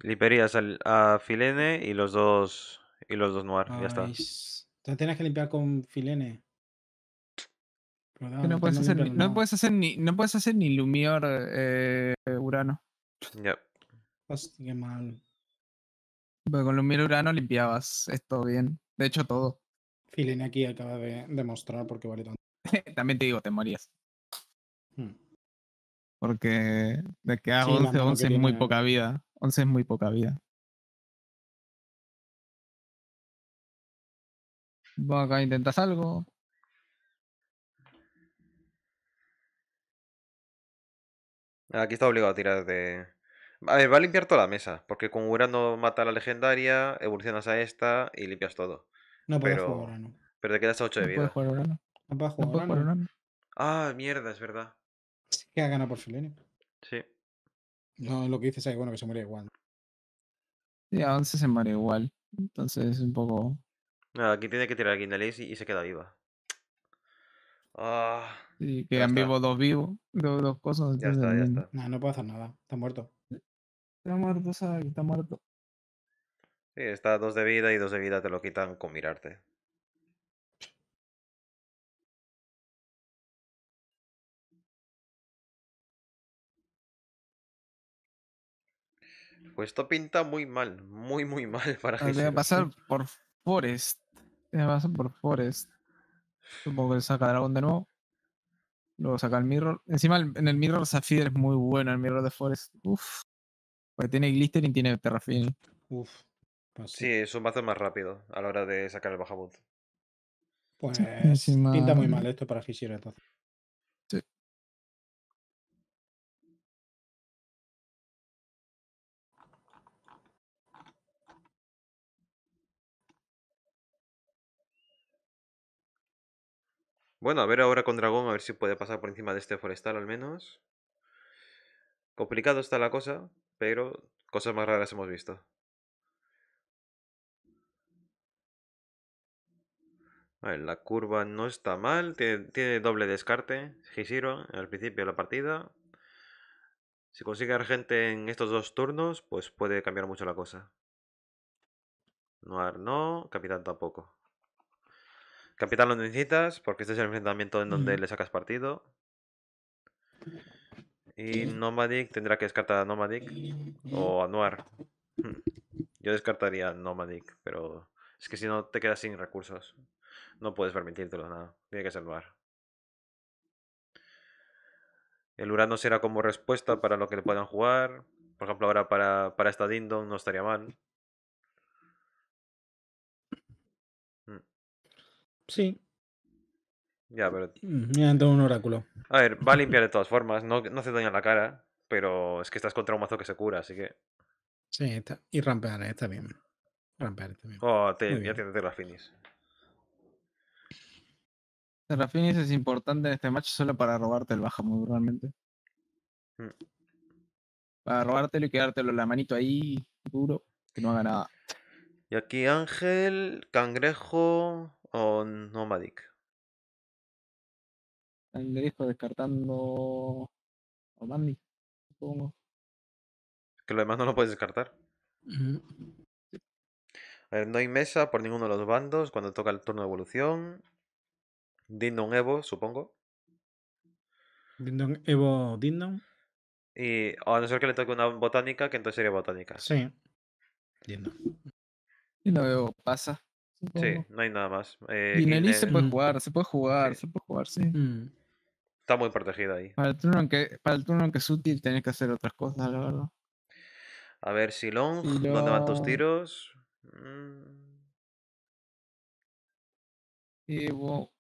Limpiarías al- a Filene y los dos. Y los dos Noir, ya está. Te tienes que limpiar con filene. no, puedes hacer, ni- no puedes hacer ni, no puedes hacer ni Lumior eh, Urano. Ya. Hostia, qué mal. Pues, con Lumir Urano limpiabas esto bien. De hecho, todo. Filen aquí acaba de demostrar por qué vale tanto. También te digo, te morías. Hmm. Porque de que hago 11, 11 es muy poca vida. 11 es muy poca vida. Vos acá intentas algo. Aquí está obligado a tirar de a ver, va a limpiar toda la mesa, porque con Urano mata a la legendaria, evolucionas a esta y limpias todo. No puedes pero... jugar Urano. Pero te quedas a 8 de vida. No puedes jugar Urano. No puedes jugar, Urano. Ah, mierda, es verdad. Queda que ha ganado por Sí. No, lo que dices es bueno, que se muere igual. Sí, a 11 se muere igual. Entonces es un poco... Nada, aquí tiene que tirar a Kindleis y, se queda viva. Ah, y quedan vivos dos vivos, dos, dos cosas. Ya está, ya está. No, no puedo hacer nada, está muerto. Está muerto, está muerto. Sí, está dos de vida y dos de vida te lo quitan con mirarte. Pues esto pinta muy mal, muy, muy mal para Voy pues, a pasar por Forest. Voy a pasar por Forest. Supongo que saca dragón de nuevo. Luego saca el Mirror. Encima en el Mirror Safir es muy bueno, el Mirror de Forest. Uf. Porque tiene y tiene Terrafin. Uf. Pues sí, es un mazo más rápido a la hora de sacar el bajabut. Pues pinta muy mal esto para Fisher entonces. Sí. Bueno, a ver ahora con Dragón, a ver si puede pasar por encima de este forestal al menos. Complicado está la cosa, pero cosas más raras hemos visto. la curva no está mal, tiene, doble descarte, en al principio de la partida. Si consigue Argente en estos dos turnos, pues puede cambiar mucho la cosa. Noir no, Capitán tampoco. Capitán lo necesitas, porque este es el enfrentamiento en donde le sacas partido. Y Nomadic tendrá que descartar a Nomadic o a Noir. Yo descartaría Nomadic, pero es que si no te quedas sin recursos. No puedes permitírtelo nada. Tiene que ser Noir. El Urano será como respuesta para lo que le puedan jugar. Por ejemplo, ahora para, para esta Dindon no estaría mal. Sí, ya, pero. tengo mm, un oráculo. A ver, va a limpiar de todas formas. No, no hace daño la cara, pero es que estás contra un mazo que se cura, así que. Sí, está... y rampear, está bien. Rampear está bien. Oh, te, ya tiene Terrafinis. Terrafinis es importante en este match solo para robarte el muy realmente. Mm. Para robártelo y quedártelo la manito ahí, duro, que no haga nada. Y aquí Ángel, Cangrejo o Nomadic. Angelico descartando a Mandy, supongo. Que lo demás no lo puedes descartar. A ver, no hay mesa por ninguno de los bandos cuando toca el turno de evolución. Dindon Evo, supongo. Dindon Evo Dindon. Y a no ser que le toque una botánica, que entonces sería botánica. Sí. Dindon. Dino Evo pasa. Sí, no hay nada más. Eh, se puede jugar, se puede jugar, se puede jugar, sí. Mm. Está muy protegida ahí. Para el turno que, para el turno que es útil tenés que hacer otras cosas, la verdad. A ver, si Silong... ¿dónde van tus tiros? Mm. Y wow.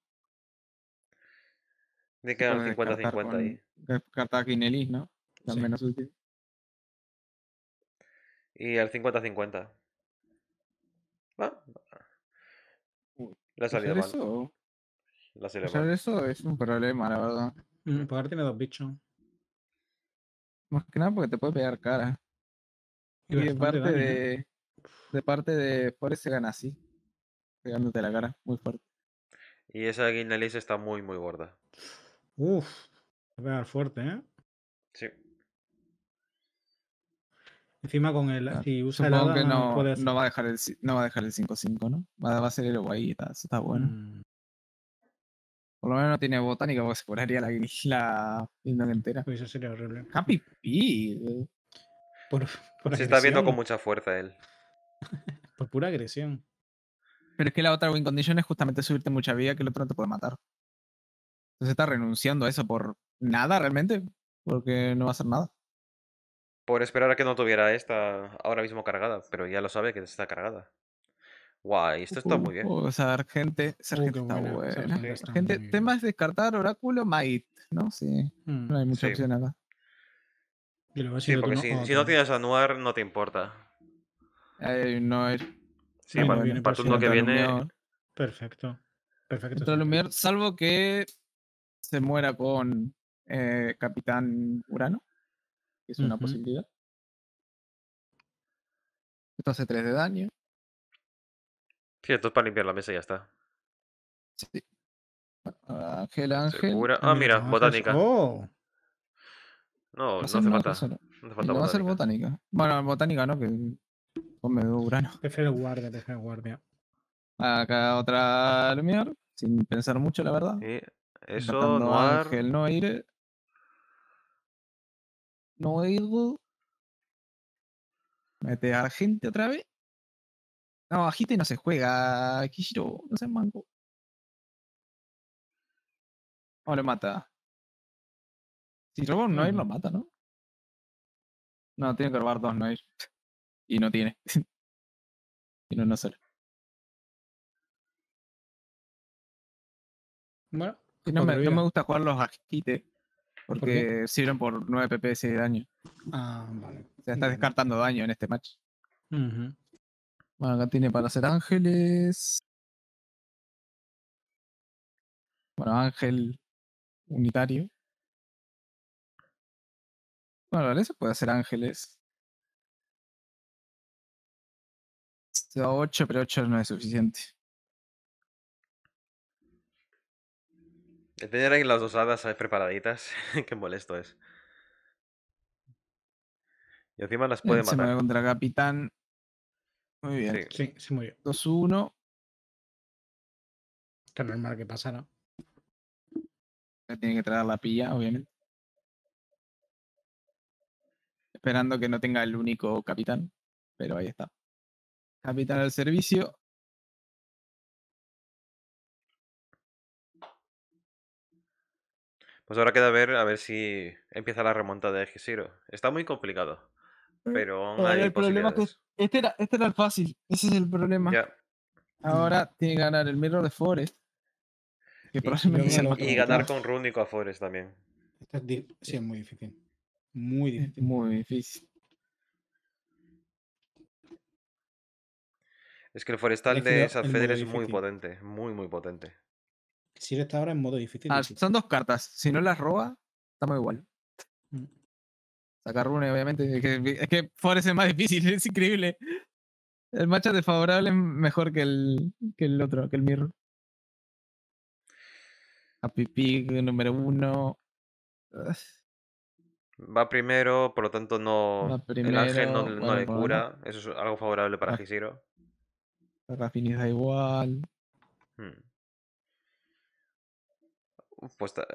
De que 50-50 ahí. en Kinelis, ¿no? La sí. menos útil. Y al 50-50. Va. ¿Ah? La salida mal. Eso? eso es un problema, la verdad. Mm, poder tiene dos bichos. Más que nada porque te puede pegar cara. Y, de parte de. De parte de Forest se gana así. Pegándote la cara, muy fuerte. Y esa Guinalisa está muy, muy gorda. Uf, va a pegar fuerte, ¿eh? Sí. Encima con el. Ah, si usa el no, va a dejar el, no va a dejar el 5-5, ¿no? Va, a ser el guayita, eso está bueno. Mm. Por lo menos no tiene botánica porque se curaría la, isla entera. Pues eso sería horrible. Happy pipi! se está viendo con mucha fuerza él. por pura agresión. Pero es que la otra win condition es justamente subirte mucha vida que el otro no te puede matar. Entonces está renunciando a eso por nada realmente, porque no va a hacer nada. Por esperar a que no tuviera esta ahora mismo cargada, pero ya lo sabe que está cargada. Guay, esto está muy uh, bien. O sea, gente está buena. buena. tema Gente, descartar, oráculo, Maid ¿no? Sí. Mm, no hay mucha opción acá. Sí, porque si, no tienes anuar, no te importa. Eh, no es. Sí, para, el turno que viene. Perfecto. salvo que se muera con eh, Capitán Urano, es una posibilidad. Esto hace 3 de daño. Sí, esto es para limpiar la mesa y ya está. Sí. Ah, Ángel, Ángel. Ah, mira, botánica. ¡Oh! No, no hace, falta. No a ser botánica. Bueno, botánica no, que ponme Urano. Prefiero guardia, prefiero guardia. Acá otra Lumiar, sin pensar mucho, la verdad. Sí. Eso, no Ángel, no aire. No Mete a gente otra vez. No, Hite no se juega. Kishiro, no se mango. No, lo mata. Si roba un Noir, lo mata, ¿no? No, tiene que robar dos Noirs. Y no tiene. Y no no sale. Bueno. no, me, gusta jugar los agite. Porque sirven por 9 PPS de daño. Ah, vale. O está descartando daño en este match. Bueno, acá tiene para hacer ángeles. Bueno, ángel unitario. Bueno, vale, se puede hacer ángeles. Se da 8, pero 8 no es suficiente. De tener ahí las dos hadas preparaditas, qué molesto es. Y encima las puede matar. Se me contra capitán. Muy bien. Sí, sí murió. 2-1. Está normal que pasara. tiene que traer la pilla, obviamente. Esperando que no tenga el único capitán, pero ahí está. Capitán al servicio. Pues ahora queda ver a ver si empieza la remonta de Ejisiro. Está muy complicado. Pero el problema este, este era, el fácil, ese es el problema. Ahora tiene que ganar el Mirror de Forest. y, ganar con Rúnico a Forest también. es sí, es muy difícil. Muy difícil. Muy difícil. Es que el forestal de Sadfeder es muy potente, muy, muy potente. Si está ahora en modo ah, difícil. son dos cartas. Si no las roba, estamos igual. Mm. Sacar obviamente. Es que, es es más difícil, es increíble. El match desfavorable es mejor que el, que el otro, que el Mirror. Happy Pig, número uno. Va primero, por lo tanto no. el ángel no, le cura. Eso es algo favorable para Giziro. Ah. La Rafinha igual. Hmm.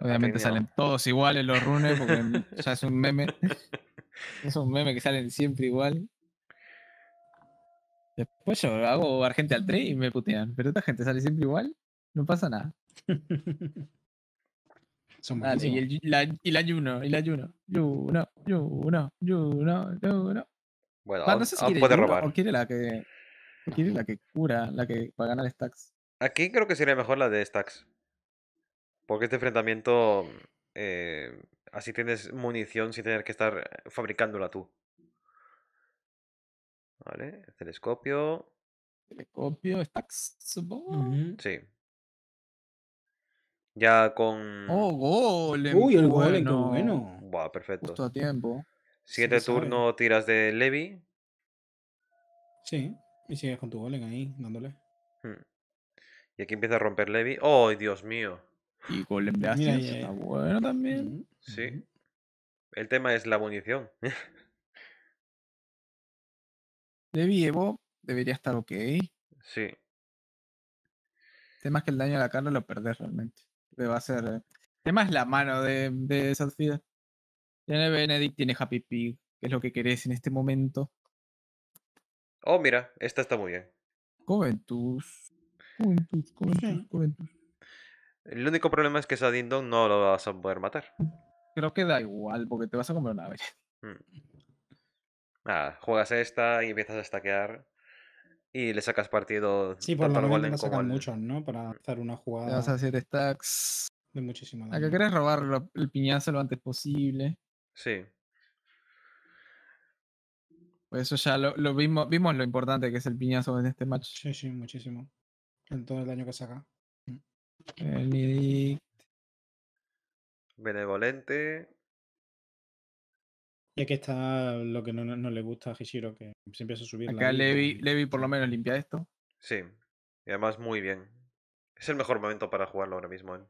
Obviamente salen todos iguales los runes, porque ya es un meme. Es un meme que salen siempre igual. Después yo hago argente al 3 y me putean. Pero esta gente sale siempre igual, no pasa nada. y, el, la, y la ayuno, y la ayuno. Yuno, yuno, yuno, Bueno, ah, no ah, puede robar. O quiere la que. Quiere la que cura, la que para ganar stacks. Aquí creo que sería mejor la de stacks. Porque este enfrentamiento eh, así tienes munición sin tener que estar fabricándola tú. Vale, telescopio. Telescopio, stacks, supongo. Sí. Ya con. Oh, golem. Uy, el golem, Qué bueno. Buah, perfecto. Justo a tiempo. Siete turno tiras de Levi. Sí, y sigues con tu golem ahí, dándole. Hmm. Y aquí empieza a romper Levi. ¡Oh, Dios mío! Y Golem de está bueno también. Sí. El tema es la munición. de Vievo debería estar ok. Sí. El tema es que el daño a la carne lo perdés realmente. Eh, el tema es la mano de, de Tiene Benedict, tiene Happy Pig, que es lo que querés en este momento. Oh, mira, esta está muy bien. Coventus. Coventus, Coventus, el único problema es que esa Dindon no lo vas a poder matar. Creo que da igual, porque te vas a comprar una vez. Mm. juegas esta y empiezas a stackear y le sacas partido. Sí, por lo menos sacan muchos, ¿no? Para mm. hacer una jugada. vas a hacer stacks. De muchísima. Daño. A que quieres robar el piñazo lo antes posible. Sí. Pues eso ya lo, lo vimos, vimos lo importante que es el piñazo en este match. Sí, sí, muchísimo. En todo el daño que saca. Benedict. Benevolente. Y aquí está lo que no, no, le gusta a Hishiro, que empieza se subir. Acá la... Levi, Levi por lo menos limpia esto. Sí, y además muy bien. Es el mejor momento para jugarlo ahora mismo. ¿eh?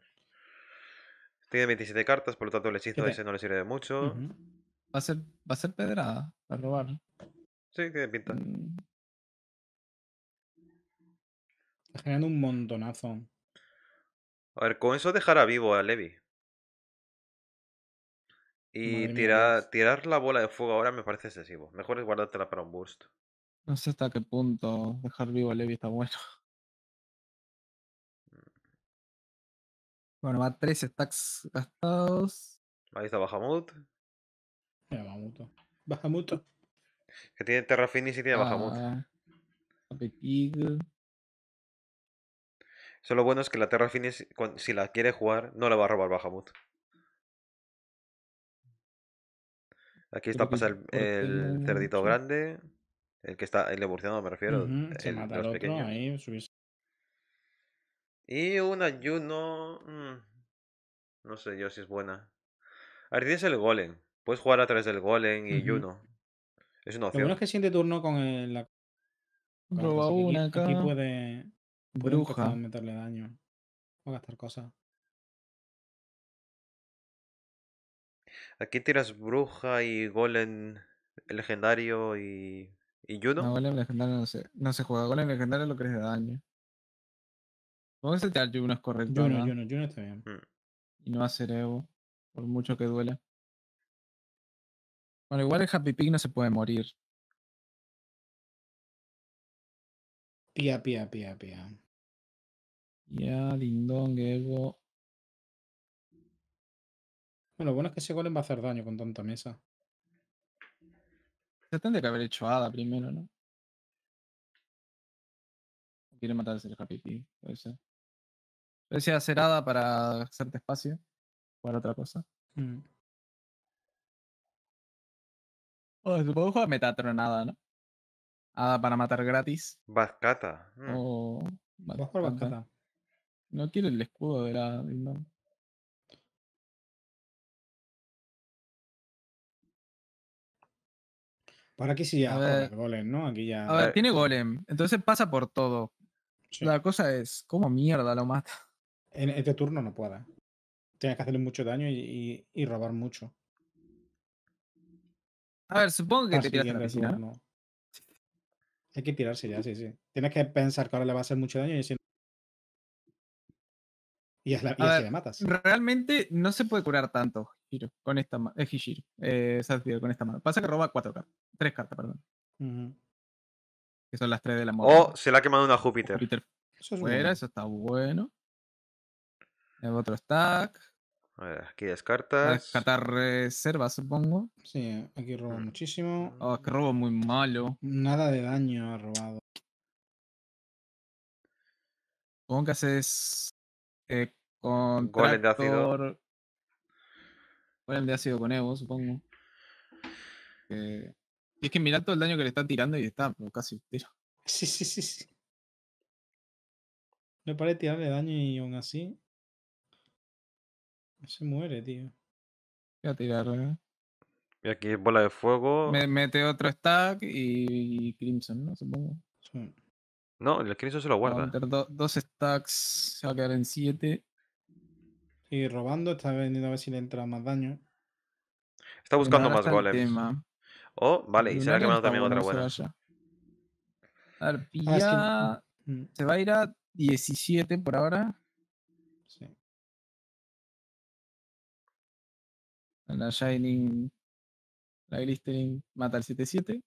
Tiene 27 cartas, por lo tanto el hechizo ese no le sirve de mucho. va, a ser, va a ser pedrada para robar. Sí, tiene pinta. Mm. Está generando un montonazo. A ver, con eso dejará vivo a Levi. Y tirar, la bola de fuego ahora me parece excesivo. Mejor es guardártela para un burst. No sé hasta qué punto dejar vivo a Levi está bueno. Bueno, va tres stacks gastados. Ahí está Bahamut. Mira, Que tiene Terra Finis y tiene Bajamut. Bahamut. Ah, Solo bueno es que la Terra Finis, si la quiere jugar, no la va a robar Bahamut. Aquí está pasa el, cerdito grande, el que está el evolucionado me refiero, el, los Y una Juno, mm, no sé yo si es buena. A ver, tienes el golem, puedes jugar a través del golem y Juno. Es una opción. Lo bueno es que siente turno con el, la... una puede... Bruja. Voy a meterle daño. Voy a gastar cosas. Aquí tiras bruja y golem legendario y. ¿Y Juno? No, golem legendario no se, no se juega. Golem legendario lo crees de daño. Vamos a tirar Juno, es correcto. Juno, Juno, Juno está bien. Mm. Y no hacer Evo, por mucho que duela. Bueno, igual el Happy Pig no se puede morir. Pia, pia, pia, pia ya, lindón Gego. Bueno, lo bueno es que ese golem va a hacer daño con tanta mesa. Se tendría que haber hecho Ada primero, ¿no? Quiere matar el Happy pipi, puede ser. Yo hacer Ada para hacerte espacio. Para otra cosa. Mm. Oh, supongo que Metatronada, ¿no? Ada para matar gratis. Vascata. Mm. O... Vascata. No tiene el escudo de la ¿Para Ahora aquí sí ya golem, ¿no? Aquí ya. A ver, tiene golem. Entonces pasa por todo. La cosa es, ¿cómo mierda lo mata? En este turno no pueda. Tienes que hacerle mucho daño y, robar mucho. A ver, supongo que te tiras Hay que tirarse ya, sí, sí. Tienes que pensar que ahora le va a hacer mucho daño y si y es la, matas. Realmente no se puede curar tanto con esta mano. Eh, eh con esta mano. Pasa que roba cuatro cartas. Tres cartas, perdón. Que son las tres de la moda. O se la ha quemado una Júpiter. Eso está bueno. El otro stack. A ver, aquí descartas. Descartar reserva, supongo. Sí, aquí robo mm. muchísimo. Oh, es que robo muy malo. Nada de daño ha robado. Supongo que haces eh, con el de ácido. de ácido con Evo, supongo. Eh, y es que mira todo el daño que le está tirando y está pues, casi un tiro. Sí, sí, sí, sí. Me parece tirarle daño y aún así. se muere, tío. Voy a tirar, Y aquí bola de fuego. Me mete otro stack y, Crimson, ¿no? Supongo. No, el Crimson se lo guarda. dos stacks, se va a quedar en 7. Y robando, está vendiendo a ver si le entra más daño. Está buscando más goles. Oh, vale, y será que me también otra buena. A ah, mm. Se va a ir a 17 por ahora. Sí. La Shining. La Glistering mata el 7-7.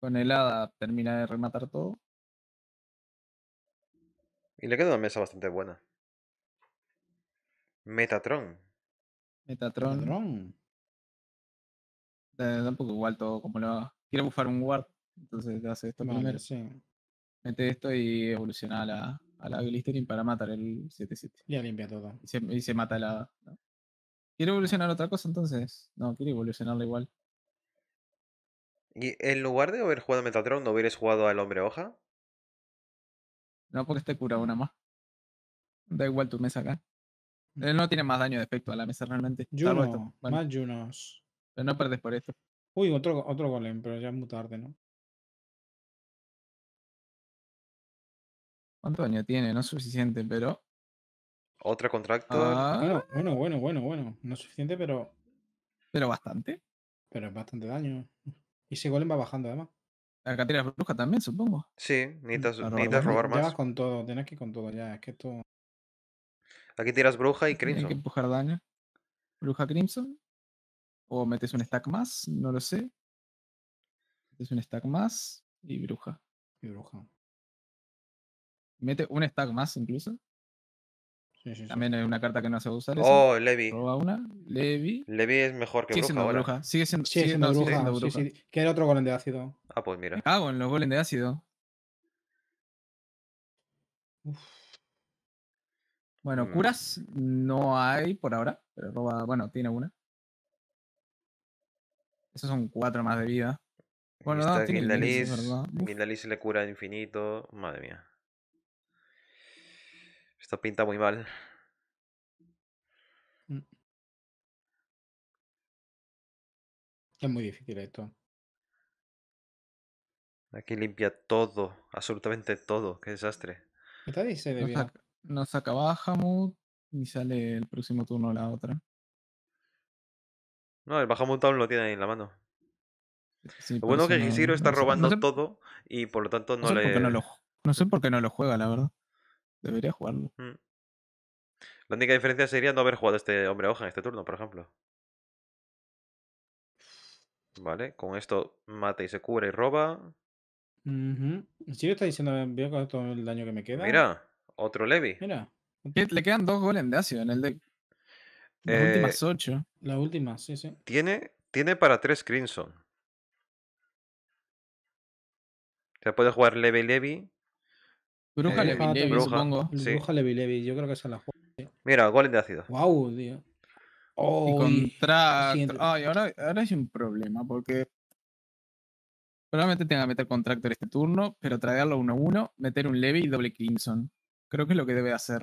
Con el hada termina de rematar todo. Y le queda una mesa bastante buena. Metatron. Metatron. Metatron. Da, eh, un poco igual todo como lo haga. Quiere bufar un guard, entonces hace esto primero. Sí. Mete esto y evoluciona a la, a la Glistering para matar el 7-7. Ya limpia todo. Y se, mata el Hada. ¿Quiere evolucionar otra cosa entonces? No, quiere evolucionarla igual. ¿Y en lugar de haber jugado a Metatron, no hubieras jugado al Hombre Hoja? No, porque este cura una más. Da igual tu mesa acá. Mm. Él no tiene más daño de efecto a la mesa realmente. Juno, más Junos. Pero no perdes por esto. Uy, otro, otro golem, pero ya es muy tarde, ¿no? ¿Cuánto daño tiene? No es suficiente, pero. Otra contracto. Ah. Bueno, bueno, bueno, bueno, bueno. No es suficiente, pero. Pero bastante. Pero es bastante daño. Y ese golem va bajando además. Acá tiras bruja también, supongo. Sí, mm, necesitas, robar, más. con todo, tienes que ir con todo ya. Es que esto. Aquí tiras bruja y crimson. hay que empujar daño. Bruja crimson. O metes un stack más, no lo sé. Metes un stack más y bruja. Y bruja. Mete un stack más incluso. También hay una carta que no se usar Oh, Levi. Roba una. Levi. Levi es mejor que bruja, bruja. Sigue siendo, sigue siendo, bruja. Sigue siendo bruja. Que era otro golem de ácido. Ah, pues mira. Ah, bueno, los golem de ácido. Bueno, mm. curas no hay por ahora. Pero roba, bueno, tiene una. Esos son cuatro más de vida. Bueno, no, tiene le cura infinito. Madre mía. Esto pinta muy mal. Mm. Es muy difícil esto. Aquí limpia todo, absolutamente todo. Qué desastre. No dice No Nos saca Bajamut y sale el próximo turno la otra. No, el Bajamut aún lo tiene ahí en la mano. lo bueno es que Giziro está robando todo y por lo tanto no, le. no sé por qué no lo juega, la verdad. Debería jugarlo. Mm. La única diferencia sería no haber jugado este hombre hoja en este turno, por ejemplo. Vale, con esto mata y se cura y roba. Sí, Si está diciendo, veo con todo el daño que me queda. Mira, otro Levi. Mira. Le quedan dos goles de ácido en el deck. Las últimas eh, ocho. la última sí, sí. Tiene, tiene para tres Crimson. Se puede jugar Levi Levi Bruja Levy, eh, Levi Levi, supongo. Bruja Levi Levi, yo creo que esa la juego. Mira, golem de ácido. Wow, tío. Oh, y contra... ahora, ahora es un problema, porque probablemente tenga que meter Contractor este turno, pero traerlo 1-1, meter un Levi y doble Crimson. Creo que es lo que debe hacer.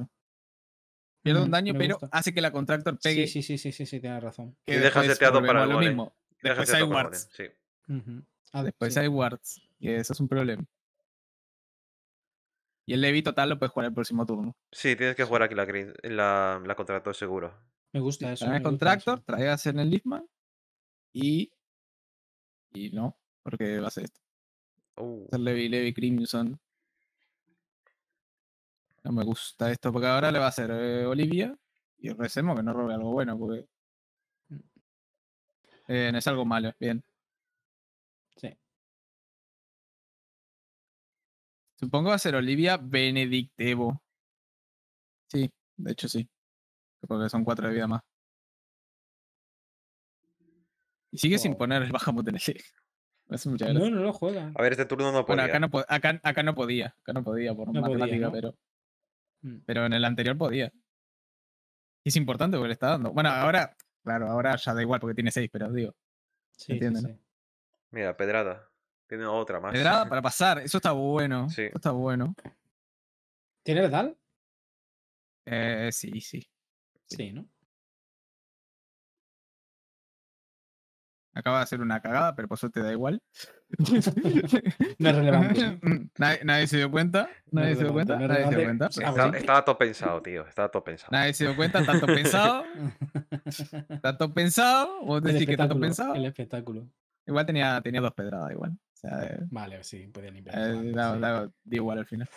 Pierde un mm, daño, pero hace que la Contractor pegue. Sí, sí, sí, sí, sí, tienes razón. Y deja seteado para el lo mismo. Después hay wards. Sí. ah, después hay wards. Y eso es un problema. Y el Levi total lo puedes jugar el próximo turno. Sí, tienes que jugar aquí eh, la, la, Contractor seguro. Me gusta eso. Traes Contractor, traigas en el Lisma y. Y no, porque va a ser esto. Uh. Levi, Levi Crimson. No me gusta esto, porque ahora le va a hacer eh, Olivia y recemos que no robe algo bueno, porque. Eh, es algo malo, bien. Supongo va a ser Olivia Benedictevo. Sí, de hecho sí. Porque son cuatro de vida más. Y sigue sin poner el bajo No No, no lo juega. A ver, este turno no podía. acá no, acá, no podía. Acá no podía por matemática, pero. Mm. Pero en el anterior podía. es importante porque le está dando. Bueno, ahora, claro, ahora ya da igual porque tiene seis, pero digo. Sí, Mira, pedrada. Tiene otra más. Pedrada para pasar, eso está bueno. Eso está bueno. ¿Tiene letal? Eh, sí, sí. Sí, ¿no? Acaba de hacer una cagada, pero por eso te da igual. no es relevante. Nadie, se dio cuenta. Nadie se dio cuenta. nadie se ah, estaba todo pensado, tío. Estaba todo pensado. Nadie se dio cuenta. Tanto pensado. tanto pensado. Vos decís que tanto pensado. El espectáculo. Igual tenía, tenía dos pedradas, igual vale, sí, podían inventar eh, da igual al final.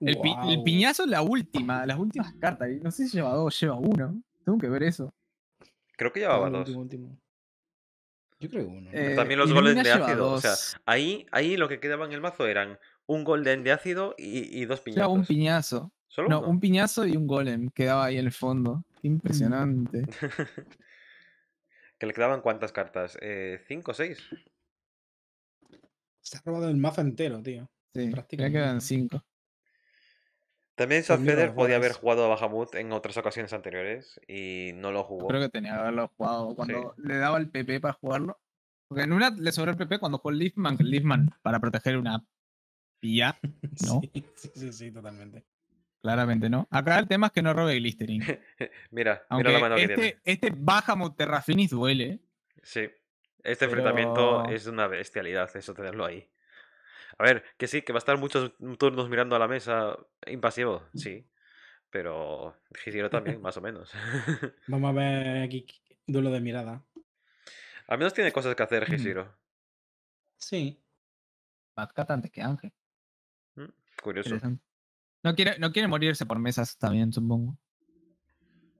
El, piñazo es la última, las últimas cartas. No sé si lleva dos, lleva uno. Tengo que ver eso. Creo que llevaba dos. Yo creo que uno. Eh, también los golems de ácido. ahí, ahí lo que quedaba en el mazo eran un golden de ácido y, dos piñazos. un piñazo. no, un piñazo y un golem quedaba ahí en el fondo. impresionante. ¿Que le quedaban cuántas cartas? Eh, ¿Cinco o seis? Se ha robado el mazo entero, tío. Sí, ya quedan cinco. También Soft podía haber jugado a Bahamut en otras ocasiones anteriores y no lo jugó. Creo que tenía que haberlo jugado cuando le daba el PP para jugarlo. Porque en una le sobró el PP cuando jugó el Leafman para proteger una pilla, ¿no? Sí, sí, sí, totalmente. Claramente, ¿no? Acá el tema es que no robe Glistering. mira, mira la mano este, que tiene. Este Bahamut Terrafinis duele. Sí. Este enfrentamiento es una bestialidad, eso tenerlo ahí. A ver, que sí, que va a estar muchos turnos mirando a la mesa impasivo, sí. Pero Hishiro también, más o menos. Vamos a ver aquí duelo de mirada. Al menos tiene cosas que hacer mm. Hishiro. Sí. Más antes que Ángel. Mm, curioso. No quiere, no quiere morirse por mesas también, supongo.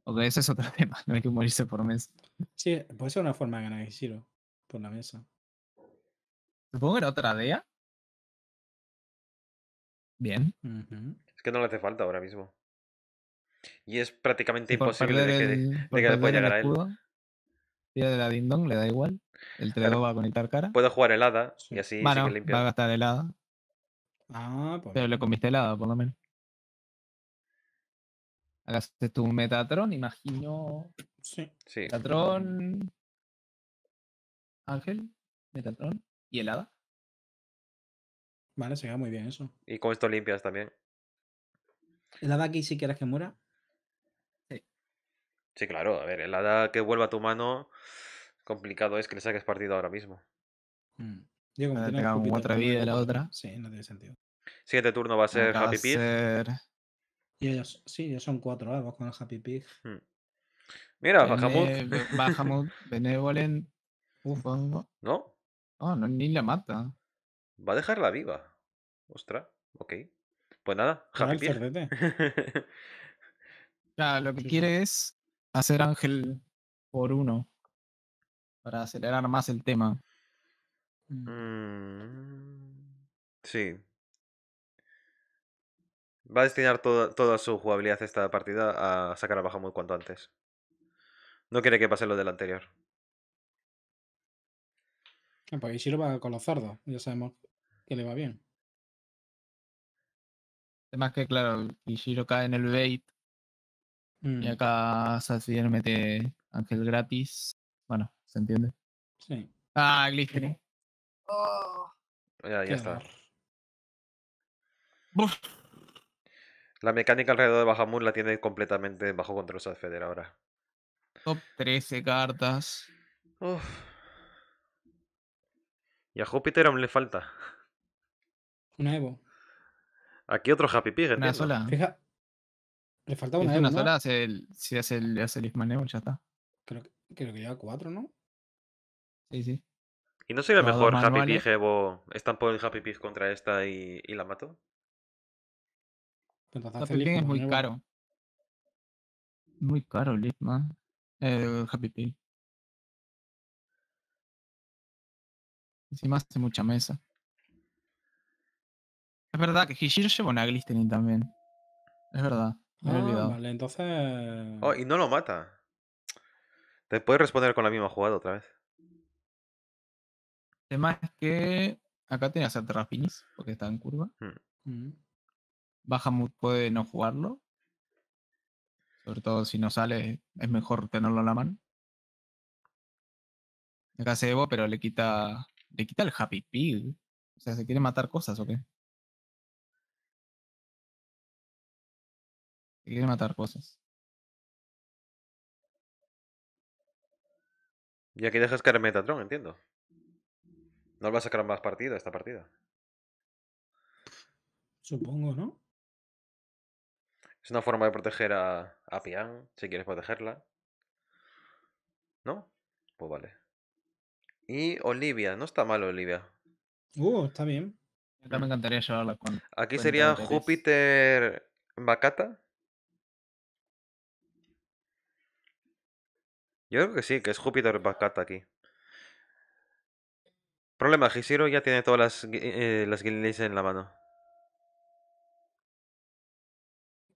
que ese es otro tema, no hay que morirse por mesas. Sí, puede ser una forma de ganar Hishiro por la mesa. Supongo que era otra DEA. Bien. Es que no le hace falta ahora mismo. Y es prácticamente imposible de que, de, le pueda llegar a él. de la Dong le da igual. El 3 va a conectar cara. puede jugar helada y así bueno, sí Va a gastar helada. Ah, pues Pero le comiste helada, por lo menos. Hagaste tu Metatron, imagino. Sí. sí. Metatron. Ángel, Metatron y el Hada. Vale, se queda muy bien eso. Y con esto limpias también. ¿El Hada aquí si quieres que muera? Sí. claro. A ver, el Hada que vuelva a tu mano, complicado es que le saques partido ahora mismo. Yo mm. como tengo otra vida la otra. Sí, no tiene sentido. Siguiente turno va a ser Happy Pig. Y ellos, sí, ya son cuatro, Vamos con el Happy Pig. Hmm. Mira, Bajamut. Bajamut, Benevolent, Ah, ah, ah. no, no. ni la mata. Va a dejarla viva. Ostras, ok. Pues nada, happy lo que quiere es hacer Ángel por uno. Para acelerar más el tema. Mm. Mm, sí. Va a destinar toda, su jugabilidad esta partida a sacar a muy cuanto antes. No quiere que pase lo del anterior. Ah, Pues va con los zardos, ya sabemos que le va bien. Además que, claro, Ishiro cae en el bait y mm. acá Sassier mete Ángel gratis. Bueno, ¿se entiende? Sí, Ah, Glistening! Oh, Ya, ya está. La mecánica alrededor de Bahamut la tiene completamente bajo control Salfeder ahora. Top 13 cartas. Uf. Y a Júpiter aún le falta. Una Evo. Aquí otro Happy Pig. Una sola. Fija... Le falta una Evo. Una sola, hace el, si hace el, hace el Evo, ya está. Creo, creo que lleva cuatro, ¿no? Sí, sí. ¿Y no sería mejor Happy Pig Evo? Estampo el Happy Pig contra esta y, la mato. Pues Happy Pig es muy caro. Muy caro el Eh, Happy Pig. Encima hace mucha mesa. Es verdad que Hishir lleva una Glistening también. Es verdad. Me Vale, entonces. Oh, y no lo mata. Te puede responder con la misma jugada otra vez. El tema es que acá tiene que hacer porque está en curva. Hmm. Mm. Baja muy puede no jugarlo. Sobre todo si no sale, es mejor tenerlo en la mano. Acá se Evo, pero le quita le quita el Happy Pig. O sea, ¿se quiere matar cosas o qué? Se quiere matar cosas. Y aquí dejas caer Metatron, entiendo. No vas a sacar más partido esta partida. Supongo, ¿no? Es una forma de proteger a, a Pian, si quieres protegerla. ¿No? Pues vale. Y Olivia, no está mal Olivia. Uh, está bien. me encantaría llevarla con. Aquí sería Júpiter Bacata. Yo creo que sí, que es Júpiter Bacata aquí. Problema, Hishiro ya tiene todas las, eh, las en la mano.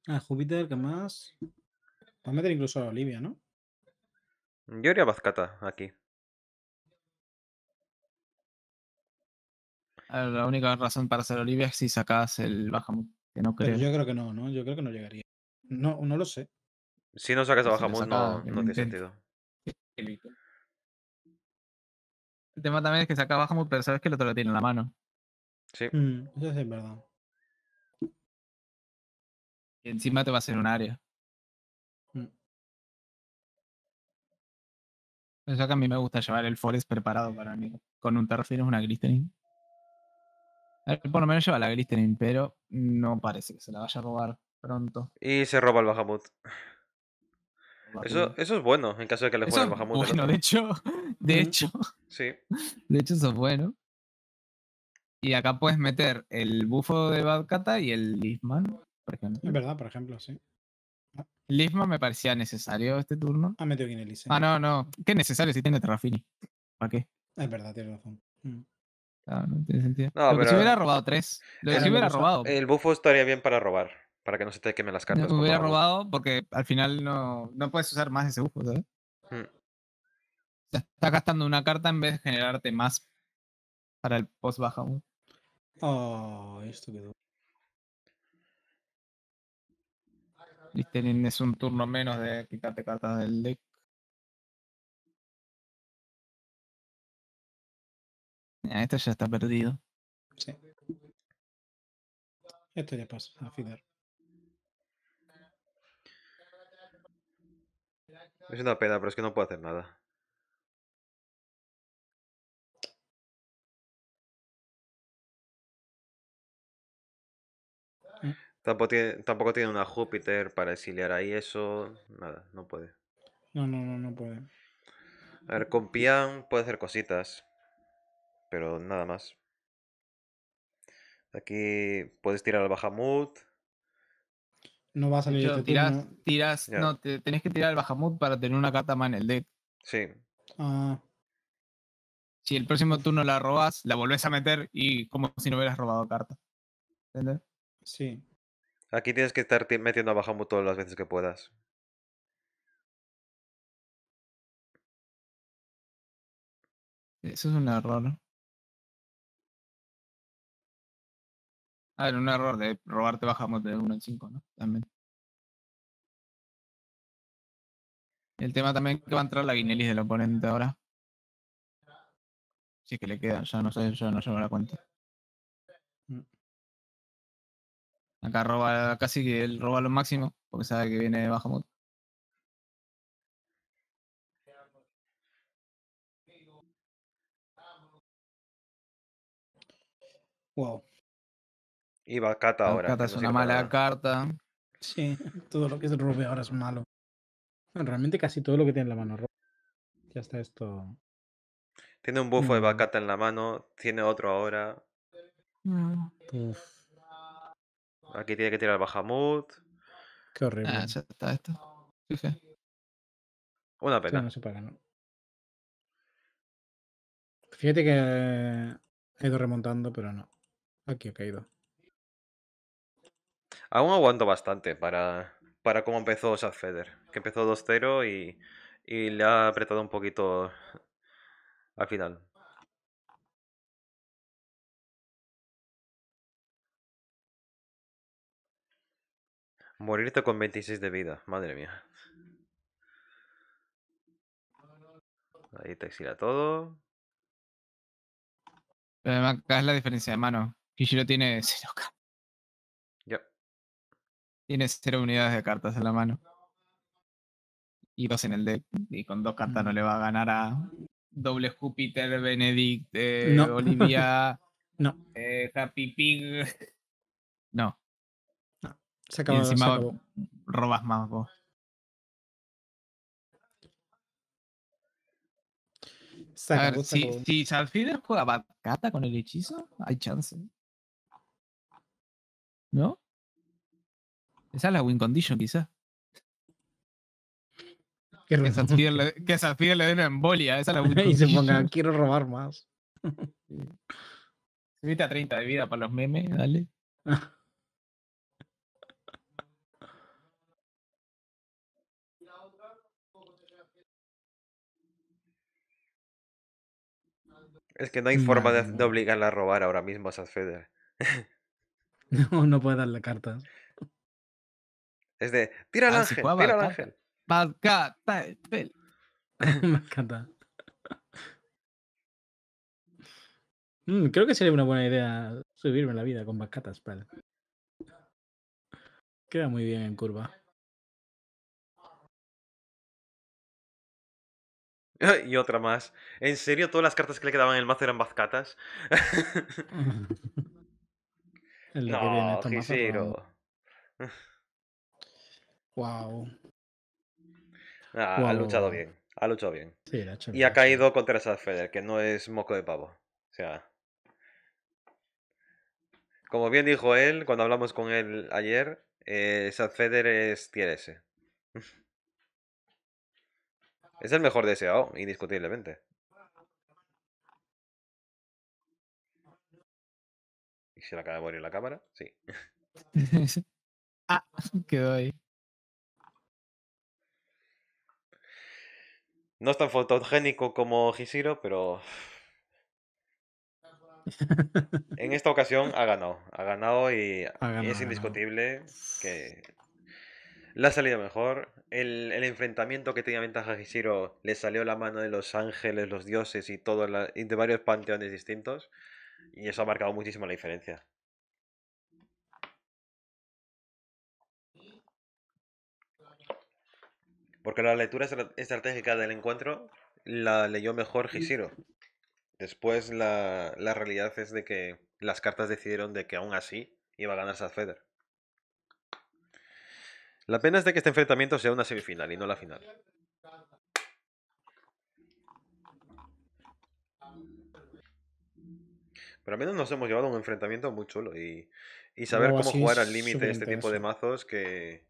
Ah, Júpiter, ¿qué más? Va a meter incluso a Olivia, ¿no? Yo iría aquí. La única razón para hacer Olivia es si sacas el Bajamut, que no creo. yo creo que no, ¿no? Yo creo que no llegaría. No, no lo sé. Si no sacas a Bajamut, no, no tiene sentido. El tema también es que saca Bajamut, pero sabes que el otro lo tiene en la mano. Sí. Mm, eso es verdad. Y encima te va a hacer un área. o mm. sea que a mí me gusta llevar el Forest preparado para mí. Con un terreno es una gristerin. Eh, por lo menos lleva la Glistering, pero no parece que se la vaya a robar pronto. Y se roba el Bahamut. Eso, eso es bueno en caso de que le juegue el Bahamut. Bueno, de hecho, de hecho. sí. De hecho, eso es bueno. Y acá puedes meter el bufo de Badkata y el Lisman, por ejemplo. Es verdad, por ejemplo, sí. Ah. Lisman me parecía necesario este turno. Ah, metido Elise. Ah, no, no. Qué necesario si tiene Terrafini. ¿Para qué? Es verdad, tienes razón. Mm. Ah, no, tiene sentido. No, pero, si hubiera robado tres. Lo que hubiera robado. El bufo estaría bien para robar, para que no se te quemen las cartas. No, hubiera robado porque al final no, no puedes usar más ese bufo, ¿sabes? Hmm. está gastando una carta en vez de generarte más para el post baja. uno. Oh, esto quedó. Listening es un turno menos de quitarte cartas del deck. Ya, este ya está perdido. Sí. Esto ya pasa al final. Es una pena, pero es que no puede hacer nada. ¿Eh? Tampoco tiene, tampoco tiene una Júpiter para exiliar ahí eso. Nada, no puede. No, no, no, no puede. A ver, con Pian puede hacer cositas pero nada más. Aquí puedes tirar al Bajamut. No va a salir. Este tiras, no, te, tenés que tirar al Bajamut para tener una carta más en el deck. Sí. Ah. Si el próximo turno la robas, la volvés a meter y como si no hubieras robado carta. ¿Entendés? Sí. Aquí tienes que estar metiendo a Bajamut todas las veces que puedas. Eso es un error. Ah, era un error de robarte bajamos de 1 en 5, ¿no? También. El tema también que va a entrar la guinelis del oponente ahora. Sí que le queda, ya no sé, ya no llevo la cuenta. Mm. Acá roba casi que él roba lo máximo, porque sabe que viene de Wow. Y bacata ahora. Bacata es una mala carta. Sí, todo lo que es rubio ahora es malo. Realmente casi todo lo que tiene en la mano rojo. Ya está esto. Tiene un buffo de mm. bacata en la mano, tiene otro ahora. Mm. Aquí tiene que tirar Bahamut. Qué horrible. Ah, ya está esto. Una pena. no se paga, ¿no? Fíjate que he ido remontando, pero no. Aquí ha caído. Aún aguanto bastante para, para cómo empezó esa Feder, que empezó 2-0 y, y le ha apretado un poquito al final. Morirte con 26 de vida, madre mía. Ahí te exila todo. Pero además, acá es la diferencia de mano. Kishiro tiene 0k. Tienes cero unidades de cartas en la mano. Y dos en el deck. Y con dos cartas no mm. le va a ganar a doble Júpiter, Benedict, eh, Olivia, no. Eh, Happy Pig. No. Se acabó. Y encima robas más vos. si, si juega cata con el hechizo, hay chance. ¿No? Esa es la win condition, quizás. Que Satsfield le, dé una embolia. Esa la y se ponga, quiero robar más. Subite a 30 de vida para los memes, dale. Es que no hay mm, forma de, obligarla a robar ahora mismo a Satsfeder. no, no puede dar la carta. Es de, tira al ah, ángel, tira al ángel. Me encanta. Mm, creo que sería una buena idea subirme la vida con bazcatas, Spell. Queda muy bien en curva. Y otra más. ¿En serio todas las cartas que le quedaban en el mazo eran bazcatas? no, Wow. Ah, ha luchado bien. Ha luchado bien. y ha caído contra Feder, que no es moco de pavo. O sea. Como bien dijo él, cuando hablamos con él ayer, eh, Sad es tier S. es el mejor deseado, indiscutiblemente. ¿Y se le acaba de morir la cámara? Sí. ah, quedó ahí. No es tan fotogénico como Hishiro, pero. en esta ocasión ha ganado. Ha ganado y, es indiscutible que le ha salido mejor. El, enfrentamiento que tenía ventaja Hishiro le salió la mano de los ángeles, los dioses y, y de varios panteones distintos. Y eso ha marcado muchísimo la diferencia. Porque la lectura estratégica del encuentro la leyó mejor Hishiro. Después la, la realidad es de que las cartas decidieron de que aún así iba a ganar Sadfeder. La pena es de que este enfrentamiento sea una semifinal y no la final. Pero al menos nos hemos llevado a un enfrentamiento muy chulo y, y saber cómo jugar al límite este tipo de mazos que,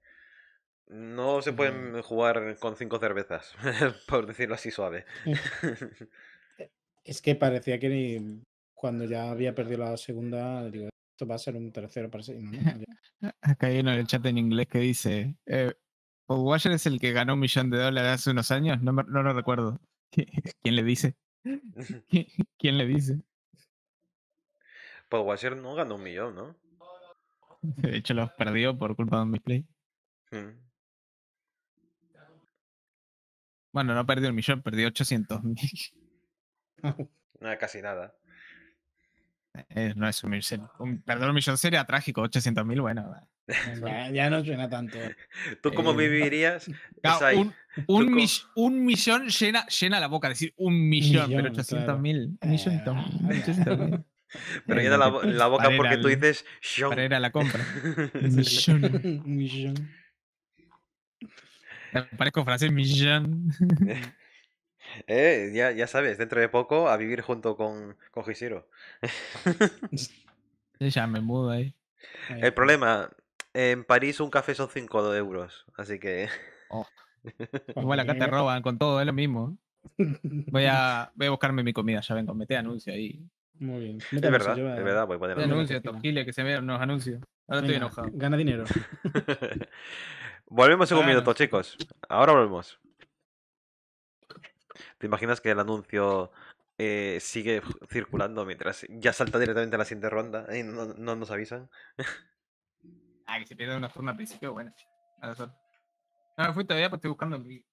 no se pueden mm. jugar con cinco cervezas, por decirlo así suave. es que parecía que ni cuando ya había perdido la segunda, digo, esto va a ser un tercero para Acá hay en el chat en inglés que dice, eh, es el que ganó un millón de dólares hace unos años, no, no lo recuerdo. ¿Quién le dice? ¿Quién le dice? Paul no ganó un millón, ¿no? De hecho, lo perdió por culpa de un misplay. Mm. Bueno, no perdió el millón, perdió 800 mil. no, casi nada. Eh, no es un millón. perdón, un millón sería trágico, 800 mil, bueno. Ya, no suena tanto. ¿Tú cómo vivirías? un, millón llena, llena la boca, decir un millón, pero 800 mil. Un millón, eh, todo. Pero llena la, boca porque tú dices... Para ir a la compra. millón. millón. Parezco Francis Millán. Eh, ya, ya sabes, dentro de poco a vivir junto con, con ya me mudo ahí. El problema, en París un café son 5 euros, así que... Oh. Igual acá te roban con todo, es lo mismo. Voy a, voy a buscarme mi comida, ya vengo, mete anuncio ahí. Muy bien. es verdad, es verdad, voy a poner anuncio. Anuncio, que se vean los anuncios. Ahora estoy enojado. Gana dinero. Volvemos en un minuto, chicos. Ahora volvemos. ¿Te imaginas que el anuncio eh, sigue circulando mientras ya salta directamente a la siguiente ronda y no, nos avisan? ah, que se pierde una forma al principio, bueno. A no me fui todavía, porque estoy buscando mi.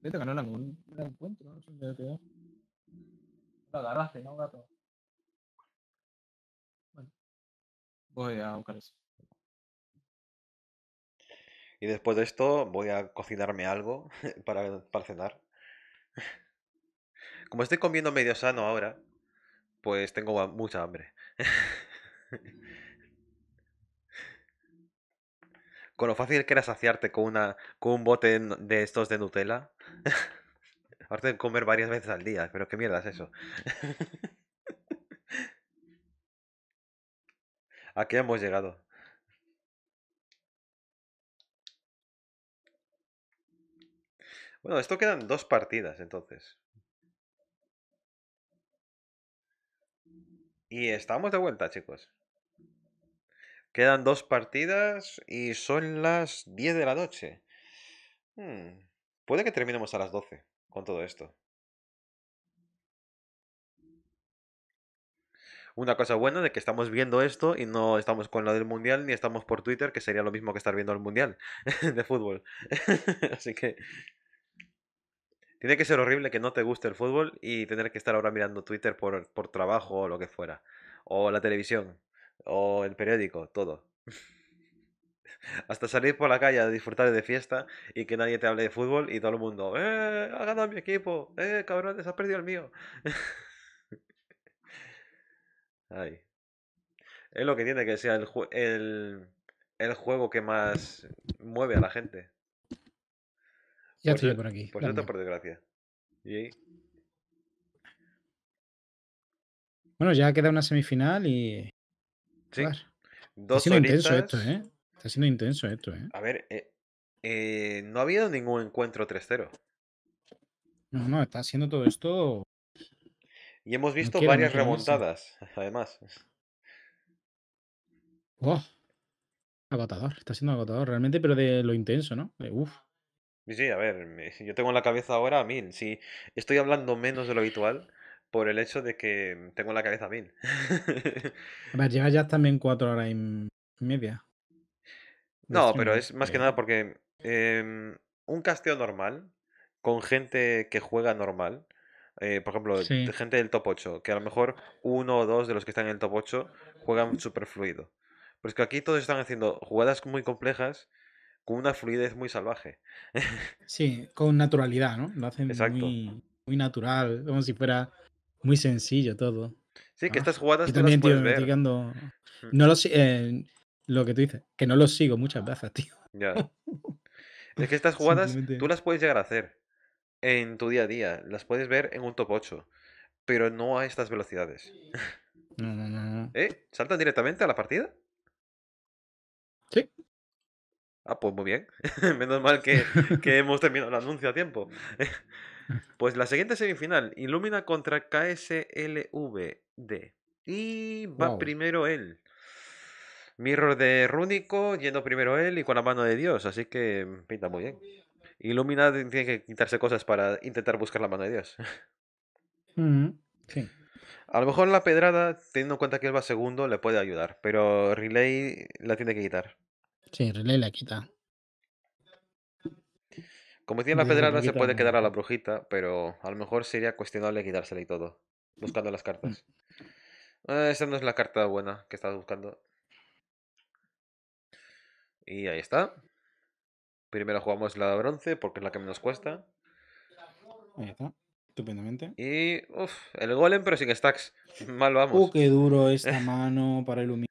que no la, encuentro, no sé dónde agarraste, ¿no, gato? Bueno. Voy a buscar eso. Y después de esto voy a cocinarme algo para, para cenar. Como estoy comiendo medio sano ahora, pues tengo mucha hambre. con lo fácil que era saciarte con una con un bote de estos de Nutella. Aparte de comer varias veces al día, pero qué mierda es eso. Aquí hemos llegado? Bueno, esto quedan dos partidas entonces. Y estamos de vuelta, chicos. Quedan dos partidas y son las 10 de la noche. Hmm, puede que terminemos a las 12 con todo esto. Una cosa buena de que estamos viendo esto y no estamos con la del mundial ni estamos por Twitter, que sería lo mismo que estar viendo el mundial de fútbol. Así que tiene que ser horrible que no te guste el fútbol y tener que estar ahora mirando Twitter por, trabajo o lo que fuera. O la televisión. O el periódico. Todo. Hasta salir por la calle a disfrutar de fiesta y que nadie te hable de fútbol y todo el mundo, ¡eh! ¡Ha ganado mi equipo! ¡eh! ¡cabrones! ha perdido el mío! Ay. Es lo que tiene que ser el, el, el juego que más mueve a la gente. Ya estoy por aquí. Por cierto, por desgracia. Y... Bueno, ya queda una semifinal y. Sí. Dos Está siendo intenso esto, ¿eh? Está siendo intenso esto, ¿eh? A ver, eh, eh, no ha habido ningún encuentro 3-0. No, no, está siendo todo esto. Y hemos visto varias remontadas, además. ¡Oh! Agotador, está siendo agotador realmente, pero de lo intenso, ¿no? ¡Uf! Sí, a ver, si yo tengo en la cabeza ahora a mil. si estoy hablando menos de lo habitual por el hecho de que mm, tengo en la cabeza a mil. a ya también cuatro horas y media. No, pero es más que nada porque em, un casteo normal, con gente que juega normal, eh, por ejemplo, gente del top 8, que a lo mejor uno o dos de los que están en el top 8 juegan súper fluido. Pero es que aquí todos están haciendo jugadas muy complejas con una fluidez muy salvaje. sí, con naturalidad, ¿no? Lo hacen Muy, natural, como si fuera muy sencillo todo. Sí, que ah, estas jugadas... Yo también, tío, ver. No lo, eh, lo que tú dices, que no los sigo muchas veces, tío. Ya. Es que estas jugadas tú las puedes llegar a hacer en tu día a día, las puedes ver en un top 8, pero no a estas velocidades. No, no, no. ¿Eh? ¿Saltan directamente a la partida? Sí. Ah, pues muy bien. Menos mal que, hemos terminado el anuncio a tiempo. pues la siguiente semifinal, Illumina contra KSLVD. Y va primero él. Mirror de Rúnico, yendo primero él y con la mano de Dios. Así que pinta muy bien. Illumina tiene que quitarse cosas para intentar buscar la mano de Dios. Sí. A lo mejor la pedrada, teniendo en cuenta que él va segundo, le puede ayudar. Pero Relay la tiene que quitar. Sí, Riley la quita. Como decía la pedrada, se puede quedar a la brujita, pero a lo mejor sería cuestionable quitársela y todo. Buscando las mm. cartas. Ah, esa no es la carta buena que estás buscando. Y ahí está. Primero jugamos la de bronce porque es la que menos cuesta. Ahí está. Estupendamente. Y, uff, el golem, pero sin stacks. Mal vamos. Uh, qué duro esta mano para iluminar.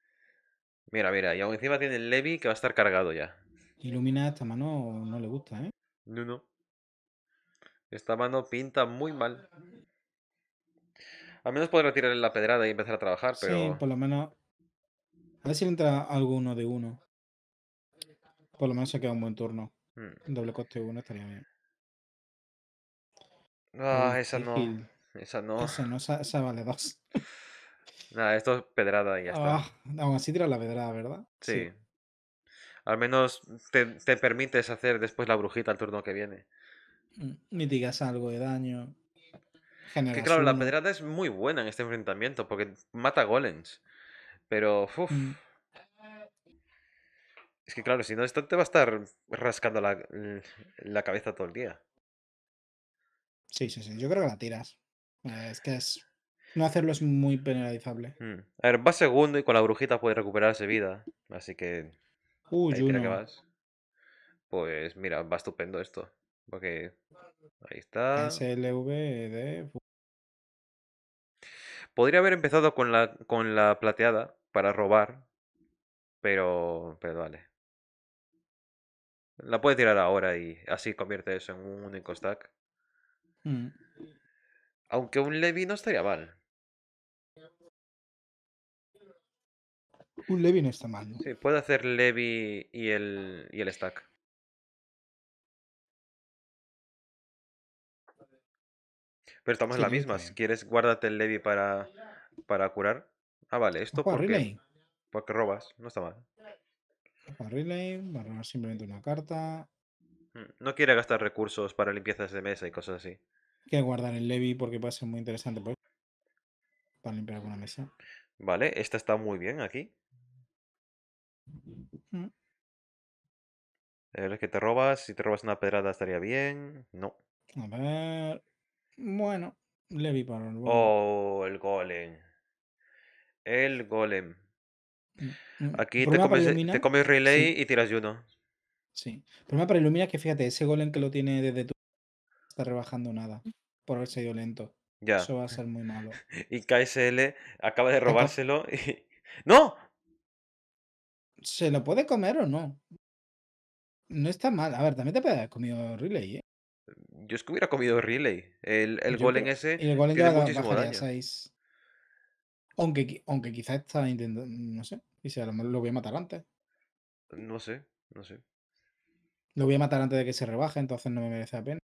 Mira, mira, y aún encima tiene el Levi que va a estar cargado ya. Ilumina esta mano no le gusta, ¿eh? No, no. Esta mano pinta muy mal. Al menos podrá tirarle la pedrada y empezar a trabajar, pero. Sí, por lo menos. A ver si le entra alguno de uno. Por lo menos se queda un buen turno. Hmm. Doble coste uno estaría bien. Ah, esa no. esa no. Esa no. Esa esa vale dos. Nada, esto es pedrada y ya está. Ah, aún así tiras la pedrada, ¿verdad? Sí. Al menos te, te, permites hacer después la brujita el turno que viene. Mm, mitigas algo de daño. Que claro, la pedrada es muy buena en este enfrentamiento porque mata golems. Pero, uff. Mm. Es que claro, si no, esto te va a estar rascando la, la, cabeza todo el día. Sí, sí, sí. Yo creo que la tiras. Eh, es que es no hacerlo es muy penalizable. Mm. A ver, va segundo y con la brujita puede recuperarse vida. Así que. Uy, que vas. Pues mira, va estupendo esto. Porque. Ahí está. SLVD. E Podría haber empezado con la, con la plateada para robar. Pero. Pero vale. La puedes tirar ahora y así convierte eso en un único stack. Mm. Aunque un Levi no estaría mal. Un Levi no está mal. Sí, puede hacer Levi y el, y el stack. Pero estamos en la misma. Si quieres, guárdate el Levi para, para curar. Ah, vale, esto porque, porque robas. No está mal. Para relay, va simplemente una carta. Mm, no quiere gastar recursos para limpiezas de mesa y cosas así que guardar el Levi porque puede ser muy interesante pues, para limpiar alguna mesa. Vale, esta está muy bien aquí. Mm. que te robas, si te robas una pedrada estaría bien. No. A ver. Bueno, Levi para el golem. Oh, el golem. El golem. Mm, mm. Aquí eh, te comes, relay y tiras uno. Sí. Problema para iluminar que fíjate, ese golem que lo tiene desde tu está rebajando nada por haberse ido lento. Ya. Eso va a ser muy malo. y KSL acaba de robárselo y. ¡No! ¿Se lo puede comer o no? No está mal. A ver, también te puede haber comido Relay, ¿eh? Yo es que hubiera comido Relay. El, el golem ese. Y el golem ya muchísimo daño. 6. Aunque, aunque quizás está intentando. No sé. Y si a lo mejor lo voy a matar antes. No sé, no sé. Lo voy a matar antes de que se rebaje, entonces no me merece la pena.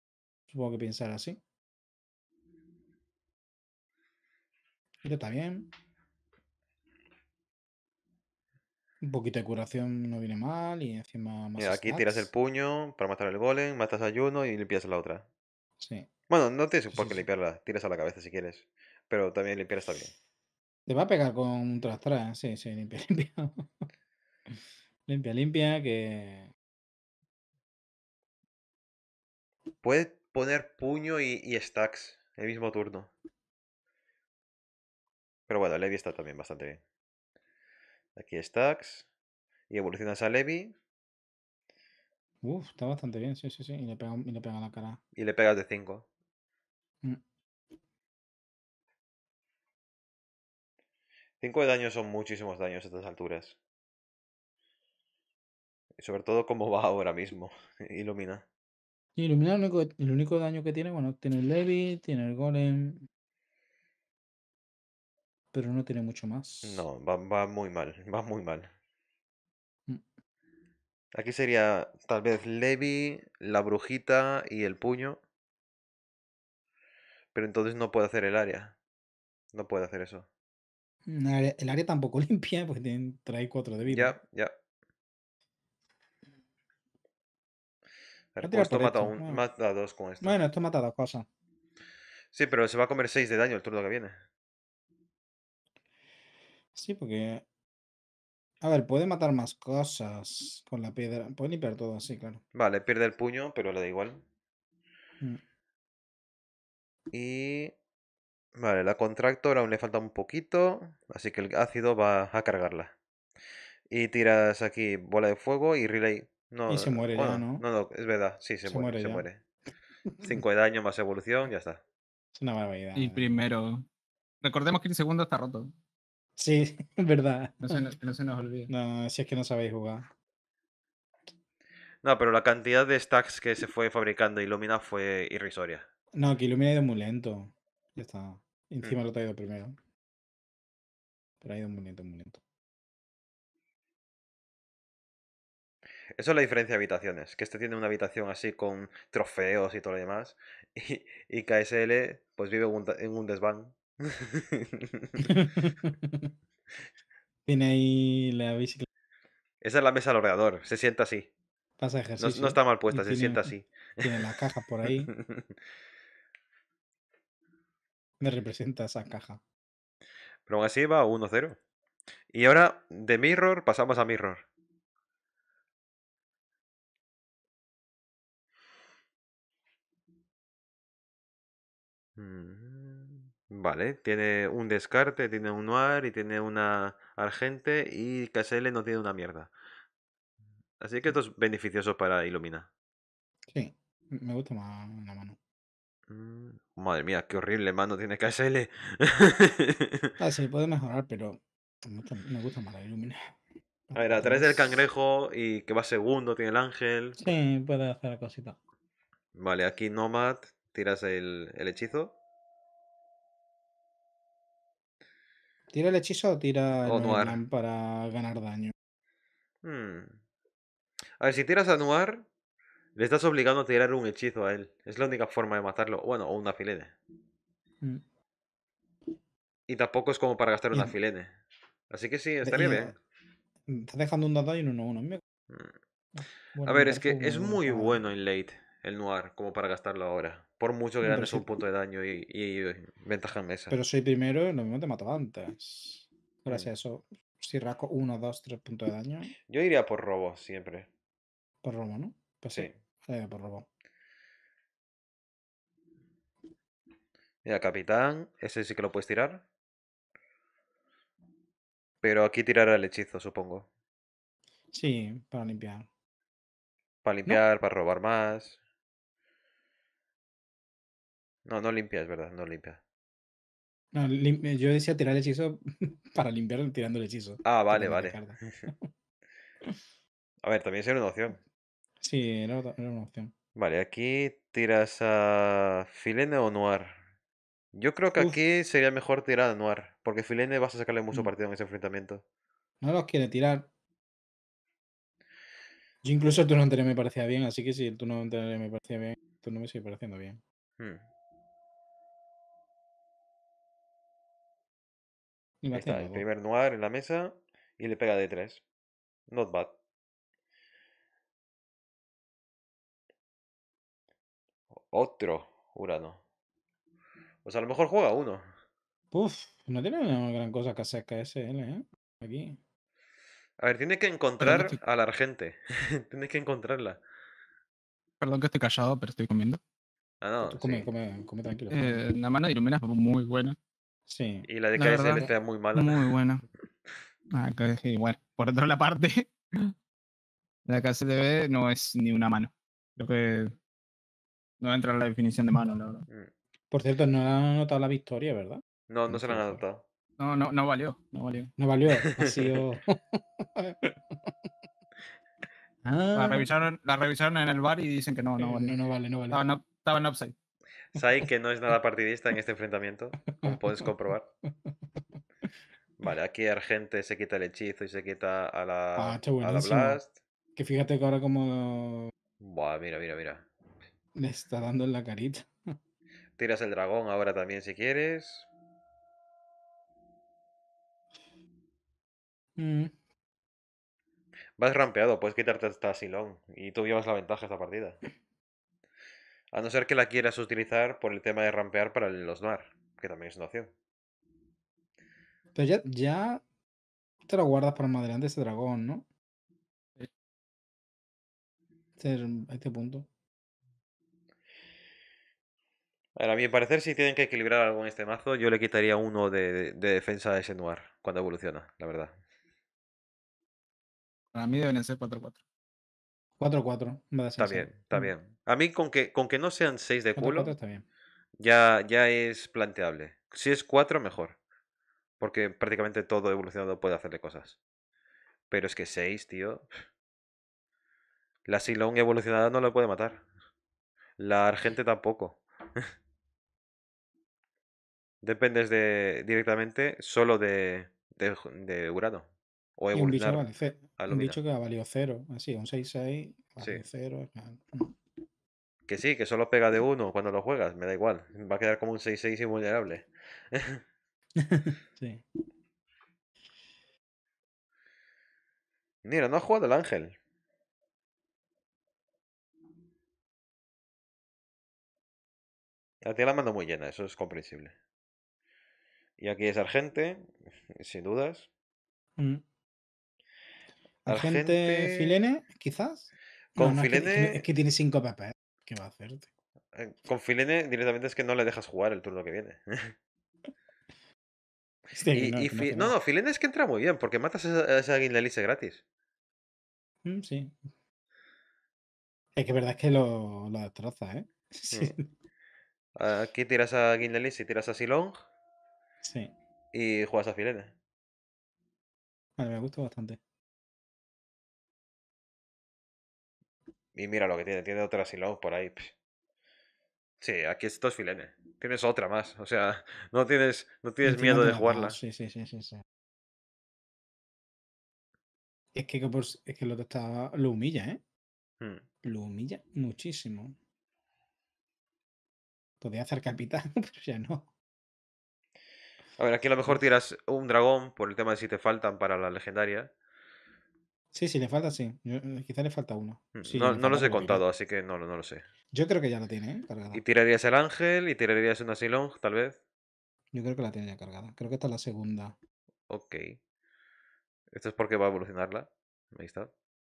Supongo que pensar así. Esto está bien. Un poquito de curación no viene mal y encima más. aquí tiras el puño para matar el golem, matas a uno y limpias la otra. Sí. Bueno, no tienes por qué limpiarla, tiras a la cabeza si quieres. Pero también limpiar está bien. Te va a pegar con un tras, tras. sí, sí, limpia, limpia. limpia, limpia, que. Puede poner puño y, y stacks el mismo turno. Pero bueno, Levi está también bastante bien. Aquí stacks. Y evolucionas a Levi. Uf, está bastante bien, sí, sí, sí. Y le pega, y le pega la cara. Y le pegas de 5. 5 mm. de daño son muchísimos daños a estas alturas. Y sobre todo como va ahora mismo. Ilumina. Y Iluminar el único, daño que tiene, bueno, tiene el Levi, tiene el Golem. Pero no tiene mucho más. No, va, va muy mal, va muy mal. Mm. Aquí sería tal vez Levi, la brujita y el puño. Pero entonces no puede hacer el área. No puede hacer eso. Mm, el área, tampoco limpia, porque trae cuatro de vida. Ya, ya. esto mata, bueno. dos con esto. Bueno, esto mata dos cosas. Sí, pero se va a comer seis de daño el turno que viene. Sí, porque. A ver, puede matar más cosas con la piedra. Puede limpiar todo, sí, claro. Vale, pierde el puño, pero le da igual. Mm. Y. Vale, la contractor aún le falta un poquito, así que el ácido va a cargarla. Y tiras aquí bola de fuego y relay no, y se muere ¿no? No, no, es verdad, sí, se, muere, se muere. de daño más evolución, ya está. Es una barbaridad. Y primero. Recordemos que el segundo está roto. Sí, es verdad. No se, no nos olvide. No, si es que no sabéis jugar. No, pero la cantidad de stacks que se fue fabricando Illumina fue irrisoria. No, que Illumina ha ido muy lento. Ya está. Mm. Encima lo ha ido primero. Pero ha ido muy lento, muy lento. Eso es la diferencia de habitaciones. Que este tiene una habitación así con trofeos y todo lo demás. Y, KSL, pues vive en un desván. tiene ahí la bicicleta. Esa es la mesa del ordenador. Se sienta así. No, está mal puesta, se sienta así. Tiene la caja por ahí. Me representa esa caja. Pero aún así va 1-0. Y ahora de Mirror pasamos a Mirror. Mm, vale, tiene un descarte, tiene un noir y tiene una argente y KSL no tiene una mierda. Así que esto es beneficioso para iluminar. Sí, me gusta más la mano. Mm, madre mía, qué horrible mano tiene KSL. Ah, sí, puede mejorar, pero me gusta, más la Illumina. A ver, través del cangrejo y que va segundo, tiene el ángel. Sí, puede hacer cosita. Vale, aquí Nomad tiras el, hechizo. ¿Tira el hechizo o tira el Noir para ganar daño? Hmm. A ver, si tiras a Noir, le estás obligando a tirar un hechizo a él. Es la única forma de matarlo. Bueno, o un afilene. Hmm. Y tampoco es como para gastar un afilene. Así que sí, estaría bien. Mm, Está dejando un daño y un 1-1. Hmm. Ah, a ver, es que es muy bueno en late el Noir como para gastarlo ahora. Por mucho que ganes un punto de daño y, ventaja en mesa. Pero soy primero, lo mismo te mato antes. Gracias mm. a eso. Si rasco uno, dos, tres puntos de daño. Yo iría por robo siempre. Por robo, ¿no? Pues sí. por robo. Mira, capitán, ese sí que lo puedes tirar. Pero aquí tirará el hechizo, supongo. Sí, para limpiar. Para limpiar, para robar más. No, no limpia, es verdad, no limpia. No, yo decía tirar el hechizo para limpiar tirando el hechizo. Ah, vale, vale. a ver, también sería una opción. Sí, era, una opción. Vale, aquí tiras a Filene o Noir. Yo creo que aquí sería mejor tirar a Noir, porque Filene vas a sacarle mucho mm. partido en ese enfrentamiento. No los quiere tirar. Yo incluso el turno anterior me parecía bien, así que si el turno anterior me parecía bien, tú no me sigue pareciendo bien. Hmm. el primer noir en la mesa y le pega de 3. Not bad. Otro Urano. O sea, a lo mejor juega uno. Uf, no tiene una gran cosa que hacer que SL, ¿eh? Aquí. A ver, tiene que encontrar a la argente. tienes que encontrarla. Perdón que estoy callado, pero estoy comiendo. Ah, no. Tú come, come, tranquilo. Eh, la mano de es muy buena. Sí. Y la de está muy mala. Muy buena. bueno, ah, por otra la parte, la de KSLB no es ni una mano. lo que no entra en la definición de mano, la mm. Por cierto, no han anotado la victoria, ¿verdad? No, no se la han anotado. No, no, no valió, no valió. ha sido... Ah. la, revisaron, en el bar y dicen que no, no eh, vale. No, estaba en upside. Sai que no es nada partidista en este enfrentamiento, puedes comprobar. Vale, aquí Argente se quita el hechizo y se quita a la, ah, a Blast. Que fíjate que ahora como... Buah, mira, mira, mira. Le está dando en la carita. Tiras el dragón ahora también si quieres. Mm. Vas rampeado, puedes quitarte hasta Silón. Y tú llevas la ventaja esta partida. A no ser que la quieras utilizar por el tema de rampear para el Noir, que también es una opción. Pero ya, ya te lo guardas para más adelante ese dragón, ¿no? A este punto. Ahora, a mi parecer, si tienen que equilibrar algo en este mazo, yo le quitaría uno de, defensa a ese noir cuando evoluciona, la verdad. Para mí deben ser 4-4. 4-4, me da Está bien, ¿eh? está bien. A mí con que, no sean 6 de culo, Ya, es planteable. Si es 4, mejor. Porque prácticamente todo evolucionado puede hacerle cosas. Pero es que 6, tío. La Silong evolucionada no la puede matar. La Argente tampoco. Dependes de directamente solo de, de, de Urano un bicho, que ha valido cero, así, un 6-6, vale sí. Que sí, que solo pega de uno cuando lo juegas, me da igual. Va a quedar como un 6-6 invulnerable. Mira, no ha jugado el ángel. La tía la mando muy llena, eso es comprensible. Y aquí es Argente, sin dudas. Mm. Argente, Filene, quizás. Con Filene. Es que, tiene 5 pp ¿eh? ¿Qué va a hacer? Eh, con Filene directamente es que no le dejas jugar el turno que viene. y, no, no, Filene es que entra muy bien porque matas a esa Guinness gratis. Mm, sí. Es que verdad es que lo, lo ¿eh? Mm. Sí. Aquí tiras a Guindelice y tiras a Silong. Sí. Y juegas a Filene. Vale, me gusta bastante. Y mira lo que tiene, tiene otra Silong por ahí. Pues. Sí, aquí es dos Tienes otra más, o sea, no tienes, no tienes miedo de jugarla. Sí, sí, sí, sí, Es que, es que lo que está lo humilla, ¿eh? Hmm. Lo humilla muchísimo. Podría hacer capitán, pero ya no. A ver, aquí a lo mejor tiras un dragón por el tema de si te faltan para la legendaria. Sí, sí, le falta, sí. Eh, quizá le falta uno. Mm, no, no los he contado, así que no, no lo sé. Yo creo que ya la tiene, ¿eh? Cargada. ¿Y tirarías el ángel? ¿Y tirarías una Silong, tal vez? Yo creo que la tiene ya cargada. Creo que esta es la segunda. Ok. ¿Esto es porque va a evolucionarla? Ahí está.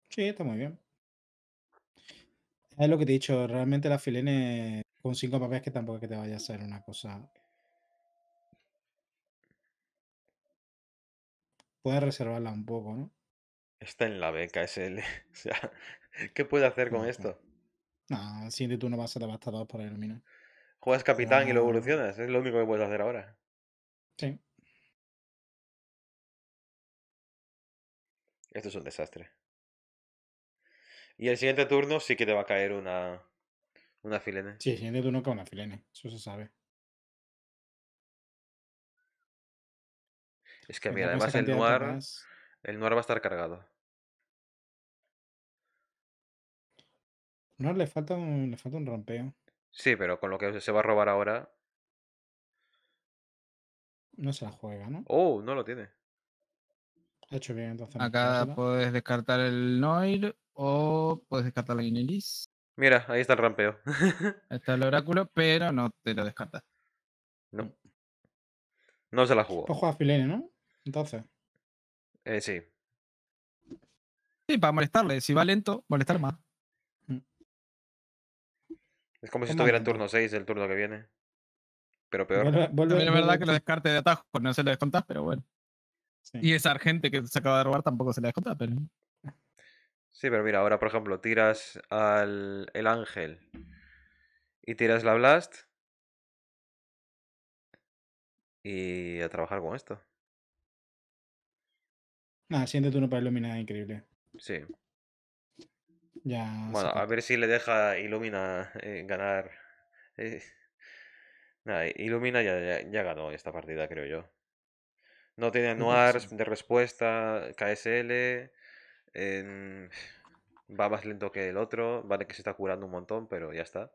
Sí, está muy bien. Es lo que te he dicho, realmente la filene con cinco papeles que tampoco es que te vaya a ser una cosa. Puedes reservarla un poco, ¿no? Está en la beca BKSL. O sea, ¿qué puede hacer con ah, no, esto? Nah, siguiente turno va a ser devastador por el Juegas capitán y lo evolucionas, es lo único que puedes hacer ahora. Sí. Esto es un desastre. Y el siguiente turno sí que te va a caer una. Una filene. Sí, el siguiente turno cae una filene, eso se sabe. Es que, mira, además el noir. El noir va a estar cargado. No, le falta un, le falta un rampeo. Sí, pero con lo que se va a robar ahora. No se la juega, ¿no? Oh, no lo tiene. hecho bien, entonces. Acá puedes descartar el Noir o puedes descartar la Inelis. Mira, ahí está el rampeo. está el oráculo, pero no te lo descartas. No. No se la pues jugó. Pues juega Filene, ¿no? Entonces. Eh, sí. Sí, para molestarle. Si va lento, molestar más. Es como si estuviera en turno 6 el turno que viene. Pero peor. Vuelve, es verdad que lo descarte de atajo, no se le descontás, pero bueno. Y esa argente que se acaba de robar tampoco se le desconta pero. Sí, pero mira, ahora por ejemplo, tiras al el ángel y tiras la blast. Y a trabajar con esto. Nada, siguiente turno para iluminar, increíble. Sí bueno, a ver si le deja Ilumina eh, ganar. Eh, Illumina ya, ya, ganó esta partida, creo yo. No tiene Noir de respuesta, KSL. va más lento que el otro. Vale que se está curando un montón, pero ya está.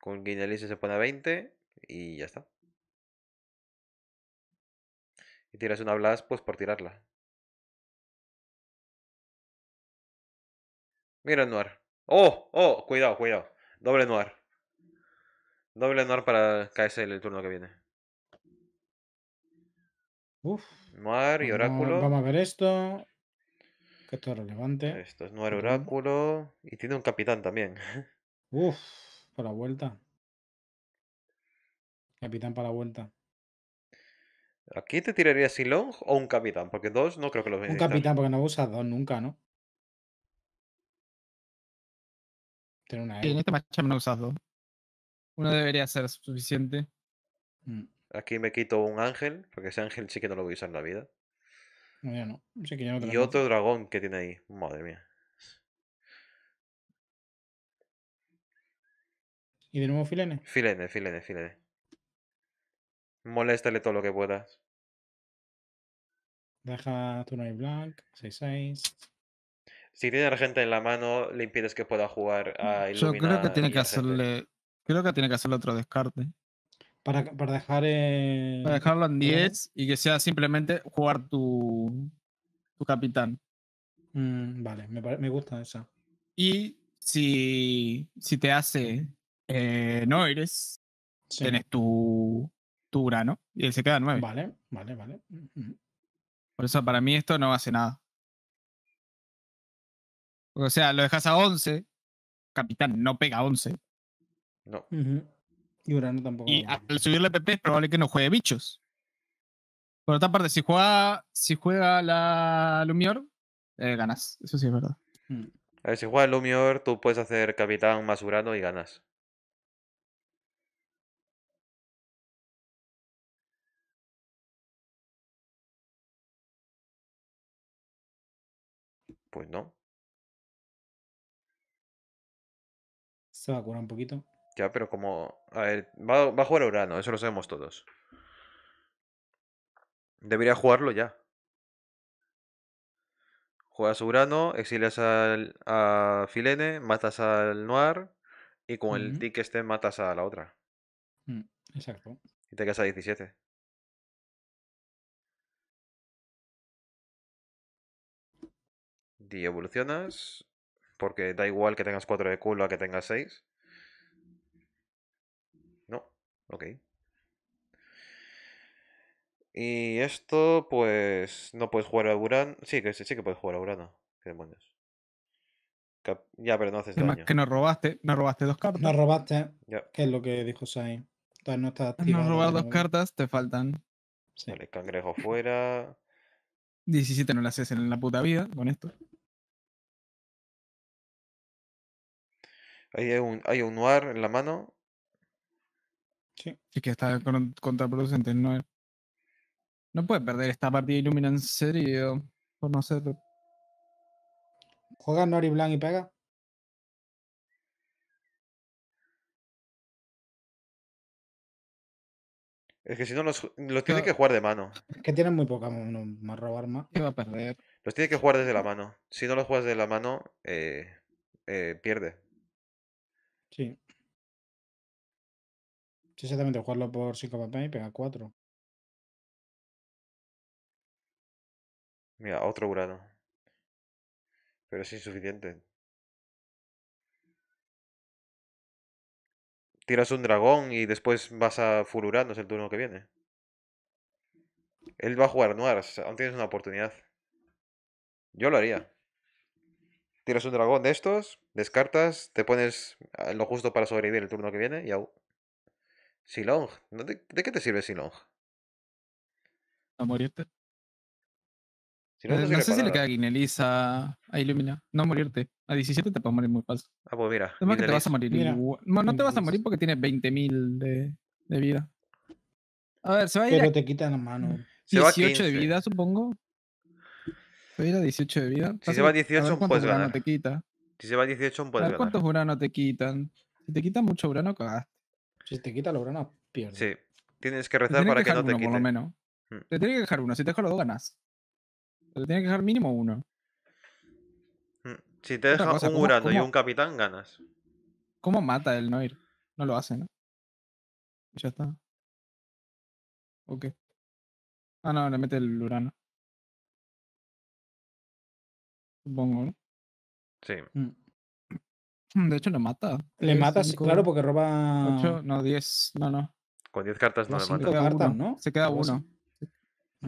Con Guinelise se pone a 20 y ya está. Y tiras una blast pues por tirarla. Mira Noir. Oh, oh, cuidado, cuidado. Doble Noir. Doble Noir para KSL el turno que viene. Uf. Noir y Oráculo. Vamos a ver esto. Que esto es relevante. Esto es Noir Oráculo. Y tiene un capitán también. Uf, Para la vuelta. Capitán para la vuelta. ¿Aquí te tiraría Silong o un capitán? Porque dos no creo que los ven. Un capitán, porque no usas dos nunca, ¿no? una en este me no usas dos. Uno debería ser suficiente. Mm. Aquí me quito un ángel, porque ese ángel sí que no lo voy a usar en la vida. No, ya no. Sí que ya no y otro dragón que tiene ahí. Madre mía. ¿Y de nuevo Filene? Filene, Filene, Filene. Moléstale todo lo que puedas. Deja Tonight Blank, 6-6 si tiene gente en la mano, le impides que pueda jugar mm. a Yo creo que tiene que hacerle. Creo que tiene que hacerle otro descarte. Para, para dejar. Para dejarlo en 10 y que sea simplemente jugar tu, tu capitán. Mm, vale, me, gusta esa. Y si, si te hace eh, noires, no eres, tienes tu, tu Urano y él se queda 9. Vale, vale, vale. Por eso para mí esto no hace nada. O sea, lo dejas a 11. Capitán no pega 11. No. Y Urano tampoco. Y al subirle PP es probable que no juegue bichos. Por otra parte, si juega, si juega la Lumior, eh, ganas. Eso sí es verdad. Mm. A ver, si juega Lumior, tú puedes hacer capitán más Urano y ganas. Pues no. Se va a curar un poquito. Ya, pero como. A ver, va, a jugar a Urano, eso lo sabemos todos. Debería jugarlo ya. Juegas a Urano, exilias al, a Filene, matas al Noir y con el tick este matas a la otra. Mm, exacto. Y te quedas a 17. Y evolucionas. Porque da igual que tengas 4 de culo a que tengas 6. No, ok. Y esto, pues. No puedes jugar a Urano. Sí, que sí, que puedes jugar a Urano. ¿Qué demonios? ya, pero no haces Además, que nos robaste, nos robaste dos cartas. Nos robaste, qué que es lo que dijo Sai. Entonces no está activado. No robas dos cartas, te faltan. Sí. Vale, cangrejo fuera. 17 no le haces en la puta vida con esto. Ahí hay un, hay un noir en la mano. Sí, Y que está contraproducente el noir. No puede perder esta partida Illumina en serio. Por no hacerlo. ¿Juega Nori Blanc y pega? Es que si no, los, los tiene que jugar de mano. Es que tienen muy poca mano más robar más. va a perder. Los tiene que jugar desde la mano. Si no los juegas de la mano, eh, eh pierde. Sí. Sí, exactamente, jugarlo por 5 papel y pega 4. Mira, otro Urano. Pero es insuficiente. Tiras un dragón y después vas a full el turno que viene. Él va a jugar Noirs, aún tienes una oportunidad. Yo lo haría tiras un dragón de estos, descartas, te pones ah, lo justo para sobrevivir el turno que viene y au. Silong, ¿de, qué te sirve Silong? A morirte. Eh, no, sé si le queda Guinelis a, a Illumina. No morirte. A 17 te a morir muy fácil. Ah, pues mira. te vas a morir. no, no te vas a morir porque tienes 20.000 de, de vida. A ver, se va a ir. Pero te quitan la mano. 18 de vida, supongo a 18 de vida. Si se va 18, puedes ganar. Si se va 18, puedes poder. cuántos Uranos te quitan. Si te quitan mucho Urano, cagaste. Si te quitan los Uranos, pierdes. Sí. Tienes que rezar para que, no te quiten. Por lo menos. Mm. Te tiene que dejar uno. Si te dejan los dos, ganas. Te tiene que dejar mínimo uno. Mm. Si te deja un Urano y un capitán, ganas. ¿Cómo mata el Noir? No lo hace, ¿no? Ya está. Ok. Ah, no, le mete el Urano. Sí. Mm. De hecho, le mata. Le mata, sí. claro, porque roba. no, 10. No, no. Con 10 cartas no, le mata. Se queda uno.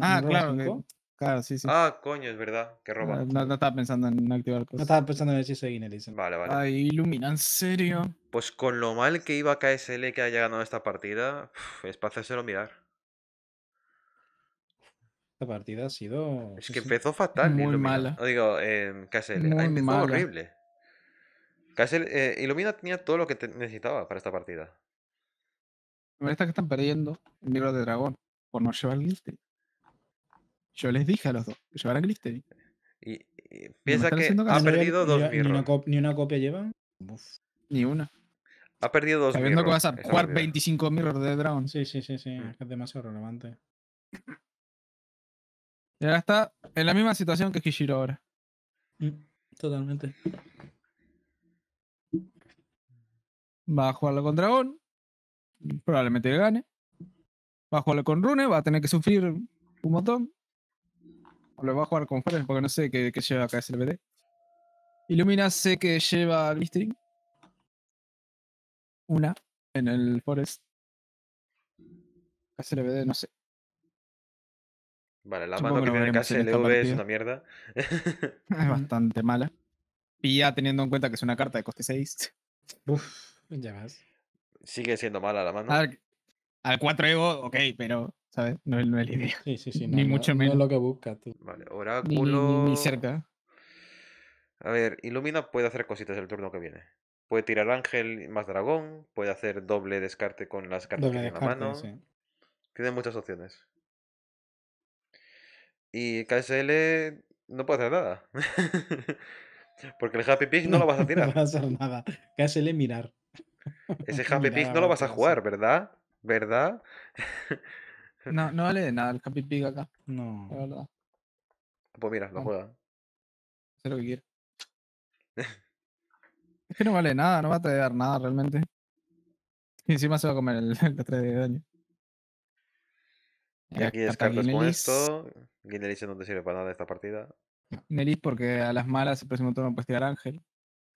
Ah, claro. claro, sí, sí. Ah, coño, es verdad, que roba. Ah, no, estaba pensando en activar cosas. No estaba pensando en el hechizo Vale, vale. Ay, ilumina, en serio. Pues con lo mal que iba KSL que haya ganado esta partida, es para hacérselo mirar. Esta partida ha sido. Es que empezó fatal. Muy eh, mala mala. Digo, eh, Muy horrible. Kassel, eh, Illumina tenía todo lo que necesitaba para esta partida. Me parece que están perdiendo el libro de dragón por no llevar Glistery. Yo les dije a los dos que llevaran Glistery. Y, piensa que ha perdido dos ni, Ni, una ni una copia llevan. Ni una. Ha perdido dos Sabiendo que vas a jugar 25 mirror de dragón. Sí, sí, sí, sí. Mm. Es demasiado relevante. Y ahora está en la misma situación que Kishiro ahora. Mm, totalmente. Va a jugarlo con Dragón. Probablemente gane. Va a jugarlo con Rune. Va a tener que sufrir un montón. O lo va a jugar con Forest porque no sé qué, lleva acá ese Ilumina sé que lleva Blistering. Una en el Forest. KSLBD, no sé. Vale, la mano que, que KSLV es una mierda. es bastante mala. Y ya teniendo en cuenta que es una carta de coste 6. ya vas. Sigue siendo mala la mano. Al, cuatro 4 ego, ok, pero, ¿sabes? No, es el idea. Sí, sí, sí. ni mucho menos. lo que busca tú. Vale, oráculo. cerca. A ver, Ilumina puede hacer cositas el turno que viene. Puede tirar ángel más dragón. Puede hacer doble descarte con las cartas que tiene en la mano. Tiene muchas opciones. Y KSL no puede hacer nada. Porque el Happy Pig no, lo vas a tirar. No va a hacer nada. KSL mirar. Ese Happy Pig no lo vas a jugar, ¿verdad? ¿Verdad? no, no vale de nada el Happy Pig acá. No. verdad. Pues mira, lo juega. Hace lo que quiere. es que no vale nada, no va a traer nada realmente. Y encima se va a comer el, el 3 de daño. Y aquí descartas con esto. Ginelis no te sirve para nada esta partida. Ginelis porque a las malas el próximo turno puedes tirar Ángel.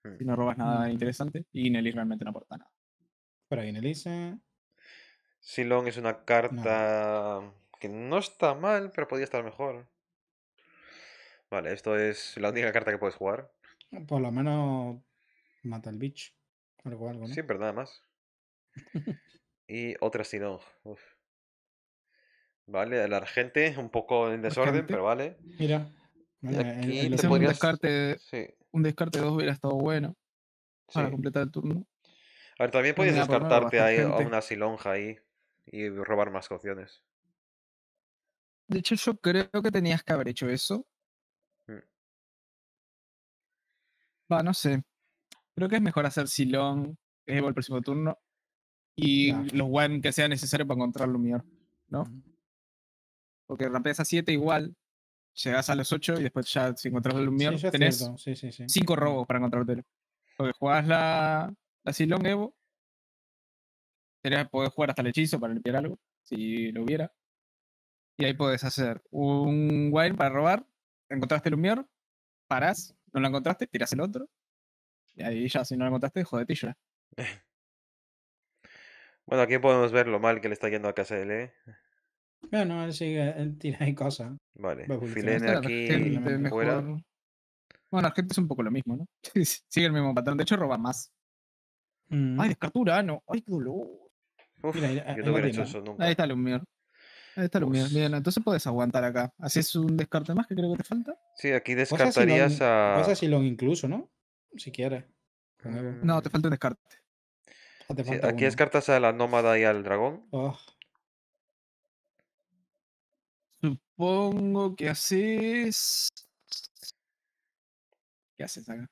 Y hmm. Si no robas nada mm. interesante. Y Ginelis realmente no aporta nada. Para Ginelis. Eh. Silon es una carta que no está mal, pero podría estar mejor. Vale, esto es la única carta que puedes jugar. Por lo menos mata el bicho. Algo, algo, Sí, pero nada más. y otra Silong. Uf. ¿Vale? El argente, un poco en desorden, pero vale. Mira. un, descarte, de dos hubiera estado bueno para completar el turno. A ver, también puedes descartarte ahí a una silonja ahí y robar más cociones. De hecho, yo creo que tenías que haber hecho eso. Mm. Va, no sé. Creo que es mejor hacer silón, el próximo turno. Y los que sea necesario para encontrarlo mejor, ¿no? porque rampeas a 7 igual, llegas a los 8 y después ya si encontrás el unión tenés 5 robos para encontrártelo. Porque jugás la, la Silong Evo, tenés, podés jugar hasta el hechizo para limpiar algo, si lo hubiera. Y ahí podés hacer un wild para robar, encontraste el unión parás, no lo encontraste, tirás el otro. Y ahí ya, si no lo encontraste, jodete y Bueno, aquí podemos ver lo mal que le está yendo a de ¿eh? Bueno, él sigue, él cosas. Vale, Filene aquí gente, fuera. Bueno, Bueno, gente es un poco lo mismo, ¿no? sigue el mismo patrón. De hecho, roba más. Ay, mm. descartura, no. Ay, qué dolor. ahí, está lo mío ahí, está lo Ahí está Bien, entonces puedes aguantar acá. Así es un descarte más que creo que te falta. Sí, aquí descartarías a. Vas a Silon incluso, ¿no? Si quieres. No, te falta un descarte. Ah, aquí descartas a la nómada y al dragón. Oh. Supongo que haces. ¿Qué haces acá?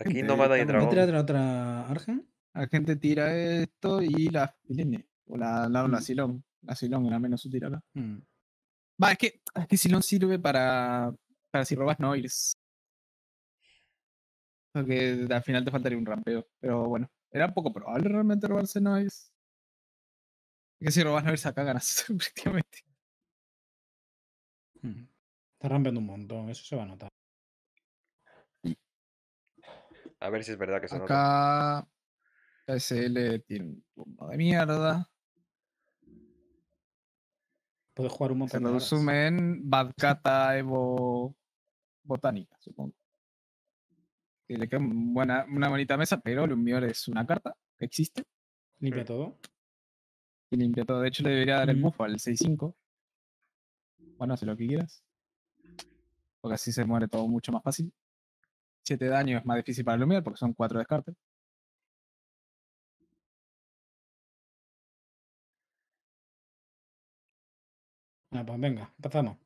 Aquí no mata ni trabajo. tirar otra, otra Argen? La gente tira esto y la O la, la, la Silón. La Silón era menos útil acá. Mm. Va, es que, es que Silón sirve para, para si robas no Porque al final te faltaría un rampeo. Pero bueno, era poco probable realmente robarse noise. Que si van a ver saca ganas, prácticamente. Mm. Está rampeando un montón, eso se va a notar. A ver si es verdad que se Acá... nota. Acá SL tiene un bomba de mierda. puede jugar un montón se de Se Bad Evo Botánica, supongo. Que buena, una bonita mesa, pero Lumior es una carta que existe. Limpia todo. Y limpia todo. De hecho, le debería dar el mufo al 6-5. Bueno, hace lo que quieras. Porque así se muere todo mucho más fácil. 7 daño es más difícil para Lumiar porque son 4 descartes. Ah, pues venga, empezamos.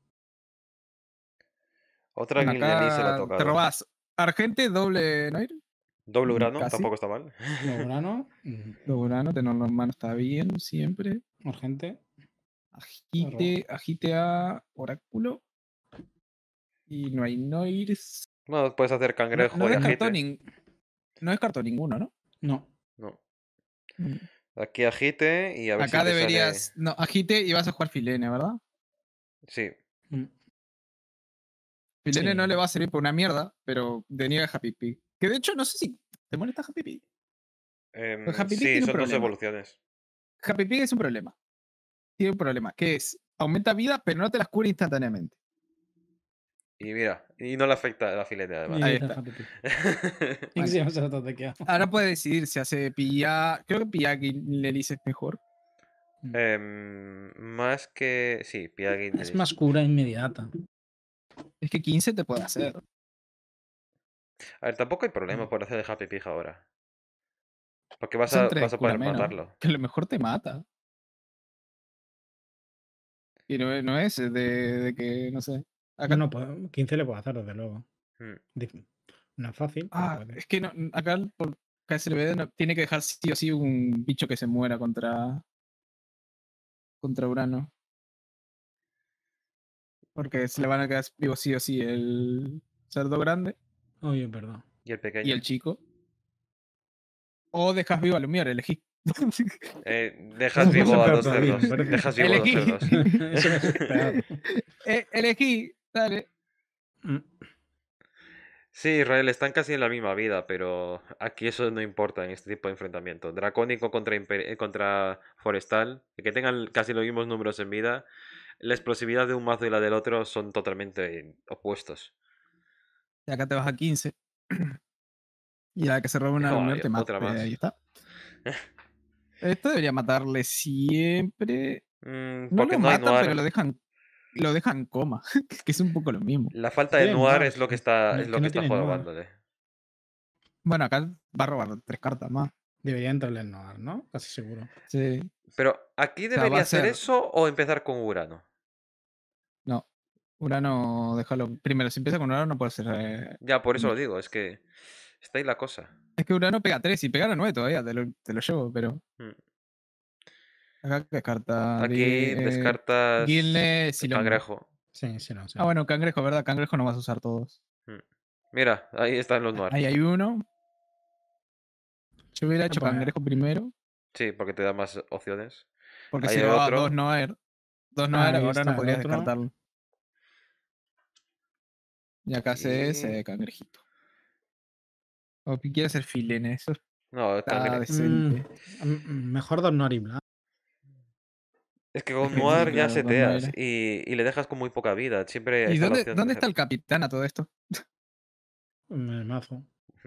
Otra bueno, se la toca. Te robas Argente, doble Noir. Doble mm, Urano, tampoco está mal. Doble Urano, doble grano tenerlo en mano está bien siempre. Urgente. Agite, agite a Oráculo. Y no hay Noirs. No, puedes hacer cangrejo no, No descarto ninguno, ¿no? No. Mm. Aquí agite y a ver Acá deberías. No, agite y vas a jugar Filene, ¿verdad? Sí. Mm. Filene no le va a servir por una mierda, pero de Happy Pig. Que de hecho, no sé si te molesta em, pues, Happy Pig. sí, son dos evoluciones. Happy Pig es un problema. Tiene un problema, que es, aumenta vida, pero no te las cura instantáneamente. Y mira, y no le afecta la filete además. Ahí está. Ahora puede decidir si hace pilla. Creo que pilla le es mejor. Mm. Em, más que. Sí, pilla Es más cura inmediata. Es que 15 te puede hacer. A ver, tampoco hay problema por hacer de Happy Pig ahora. Porque vas, a, vas a poder matarlo. Que a lo mejor te mata. Y no, no es eh, de, de, que, no sé. Acá... No, no, 15 le puedo hacer, desde luego. una mm. fácil. Ah, es que acá por KSLB no, tiene que dejar sí o sí un bicho que se muera contra. contra Urano. Porque se le van a quedar vivos sí o sí el cerdo grande perdón. ¿Y el pequeño? ¿Y el chico? O dejas vivo a Lumiar, eh, elegí. dejas vivo a dos cerdos. Dejas vivo elegí. a elegí, dale. Mm. Sí, Israel, están casi en la misma vida, pero aquí eso no importa en este tipo de enfrentamiento. Dracónico contra, eh, contra Forestal, que tengan casi los mismos números en vida, la explosividad de un mazo y la del otro son totalmente opuestos. Y acá te vas a 15. Y a que se roba una mujer te mata. Ahí está. Esto debería matarle siempre. Mm, porque no lo pero lo dejan, lo dejan coma. que es un poco lo mismo. La falta de noir es lo que está, es, lo que, Bueno, acá va a robar tres cartas más. Debería entrarle el noar ¿no? Casi seguro. Sí. Pero, ¿aquí debería hacer eso o empezar con Urano? Urano, déjalo. Primero, si empieza con Urano no puede ser. Eh, ya, por eso lo digo, es que está ahí la cosa. Es que Urano pega 3 y pega a 9 todavía, te lo, llevo, pero. Mm. Acá descarta. Aquí descarta. Eh, descartas. Guilne, Cangrejo. Sí, sí, no, Ah, bueno, cangrejo, ¿verdad? Cangrejo no vas a usar todos. Mm. Mira, ahí están los Noirs. Ahí hay uno. Yo hubiera hecho cangrejo primero. Sí, porque te da más opciones. Porque si va a dos Noer. dos noir ah, er, ahora no podrías descartarlo. Y acá se, es cangrejito. O quiere ser filene, eso no, está ah, mm, mm, mejor Don y Es que con Noir ya seteas y, y le dejas con muy poca vida. Siempre ¿Y dónde, está el capitán a todo esto? En el mazo.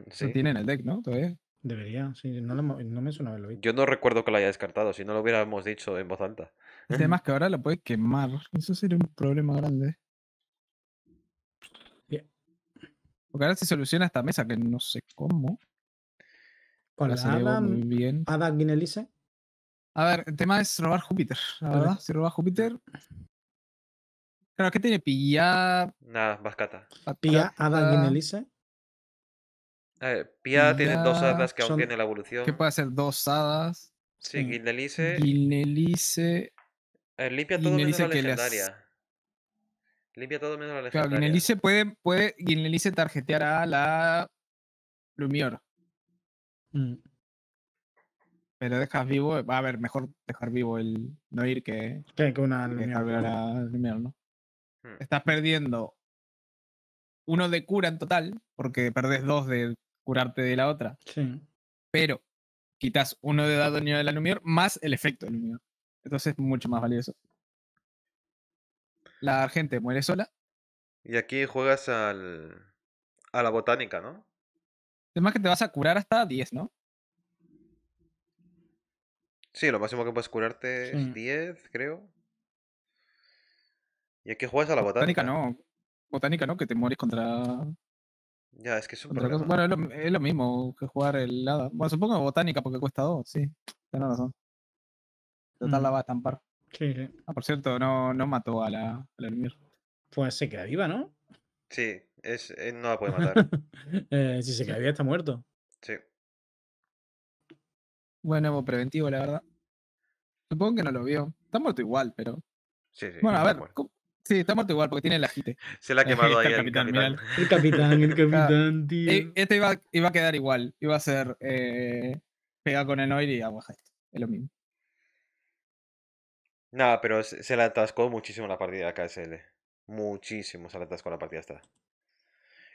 se tiene en el deck, ¿no? Todavía. Debería, sí. No, me suena haberlo Yo no recuerdo que lo haya descartado, si no lo hubiéramos dicho en voz alta. Además que ahora lo puede quemar. Eso sería un problema grande. Porque ahora se soluciona esta mesa, que no sé cómo. Con la Adam, muy bien. Adam Guinelice. A ver, el tema es robar Júpiter, la verdad. Si roba Júpiter. Claro, ¿qué tiene? Pilla. Nada, Vascata. Pilla, Adam Guinelice. A Pia, tiene dos hadas que aún tiene la evolución. ¿Qué puede hacer? Dos hadas. Sí, Guinelice. Guinelice. limpia todo menos la legendaria. Limpia todo menos la legendaria. Claro, Guinelice puede, puede tarjetear a la Lumior. Pero mm. dejas vivo, va a ver, mejor dejar vivo el no ir que, que, una Lumior. la ¿no? Hmm. Estás perdiendo uno de cura en total, porque perdés dos de curarte de la otra. Sí. Pero quitas uno de daño de la Lumior más el efecto de Lumior. Entonces es mucho más valioso la gente muere sola. Y aquí juegas al, a la botánica, ¿no? más que te vas a curar hasta 10, ¿no? Sí, lo máximo que puedes curarte es 10, creo. Y aquí juegas a la botánica. Botánica no, botánica no, que te mueres contra... Ya, es que es Bueno, es lo, mismo que jugar el lado Bueno, supongo botánica porque cuesta 2, sí. Tienes razón. Total la mm. va a estampar. Ah, por cierto, no, no mató a la, a Pues se queda viva, ¿no? Sí, es, eh, no la puede matar. eh, si se queda viva, está muerto. Sí. Bueno, preventivo, la verdad. Supongo que no lo vio. Está muerto igual, pero. Sí, sí, bueno, a ver. Sí, está muerto igual porque tiene el ajite. Se la ha quemado ahí el capitán. El capitán, el capitán, tío. Este iba, a quedar igual. Iba a ser eh, pegado pega con el Noir y agua. Es lo mismo. Nada, pero se, le atascó muchísimo la partida a KSL. Muchísimo se le atascó la partida esta.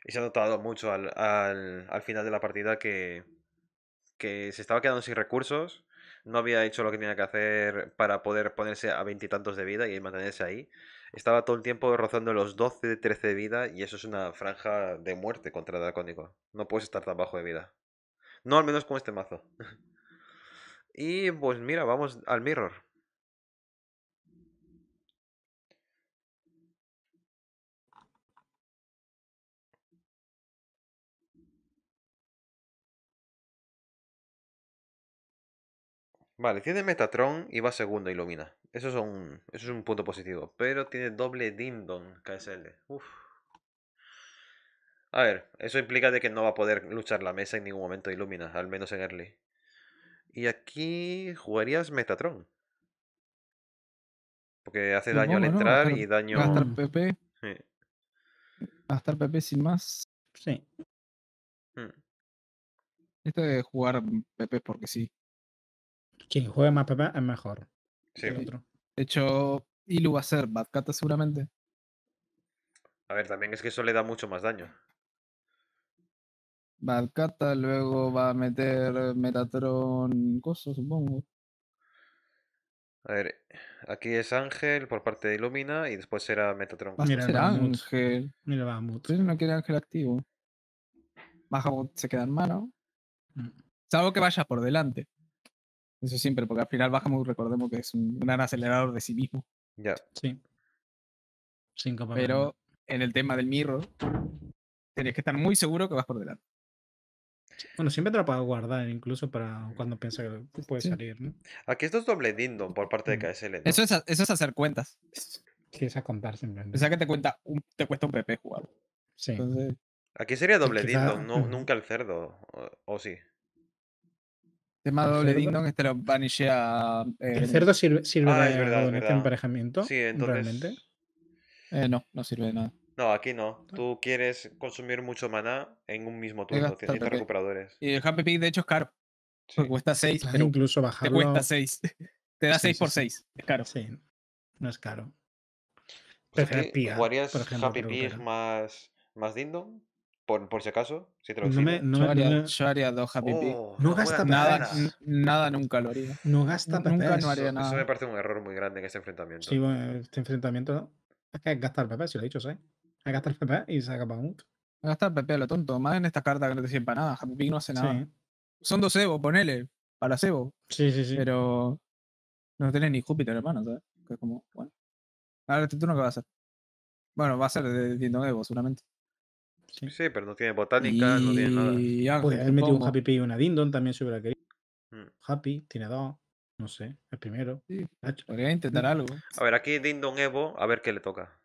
Y se ha notado mucho al, al, al final de la partida que, que se estaba quedando sin recursos. No había hecho lo que tenía que hacer para poder ponerse a veintitantos de vida y mantenerse ahí. Estaba todo el tiempo rozando los 12, 13 de vida y eso es una franja de muerte contra el dracónico. No puedes estar tan bajo de vida. No al menos con este mazo. y pues mira, vamos al mirror. Vale, tiene Metatron y va segundo, ilumina. Eso es un, eso un punto positivo. Pero tiene doble Dindon KSL. Uf. A ver, eso implica de que no va a poder luchar la mesa en ningún momento e ilumina, al menos en early. Y aquí jugarías Metatron. Porque hace daño al entrar y daño. hasta el estar PP. Sí. el PP sin más. Sí. Este Esto de jugar PP porque sí. Quien juega más papá es mejor. Sí. Pues. De hecho, Ilu va a ser Bad seguramente. A ver, también es que eso le da mucho más daño. Bad luego va a meter Metatron, coso, supongo. A ver, aquí es Ángel por parte de Illumina y después será Metatron. Mira, a Ángel. Mira, no quiere Ángel activo. Baja, se queda en mano. Mm. Salvo que vaya por delante. Eso siempre, porque al final bajamos recordemos que es un gran acelerador de sí mismo. Ya. Sí. Pero en el tema del mirror, tenés que estar muy seguro que vas por delante. Bueno, siempre te lo puedo guardar, incluso para cuando piensa que puede salir. Aquí esto es doble dindon por parte de mm. KSL. Eso, es, eso es hacer cuentas. Sí, es a contar simplemente. O que te, cuenta te cuesta un PP jugar. Sí. Aquí sería doble dindon, no, nunca el cerdo. o sí tema doble dindon, este lo Eh, ¿El cerdo sirve, sirve ah, de nada verdad, es este emparejamiento? Sí, ¿Realmente? Eh, no, no sirve de nada. No, aquí no. Tú quieres consumir mucho maná en un mismo turno. Tienes recuperadores. Y el Happy Pig, de hecho, es caro. Sí. Cuesta 6. incluso bajarlo. Te cuesta 6. Te da 6 por 6. Es caro. Sí. No es caro. Perfecto. Pues ¿Jugarías por ejemplo, Happy Pig más, más Dindon? Por, por si acaso, si te lo no yo, haría, dos Happy oh, No gasta nada, nada nunca lo haría. No gasta Nunca no haría nada. Eso me parece un error muy grande en este enfrentamiento. Sí, bueno, este enfrentamiento Es que es gastar PP, si lo he dicho, ¿sabes? Es gastar PP y se para un. Gastar PP, lo tonto. Más en esta carta que no te sirve para nada. Happy Pig no hace nada. Son dos Evo, ponele. Para Evo. Sí, sí, sí. Pero no tiene ni Júpiter, hermano, ¿sabes? Que es como, bueno. Ahora este turno, ¿qué va a hacer? Bueno, va a ser de 100 Evo, seguramente. Sí, pero no tiene botánica, no tiene nada. Y pues él metió un Happy Pig y una Dindon también se hubiera querido. Mm. Happy, tiene dos. No sé, el primero. Sí. Podría intentar mm. algo. A ver, aquí Dindon Evo, a ver qué le toca.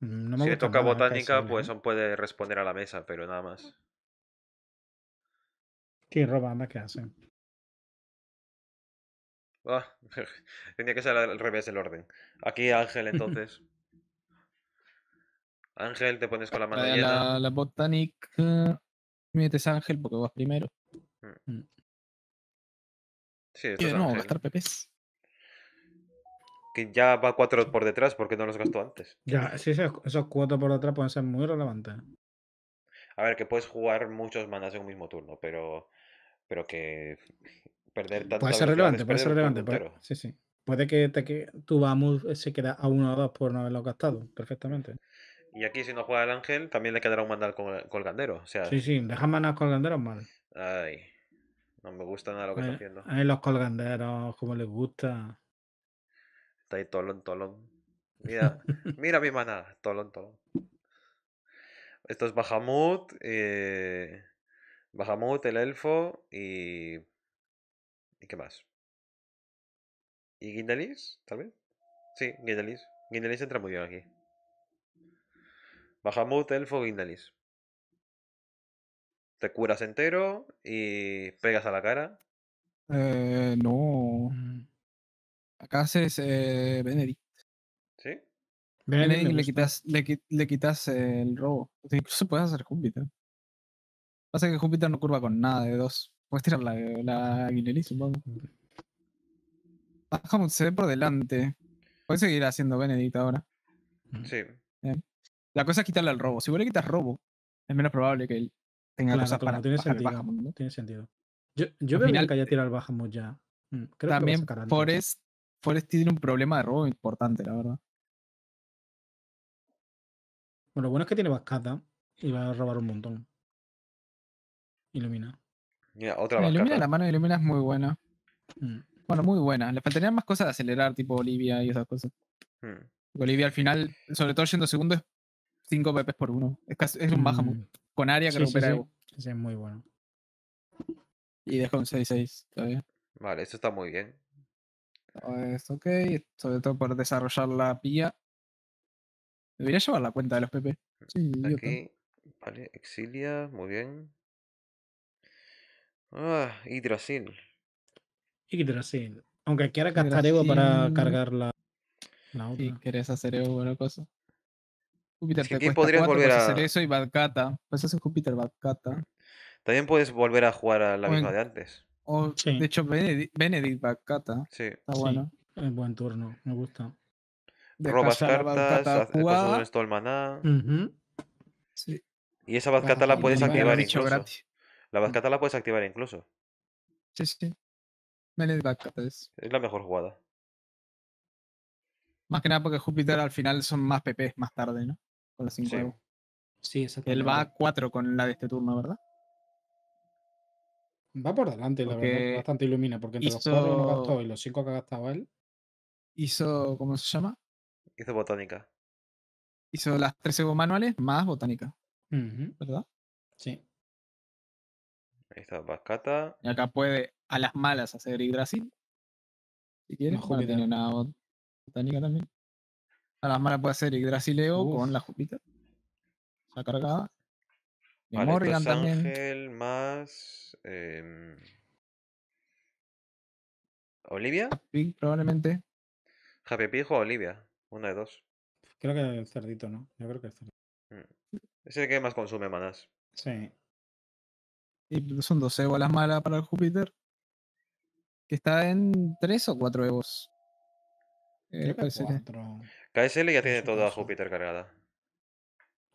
Mm, si le toca botánica, pues ¿eh? puede responder a la mesa, pero nada más. ¿Qué roba que hacen? Ah, tenía que ser al revés del orden. Aquí Ángel, entonces. Ángel, te pones con la mano la, llena. La, Botanic. Eh, Ángel porque vas primero. Mm. Mm. Sí, no, gastar PPs. Que ya va cuatro por detrás porque no los gastó antes. Ya, sí, esos, cuatro por detrás pueden ser muy relevantes. A ver, que puedes jugar muchos mandas en un mismo turno, pero, pero que perder tanto. Puede ser relevante, puede ser relevante. Puede, sí, sí. Puede que, te, que tu vamos se queda a uno o dos por no haberlo gastado perfectamente. Y aquí, si no juega el ángel, también le quedará un mandal colgandero. sí, sí, deja maná colganderos mal. Ay, no me gusta nada lo que está haciendo. Ay, los colganderos, como les gusta. Está ahí tolón, tolón. Mira, mira mi maná, tolón, tolón. Esto es Bahamut, eh, Bahamut, el elfo y. ¿Y qué más? ¿Y Guindalis? ¿Tal Sí, Guindalis. Guindalis entra muy bien aquí. Bahamut, Elfo, Guindalis. Te curas entero y pegas a la cara. Eh, no. Mm. Acá haces eh, Benedict. ¿Sí? Benedict le quitas, le, quitas el robo. Pues incluso puedes hacer Júpiter. Pasa que Júpiter no curva con nada de dos. Puedes tirar la, la Guinelis, supongo. se ve por delante. Puedes seguir haciendo Benedict ahora. Sí. Bien. La cosa es quitarle al robo. Si vos le quitas robo, es menos probable que él tenga claro, cosas para ¿no? Tiene sentido. Yo, yo veo final, que haya eh tirado al Bajamo ya. Mm, creo también Forest, Forest tiene un problema de robo importante, la verdad. Bueno, lo bueno es que tiene bascata y va a robar un montón. Ilumina. Mira, otra Ilumina la mano de Ilumina es muy buena. Mm. Bueno, muy buena. Le faltarían más cosas de acelerar, tipo Olivia y esas cosas. Mm. Olivia Bolivia al final, sobre todo yendo segundo, es 5 PP por uno. Es, un bajamo. Mm. Con área que recupera es muy bueno. Y deja un 6-6 todavía. Vale, eso está muy bien. Es pues, ok, sobre todo por desarrollar la pilla. Debería llevar la cuenta de los PP. Sí, vale, Exilia, muy bien. Ah, Hidrasil. Hidrasil. Aunque quiera gastar Ego para cargar la, Si querés hacer Ego buena cosa. Júpiter volver a... hacer eso y pues Júpiter También puedes volver a jugar a la misma de antes. O, De hecho, Benedict, Bacata Sí. Está bueno. Es buen turno, me gusta. Robas cartas, haces todo el maná. sí. Y esa Bacata la puedes activar incluso. Gratis. La Bacata mm. la puedes activar incluso. Sí, sí. Benedict es. Es la mejor jugada. Más que nada porque Júpiter al final son más PP más tarde, ¿no? Con las 5 sí. Sí, Él va a 4 con la de este turno, ¿verdad? Va por delante, la verdad. Bastante ilumina, porque entre los 4 que gastó y los 5 que ha gastado él. Hizo, ¿cómo se llama? Hizo botánica. Hizo las 13 manuales más botánica. ¿Verdad? Sí. Ahí está Pascata. Y acá puede a las malas hacer Yggdrasil. Si quieres, tiene una botánica también. A las malas puede ser y Leo con la Júpiter. Está cargada. Y también. Ángel más. Em, ¿Olivia? Ah, probablemente. Happy Pig o Olivia. Una de dos. Creo que el cerdito, ¿no? Yo creo que el cerdito. Mm. Es el que más consume manas. Sí. Y son 12 las malas para el Júpiter. Que está en tres o cuatro Egos. KSL ya tiene toda Júpiter cargada.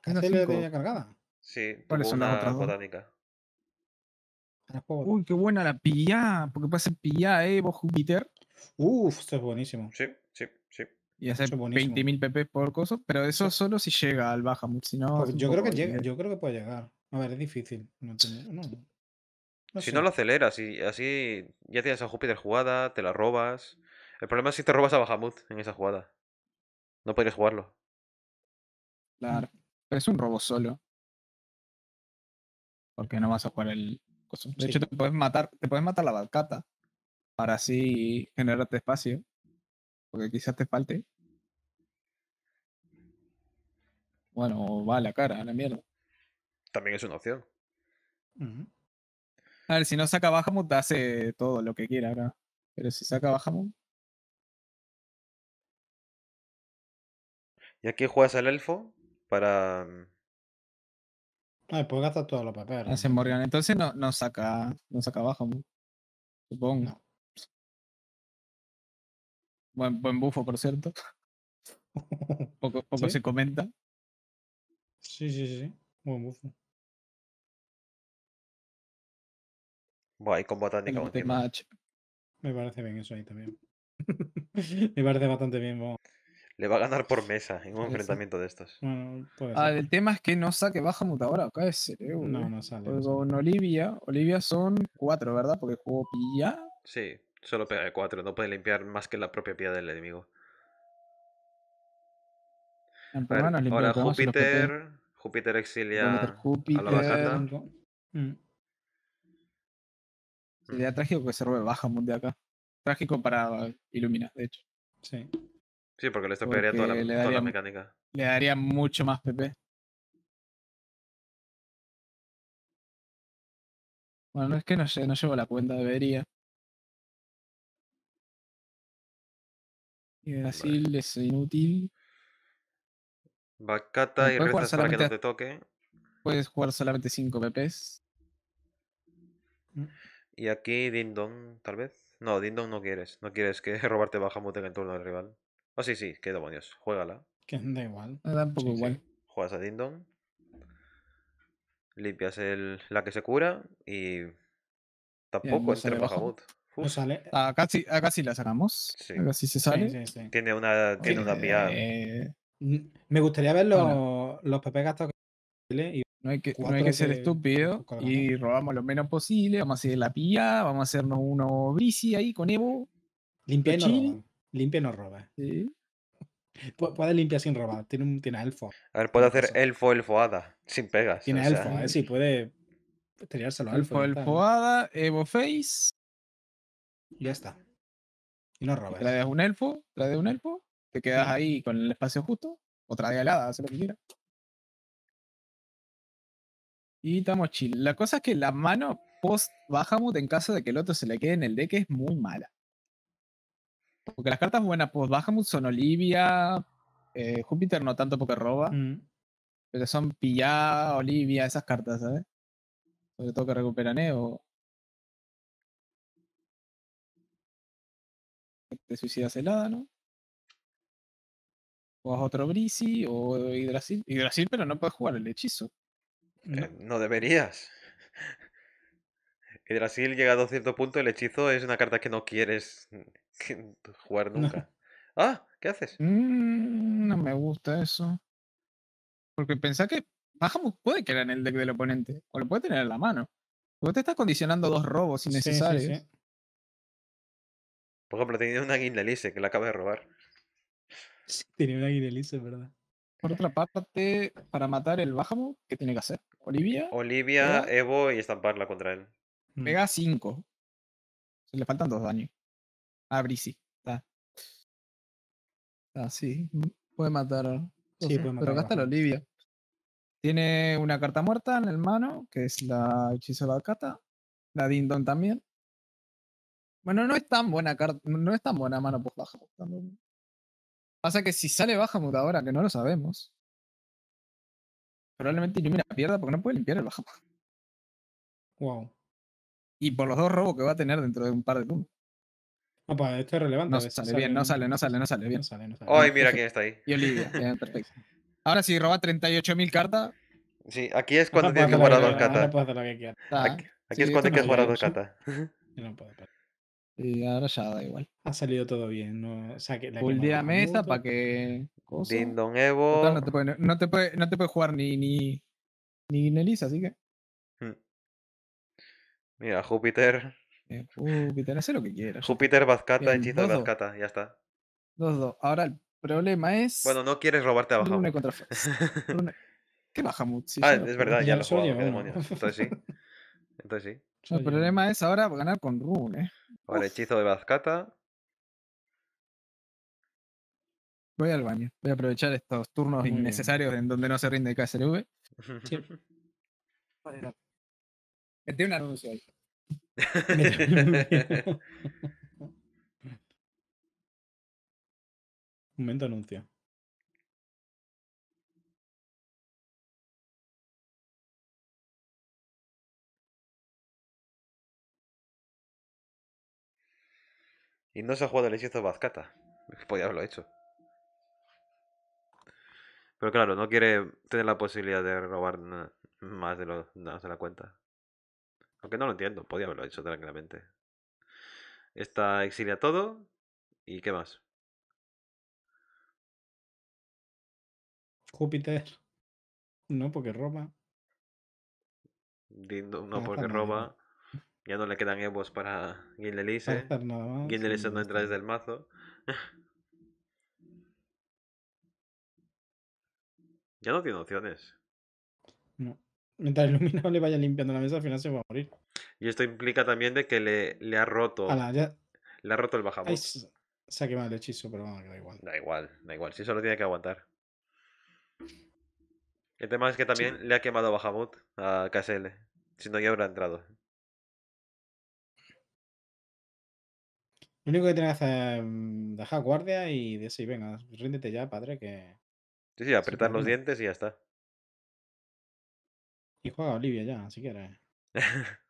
¿KSL ya tenía cargada? Sí, ¿Cuáles son las otras botánica. Uy, qué buena la pillá, porque ser pillá, eh, vos Júpiter. Uf, esto es buenísimo. Sí, sí, sí. Y hacer 20.000 pp por coso, pero eso solo si llega al Bahamut, si no... Pues yo creo, que yo creo que puede llegar. A ver, es difícil. No, si no lo aceleras y así ya tienes a Júpiter jugada, te la robas. El problema es si te robas a Bahamut en esa jugada. No puedes jugarlo. Claro. Pero es un robo solo. Porque no vas a jugar el. De hecho, te puedes matar, te puedes matar la balcata para así generarte espacio. Porque quizás te falte. Bueno, va a la cara, a la mierda. También es una opción. A ver, si no saca te hace todo lo que quiera acá. Pero si saca Bajamut. ¿Y aquí juegas al elfo? Para. Mm pues pues gastas todos los papeles. Entonces no, no saca. No saca abajo, supongo. Buen, buen bufo, por cierto. poco poco se comenta. Sí, sí, sí. Buen bufo. Buah, y con botánica. Me parece bien eso ahí también. Me parece bastante bien le va a ganar por mesa en un enfrentamiento de estos. ah, el tema es que no saque baja ahora. acá es No, eh. no sale. con Olivia, Olivia son cuatro, ¿verdad? Porque jugó pilla. Sí, solo pega de cuatro, no puede limpiar más que la propia pilla del enemigo. ahora Júpiter, Júpiter exilia Júpiter, a la mm. Sería trágico que se robe baja mundial acá. Trágico para Ilumina, de hecho. Sí. Sí, porque le estropearía toda, la, mecánica. Le daría mucho más PP. Bueno, no es que no llevo la cuenta, debería. Y Brasil es inútil. Bacata y rezas para que no te toque. Puedes jugar solamente 5 PPs. Mm. Y aquí Dindon, tal vez. No, Dindon no quieres. No quieres que robarte baja en el turno del rival. Oh, sí, sí, qué demonios. Juégala. Que da igual. Me da un poco igual. Juegas a Dindon. Limpias el, la que se cura y. Tampoco es el Bajamut. No sale. A casi, a casi la sacamos. Sí. casi se sale. Tiene una, tiene una pía. Mm, me gustaría ver los, los PP y no hay que, no hay que ser estúpido y robamos lo menos posible. Vamos a hacer la pía, vamos a hacernos uno bici ahí con Evo. Limpia el Limpia no roba. puede limpiar sin robar. Tiene, un, tiene elfo. A ver, puede hacer elfo, elfoada Sin pegas. Tiene elfo, eh, mm. sí, puede tirárselo al elfo. Elfo, Evo Face. ya está. Y no roba La un elfo, la un elfo, te quedas ahí con el espacio justo. Otra de alada, hace lo que quiera Y estamos chill. La cosa es que la mano post Bahamut, en caso de que el otro se le quede en el deck, es muy mala. Porque las cartas buenas, pues Bahamut son Olivia, eh, Júpiter no tanto porque roba, mm. pero son Pillá, Olivia, esas cartas, ¿sabes? Sobre todo que recuperan Evo. Te suicidas helada, ¿no? Juegas otro Brisi o Hidrasil. Hidrasil, pero no puedes jugar el hechizo. no eh, deberías. Brasil llega a cierto punto, el hechizo es una carta que no quieres jugar nunca. Ah, ¿qué haces? Mm, no me gusta eso. Porque pensá que bajamos puede quedar en el deck del oponente, o lo puede tener en la mano. Vos te estás condicionando dos robos innecesarios. Por ejemplo, tenía una Guindelice que la acaba de robar. Sí, tenía una Guindelice, ¿verdad? Por otra parte, para matar el Bajamo, ¿qué tiene que hacer? Olivia. Olivia, Evo y estamparla contra él. Pega 5. Le faltan dos daños. A ah, sí Está. Ah, sí. Mm, puede matar. Sí, puede matar. Pero Olivia. Tiene una carta muerta en el mano, que es la hechizo de la Cata. La Dindon también. Bueno, no es tan buena carta. No es tan buena mano por baja. Pasa que si sale baja ahora, que no lo sabemos. Probablemente ilumina la pierda porque no puede limpiar el Bajamut. Wow y por los dos robos que va a tener dentro de un par de turnos. Opa, esto es relevante. No sale, bien, no sale, no sale, no sale bien. Ay, mira quién está ahí. Y Olivia, perfecto. Ahora si roba 38.000 cartas. Sí, aquí es cuando tienes que jugar a dos cartas. Aquí, es cuando tienes que jugar a dos cartas. Y ahora ya da igual. Ha salido todo bien. No, o sea, la mesa para que. Dindon Evo. no, te puede, no, te jugar ni, ni, ni Nelisa, así que. Mira, Júpiter. Eh, Júpiter, hace lo que quieras. Júpiter, Vazcata, hechizo de Vazcata, ya está. Dos-dos. Ahora el problema es. Bueno, no quieres robarte a Bahamut. Contra... ¿Qué Bahamut? ah, es verdad, ya lo he Entonces sí. Entonces sí. el problema es ahora ganar con Rune. ¿eh? hechizo de Vazcata. Voy al baño. Voy a aprovechar estos turnos innecesarios en donde no se rinde KSLV. Metí un anuncio ahí. Momento anuncio. Y no se ha jugado el hechizo Bazcata. Podría haberlo hecho. Pero claro, no quiere tener la posibilidad de robar más de, los, de la cuenta. Aunque no lo entiendo, podía haberlo hecho tranquilamente. Esta exilia todo. ¿Y qué más? Júpiter. No, porque roba. no, porque roba. Ya no le quedan Evos para Gildelise. no entra desde el mazo. ya no tiene opciones. Mientras iluminado le vaya limpiando la mesa, al final se va a morir. Y esto implica también de que le, le ha roto. Le ha roto el Bajamut Se ha quemado el hechizo, pero bueno, da igual. Da igual, da igual. Si eso lo tiene que aguantar. El tema es que también le ha quemado Bahamut a KSL. Si no, ya habrá entrado. Lo único que tiene que hacer es mm, dejar guardia y decir, venga, ríndete ya, padre, que... Sí, sí, apretar los dientes y ya está. Y juega Olivia ya, si quieres.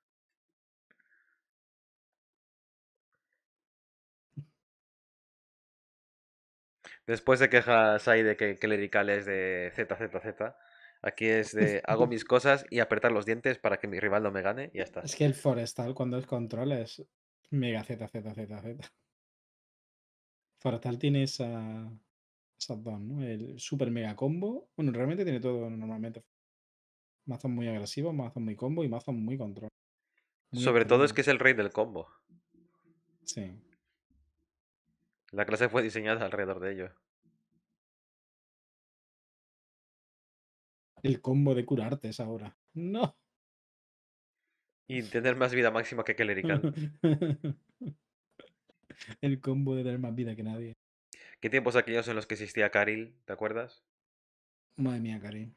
Después de quejas ahí de que clerical es de ZZZ. Aquí es de hago mis cosas y apretar los dientes para que mi rival no me gane y ya está. Es que el forestal cuando es control es mega ZZZZ. Forestal tiene esa, esa ¿no? El super mega combo. Bueno, realmente tiene todo normalmente Mazos muy agresivo, mazos muy combo y mazos muy control. Sobre todo es que es el rey del combo. Sí. La clase fue diseñada alrededor de ello. El combo de curarte es ahora. No. Y tener más vida máxima que Kellerican. el combo de tener más vida que nadie. ¿Qué tiempos aquellos en los que existía Karil? ¿Te acuerdas? Madre mía, Karil.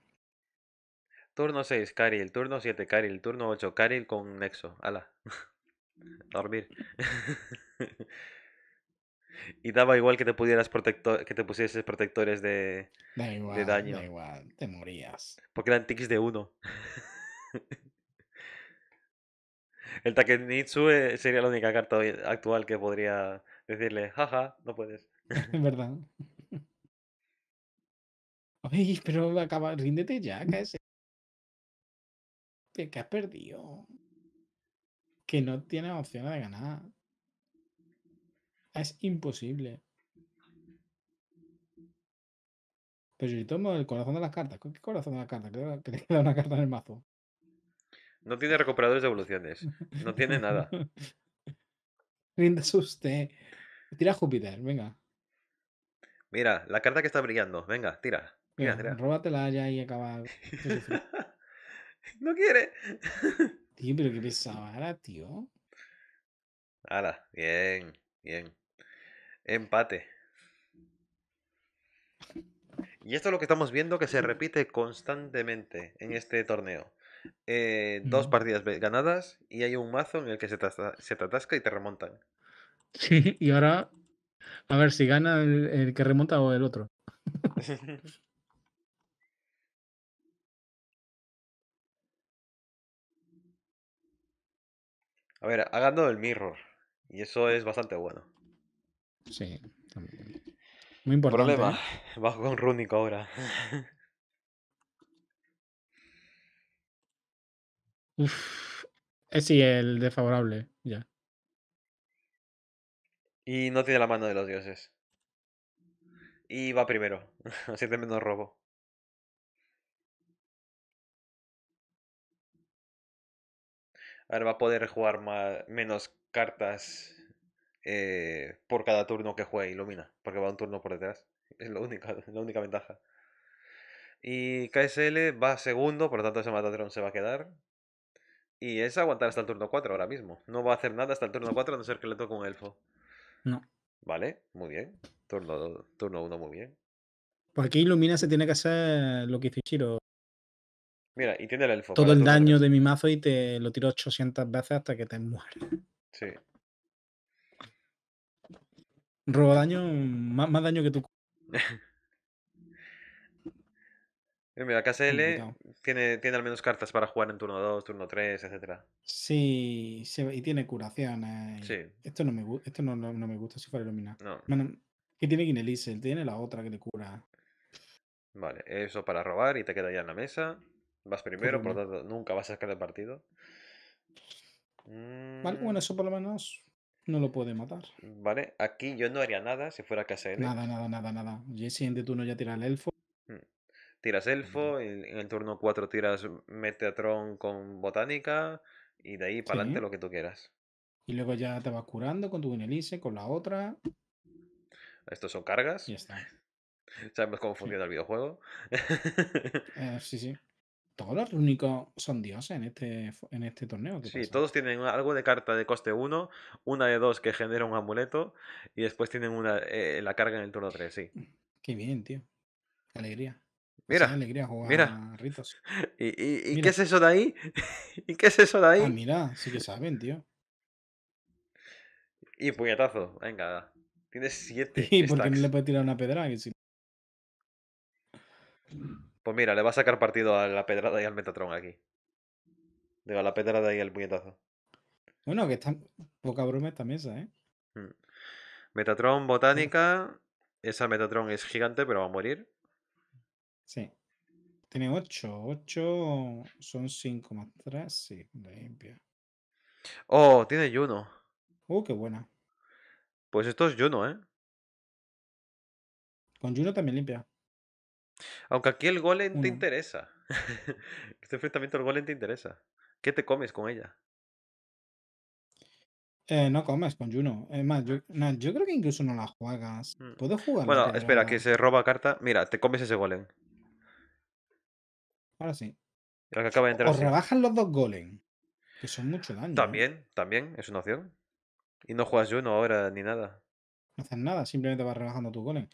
Turno 6, el Turno 7, karil Turno 8, karil con Nexo. Ala. Dormir. y daba igual que te pudieras protector, que te pusieses protectores de, daño. Da igual, te morías. Porque eran tics de uno. El Takenitsu eh, sería la única carta actual que podría decirle, jaja, no puedes. Es verdad. Oye, pero acaba, ríndete ya, es que, ha has perdido. Que no tiene opciones de ganar. Es imposible. Pero yo tomo el corazón de las cartas. ¿Qué corazón de las cartas? que te queda una carta en el mazo. No tiene recuperadores de evoluciones. No tiene nada. Ríndase usted. Tira Júpiter, venga. Mira, la carta que está brillando. Venga, tira. Mira, tira. Róbatela ya y acaba. no quiere. Tío, pero qué pesada, tío. Ahora, bien, bien. Empate. Y esto es lo que estamos viendo que se repite constantemente en este torneo. Eh, dos partidas ganadas y hay un mazo en el que se, se te atasca y te remontan. Sí, y ahora a ver si gana el que remonta o el otro. A ver, hagando el Mirror. Y eso es bastante bueno. Sí, también. Muy importante. Problema, ¿eh? bajo con Runic ahora. Uf. Es sí, el desfavorable, ya. Y no tiene la mano de los dioses. Y va primero. Así de menos robo. Ahora va a poder jugar más, menos cartas eh, por cada turno que juegue Ilumina, porque va un turno por detrás. Es la única, la única ventaja. Y KSL va segundo, por lo tanto ese Matatron se va a quedar. Y es aguantar hasta el turno 4 ahora mismo. No va a hacer nada hasta el turno 4 a no ser que le toque un elfo. No. Vale, muy bien. Turno 1 muy bien. ¿Por pues aquí Ilumina se tiene que hacer lo que hizo Chiro. Mira, y tiene el Todo el daño de mi mazo y te lo tiro 800 veces hasta que te mueres. Sí. Robo daño, más, daño que tú. Eh, mira, KSL tiene, tiene al menos cartas para jugar en turno 2, turno 3, etc. Sí, y tiene curaciones. Sí. Esto no me, esto no, me gusta si fuera iluminado. No. que tiene Guinelis, tiene la otra que te cura. Vale, eso para robar y te queda ya en la mesa. Vas pues primero, por lo tanto, nunca vas a sacar el partido. Vale, bueno, mm. eso por lo menos no lo puede matar. Vale, aquí yo no haría nada si fuera KSL. Nada, nada, nada, nada. Y el siguiente turno ya tira el elfo. Mm. Tiras elfo, en el turno 4 tiras Meteatron con botánica y de ahí para adelante lo que tú quieras. Y luego ya te vas curando con tu Benelice, con la otra. Estos son cargas. Ya está. Sabemos cómo funciona el videojuego. Eh, sí, sí todos los únicos son dioses en este, en este torneo. Sí, todos tienen algo de carta de coste 1, una de 2 que genera un amuleto y después tienen una, eh, eh, la carga en el turno 3, sí. Qué bien, tío. alegría. Mira, alegría jugar mira. A ritos. ¿Y, qué es eso de ahí? ¿Y qué es eso de ahí? Ah, mira, sí que saben, tío. Y puñetazo, venga. Tienes 7. ¿Y por qué no le puedes tirar una pedra? Que pues mira, le va a sacar partido a la pedrada y al Metatron aquí. Digo, a la pedrada y al puñetazo. Bueno, que está poca broma esta mesa, ¿eh? Mm. Metatron botánica. Esa Metatron es gigante, pero va a morir. Sí. Tiene 8. 8 son 5 más 3. Sí, limpia. Oh, tiene Juno. Oh, qué buena. Pues esto es Juno, ¿eh? Con Juno también limpia. Aunque aquí el golem te interesa. este enfrentamiento al golem te interesa. ¿Qué te comes con ella? Eh, no comes con Juno. Es más, yo, ah. creo que incluso no la juegas. Mm. ¿Puedo jugar? Bueno, espera, que se roba carta. Mira, te comes ese golem. Ahora sí. Que o rebajan los dos golem. Que son mucho daño. ¿eh? También, también, es una opción. Y no juegas Juno ahora ni nada. No haces nada, simplemente vas rebajando tu golem.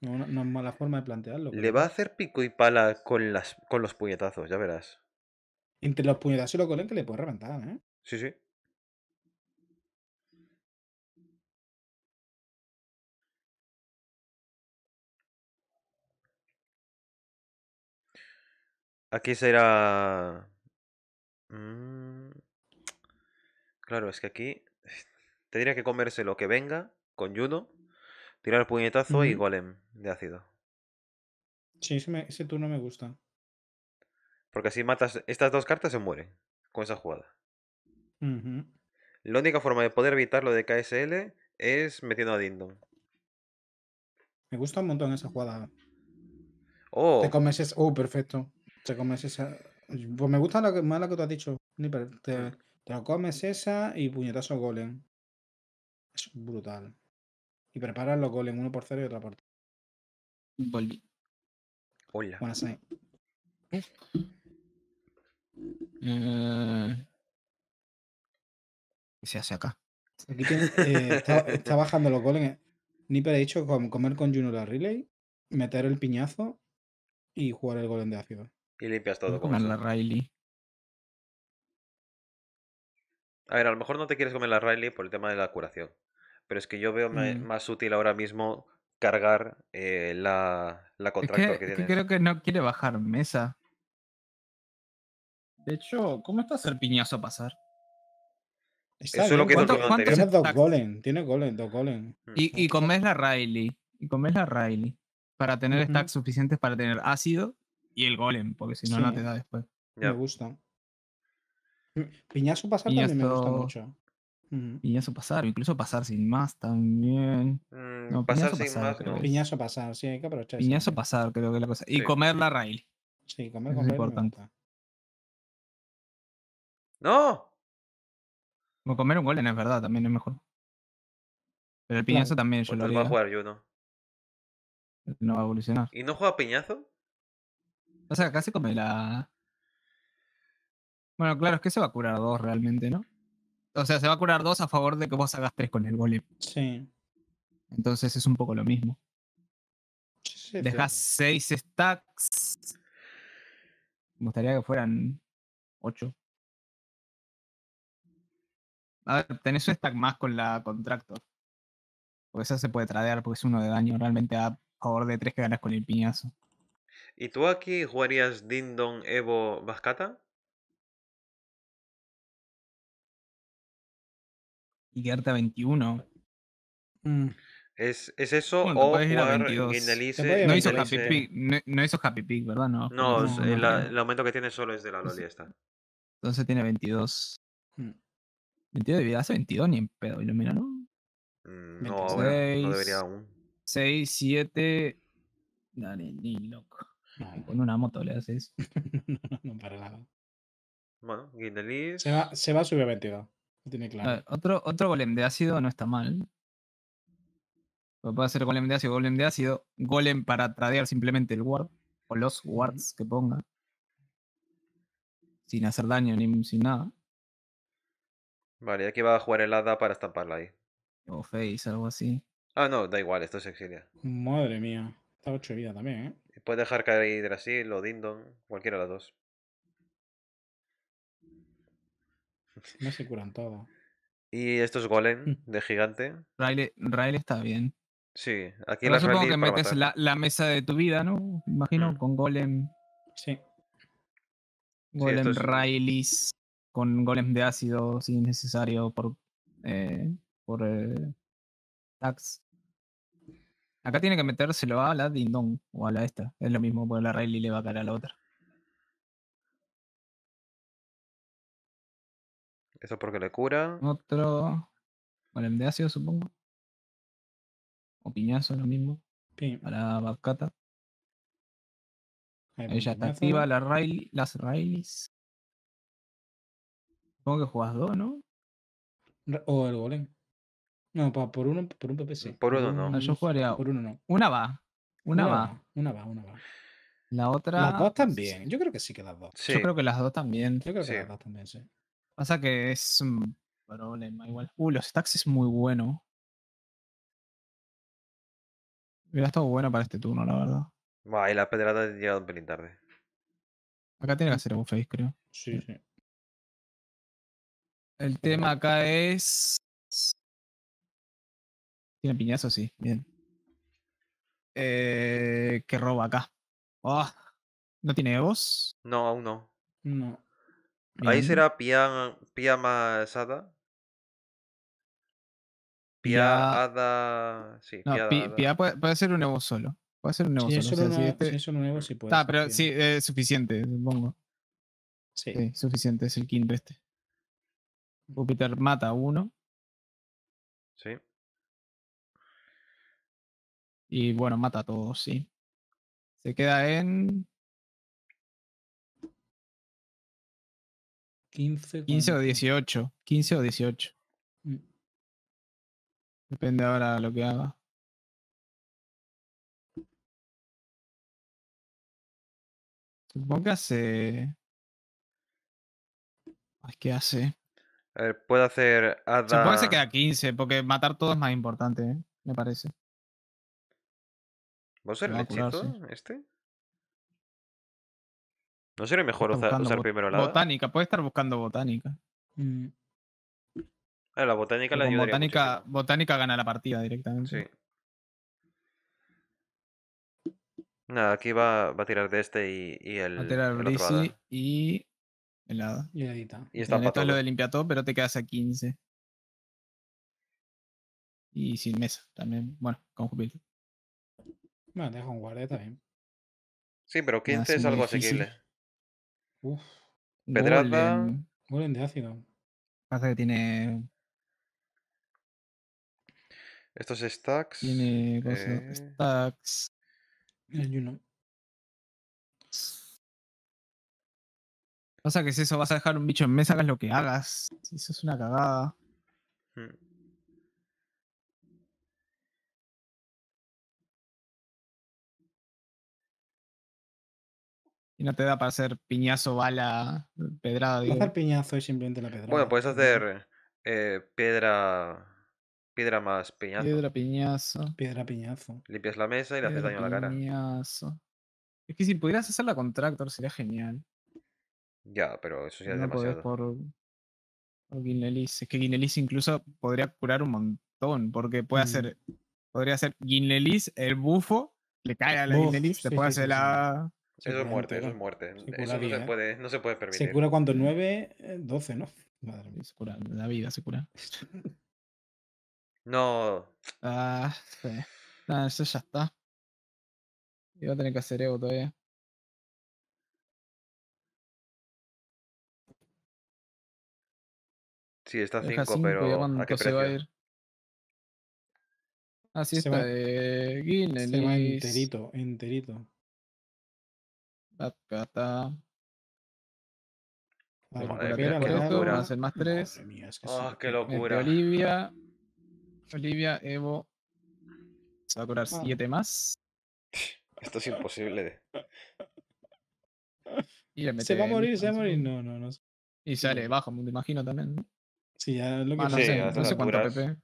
No, es mala forma de plantearlo. Le va a hacer pico y pala con, las, con los puñetazos, ya verás. Entre los puñetazos y los colentes le puede reventar, ¿eh? Sí, sí. Aquí será... Mm, claro, es que aquí Tendría que comerse lo que venga con Juno, Tirar puñetazo y golem de ácido. Sí, ese, turno me gusta. Porque si matas. Estas dos cartas se mueren con esa jugada. La única forma de poder evitar lo de KSL es metiendo a Dindon. Me gusta un montón esa jugada. Oh. Te comes esa. Oh, uh, perfecto. Te comes esa. Pues me gusta la más la que tú has dicho, mm. Te, comes esa y puñetazo golem. Es brutal. Y preparas los en uno por cero y otra por Volví. Hola. Buenas noches. Eh. ¿Qué se hace acá? Aquí eh, está, bajando los golems. Nipper ha dicho comer con Juno la Riley meter el piñazo y jugar el golem de ácido. Y limpias todo. con la Riley. A ver, a lo mejor no te quieres comer la Riley por el tema de la curación pero es que yo veo mm. más útil ahora mismo cargar eh, la, la contractor que, tiene Es Que creo que no quiere bajar mesa. De hecho, ¿cómo está piñazo a pasar? Eso es lo que ¿Cuánto, tiene dos golems, tiene golem, dos golems. Y, y comes la Riley. Y comes la Riley. Para tener stacks suficientes para tener ácido y el golem, porque si no, no te da después. Me gusta. Piñazo pasar también me gusta mucho. Piñazo pasar, incluso pasar sin más también. Mm, no, pasar piñazo sin más. Piñazo pasar, sí, hay que aprovechar. Piñazo pasar, creo que es la cosa. Y comer la rail Sí, comer, Es importante. No. Como comer un golem es verdad, también es mejor. Pero el piñazo también, yo pues lo haría. va a jugar yo, ¿no? No va a evolucionar. ¿Y no juega piñazo? O sea, casi come la. Bueno, claro, es que se va a curar dos realmente, ¿no? o sea, se va a curar dos a favor de que vos hagas tres con el golem. Sí. Entonces es un poco lo mismo. Dejas seis stacks. Me gustaría que fueran ocho. A ver, tenés un stack más con la Contractor. Porque esa se puede tradear porque es uno de daño realmente a favor de tres que ganas con el piñazo. ¿Y tú aquí jugarías Dindon Evo Vascata? y quedarte a 21. Mm. ¿Es, eso o es no, hizo Happy no, hizo Happy Peak, ¿verdad? No, el, aumento que tiene solo es de la Loli esta. Entonces tiene 22. 22 de vida, hace 22 ni en pedo, ilumina, ¿no? Mm, no, no debería aún. 6, 7. Dale, ni loco. con una moto le haces. no, no, para nada. Bueno, Guinness. se va a subir a 22 claro. otro, otro golem de ácido no está mal. puede hacer golem de ácido, golem de ácido, golem para tradear simplemente el ward o los wards que ponga. Sin hacer daño ni sin nada. Vale, aquí va a jugar el hada para estamparla ahí. O face, algo así. Ah, no, da igual, esto es exilia. Madre mía, está 8 vida también, ¿eh? Puede dejar caer así o Dindon, cualquiera de las dos. No se curan todo. Y estos golem de gigante. Rail, está bien. Sí, aquí la supongo que metes la, mesa de tu vida, ¿no? Imagino, mm. con golem. Sí. Golem sí, con golem de ácido si es necesario por eh, por eh, tax. Acá tiene que metérselo a la Dindon o a la esta. Es lo mismo, porque la Riley le va a caer a la otra. Eso porque le cura. Otro. Golem de ácido, supongo. O piñazo, lo mismo. Para Babcata. Ella está activa, la las Rileys. Supongo que jugás dos, ¿no? O el golem. No, pa, por uno, por un PPC. Por uno no. yo jugaría. Por uno no. Una va. Una, va. Una va, una va. La otra. Las dos también. Yo creo que sí que las dos. Yo creo que las dos también. Yo creo que las dos también, sí. Pasa que es un problema igual. Uh, los stacks es muy bueno. Hubiera estado bueno para este turno, la verdad. va y la pedrada ha llegado un pelín tarde. Acá tiene que hacer un face, creo. Sí, eh. sí. El tema acá es. Tiene piñazo, sí, bien. Eh, qué roba acá. Ah, ¿No tiene voz? No, aún no. No. Ahí será Pia, más hada Pia Ada. Sí, Pia, puede, ser un Evo solo. Puede ser un Evo solo. si este un Evo, sí puede. Ah, pero sí, es suficiente, supongo. Sí. Suficiente, es el quinto este. Júpiter mata uno. Sí. Y bueno, mata a todos, sí. Se queda en 15, o 18. 15 o 18. Mm. Depende ahora de lo que haga. Supongo que hace. Ay, ¿Qué hace? A ver, puede hacer. Ada... Supongo que se queda 15, porque matar todo es más importante, ¿eh? me parece. ¿Vos eres lechito? el este? ¿No sería mejor usar, primero la Botánica, puede estar buscando botánica. Mm. Ah, la botánica la ayudaría botánica, botánica gana la partida directamente. Sí. Nada, aquí va, va a tirar de este y, y el. Va a tirar el y. El hada. Y está. esto lo de limpia todo, pero te quedas a 15. Y sin mesa también. Bueno, con Jupiter. Bueno, deja un guardia también. Sí, pero 15 es algo asequible. Uf. mueren de ácido. Pasa que tiene. Estos stacks. Tiene eh stacks. Pasa que si eso, vas a dejar un bicho en mesa, hagas lo que hagas. Eso es una cagada. Hmm. Y no te da para hacer piñazo, bala, pedrada. Digo. Hacer piñazo es simplemente la pedrada. Bueno, puedes hacer eh, piedra. Piedra más piñazo. Piedra piñazo. Piedra piñazo. Limpias la mesa y le haces daño a la cara. Piñazo. Es que si pudieras hacer la contractor sería genial. Ya, pero eso ya es demasiado. Por, por Es que Guinlelis incluso podría curar un montón. Porque puede hacer. Podría hacer Guinlelis, el bufo, le cae a la Guinlelis, se puede hacer la eso es muerte, eso es muerte. eso no, se puede, no se puede permitir. Eh, se cura cuando 9, 12, ¿no? se La vida se cura. No. Ah, sí. eso ya está. Iba a tener que hacer ego todavía. Sí, está 5, pero. ¿a qué se va a ir? Así ah, sí, está. Va... Eh, Guinness. Se va enterito, enterito. Batgata. Madre mía, qué locura. Hacer más tres. Mía, es oh, qué locura. Olivia, Olivia, Evo. Se va a curar ah. más. Esto es imposible. y mete, se va a morir, se va a morir. No, no, no. Y sale bajo, me imagino también. Sí, ya lo ah, que ah, no, sí, sé, no sé cuánto PP.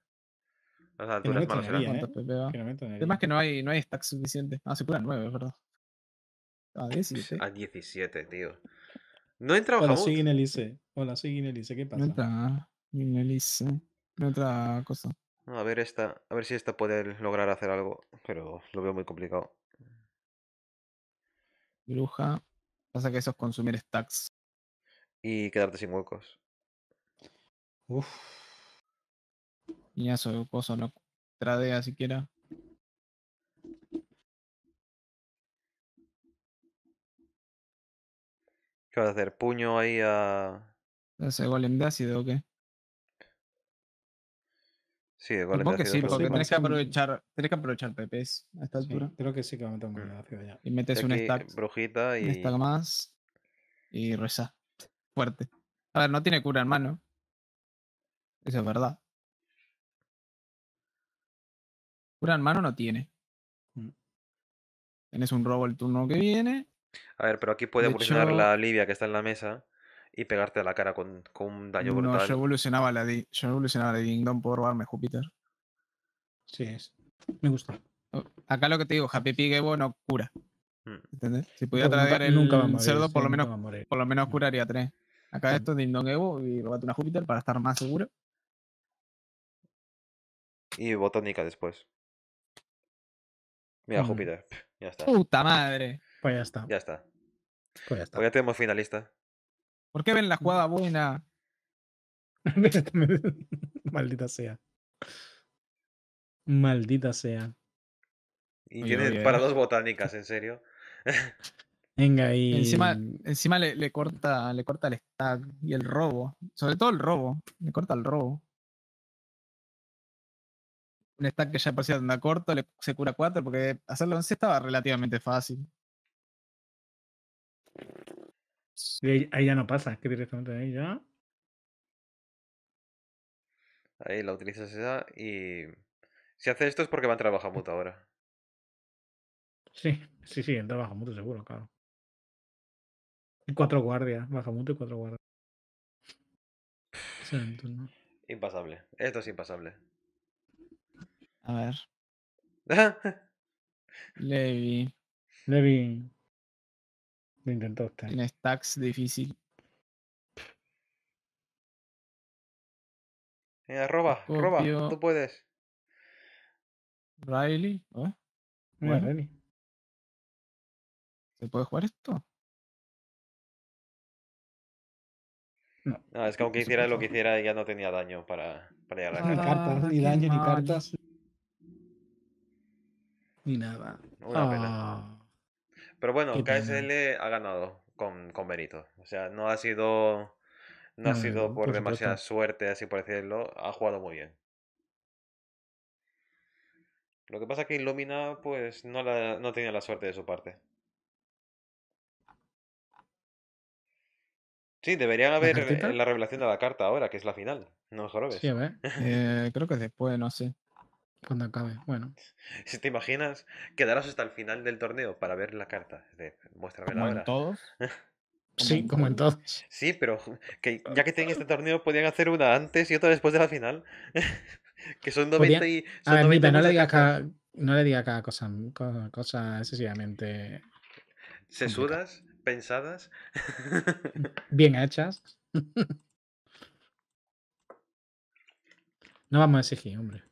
Las alturas, que no me tonería, eh, PP va. Que no me El tema es que no hay, no hay stack suficiente. Ah, se curan nueve, es verdad. A 17. A 17, tío. No entra Hola, soy Guinelice. Hola, soy Guinelice. ¿Qué pasa? No entra Guinelice. No entra cosa. A ver esta. A ver si esta puede lograr hacer algo. Pero lo veo muy complicado. Bruja. Pasa que eso es consumir stacks. Y quedarte sin huecos. Uf. Y eso, cosa no tradea siquiera. ¿Qué vas a hacer? ¿Puño ahí a...? ¿Ese golem de ácido o qué? Sí, de golem de ácido. Sí, porque sí, tenés que, aprovechar, tenés que aprovechar PPs a esta sí, Creo que sí que un mm. golem de ácido ya. Y metes un stack. Brujita y... Un stack más. Y reza. Fuerte. A ver, no tiene cura en mano. Eso es verdad. Cura en mano no tiene. Mm. Tienes un robo el turno que viene. A ver, pero aquí puede evolucionar la Livia que está en la mesa y pegarte a la cara con, con un daño brutal. No, yo evolucionaba la, di yo evolucionaba la Dingdong, por robarme Júpiter. Sí, es. Me gusta. Acá lo que te digo, Happy Pig Evo no cura. Mm. ¿Entendés? Si pudiera traer el nunca cerdo, por, lo menos, por lo menos curaría tres. Acá esto, esto Dingdong Evo y robate una Júpiter para estar más seguro. Y Botónica después. Mira, Júpiter. Ya está. Puta madre. Pues ya está. Pues ya está. Pues ya tenemos finalista. ¿Por qué ven la mm. jugada buena? Maldita sea. Maldita sea. Y tiene para dos botánicas, en serio. Venga, y. Encima, encima le, corta, le corta el stack y el robo. Sobre todo el robo. Le corta el robo. Un stack que ya parecía tan corto, le, se cura cuatro porque hacerlo en sí estaba relativamente fácil ahí ya no pasa, que directamente ahí ya. Ahí la utilizas esa y. Si hace esto es porque va a entrar mucho ahora. Sí, sí, sí, entra Bajamuto seguro, claro. cuatro guardias, Bajamuto y cuatro guardias. Impasable. Esto es impasable. A ver. Levi. Levi. Lo intentó usted. Tiene stacks difícil. Mira, arroba, tú puedes. Riley, ¿eh? Riley. ¿Se puede jugar esto? No. es que aunque hiciera lo que hiciera, ya no tenía daño para, para llegar a cartas, ni ah, daño, ni cartas. Ni nada. Una ah. Pero bueno, KSL ha ganado con, con Benito. O sea, no ha sido. No, ha sido por, demasiada suerte, así por decirlo. Ha jugado muy bien. Lo que pasa es que Illumina, pues, no, la, no tenía la suerte de su parte. Sí, deberían haber eh, ¿La, revelación de la carta ahora, que es la final. No jorobes. Sí, a ver. Eh, creo que después, no sé. Cuando acabe, bueno. Si te imaginas, quedarás hasta el final del torneo para ver la carta. Muéstrame la en todos? sí, como en todos. Sí, pero que ya que tienen este torneo, podían hacer una antes y otra después de la final. que son 20 y. no le digas cada, no cosa, excesivamente. Sesudas, pensadas. Bien hechas. No vamos a exigir, hombre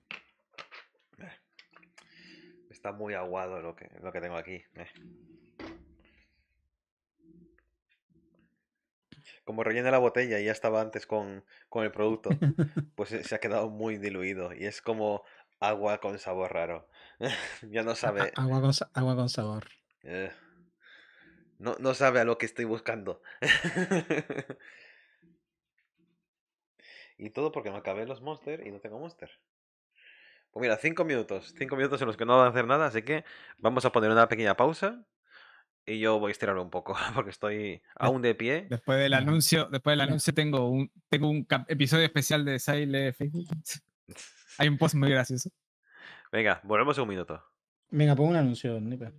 está muy aguado lo que, lo que tengo aquí. Eh. Como rellena la botella y ya estaba antes con, con, el producto, pues eh, se ha quedado muy diluido y es como agua con sabor raro. ya no sabe. Agua con, agua con sabor. Eh. No, no sabe a lo que estoy buscando. y todo porque me acabé los monsters y no tengo monster. Pues mira, cinco minutos. Cinco minutos en los que no van a hacer nada, así que vamos a poner una pequeña pausa. Y yo voy a estirar un poco, porque estoy aún de pie. Después del anuncio, después del anuncio tengo un, tengo un episodio especial de Sile Hay un post muy gracioso. Venga, volvemos en un minuto. Venga, pongo un anuncio, Nipe.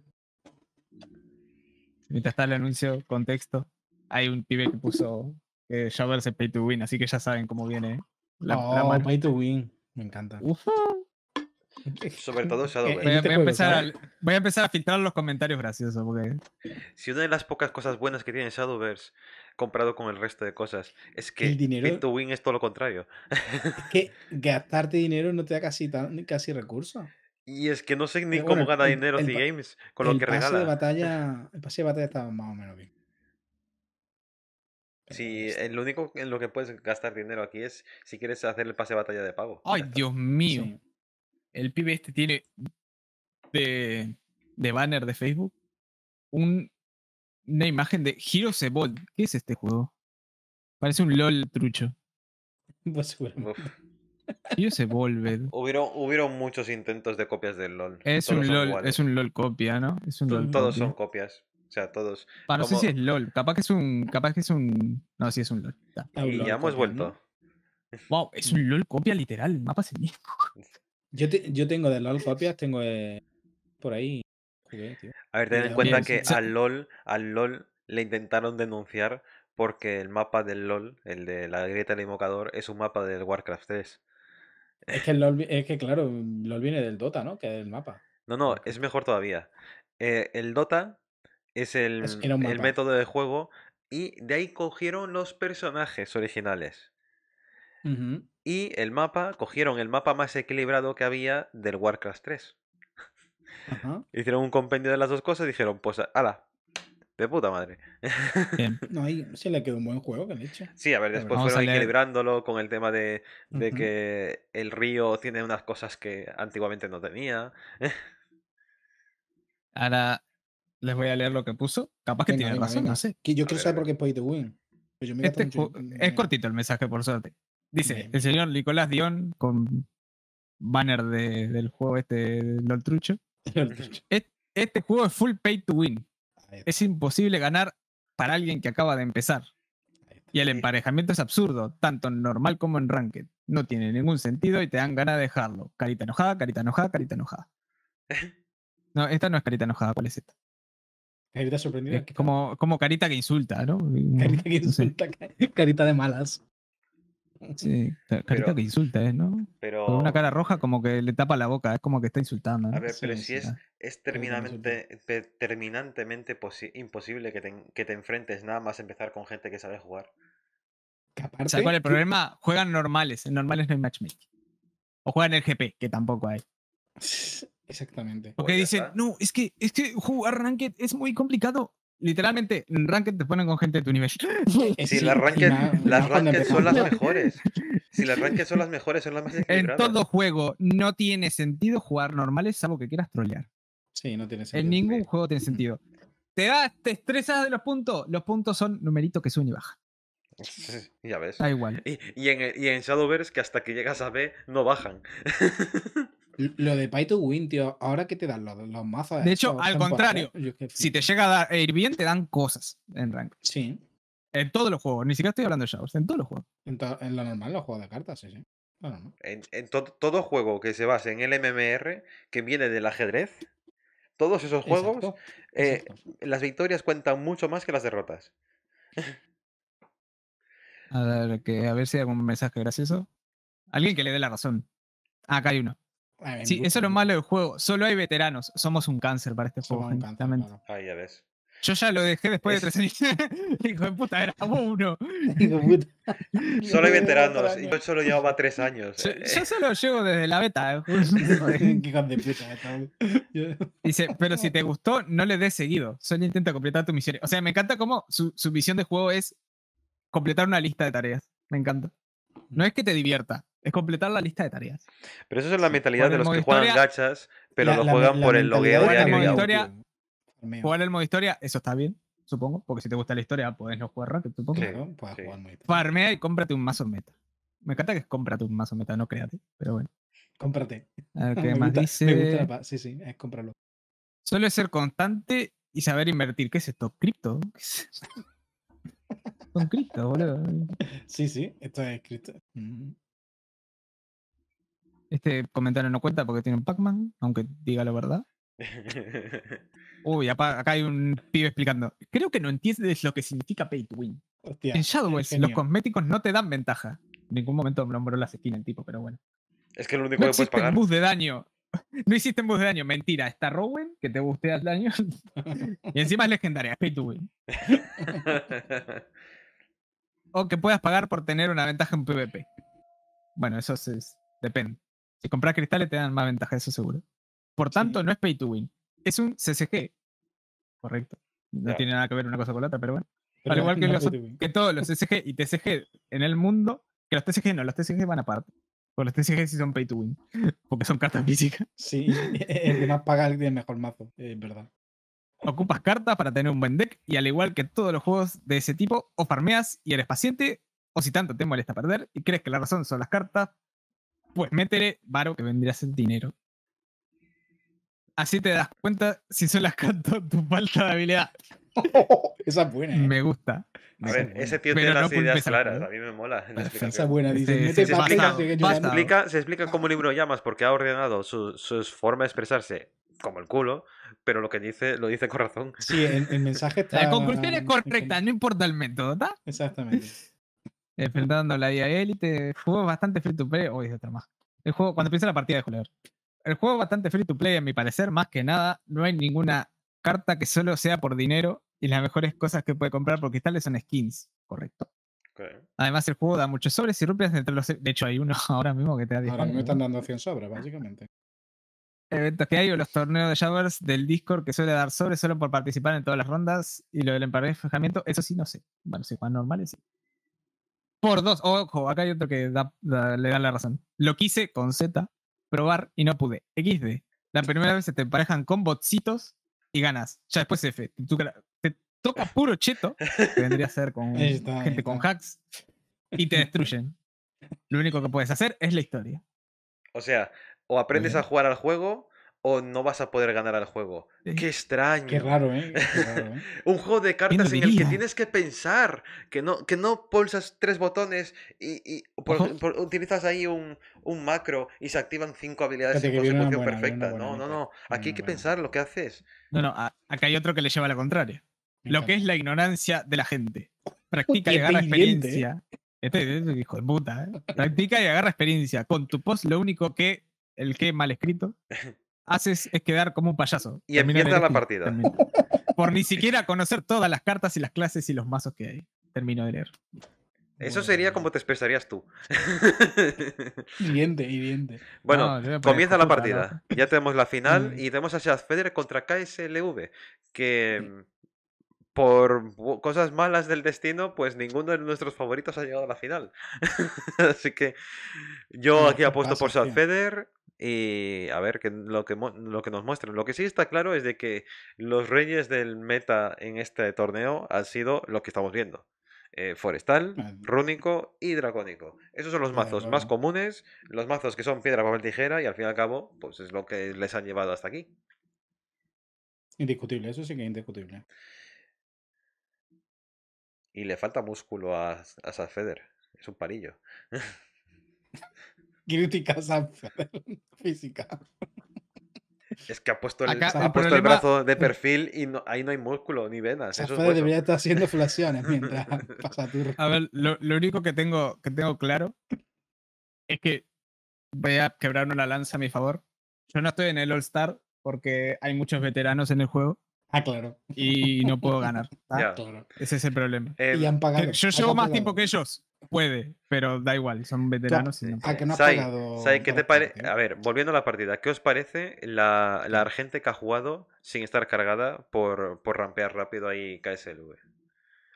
Mientras está el anuncio, contexto, hay un pibe que puso que pay to win, así que ya saben cómo viene ¿eh? la, oh, pay to win. Me encanta. Sobre todo Shadowverse. Eh, voy, a, empezar a, voy, a, filtrar los comentarios graciosos. Si una de las pocas cosas buenas que tiene Shadowverse comparado con el resto de cosas es que el dinero... to Win es todo lo contrario. Es que gastarte dinero no te da casi, casi recursos. Y es que no sé ni cómo gana dinero The Games con lo que pase De batalla, el pase de batalla está más o menos bien. Sí, este lo único en lo que puedes gastar dinero aquí es si quieres hacer el pase de batalla de pago. ¡Ay, Dios mío! el pibe este tiene de, de banner de Facebook un, una imagen de Heroes Evolved. ¿Qué es este juego? Parece un LOL trucho. Pues se Heroes Hubieron, hubieron muchos intentos de copias del LOL. Es un LOL, es un LOL copia, ¿no? todos son copias. O sea, todos. no sé si es LOL. Capaz que es un. Capaz que es un. No, sí es un LOL. Ah, y ya hemos vuelto. Wow, es un LOL copia literal. mapa se Yo, tengo de LOL copias, tengo por ahí. A ver, ten en cuenta que al LOL, al LOL le intentaron denunciar porque el mapa del LOL, el de la grieta del invocador, es un mapa del Warcraft 3. Es que, claro, mm, LOL viene del Dota, ¿no? Que es el mapa. No, no, es mejor todavía. Eh, el Dota es el, el método de juego y de ahí cogieron los personajes originales y el mapa, cogieron el mapa más equilibrado que había del Warcraft 3. Hicieron un compendio de las dos cosas y dijeron, pues, ala, de puta madre. no, ahí se le quedó un buen juego, que Sí, a ver, después fueron equilibrándolo con el tema de, que el río tiene unas cosas que antiguamente no tenía. Ahora les voy a leer lo que puso. Capaz que tiene razón, no yo quiero saber por qué pues este es Pay Es cortito el mensaje, por suerte. Dice el señor Nicolás Dion con banner de, del juego este del Trucho. este, juego es full pay to win. Es imposible ganar para alguien que acaba de empezar. Y el emparejamiento es absurdo, tanto en normal como en ranked. No tiene ningún sentido y te dan ganas de dejarlo. Carita enojada, carita enojada, carita enojada. No, esta no es carita enojada, ¿cuál es esta? Carita sorprendida. como, como carita que insulta, ¿no? Carita que insulta, carita de malas. Sí, carita que insulta, ¿eh? ¿no? Pero... Con una cara roja como que le tapa la boca, es como que está insultando. A ver, pero si es, ah. es terminantemente imposible que te, que te enfrentes nada más empezar con gente que sabe jugar. ¿cuál el problema? Juegan normales, en normales no hay matchmaking. O juegan el GP, que tampoco hay. Exactamente. Porque pues dicen, no, es que, es que jugar Ranked es muy complicado literalmente en Ranked te ponen con gente de tu nivel. Si las Ranked, son las mejores. Si las Ranked son las mejores, son las más En todo juego no tiene sentido jugar normales, salvo que quieras trollear. Sí, no tiene sentido. En ningún juego tiene sentido. Te das, te estresas de los puntos. Los puntos son numeritos que suben y bajan. ya ves. Da igual. Y, en, y en Shadowverse que hasta que llegas a B no bajan. Lo de Pay Win, tío, ahora que te dan los, los mazos. De hecho, al contrario, si te llega a ir bien, te dan cosas en rank. Sí. En todos los juegos, ni siquiera estoy hablando de Shadows, en todos los juegos. En, lo normal, los juegos de cartas, sí, sí. no. En, todo juego que se base en el MMR, que viene del ajedrez, todos esos juegos, eh, las victorias cuentan mucho más que las derrotas. A ver, que, a ver si hay algún mensaje gracioso. Alguien que le dé la razón. Ah, acá hay uno sí, eso es lo malo del juego. Solo hay veteranos. Somos un cáncer para este juego. Yo ya lo dejé después de tres años. Hijo de puta, éramos uno. solo hay veteranos. Yo solo llevaba tres años. Yo, eh. solo llego desde la beta. Eh. Dice, pero si te gustó, no le des seguido. Solo intenta completar tu misión. O sea, me encanta cómo su, su, visión de juego es completar una lista de tareas. Me encanta. No es que te divierta. Es completar la lista de tareas. Pero eso es la mentalidad de los que juegan gachas, pero lo juegan por el logueo diario. El historia, jugar el modo historia, eso está bien, supongo, porque si te gusta la historia, puedes no jugar Rocket, supongo. puedes jugar Farmea y cómprate un mazo meta. Me encanta que es cómprate un mazo meta, no créate, pero bueno. Cómprate. A ver, ¿qué más dice? Me gusta la Sí, sí, es cómpralo. Suele ser constante y saber invertir. ¿Qué es esto? ¿Cripto? ¿Qué es esto? Son cripto, boludo. Sí, sí, esto es cripto. Mm. Este comentario no cuenta porque tiene un Pac-Man, aunque diga la verdad. Uy, acá hay un pibe explicando. Creo que no entiendes lo que significa pay to win. en Shadowlands, los cosméticos no te dan ventaja. En ningún momento me nombró las esquinas el tipo, pero bueno. Es que lo único que puedes pagar. bus de daño. No hiciste un bus de daño, mentira. Está Rowan, que te guste el daño. y encima es legendaria, es pay to win. o que puedas pagar por tener una ventaja en PvP. Bueno, eso es depende. Si compras cristales te dan más ventaja, eso seguro. Por tanto, no es pay to win. Es un CCG. Correcto. No tiene nada que ver una cosa con la otra, pero bueno. Al igual que, todos los CCG y TCG en el mundo, que los TCG no, los TCG van aparte. Porque los TCG sí son pay to win. Porque son cartas físicas. Sí, el que más paga el mejor mazo, es verdad ocupas cartas para tener un buen deck y al igual que todos los juegos de ese tipo, o farmeas y eres paciente, o si tanto te molesta perder y crees que la razón son las cartas, pues métele varo que vendría a dinero. Así te das cuenta si solo las canto tu falta de habilidad. esa es buena. ¿eh? Me gusta. A ver, ese tío tiene las ideas claras. A mí me mola. Esa es buena. Dice, este, se, explica, cómo explica, como un libro llamas porque ha ordenado su, su forma de expresarse como el culo, pero lo que dice lo dice con razón. Sí, el, mensaje está. La conclusión es correcta, no importa el método, ¿verdad? Exactamente enfrentando a la IA Elite. Juego bastante free to play. Hoy es otra más. El juego, cuando empieza la partida de jugador. El juego bastante free to play, a mi parecer, más que nada. No hay ninguna carta que solo sea por dinero y las mejores cosas que puede comprar por cristales son skins, correcto. Además, el juego da muchos sobres y rupias entre los. De hecho, hay uno ahora mismo que te da 10. Ahora me están dando 100 sobres, ah. básicamente. Eventos que hay o los torneos de Javers del Discord que suele dar sobres solo por participar en todas las rondas y lo del emparejamiento, eso sí, no sé. Bueno, si juegan normales, sí por dos. Ojo, acá hay otro que le da la razón. Lo quise con Z, probar y no pude. XD. La primera vez se te emparejan con botsitos y ganas. Ya después F. Te te toca puro cheto, que vendría a ser con gente con hacks, y te destruyen. Lo único que puedes hacer es la historia. O sea, o aprendes a jugar al juego o no vas a poder ganar al juego. qué extraño. ¿eh? Qué raro, ¿eh? un juego de cartas en el que tienes que pensar, que no, que no pulsas tres botones y, utilizas ahí un, macro y se activan cinco habilidades en consecución perfecta. no, no, no. Aquí hay que pensar lo que haces. No, no, acá hay otro que le lleva a la contraria. Lo que es la ignorancia de la gente. Practica y agarra ¿eh? experiencia. Este, este, hijo de puta, ¿eh? Practica y agarra experiencia. Con tu post lo único que el que mal escrito haces es quedar como un payaso. Y empieza la este partida. Por ni siquiera conocer todas las cartas y las clases y los mazos que hay. Termino de leer. Eso sería como te expresarías tú. y viviente. Bueno, comienza la partida. Ya tenemos la final y tenemos a Shadfeder contra KSLV. Que mm, por cosas malas del destino, pues ninguno de nuestros favoritos ha llegado a la final. Así que yo aquí apuesto por Shadfeder y a ver que lo, que lo que nos muestran. Lo que sí está claro es de que los reyes del meta en este torneo han sido lo que estamos viendo. Eh, forestal, ah, rúnico y dracónico. Esos son los ah, mazos más comunes, los mazos que son piedra, papel, tijera y al fin y al cabo, pues es lo que les han llevado hasta aquí. Indiscutible, eso sí que es indiscutible. Y le falta músculo a, a Es un parillo. críticas física Es que ha puesto el, ha brazo de perfil y ahí no hay músculo ni venas. Eso debería estar haciendo flaciones mientras pasa tu... A ver, lo, único que tengo, que tengo claro es que voy a quebrar una lanza a mi favor. Yo no estoy en el All-Star porque hay muchos veteranos en el juego. Ah, claro. Y no puedo ganar. Ah, Ese es el problema. Eh, yo llevo más tiempo que ellos puede, pero da igual, son veteranos. y no a que A ver, volviendo a la partida, ¿qué os parece la, Argente que ha jugado sin estar cargada por, rampear rápido ahí KSLV?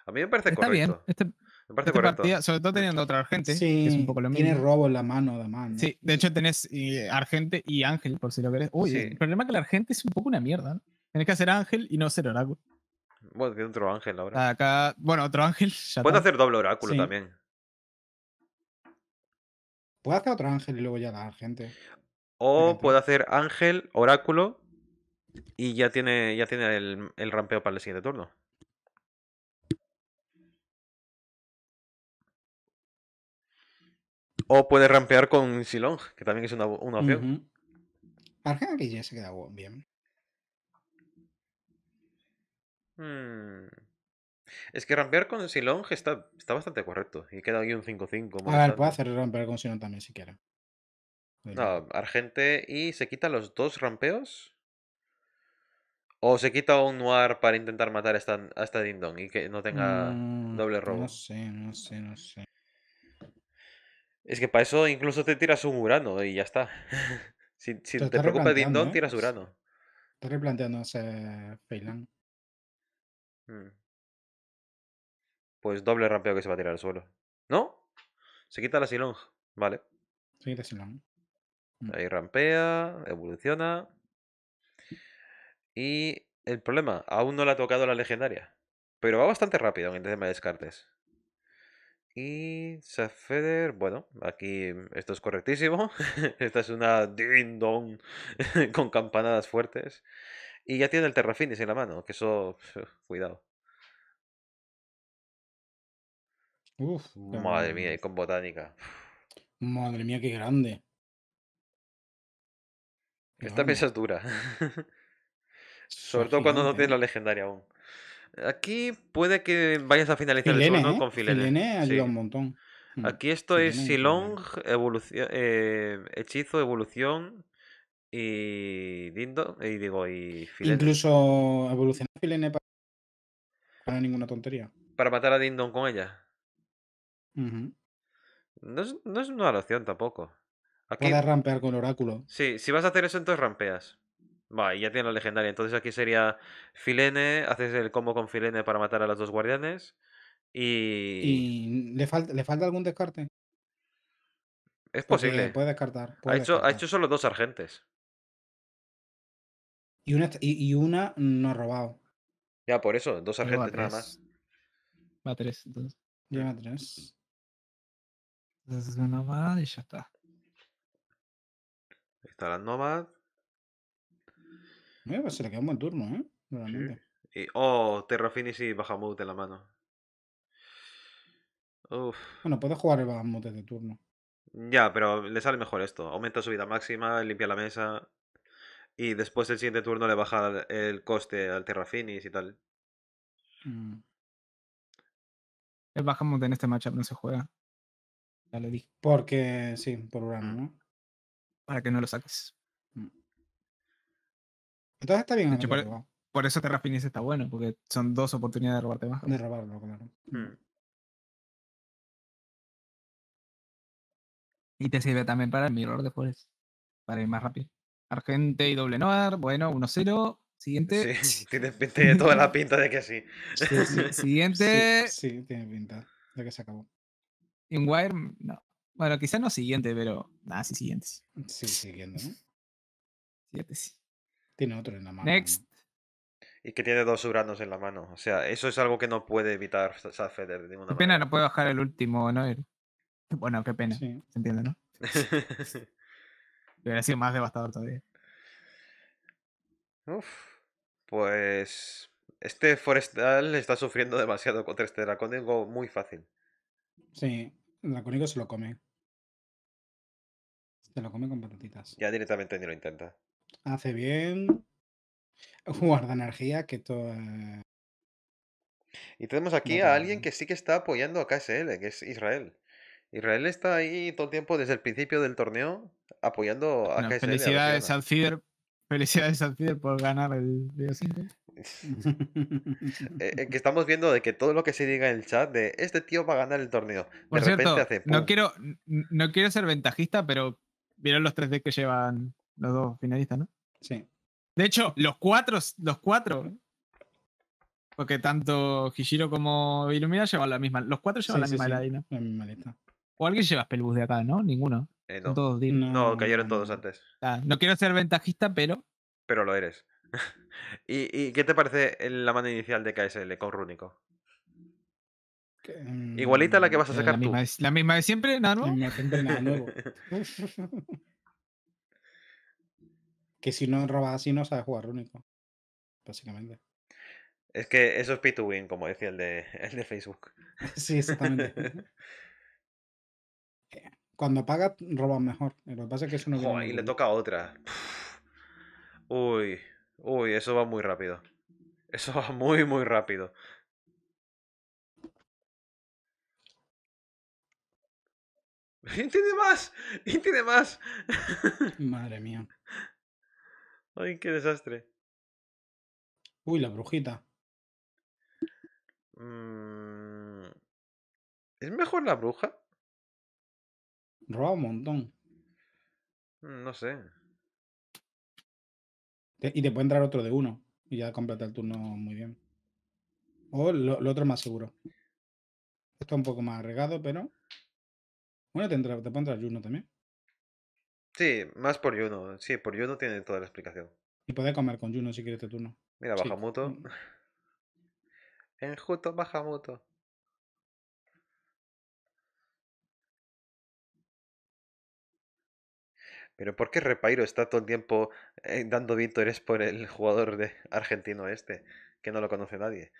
A mí me parece Está Bien. Este, me parece este correcto. sobre todo teniendo otra Argente, que es un poco lo mismo. Tiene robo en la mano, además. Sí, de hecho tenés Argente y Ángel, por si lo querés. Uy, el problema es que la Argente es un poco una mierda, ¿no? Tienes que hacer Ángel y no ser Oráculo. Bueno, tiene otro ángel ahora. Acá, bueno, otro ángel. Ya Puedes hacer doble oráculo también. Puedo hacer otro ángel y luego ya da gente. O puedo hacer ángel, oráculo y ya tiene, ya tiene el, el rampeo para el siguiente turno. O puede rampear con Silong, que también es una, una opción. Uh ya se queda bien. Hmm. Es que rampear con Silong está, está bastante correcto. Y queda ahí un 5-5. A ver, puede hacer rampear con Silong también si quiere. No, Argente y se quita los dos rampeos. O se quita un Noir para intentar matar a esta, Dindon y que no tenga mm, doble robo. No sé, no sé, no sé. Es que para eso incluso te tiras un Urano y ya está. si, si te, preocupa Dindon, ¿eh? tiras Urano. Estoy replanteando ese feilan mm. Pues doble rampeo que se va a tirar al suelo. ¿No? Se quita la Silong. Vale. Se quita Silong. Mm. Ahí rampea, evoluciona. Y el problema, aún no le ha tocado la legendaria. Pero va bastante rápido en el tema de descartes. Y Safeder, bueno, aquí esto es correctísimo. Esta es una ding dong con campanadas fuertes. Y ya tiene el Terrafinis en la mano, que eso, cuidado. Uf, Madre mía, y con botánica. Madre mía, qué grande. Esta pieza es dura. Sobre todo cuando no tienes ¿eh? la legendaria aún. Aquí puede que vayas a finalizar el ¿eh? con Filene. sí. un montón. Mm. Aquí esto es Silong, eh, hechizo, evolución y Dindo. Y digo, y Filene. Incluso evolucionar Filene para... para ninguna tontería. Para matar a Dindon con ella no, es, no, es, una opción tampoco. Aquí... Puedes rampear con oráculo. Sí, si vas a hacer eso, entonces rampeas. Va, y ya tiene la legendaria. Entonces aquí sería Filene, haces el combo con Filene para matar a los dos guardianes. Y. ¿Y le, falta, algún descarte? Es posible. Puede descartar. ha, hecho, ha hecho solo dos argentes. Y una, y, una no ha robado. Ya, por eso, dos argentes nada más. Va a tres, entonces. Mm. Lleva tres. Haces y ya está. Ahí está la Nomad. Eh, pues se le queda un buen turno, ¿eh? Sí. Y, oh, Terrafinis y Bajamute en la mano. Uf. Bueno, puedes jugar el Bajamute este de turno. Ya, pero le sale mejor esto. Aumenta su vida máxima, limpia la mesa. Y después el siguiente turno le baja el coste al Terrafinis y tal. Mm. El Bajamute en este matchup no se juega. Porque, sí, por Urano, ¿no? Para que no lo saques. Mm. Entonces está bien. por, eso te está bueno, porque son dos oportunidades de robarte más. De pues. robarlo, claro. Mm. Y te sirve también para el mirror después, para ir más rápido. Argente y doble noir, bueno, 1-0. Siguiente. Sí, tiene, toda la pinta de que sí. Siguiente. sí, tiene pinta de que se acabó. En Wire, mm, no. Bueno, quizás no siguiente, pero. Nada, sí, siguiente. Sí, siguiente, ¿no? Siguiente, sí. Tiene otro en la mano. Next. Y que tiene dos Uranos en la mano. O sea, eso es algo que no puede evitar Safeder de ninguna qué pena no puede bajar el último, ¿no? Bueno, qué pena. Se entiende, ¿no? Hubiera sido más devastador todavía. Uf. Pues. Este forestal está sufriendo demasiado contra este dragón. muy fácil. Sí. Lacónico se lo come. Se lo come con patatitas. Ya directamente ni lo intenta. Hace bien. Guarda energía, que todo. Eh, y tenemos aquí a alguien que sí que está apoyando a KSL, que es Israel. Israel está ahí todo el tiempo desde el principio del torneo apoyando a KSL. Felicidades al Cider. Felicidades al por ganar el día siguiente Eh, eh, que estamos viendo de que todo lo que se diga en el chat de este tío va a ganar el torneo. de hace, no, quiero, no quiero ser ventajista, pero vieron los 3D que llevan los dos finalistas, ¿no? Sí. De hecho, los cuatro, los cuatro. Porque tanto Hishiro como Illumina llevan la misma. Los cuatro llevan la, misma La, O alguien lleva Spellbus de acá, ¿no? Ninguno. Eh, no. todos No, cayeron todos antes. Ah, no quiero ser ventajista, pero. Pero lo eres. ¿Y, qué te parece la mano inicial de KSL con Rúnico? Igualita la que mm, vas a sacar tú. La misma de siempre, nada nuevo. La siempre, nada nuevo. que si no robas así no sabes jugar Rúnico. Básicamente. Es que eso es P2Win, como decía el de, el de Facebook. sí, exactamente. Cuando pagas, robas mejor. Lo que pasa es que es no. y le toca otra. Uy. Uy, eso va muy rápido. Eso va muy, muy rápido. ¡Y tiene más! ¡Y tiene más! Madre mía. Ay, qué desastre. Uy, la brujita. Mm, ¿Es mejor la bruja? Roba un montón. Mm, no sé y te puede entrar otro de uno y ya completa el turno muy bien. O lo, otro otro más seguro. Está un poco más regado, pero. Bueno, te, puede entrar Juno también. Sí, más por Juno. Sí, por Juno tiene toda la explicación. Y puedes comer con Juno si quieres este turno. Mira, mm. en justo Enjuto muto Pero ¿por qué Repairo está todo el tiempo eh, dando vítores por el jugador de argentino este, que no lo conoce nadie?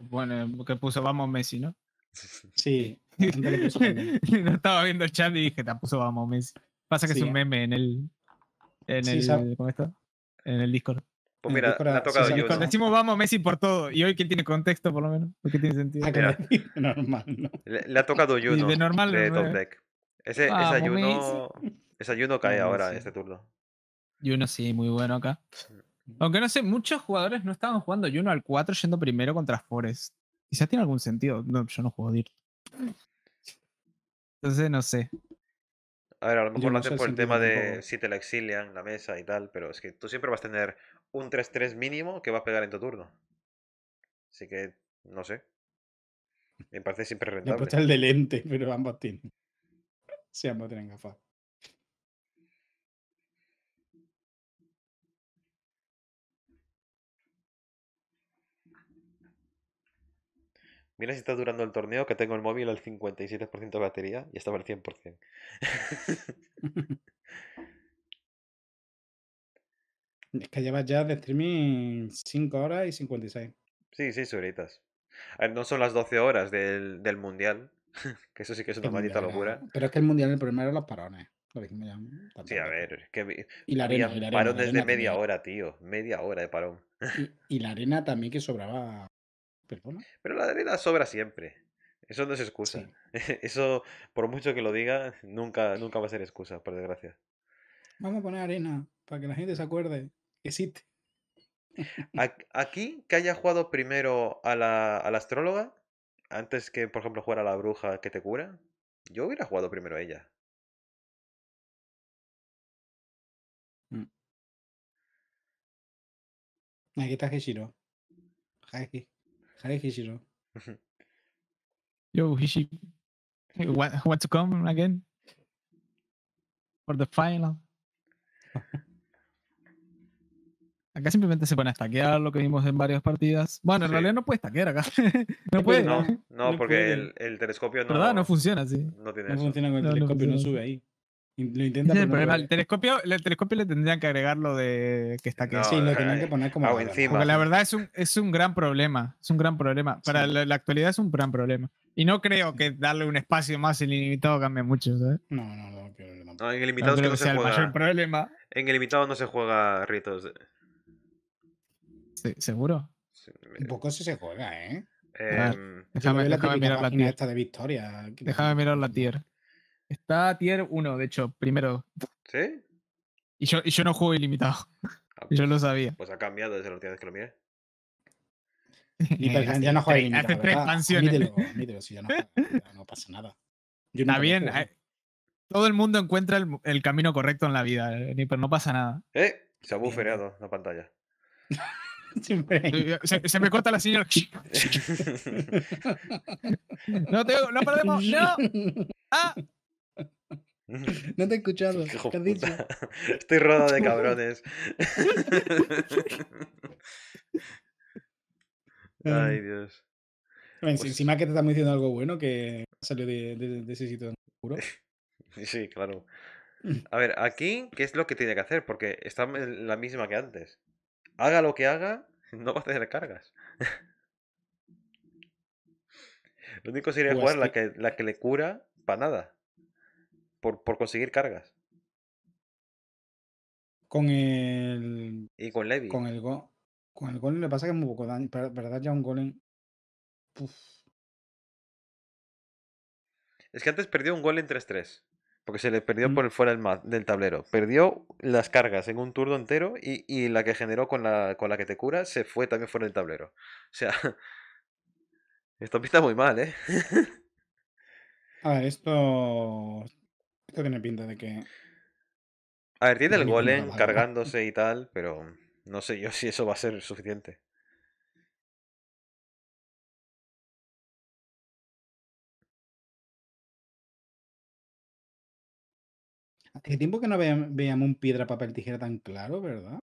Bueno, que puso vamos Messi, ¿no? Sí. no estaba viendo el chat y dije, te puso vamos Messi. Pasa que es un ¿eh? meme en el. En el ¿Cómo está? En el Discord. Pues mira, le ha tocado yo, Decimos vamos Messi por todo. Y hoy quién tiene contexto, por lo menos. Porque tiene sentido. Ah, normal, Le, ha tocado Juno. De normal. De Top Deck. Ese, Juno. Esa Juno cae eh, ahora este turno. yuno sí, muy bueno acá. Aunque no sé, muchos jugadores no estaban jugando yuno al 4 yendo primero contra Forest. Quizás tiene algún sentido. No, yo no juego Dirt. Entonces no sé. A ver, a lo por el tema de si te la exilian, la mesa y tal, pero es que tú siempre vas a tener un 3-3 mínimo que vas a pegar en tu turno. Así que, no sé. Me parece siempre rentable. Me el de lente, pero ambos tienen. Sí, ambos tienen gafas. Mira si está durando el torneo que tengo el móvil al 57% de batería y estaba al 100%. es que llevas ya de streaming 5 horas y 56. Sí, 6 horitas. no son las 12 horas del, mundial, que eso sí que es una maldita locura. Pero es que el mundial el primero eran los parones. sí, a ver, y la arena, la arena parones de media hora, tío. Media hora de parón. y la arena también que sobraba pero la arena sobra siempre. Eso no es excusa. Eso, por mucho que lo diga, nunca, nunca va a ser excusa, por desgracia. Vamos a poner arena para que la gente se acuerde que existe. Aquí, que haya jugado primero a la, a la astróloga, antes que, por ejemplo, jugar a la bruja que te cura, yo hubiera jugado primero a ella. Mm. Aquí está Heshiro. Hishi, Hishiro. Yo, Hishi, What want to come again? For the final. Acá simplemente se pone a stackear lo que vimos en varias partidas. Bueno, en realidad no puede stackear acá. no puede. No, porque El, telescopio no. ¿Verdad? No funciona así. No funciona con el telescopio, no sube ahí. Lo intenta el, telescopio, el telescopio le tendrían que agregar lo de que está aquí. No, sí, lo tendrían que poner como. Ah, encima. Porque la verdad es un, es un gran problema. Es un gran problema. Para la, actualidad es un gran problema. Y no creo que darle un espacio más ilimitado cambie mucho. No, no, no. en el limitado no se juega. En el no se juega ritos. Sí, ¿Seguro? Un poco sí se juega, ¿eh? eh déjame, mirar la tier. Esta de Victoria. Déjame mirar la tier. Está tier 1, de hecho, primero. ¿Sí? Y yo, y yo no juego ilimitado. Ah, yo pues, lo sabía. Pues ha cambiado desde la última vez que lo miré. ya no juega ilimitado. Hace tres canciones si ya no pasa nada. Está bien. Todo el mundo encuentra el, camino correcto en la vida, eh, pero no pasa nada. ¿Eh? Se ha bufereado la pantalla. Eh, eh, se, me corta la señora. no, tengo. no perdemos. ¡No! ¡Ah! No te he escuchado. Estoy rodeado de cabrones. Em, Ay, Dios. Bueno, pues Encima que te estamos diciendo algo bueno que salió de, ese sitio, seguro. Sí, claro. A ver, aquí, ¿qué es lo que tiene que hacer? Porque está la misma que antes. Haga lo que haga, no va a tener cargas. Lo único sería jugar La, que, la que le cura para nada por, conseguir cargas. Con el. Y con Levi. Con el, go, con el golem le pasa que es muy poco daño. Para, ya un golem. Es que antes perdió un golem 3-3. Porque se le perdió por el fuera del, tablero. Perdió las cargas en un turno entero y, y, la que generó con la, con la que te cura se fue también fuera del tablero. O sea, esto pinta muy mal, ¿eh? A esto esto tiene pinta de que. A ver, tiene el golem cargándose y tal, pero no sé yo si eso va a ser suficiente. Hace tiempo que no veíamos un piedra, papel, tijera tan claro, ¿verdad?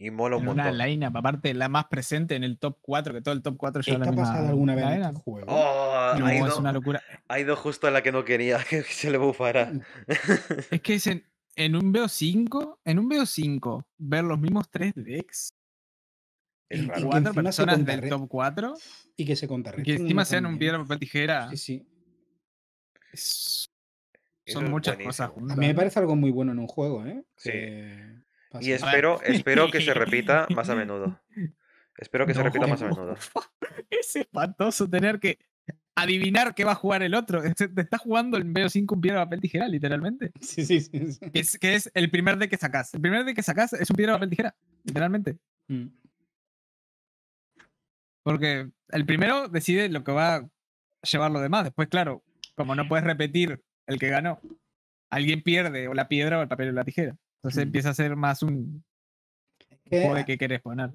Y mola un montón. Una line aparte la más presente en el top 4, que todo el top 4 ya ha pasado alguna vez en el este juego? Oh, no, es una locura. Ha ido justo a la que no quería que se le bufara. es que dicen en, un BO5, en un BO5, ver los mismos tres decks Y cuatro personas del top 4 y que se Y Que encima sean un piedra, papel, tijera. Sí, sí. Son muchas cosas juntas. A mí me parece algo muy bueno en un juego, ¿eh? Sí. Y espero, espero que se repita más a menudo. Espero que se repita más a menudo. Es espantoso tener que adivinar qué va a jugar el otro. Te estás jugando el veo 5 un piedra, papel, tijera, literalmente. Sí, sí, sí. Es, que es el primer de que sacas. El primer de que sacas es un piedra, papel, tijera, literalmente. Mm. Porque el primero decide lo que va a llevar lo demás. Después, claro, como no puedes repetir el que ganó, alguien pierde o la piedra o el papel o la tijera. Entonces empieza a ser más un juego que quieres poner.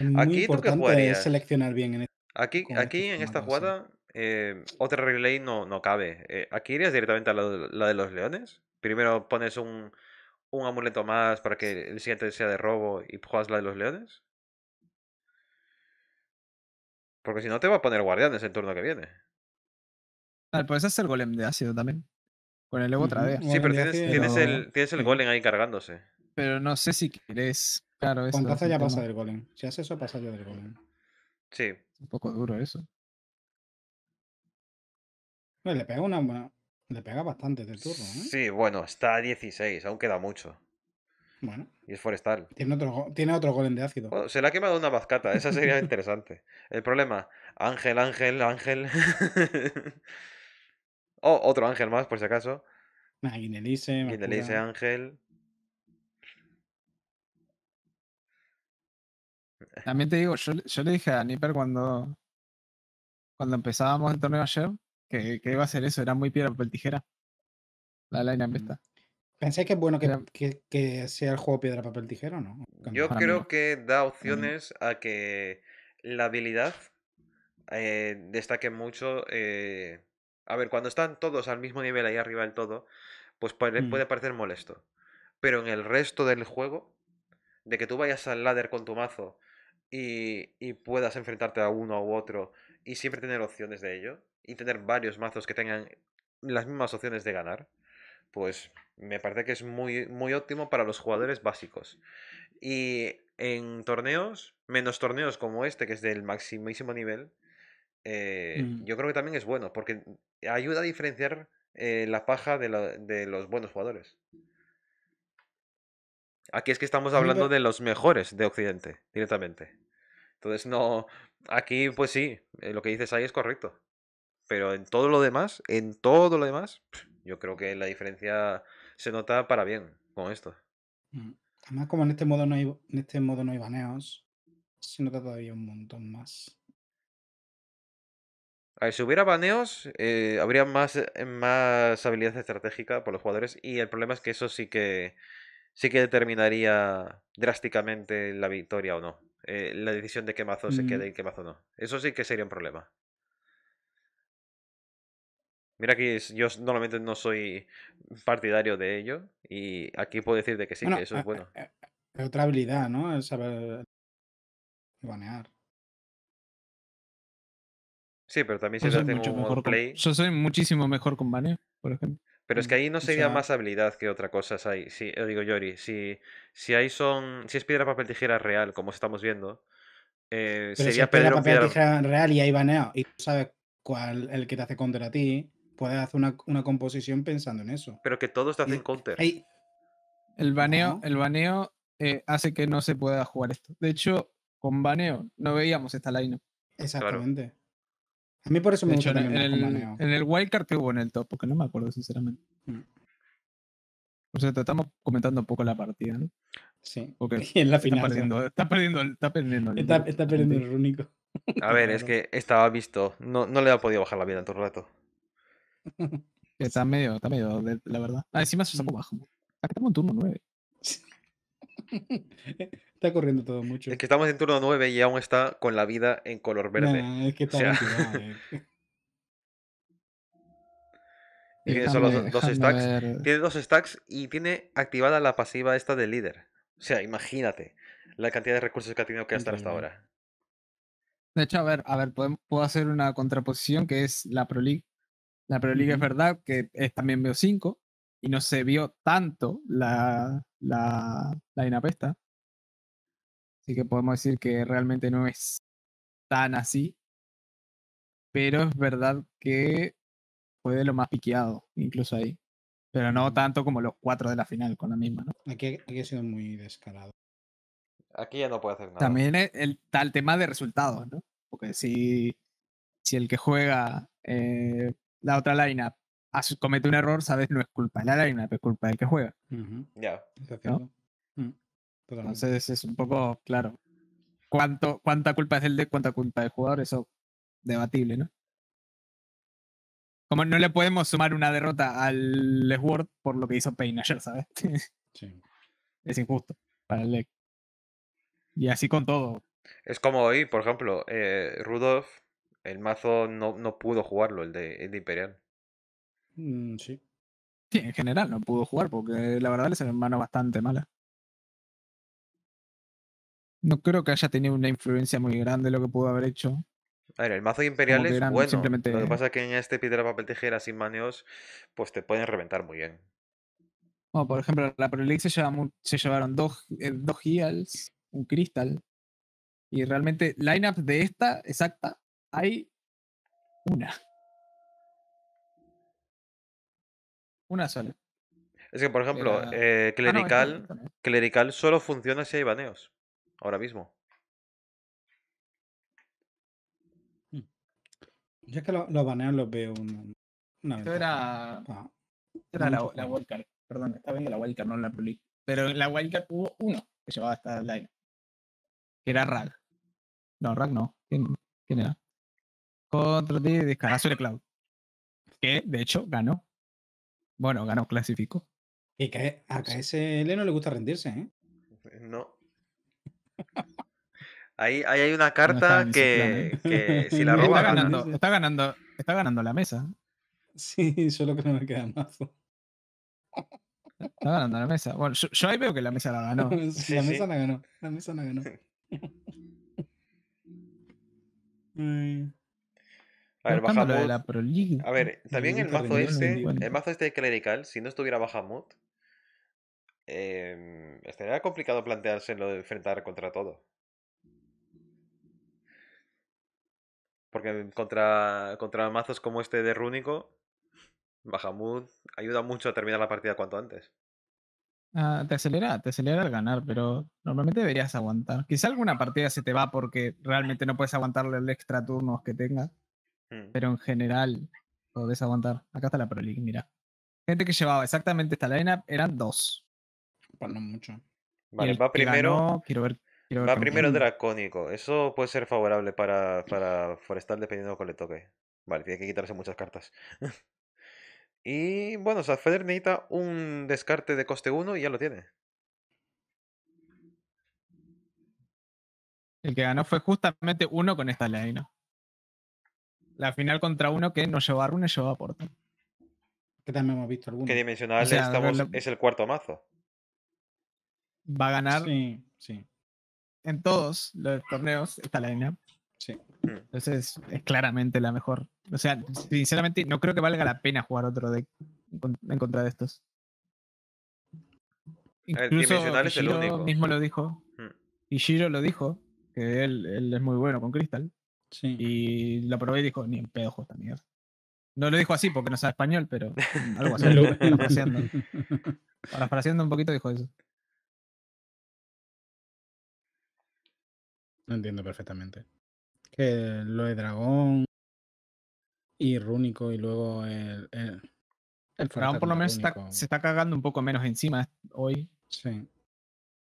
muy aquí importante es seleccionar bien. En aquí, este aquí en esta jugada, eh, otra no, no cabe. Eh, aquí irías directamente a la, de los leones. Primero pones un, un amuleto más para que el siguiente sea de robo y juegas la de los leones. Porque si no, te va a poner guardianes el turno que viene. Vale, puedes hacer golem de ácido también con el Evo otra vez. Sí, pero tienes, el, tienes el golem ahí cargándose. Pero no sé si quieres. Claro, eso Con ya pasa del golem. Si haces eso, pasa ya del golem. Sí. Un poco duro eso. le pega una, Le pega bastante del turno, ¿eh? Sí, bueno, está a 16, aún queda mucho. Bueno. Y es forestal. Tiene otro, tiene otro golem de ácido. se le ha quemado una bazcata. esa sería interesante. El problema, Ángel, Ángel, Ángel. Oh, otro ángel más, por si acaso. Guinelice. Ah, ángel. También te digo, yo, le dije a Nipper cuando, cuando empezábamos el torneo ayer que, iba a ser eso, era muy piedra, papel, tijera. La línea mm. está. ¿Pensáis que es bueno que, sea el juego piedra, papel, tijera o no? Yo creo que da opciones a que la habilidad eh, destaque mucho eh, a ver, cuando están todos al mismo nivel ahí arriba del todo, pues mm. puede, parecer molesto. Pero en el resto del juego, de que tú vayas al ladder con tu mazo y, y puedas enfrentarte a uno u otro y siempre tener opciones de ello, y tener varios mazos que tengan las mismas opciones de ganar, pues me parece que es muy, muy óptimo para los jugadores básicos. Y en torneos, menos torneos como este, que es del maximísimo nivel, eh, mm. yo creo que también es bueno, porque ayuda a diferenciar eh, la paja de, de, los buenos jugadores. Aquí es que estamos hablando de los mejores de Occidente, directamente. Entonces, no, aquí pues sí, eh, lo que dices ahí es correcto. Pero en todo lo demás, en todo lo demás, yo creo que la diferencia se nota para bien con esto. Mm. Además, como en este modo no hay, en este modo no hay baneos, se nota todavía un montón más. Ah, si hubiera baneos, eh, habría más, eh, más habilidad estratégica por los jugadores. Y el problema es que eso sí que sí que determinaría drásticamente la victoria o no. Eh, la decisión de qué mazo se quede mm. y qué mazo no. Eso sí que sería un problema. Mira que yo normalmente no soy partidario de ello. Y aquí puedo decir de que sí, que eso es eh, bueno. Es otra habilidad, ¿no? saber banear. Sí, pero también se hace mucho un mejor play. yo soy muchísimo mejor con baneo, por ejemplo. Pero es que ahí no sería más habilidad que otra cosa. Si, si, eh, digo, Yori, si, si son. Si es piedra, papel, tijera real, como estamos viendo, eh, sería si es piedra, papel, tijera real y hay baneo, Y tú sabes cuál el que te hace counter a ti, puedes hacer una, composición pensando en eso. Pero que todos te hacen counter. El baneo, el baneo eh, hace que no se pueda jugar esto. De hecho, con baneo no veíamos esta line. Exactamente. A mí por eso me en, el, wildcard que hubo en el top, porque no me acuerdo sinceramente. Mm. O sea, te estamos comentando un poco la partida, ¿no? Sí. en la final, está, perdiendo, está perdiendo, está perdiendo, el, único A ver, es que estaba visto. No, no le ha podido bajar la vida en todo el rato. Está medio, está medio, la verdad. Ah, encima se sacó mm. bajo. Acá estamos en turno 9 está corriendo todo mucho. Es que estamos en turno 9 y aún está con la vida en color verde. que Tiene dos, stacks. Tiene stacks y tiene activada la pasiva esta del líder. O sea, imagínate la cantidad de recursos que ha tenido que gastar hasta ahora. De hecho, a ver, a ver, puedo, hacer una contraposición que es la Pro League. La Pro League es verdad que es también veo 5 y no se vio tanto la, la, la Así que podemos decir que realmente no es tan así. Pero es verdad que fue de lo más piqueado, incluso ahí. Pero no mm. tanto como los cuatro de la final con la misma, Aquí, ha sido muy descarado. Aquí ya no puede hacer nada. También el, el, tema de resultados, Porque si, si el que juega eh, la otra lineup comete un error, sabes, no es culpa de la pero es culpa del que juega. Ya. Mm, Entonces es un poco, claro, cuánto, cuánta culpa es el de cuánta culpa del jugador, eso debatible, ¿no? Como no le podemos sumar una derrota al Sword por lo que hizo Payne ayer, ¿sabes? es injusto para el deck. Y así con todo. Es como hoy, por ejemplo, eh, Rudolf, el mazo no, no pudo jugarlo, el de, el de Imperial. Mm, sí. Sí, en general no pudo jugar porque la verdad le salió en mano bastante mala. No creo que haya tenido una influencia muy grande lo que pudo haber hecho. A ver, el mazo imperial es bueno. Simplemente... Lo que pasa es que en este piedra, papel, tijera sin maneos, pues te pueden reventar muy bien. por ejemplo, la Pro se, llevaron dos, eh, dos Heals, un cristal Y realmente, lineup de esta exacta, hay una. Una sola. Es que, por ejemplo, eh, ah, clerical, clerical solo funciona si hay baneos. Ahora mismo. Mm. Yo es que los baneos los veo No, una Esto era, ah, era la, la wildcard. Perdón, estaba viendo la wildcard, no la Pro Pero en la wildcard hubo uno que llevaba hasta line Que era Rag. No, Rag no. ¿Quién, era? Contra ti, de Cloud. Que de hecho ganó. Bueno, ganó, clasificó. Y que a KSL no le gusta rendirse, ¿eh? ¿eh? No. Ahí, ahí hay una carta ¿eh? que, que, si la roba. Está ganando, está ganando, está ganando la mesa. Sí, solo que no me queda mazo. Está ganando la mesa. Bueno, yo, ahí veo que la mesa la ganó. Sí, la mesa la ganó. La mesa la ganó. Ay. A ver, Bajamud, a ver, también el mazo este, el mazo este de clerical, si no estuviera Bahamut, em, estaría complicado plantearse lo de enfrentar contra todo. Porque contra, contra mazos como este de Rúnico, Bahamut ayuda mucho a terminar la partida cuanto antes. Ah, te acelera, te acelera al ganar, pero normalmente deberías aguantar. Quizá alguna partida se te va porque realmente no puedes aguantar el extra turnos que tengas. Mm. Pero en general, podés aguantar. Acá está la Pro mira. Gente que llevaba exactamente esta lineup eran dos. Pues no mucho. Vale, va primero. va primero Dracónico. Eso puede ser favorable para, para Forestal dependiendo de cuál le toque. Vale, tiene que quitarse muchas cartas. y bueno, o necesita un descarte de coste 1 y ya lo tiene. El que ganó fue justamente uno con esta leina la final contra uno que no llevaba va a rune, a porta. Que también hemos visto algunos. Que dimensional es el cuarto mazo. Va a ganar. Sí, sí. En todos los torneos está la línea. Sí. Hmm. Entonces es claramente la mejor. O sea, sinceramente no creo que valga la pena jugar otro deck en contra de estos. Incluso el mismo lo dijo. Y hmm. Shiro lo dijo, que él, él es muy bueno con Crystal. Y lo probé y dijo, ni en pedo juego mierda. No lo dijo así porque no sabe español, pero algo así. parafraseando. un poquito dijo eso. No entiendo perfectamente. Que lo de dragón y rúnico y luego el... el... dragón por lo menos está, se está cagando un poco menos encima hoy. Sí.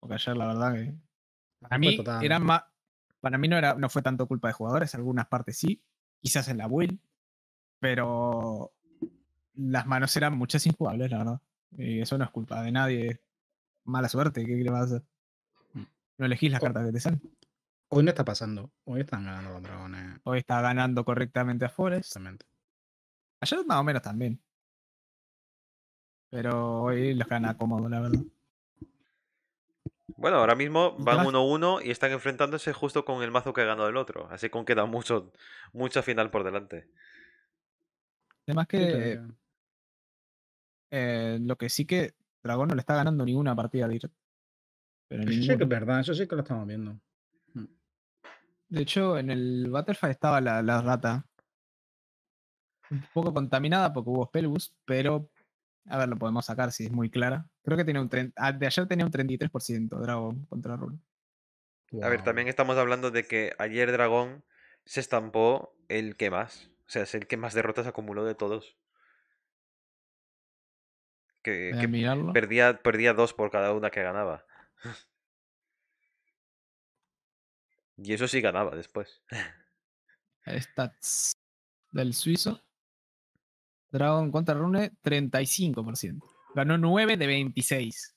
Porque ayer la verdad que... mí era más, para mí no, era, no fue tanto culpa de jugadores, algunas partes sí, quizás en la build, pero las manos eran muchas injugables, la verdad. Y eh, eso no es culpa de nadie. Mala suerte, ¿qué le vas mm. No elegís las cartas que te salen. Hoy no está pasando. Hoy están ganando los dragones. Hoy está ganando correctamente a Forest. Exactamente. Ayer más o menos también. Pero hoy los gana cómodo, la verdad. Bueno, ahora mismo van 1-1 uno, y están enfrentándose justo con el mazo que ha ganó el otro. Así que queda mucho, mucha final por delante. Además que eh, lo que sí que Dragón no le está ganando ninguna partida directa. Pero eso que es verdad, eso sí que lo estamos viendo. Mm. De hecho, en el Butterfly estaba la, rata. Un poco contaminada porque hubo Spellbus, pero a ver, lo podemos sacar si es muy clara. Creo que tenía un ah, de ayer tenía un 33% Dragón contra Rul. A ver, también estamos hablando de que ayer Dragón se estampó el que más. O sea, es el que más derrotas acumuló de todos. Que, que perdía, perdía dos por cada una que ganaba. y eso sí ganaba después. Stats del suizo. Dragon contra Rune, 35%. Ganó 9 de 26.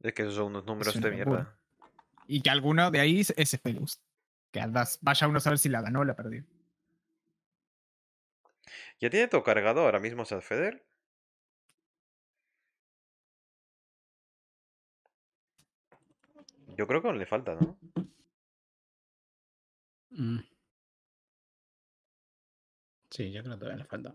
Es que esos son unos números de mierda. Y que alguno de ahí es Spellus. Que andas, vaya uno a saber si la ganó o la perdió. ¿Ya tiene todo cargado ahora mismo Sadfeder? Yo creo que aún le falta, ¿no? Mm. Sí, yo creo que todavía la falta.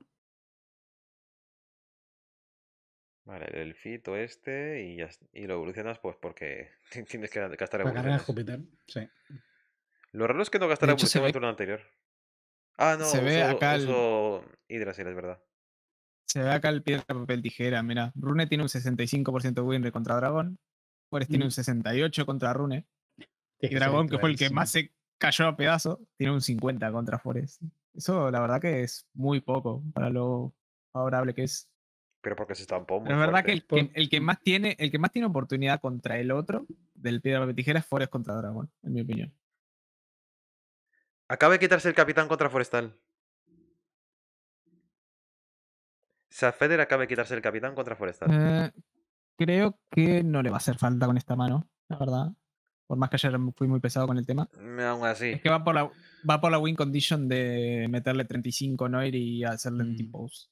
Vale, el elfito este y, ya, y lo evolucionas pues porque tienes que gastar Para Júpiter, sí. Lo raro es que no gastar mucho en el turno anterior. Ah, no, se ve acá el- es verdad. Se ve acá el piedra, papel, tijera. Mira, Rune tiene un 65% de win contra Dragón. Forest tiene un 68% mm. contra Rune. Y Dragón, que fue el que más se cayó a pedazo, tiene un 50 contra Forest. Eso la verdad que es muy poco para lo favorable que es. Pero porque se estampó poco. La verdad que el, que más tiene, el que más tiene oportunidad contra el otro del piedra de tijera es Forest contra Dragon, en mi opinión. Acaba de quitarse el capitán contra Forestal. Safeder acaba de quitarse el capitán contra Forestal. Eh, creo que no le va a hacer falta con esta mano, la verdad por más que ayer fui muy pesado con el tema. aún así. Es que va por la, va por la win condition de meterle 35 Noir y hacerle un team mm. pose.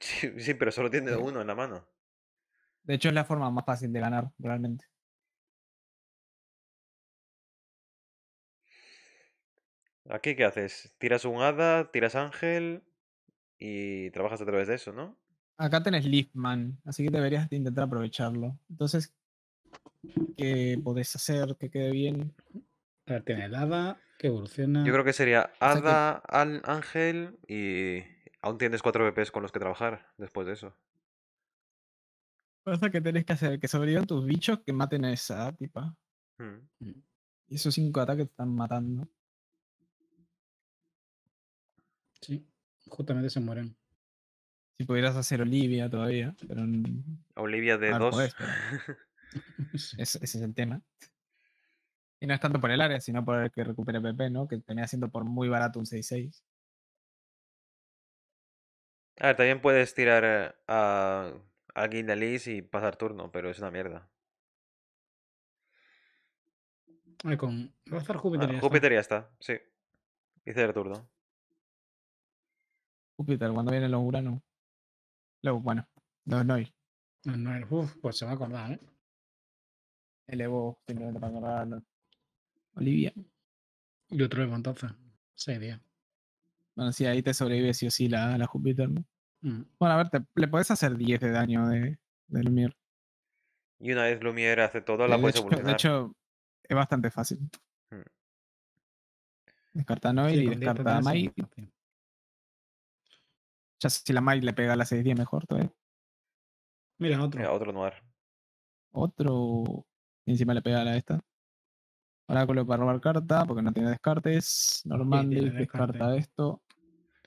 Sí, pero solo tiene uno en la mano. De hecho, es la forma más fácil de ganar, realmente. Aquí, ¿qué haces? Tiras un hada, tiras ángel y trabajas a través de eso, ¿no? Acá tenés Leafman, así que deberías intentar aprovecharlo. Entonces, que podés hacer que quede bien. A tiene el hada que evoluciona. Yo creo que sería hada, al ángel y aún tienes cuatro BPs con los que trabajar después de eso. Pasa que tenés que hacer que sobrevivan tus bichos que maten a esa tipa. Hmm. Mm. Y esos cinco ataques te están matando. Sí, justamente se mueren. Si pudieras hacer Olivia todavía, pero Olivia de 2. es, ese es el tema. Y no es tanto por el área, sino por el que recupere PP, ¿no? Que termina siendo por muy barato un 6-6. A ver, también puedes tirar a alguien y pasar turno, pero es una mierda. Ay, con... Va a estar Júpiter. Ah, ya Júpiter está. ya está, sí. Hice el turno. Júpiter, cuando viene los Urano. Luego, bueno, los no Los Noir, uff, pues se va a acordar, ¿eh? elevó simplemente para agarrar Olivia. Y otro de entonces. 6 días. Bueno, sí, ahí te sobrevive sí o sí la, la Júpiter, mm. Bueno, a ver, le puedes hacer 10 de daño de, de Lumier. Y una vez Lumier hace todo, la puede puedes De hecho, es bastante fácil. Mm. Descarta Noel y descarta Mai. Ya si la Mai le pega a la 6-10 mejor todavía. Mira, otro. Mira, otro Noir. Otro. Y encima le pega a la esta. Oráculo para robar carta, porque no tiene descartes. Normandic descarta esto.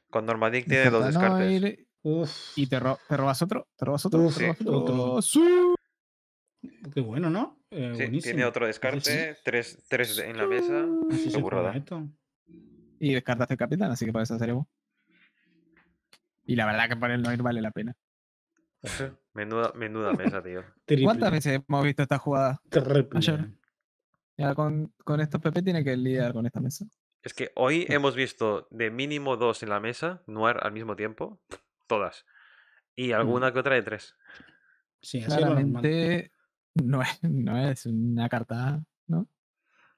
Con Normandic tiene dos descartes. ¿Y te, robas otro? ¿Te robas otro? otro? Qué bueno, ¿no? Eh, tiene otro descarte, tres, en la mesa. y descartaste el capitán, así que para eso Y la verdad que para el no ir vale la pena. Menuda, menuda mesa, tío. ¿Cuántas veces hemos visto esta jugada? Terrible. Ya con, con estos PP tiene que lidiar con esta mesa. Es que hoy hemos visto de mínimo dos en la mesa, Noir al mismo tiempo, todas. Y mm. alguna que otra de tres. Sí, claramente no es, no es una carta, ¿no?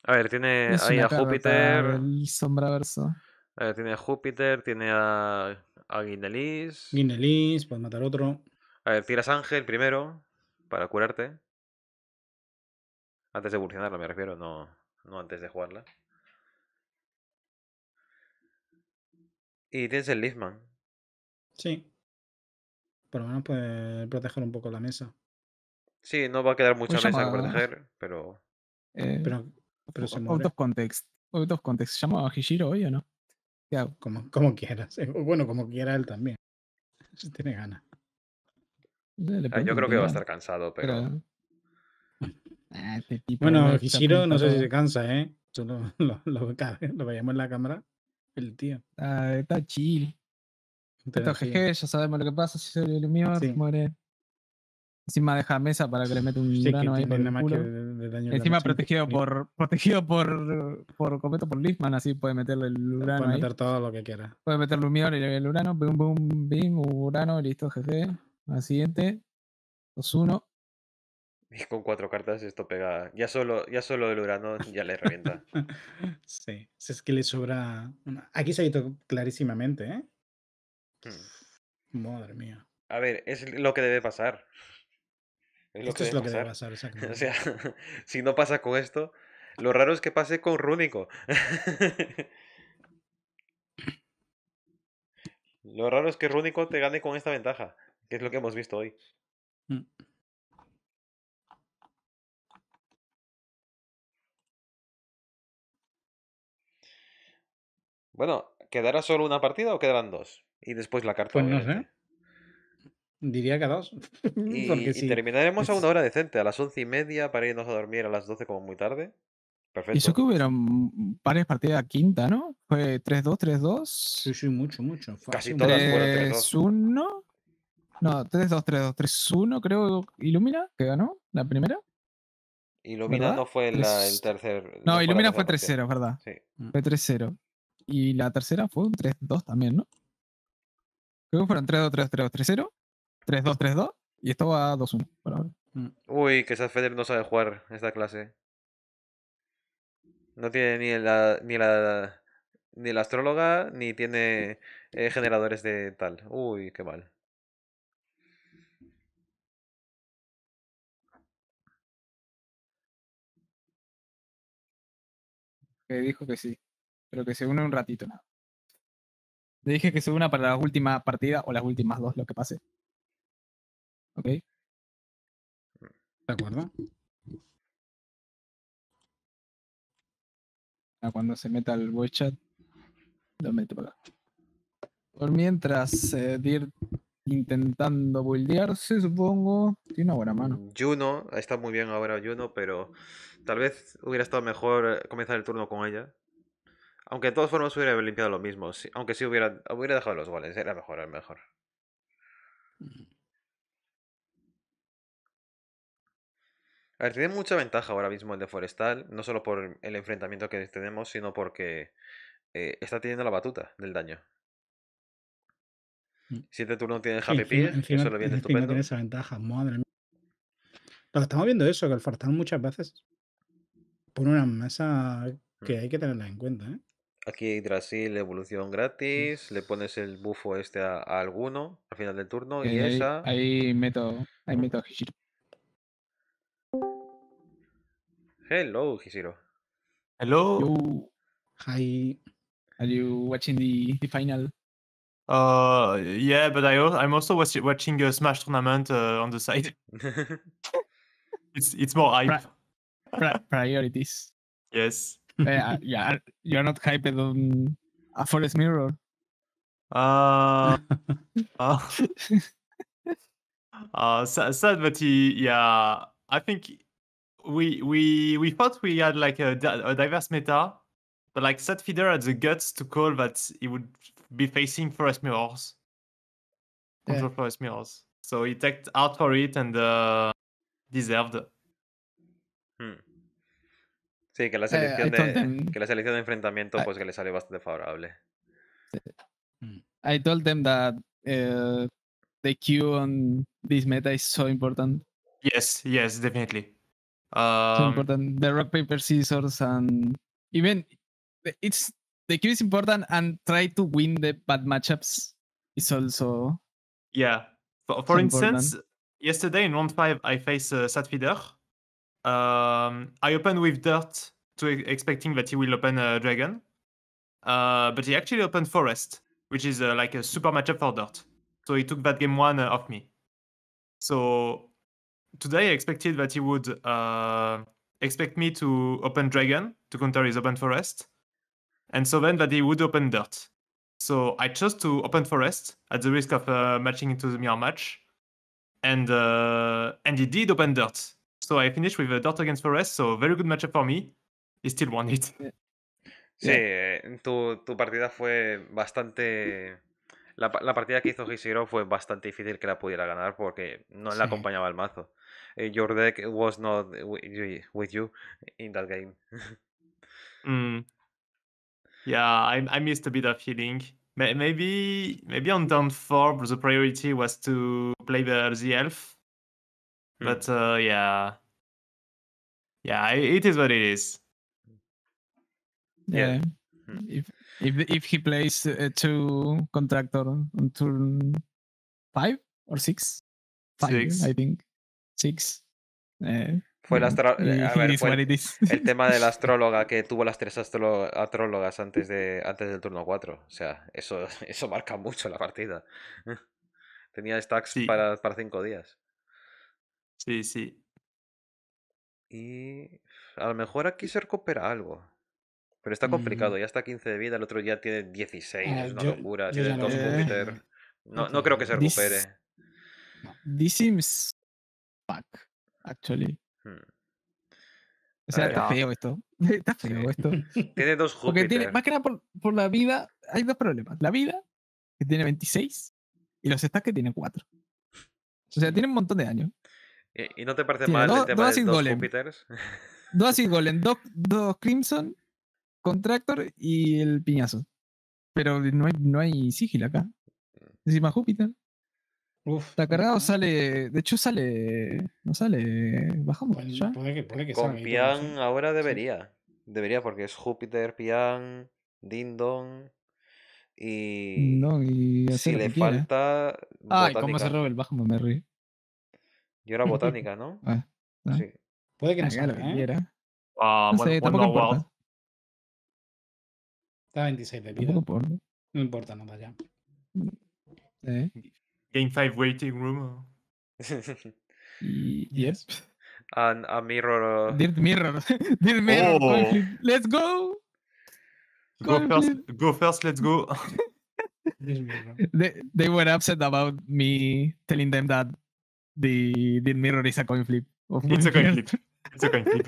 A ver, tiene ahí a Júpiter. verso. A ver, tiene a Júpiter, tiene a, a Guinelis. Guinelis, puedes matar otro. A ver, tiras ángel primero para curarte. Antes de evolucionarla me refiero, no, no antes de jugarla. Y tienes el Lizman. Sí. Por lo menos puede proteger un poco la mesa. Sí, no va a quedar mucha mesa que proteger, pero... Eh, pero. pero. se ¿Llama a Hishiro hoy o no? Como, como quieras. Bueno, como quiera él también. Si tiene ganas yo creo que va a estar cansado, pero. Ah, este bueno, Hishiro, no sé si se cansa, ¿eh? lo, veíamos en la cámara. El tío. Ah, está chill. Esto GG, ya sabemos lo que pasa. Si se el mío, muere. Encima deja mesa para que le mete un urano ahí Encima protegido por protegido por por Cometo por lisman así puede meterle el urano. Puede meter todo lo que quiera. Puede meter un y el urano, bum bum bim, urano, listo, GG. La siguiente, 2-1. Y con cuatro cartas esto pegada Ya solo, ya solo el Urano ya le revienta. sí, si es que le sobra. Aquí se ha ido clarísimamente, ¿eh? Hmm. Madre mía. A ver, es lo que debe pasar. esto es lo que debe pasar, o sea, si no pasa con esto, lo raro es que pase con Rúnico. lo raro es que Rúnico te gane con esta ventaja que es lo que hemos visto hoy. Mm. Bueno, ¿quedará solo una partida o quedarán dos? Y después la carta. Pues no sé. Diría que dos. y, y terminaremos a una hora decente, a las once y media, para irnos a dormir a las doce como muy tarde. Perfecto. Eso que hubieron varias partidas quinta, ¿no? Fue 3-2, 3-2. Sí, sí, mucho, mucho. Casi todas fueron 3-2. No, 3-2-3-2-3-1, creo, Ilumina, que ganó la primera. Ilumina no fue el tercer. No, Illumina Ilumina fue 3-0, ¿verdad? Sí. Mm. Fue 3-0. Y la tercera fue un 3-2 también, ¿no? Creo que fueron 3-2-3-2-3-0, 3-2-3-2, y esto va 2-1 Uy, que esa Federer no sabe jugar esta clase. No tiene ni la, ni la, ni la astróloga, ni tiene eh, generadores de tal. Uy, qué mal. dijo que sí, pero que se une un ratito. nada Le dije que se una para la última partida o las últimas dos, lo que pase. ¿Ok? ¿De acuerdo? Ah, cuando se meta el voice chat, lo meto para Por mientras, eh, dir intentando buildearse, supongo. Tiene una buena mano. Mm, Juno, está muy bien ahora Juno, pero tal vez hubiera estado mejor eh, comenzar el turno con ella. Aunque de todas formas hubiera limpiado lo mismo. Aunque sí hubiera, hubiera dejado los goles, era mejor, era mejor. A tiene mucha ventaja ahora mismo el de Forestal, no solo por el enfrentamiento que tenemos, sino porque eh, está teniendo la batuta del daño. Mm. Siete turnos tienes Happy Pig, eso lo viene estupendo. tiene esa ventaja, madre Lo estamos viendo eso, que el Fartán muchas veces pone una masa mm. que hay que tenerla en cuenta. ¿eh? Aquí Drasil, evolución gratis, le pones el bufo este a, alguno al final del turno y esa. Ahí meto, ahí meto a Hishiro. Hello, Hishiro. Hello. Hi. Are you watching the final? Uh, yeah, but I I'm also watch, watching a Smash tournament uh, on the side. it's it's more hype. Pri- priorities. Yes. Uh, uh, yeah, yeah, you're not hyped on a uh, Forest Mirror. Uh, uh, uh sad, sad, but he, yeah, I think we we we thought we had like a, a diverse meta, but like Sad Feeder had the guts to call that he would be facing forest mirrors. Control yeah. forest mirrors. So he tagged out for it and uh, deserved. Hmm. Sí, que la eh, selección, uh, de, que la selección de enfrentamiento I, ah. pues que le salió bastante favorable. I told them that uh, the queue on this meta is so important. Yes, yes, definitely. Um, so important. The rock paper scissors and even eh, it's the queue is important and try to win the bad matchups is also yeah for, for instance yesterday in round 5 i face uh, satfeeder um, i open with dirt to expecting that he will open a uh, dragon uh, but he actually opened forest which is uh, like a super matchup for dirt so he took that game one uh, off me so today i expected that he would uh, expect me to open dragon to counter his open forest And so then that he would open dirt. So I chose to open forest at the risk of uh, matching into the mirror match. And uh, and he did open dirt. So I finished with a dirt against forest. So very good matchup for me. He still won it. Sí, eh, tu, tu partida fue bastante... La, la, partida que hizo Hishiro fue bastante difícil que la pudiera ganar porque no le acompañaba el mazo. Eh, your deck was not with you in that game. Mm. Yeah, I, I missed a bit of healing. Maybe maybe on turn four the priority was to play the, the elf, hmm. but uh, yeah, yeah, it is what it is. Yeah, yeah. Hmm. if if if he plays a uh, two contractor on turn five or six, five, six. I think six. Uh, Fue eh, el, tema de la astróloga que tuvo las tres astrólogas antes, de, antes del turno 4. O sea, eso, eso marca mucho la partida. Tenía stacks para, para cinco días. Sí, sí. Y a lo mejor aquí se recupera algo. Pero está complicado, mm. ya está 15 de vida, el otro ya tiene 16, ah, es una locura, no, No, creo que se recupere. This, this seems actually. Hmm. O sea, está feo esto. Está feo esto. tiene dos Júpiter. más que nada por, la vida, hay dos problemas. La vida, que tiene 26, y los stacks que tiene 4. O sea, tiene un montón de años. ¿Y, no te parece mal el tema de dos golem. Dos Acid Golem, dos, Crimson, Contractor y el piñazo. Pero no hay, no hay sigil acá. Mm. Encima Júpiter. Uf, está cargado, sale. De hecho, sale. No sale. Bajamos. ya. Puede que, puede que Con salga, Pian ahora debería. Debería, porque es Júpiter, Pian, Dindon. Y. No, y si le falta. ah, cómo se roba el bajamos, me río. Yo era botánica, ¿no? Ah, ah, Sí. Puede que no ah, se Lo que ¿eh? Ah, no bueno, sé, tampoco importa. Está 26 de vida. No importa, no ya. ¿Eh? game five waiting room. yes. And a mirror. Uh... Dirt mirror. Dirt mirror. Oh. Let's go. Go first. Go first. Let's go. they, they were upset about me telling them that the the mirror is a coin flip. it's a coin flip. It's a coin flip.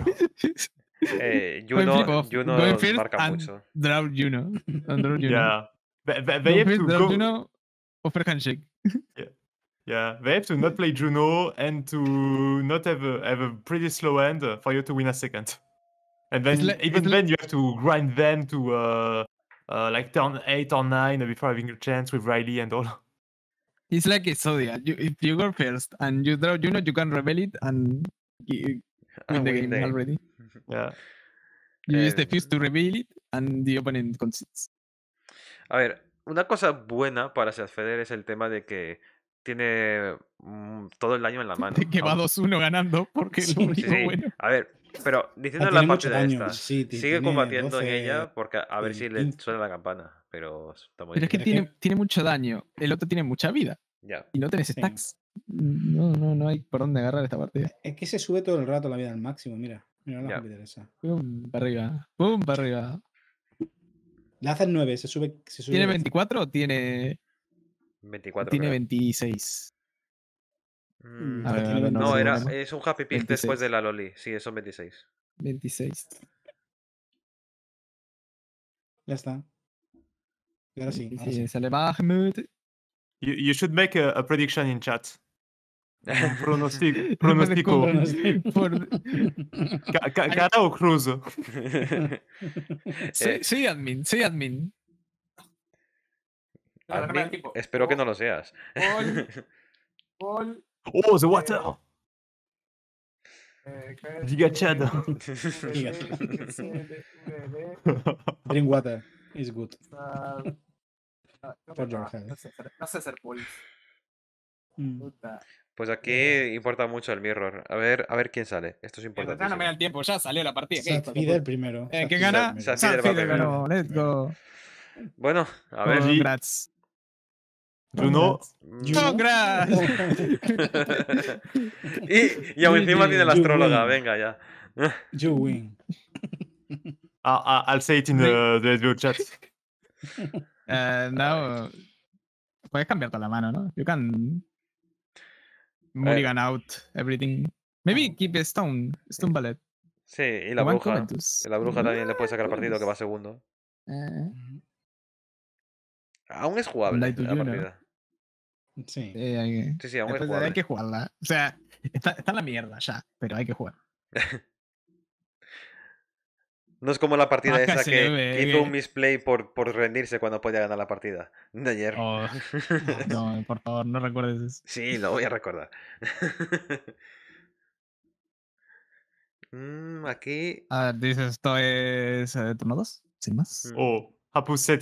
hey, eh, you coin know, you know, going first and mucho. Draw, you know, and draw, you yeah. Know. They, they, they have to go. You know, offer handshake. yeah. Yeah, they have to not play Juno and to not have a, have a pretty slow end uh, for you to win a second. And then even then you have to grind them to uh, uh, like turn eight or nine before having a chance with Riley and all. It's like so uh, You, if you go first and you draw Juno, you can rebel it and you win the win game already. Yeah. You um... use the fuse to reveal it and the opponent concedes. A ver, una cosa buena para Seas Feder es el tema de que tiene mm, todo el daño en la mano. que va 2-1 ganando porque es lo bueno. A ver, pero diciendo la de esta, sigue combatiendo en ella porque a ver si le suena la campana, pero es que tiene, mucho daño, el otro tiene mucha vida. Ya. Y no tenés stacks. No, no, no hay por dónde agarrar esta partida. E-, es que se sube todo el rato la vida al máximo, mira. Mira la esa Pum para arriba. Pum para arriba. Le 9, se sube, ¿Tiene 24 o tiene.? 24. Tiene creo. 26. tiene 26. no, era, es un Happy pick después de la Loli. Sí, son 26. 26. Ya está. Y ahora sí. Se le va a Mahmoud. You, should make a, a prediction in chat. Pronostico. pronostico. Cara o cruzo? sí, eh, sí, admin, sí, admin. Admin, espero que no lo seas. Paul, oh, the water. Eh, eh chat. Drink water is good. Ah, ah, no, no, sé ser polis. Mm. Puta. Pues aquí importa mucho el mirror. A ver, a ver quién sale. Esto es importante. No me da el tiempo, ya salió la partida. ¿Quién el primero. Eh, ¿Qué gana? Let's go. Bueno, a ver. Congrats. Bruno. Congrats. Mm. y, y aún encima tiene la astróloga. Venga, ya. You win. I'll, say it in the, chat. Uh, eh, now, puedes cambiarte la mano, ¿no? You can eh, Mulligan out, everything. Maybe ah, keep Stone, Stone Ballet. Sí, y la bruja. La bruja también le puede sacar partido, que va segundo. Eh. Aún es jugable la partida. Sí. sí, sí, aún es jugable. Hay que jugarla. O sea, está, está en la mierda ya, pero hay que jugar. No es como la partida ah, esa que hizo un misplay por, por rendirse cuando podía ganar la partida de ayer. Oh, no, por favor, no recuerdes eso. Sí, lo voy a recordar. Mm, aquí. Ah, dices, esto es 2, eh, sin más. Mm. Oh,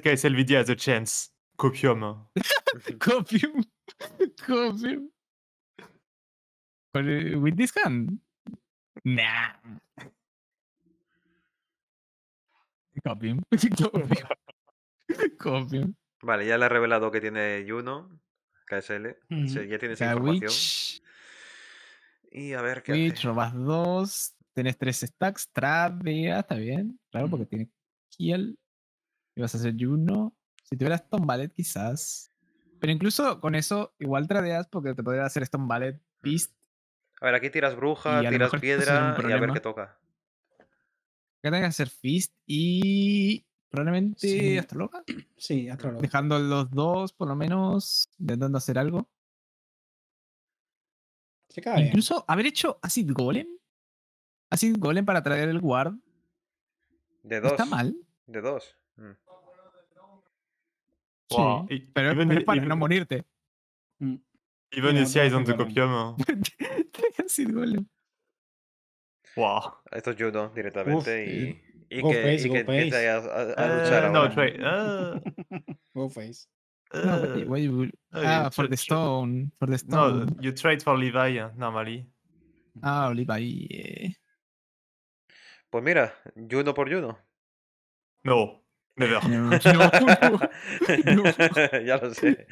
que es el video de Chance. Copium. Copium. Copium. With this hand? Nah. Copium. Vale, ya le ha revelado que tiene Juno, KSL. Mm. ya tiene información. Y a ver qué. Witch, robas dos. tienes tres stacks. tradeas, está bien. Claro, porque mm. tiene Kiel. Y vas a hacer Juno. Si tuvieras Stone Ballet, quizás. Pero incluso con eso, igual tradeas porque te podría hacer Stone Ballet, mm. Beast. A ver, aquí tiras bruja, tiras piedra y a ver qué toca que hacer Fist y probablemente sí. Astrologa. Sí, Astrologa. Dejando los dos, por lo menos, intentando hacer algo. Incluso haber hecho Acid Golem. Acid Golem para traer el guard. De dos. está mal. De dos. Mm. Sí, pero, es para no morirte. Even if I on the Acid Golem. Wow. Esto es judo directamente y, eh, y, que, face, y que, a, luchar. no, trade. face. wait, ah, for the stone, for the stone. No, you trade for Levi eh, normally. Ah, Levi. Eh. Pues mira, judo por judo. No. Never. No, no, ya lo sé.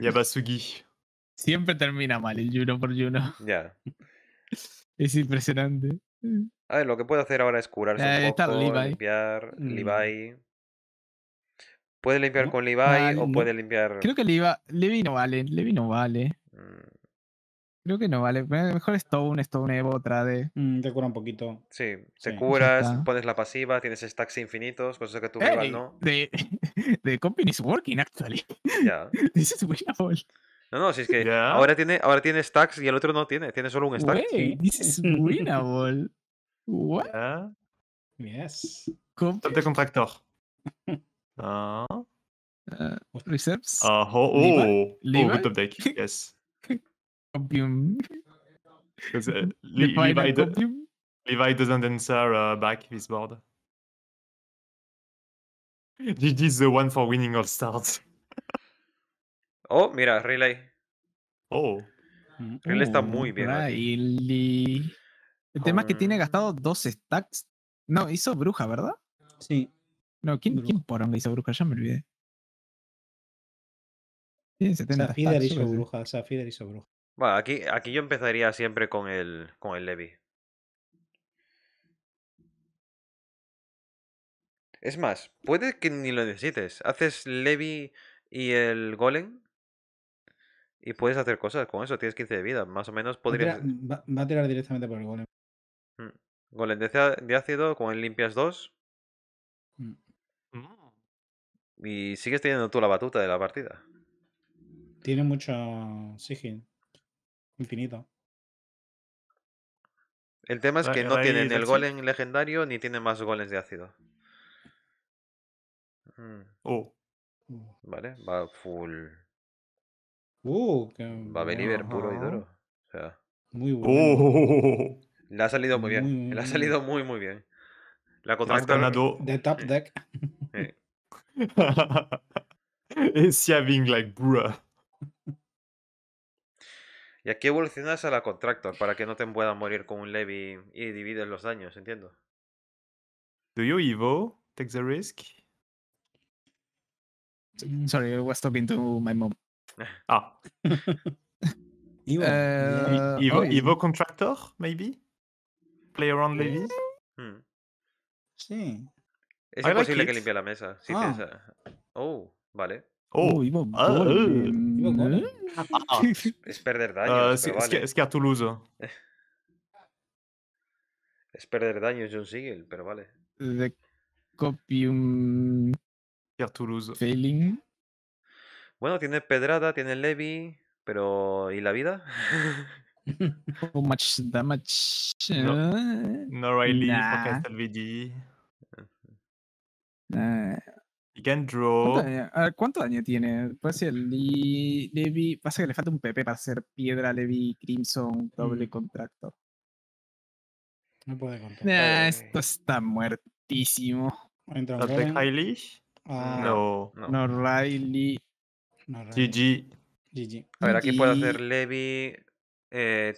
Yabasugi. Siempre termina mal el Juno por Juno. Ya. Es impresionante. Mm. A ver, lo que puedo hacer ahora es curar eh, poco, limpiar, mm. Puede limpiar con Levi o puede limpiar... Creo que Levi, no vale, Levi no vale. Mm. Creo que no vale. Mejor Stone, Stone Evo, otra de. te cura un poquito. Sí, Se curas, pones la pasiva, tienes stacks infinitos, cosas que tú hey, no. The, eh, the company is working, actually. Ya. This is no, no, si es que ahora, tiene, ahora tiene stacks y el otro no tiene, tiene solo un stack. Wey, this is winnable. What? Yes. Top deck contractor. Ah. Uh, uh oh, oh, Levi? oh, deck, yes. Uh, Levi, doesn't answer uh, back this board. This is the one for winning all starts. Oh, mira, Relay. Oh. Mm, Relay está uh, muy bien. El tema es que tiene gastado dos stacks. No, hizo bruja, ¿verdad? Sí. No, ¿quién, por dónde hizo bruja? Ya me olvidé. Sí, hizo bruja, Safider hizo bruja. Bueno, aquí, aquí yo empezaría siempre con el, con el Levi. Es más, puede que ni lo necesites. Haces Levi y el Golem y puedes hacer cosas con eso, tienes 15 de vida. Más o menos podrías. Va a tirar, directamente por el golem. Mm, golem de, ácido, con limpias 2. Mm. Mm. Y sigues teniendo tú la batuta de la partida. Tiene mucho sigil. Infinito. El tema es que no tienen el golem legendario ni tienen más golems de ácido. Uh. Uh. Vale, va full. Uh, Va a venir puro y duro. Muy bueno. Uh, le ha salido muy bien. Muy... Le ha salido muy, muy bien. La contractor... de top deck. like, bruh. Y aquí evolucionas a la contractor para que no te puedan morir con un levy y divides los daños, entiendo. Do you Evo take the risk? Mm, sorry, I was talking to my mom. Ah. Eh, Evo. Contractor, maybe? Play around, Levi? Hmm. Sí. Es imposible que limpie la mesa. sí. Ah. Oh, vale. Oh, Ivo. Ah, eh. es perder daño. Eh, es, que, es a Toulouse. es perder daño, John Siegel, pero vale. The copium. Toulouse. Failing. Bueno, tiene Pedrada, tiene Levy, pero ¿y la vida? How much damage? No, Riley, porque está el VG. draw. ¿Cuánto daño, ah, tiene? Puede ser Lee, Levi. Pasa que le falta un PP para hacer piedra, Levy Crimson, doble mm. contractor. No puede contar. Eh. esto está muertísimo. ¿Entra no, ah. no. No, Riley. GG. A ver, aquí puede hacer Levi. Eh,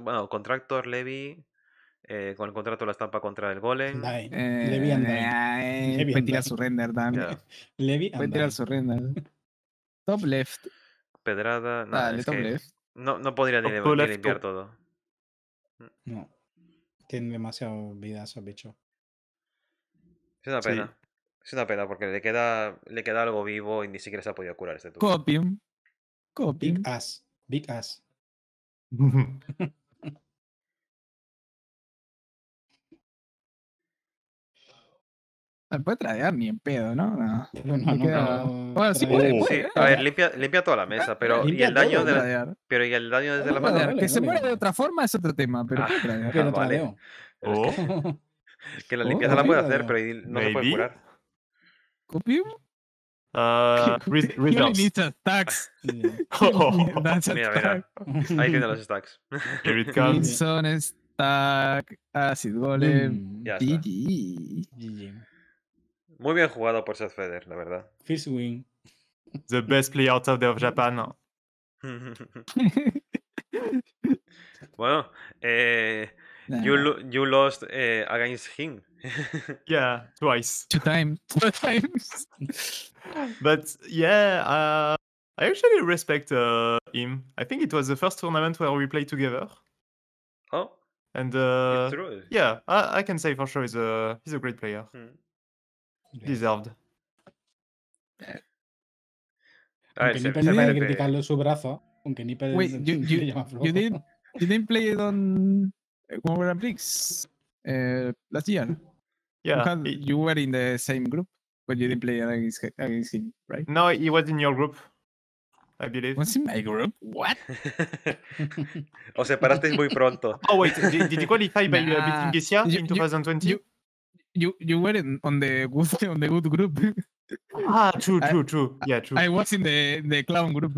bueno, Contractor, Levi. Eh, con el contrato de la estampa contra el golem. Levi and Puede Levi surrender también. Yeah. Levi tirar surrender. Top left. Pedrada. No, top left. No, no podría ni, limpiar todo. No. Tiene demasiado vida esos Es una pena. Es una pena porque le queda, le queda algo vivo y ni siquiera se ha podido curar este turno. Copium. Copium. Big ass. Big ass. puede tradear ni en pedo, ¿no? No, no, Bueno, sí puede, uh, A ver, ¿eh? limpia, toda la ah, mesa, pero y el daño de la... pero y el daño desde la que se muera de otra forma es otro tema, pero que puede ah, tradear. Ah, oh. que... la oh, limpieza la puede hacer, pero no se puede curar. ¿Copium? Uh, read, ¿Qué Stacks. mira, mira. Ahí tienen los stacks. stack, acid golem, GG. Muy bien jugado por Seth Feder, la verdad. fish win. The best player out of, the of Japan. bueno, eh, you, you lost eh, against him. yeah, twice. Two times. Two times. but yeah, uh, I actually respect uh, him. I think it was the first tournament where we played together. Oh. And uh, yeah, I, I, can say for sure he's a he's a great player. Hmm. Yeah. Deserved. you, didn't, play it on eh, Grand Prix uh, last year? Yeah. You, had, you, were in the same group, but you didn't play against, against him, right? No, he was in your group. I believe. Was in my group? What? Os separasteis muy pronto. Oh, wait. Did, did you qualify by uh, nah. beating Gesia in 2020? You, you, you were in, on the good on the good group. ah, true, true, I, true. Yeah, true. I was in the the clown group.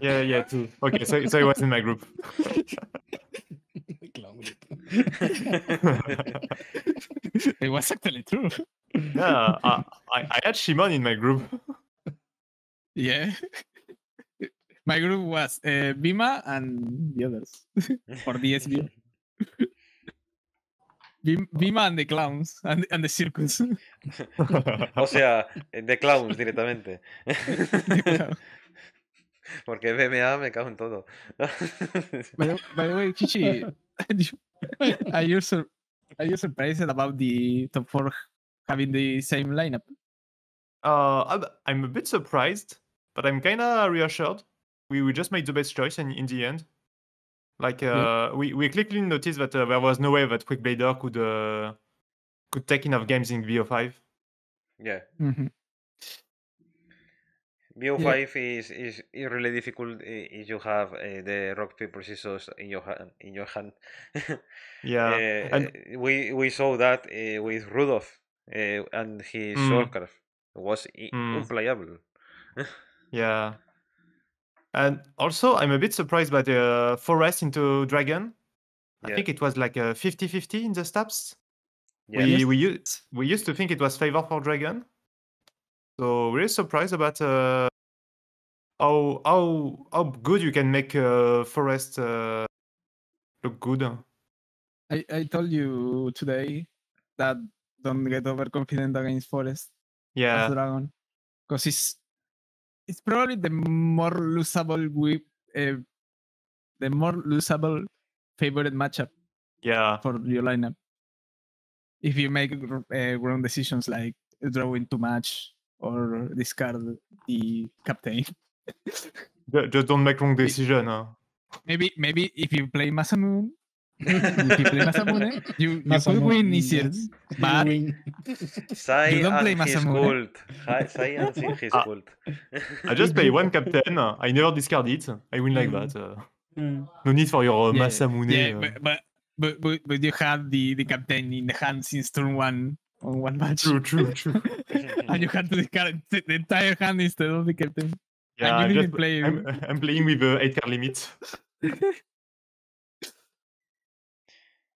yeah, yeah, true. Okay, so so he was in my group. clown it was actually true. I, I, I had Shimon in my group. Yeah. My group was eh, Bima and the others for DSB. Bima and the clowns and, and the circus. o sea, de clowns directamente. Porque BMA me cago en todo. by, by the way, Chichi, are you sur- are you surprised about the top four having the same lineup? Uh, I'm a bit surprised, but I'm kind of reassured. We, we just made the best choice in, in the end. Like, uh, yeah. we, we quickly noticed that uh, there was no way that Quick could, uh, could take enough games in VO5. Yeah. Mm-hmm. Vue yeah. 5 is, is, is really difficult if you have uh, the rock paper scissors in your hand. In your hand. yeah, uh, and... we we saw that uh, with Rudolf and his mm. short was mm. unplayable. yeah, and also I'm a bit surprised by the forest into dragon. I think it was like a 50-50 in the stats. Yeah. We we used we used to think it was favor for dragon. So really surprised about uh, how how how good you can make forest uh, look good. I I told you today that don't get overconfident against forest. Yeah, as dragon, because it's it's probably the more losable we uh, the more losable favorite matchup. Yeah, for your lineup. If you make uh, wrong decisions like drawing too much or discard the captain. Just don't make wrong decision. Maybe, maybe if you play Masamune, if you play Masamune, eh, you, Masamune. you could win But you don't play Masamune. Eh? Ah. I just play one captain. Uh, I never discard it. I win like mm. that. Uh. Mm. no need for your Masamune. Uh, yeah, eh, but, but, but, you have the, the captain in the hand since turn one on one match. True, true, true. and you had to discard the entire hand instead of the captain. Yeah, play. I'm, I'm, playing with the eight card limits.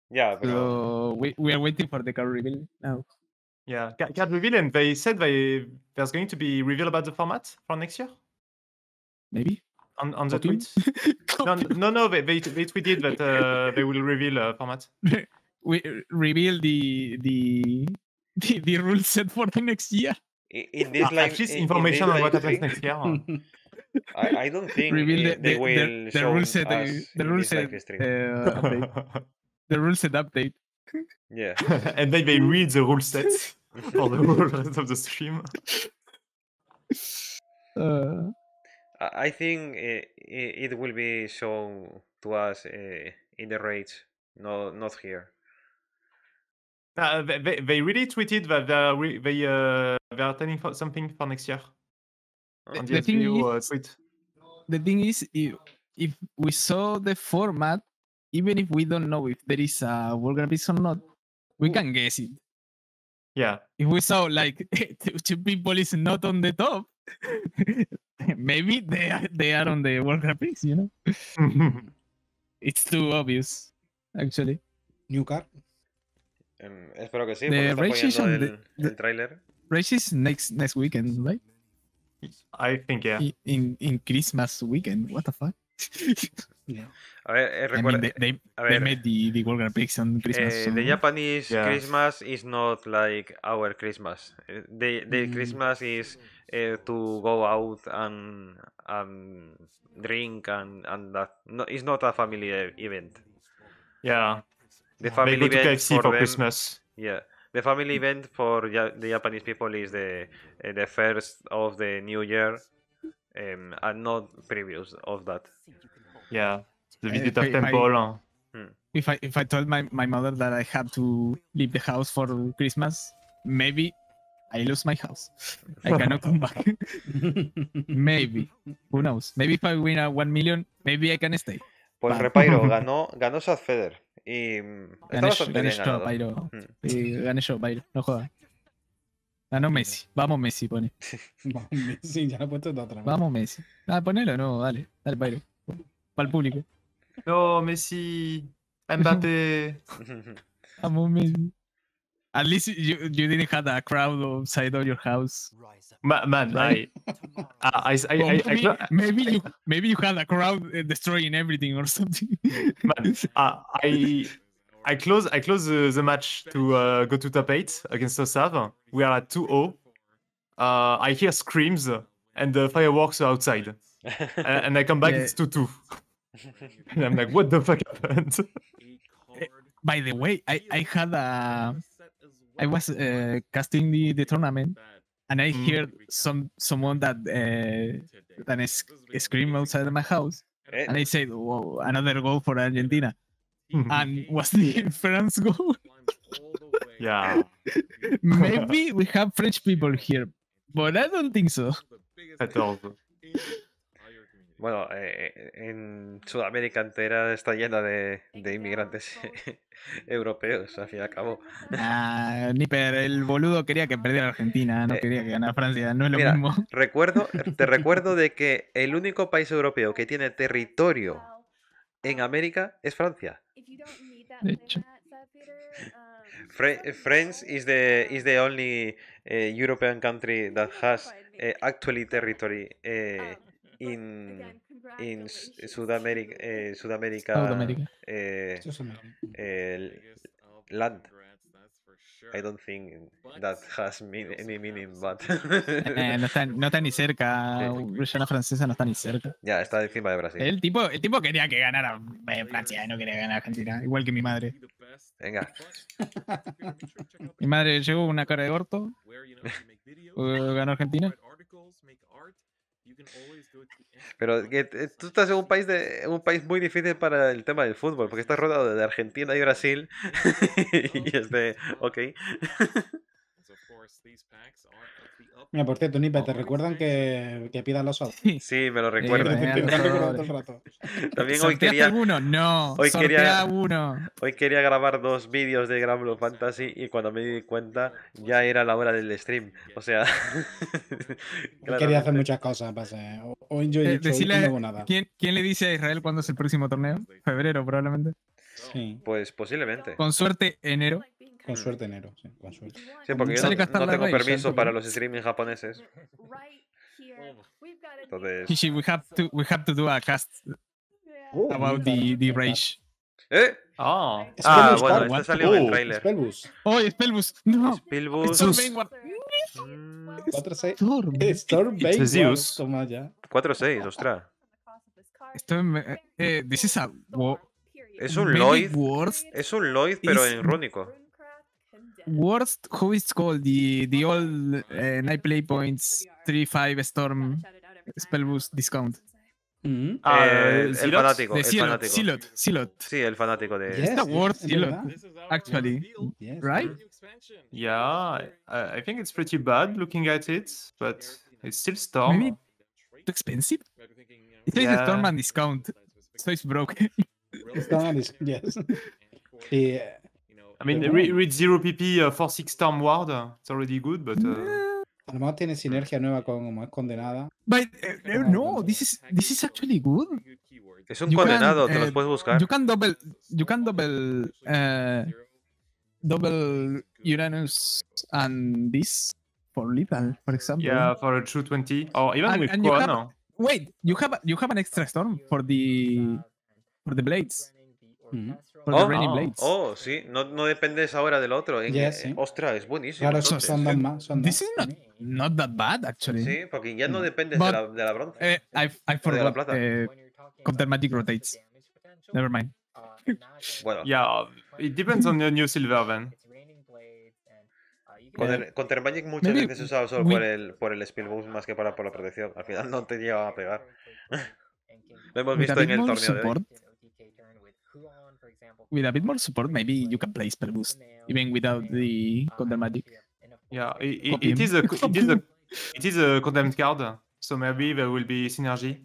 yeah. But... So um, we, we are waiting for the card reveal now. Yeah, card reveal, and they said they there's going to be reveal about the format for next year. Maybe. On, on the tweet? no, no, no, they, they, they tweeted that uh, they will reveal a uh, format. We reveal the the the, the rules set for the next year. in this line, at least information on what happens next year. I, I, don't think Reveal the, they the, will the, show rules set, us the rules set, uh, the rule set update. Yeah, and then they read the rule set for the whole rest of the stream. Uh... I think it, it will be shown to us uh, in the raids, not not here. Ah, uh, they, they really tweeted that they re- they uh, they are telling for something for next year. Uh, the, the, thing is, uh, tweet. the thing is, if, if we saw the format, even if we don't know if there is a world graphics or not, we can guess it. Yeah. If we saw like two people is not on the top, maybe they are, they are on the world graphics. You know, it's too obvious, actually. New car. espero que sí. The el, the, trailer. Races next, next weekend, right? I think, yeah. In, in Christmas weekend, what the fuck? yeah. A ver, eh, recuerda. I mean, they, they, ver, they made the, the World Grand on Christmas. Eh, The Japanese Christmas is not like our Christmas. Eh, the, the mm. Christmas is eh, to go out and, and drink and, and that. No, it's not a family e-, event. Yeah. The family they go to KFC for, for Christmas. Yeah, the family event for ja- the Japanese people is the uh, the first of the new year, um, and not previous of that. Yeah, the eh, visit uh, of temple. I, hmm. If I if I told my, my mother that I have to leave the house for Christmas, maybe I lose my house. I cannot come back. maybe. Who knows? Maybe if I win a 1 million, maybe I can stay. Pues but... Repairo ganó, ganó Sad Em, gané yo, gané Pairo. Mm. gané yo, Pairo. No juega, Ganó Messi. Vamos, Messi, pone. Vamos, Messi, ya no he puesto otra. Vamos, Messi. Ah, ponelo, no, dale. Dale, Pairo. Para el público. No, Messi. Mbappé. Vamos, Messi. At least you, you didn't have a crowd outside of your house. Man, man I, I, I, I, maybe, I, maybe you maybe you had a crowd eh, destroying everything or something. man, uh, I I close I close the, the match to uh, go to top eight against Osav. We are at 2-0. Uh, I hear screams and the fireworks are outside, and, and I come back. Yeah. It's 2-2, and I'm like, what the fuck happened? Eh, by the way, I I had a I was uh, casting the, the tournament and I mm. heard some someone that uh, that is scream outside of my house, eh. and I said, "Whoa, another goal for Argentina," mm-hmm. and was the France goal. yeah, maybe we have French people here, but I don't think so. don't. Bueno, eh, eh, en Sudamérica entera está llena de, de inmigrantes europeos, al fin y al cabo. Ah, Nipper, el boludo quería que perdiera Argentina, no eh, quería que ganara Francia, no es lo mismo. Recuerdo, te recuerdo de que el único país europeo que tiene territorio en América es Francia. De France is the is the only European country that has actually territory in, in Sudamérica, Sudamérica, eh, oh, land. I don't think that has mean, any meaning, but... Eh, no, está, no, está, ni cerca, Guyana francesa no está ni cerca. Ya, está encima de Brasil. El tipo, el tipo quería que ganara eh, Francia, no quería ganar Argentina, igual que mi madre. Venga. mi madre llegó una cara de orto, ganó Argentina. Pero tú estás en un país de un país muy difícil para el tema del fútbol, porque estás rodeado de Argentina y Brasil. y es de, ok. Mira, por cierto, Nipe, ¿te recuerdan que, que pidan los autos? Sí, me lo recuerdo. También hoy quería. Uno? No, hoy quería, uno. Hoy quería grabar dos vídeos de Gran Blue Fantasy y cuando me di cuenta ya era la hora del stream. O sea. quería hacer muchas cosas. Pase. Eh, hoy ¿quién, le dice a Israel cuándo es el próximo torneo? Febrero, probablemente. Pues posiblemente. Con suerte, enero. Con mm. suerte enero, sí, porque yo no, tengo permiso para los streaming japoneses. Entonces... we have to, we do a cast oh, about the, rage. ¿Eh? Ah, ah bueno, este salió en el trailer. Spellbus. Oh, Spellbus. Spellbus. 4 this is a... Es un Lloyd. Es un Lloyd, pero en rúnico. worst, who is called the the old uh, nine play points three five storm spell boost discount? Mm -hmm. ah, eh, el, el, fanático, el Zilot, fanático. Zilot, Zilot. Sí, el fanático de. Yes, worth yes, actually, yes. right? Yeah, I, I, think it's pretty bad looking at it, but it's still Storm. Maybe too expensive? It says yeah. Storm and discount, so it's broken. Storm and discount, yes. yeah. I mean, read, read 0 PP uh, for six Storm Ward. Uh, it's already good, but. Uh... Además tiene sinergia nueva con es condenada. But uh, no, this is this is actually good. Es un you condenado, can, te los eh, puedes buscar. You can double, you can double, double Uranus and this for lethal, for example. Yeah, for a true twenty, or even and, with and you Wait, you have you have an extra storm for the for the blades. Oh, oh, oh, sí, no, no, dependes ahora del otro. En, eh, Ostras, es buenísimo. Claro, son, son, dos más. Son This is not, not, that bad, actually. Sí, porque ya no mm. dependes de, la, de, la, bronce. Eh, I, forgot, de la plata. Eh, Counter Magic rotates. Never mind. Uh, bueno. Yeah, it depends on your new silver then. Counter, Counter Magic muchas Maybe veces usado solo por el, por el Spill Boost más que para por la protección. Al final no te lleva a pegar. Lo hemos visto en el torneo de with a bit more support, maybe you can play spell boost even without the condemn magic. Yeah, it, it is a it is a it is a condemned card, so maybe there will be synergy.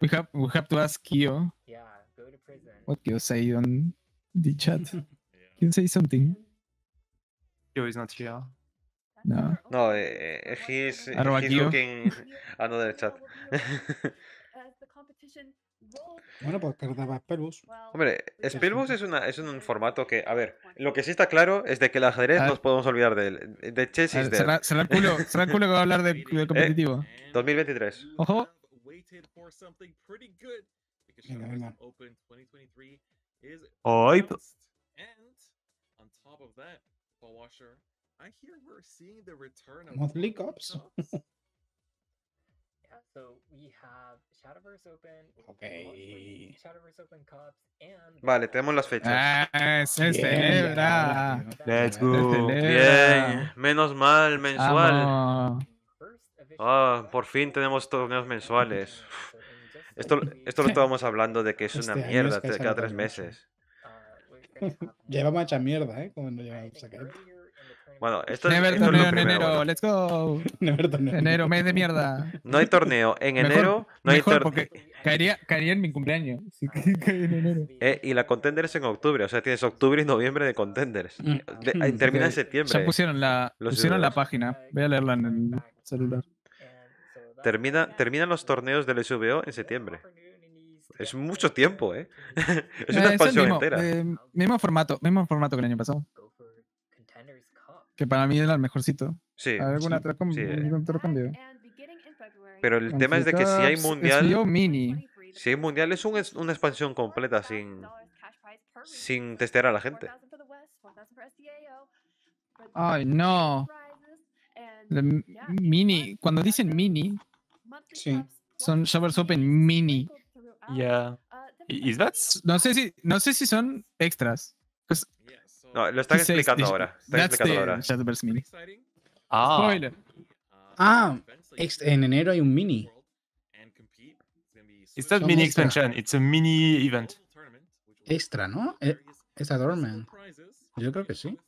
We have we have to ask Kyo. Yeah, go to prison. What Kyo say on the chat? Kyo say something. Kyo is not here. No. No, eh, eh, he's, he's looking another chat. As the competition Bueno, pues perdaba Hombre, Spellbus es, una, es un formato que, a ver, lo que sí está claro es de que el ajedrez ah. nos podemos olvidar de él. De Chess Será el culo, que va a hablar de, eh, competitivo. 2023. Ojo. Venga, venga. Hoy. Monthly Cops. Okay. Vale, tenemos las fechas. Ah, Let's go. Bien, menos mal mensual. Ah, por fin tenemos torneos mensuales. Esto, esto lo estábamos hablando de que es una este mierda cada tres meses. Uh, Lleva mucha mierda, ¿eh? Cuando llevamos bueno, esto, Never torneo en enero, let's go. Never torneo. Enero, mes de mierda. No hay torneo. En enero no hay torneo. caería, caería en mi cumpleaños. Eh, y la contender es en octubre, o sea, tienes octubre y noviembre de Contenders. Mm. Eh, termina en septiembre. Se pusieron la, la página. Voy a leerla en el celular. Termina, terminan los torneos del SVO en septiembre. Es mucho tiempo, ¿eh? es eh, una expansión entera. mismo formato, mismo formato que el año pasado. Que para mí era el mejorcito. Sí. ¿Hay alguna sí, otra sí, eh. Pero el tema es de que si hay mundial. mini. Si hay mundial, es una expansión completa sin. Sin testear a la gente. Ay, no. mini. Cuando dicen mini. Sí. Son Showers Open mini. Ya. No sé si, no sé si son extras. Pues, no, lo están explicando ahora. Ah. ah en enero hay un mini. It's not mini expansion, it's a mini event. Extra, ¿no? E, es Adorman. Yo creo que sí.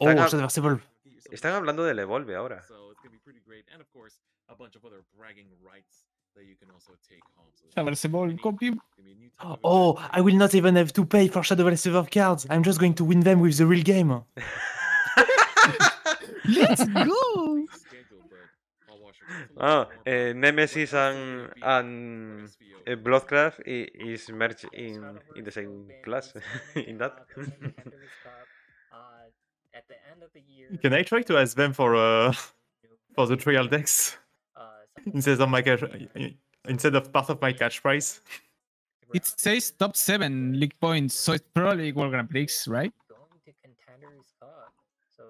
oh, Shadowverse Evolve. Están hablando del Evolve ahora. that you can also take home. So Reversible copy. Oh, I will not even have to pay for Shadow Receiver cards. I'm just going to win them with the real game. Let's go! Oh, uh, Nemesis and, and uh, Bloodcraft is merged in, in the same class, in that. Uh, uh, can I try to ask them for uh, for the trial decks? instead of oh my cash, instead of part of my cash prize. It says top seven league points, so it's probably World Grand Prix, right?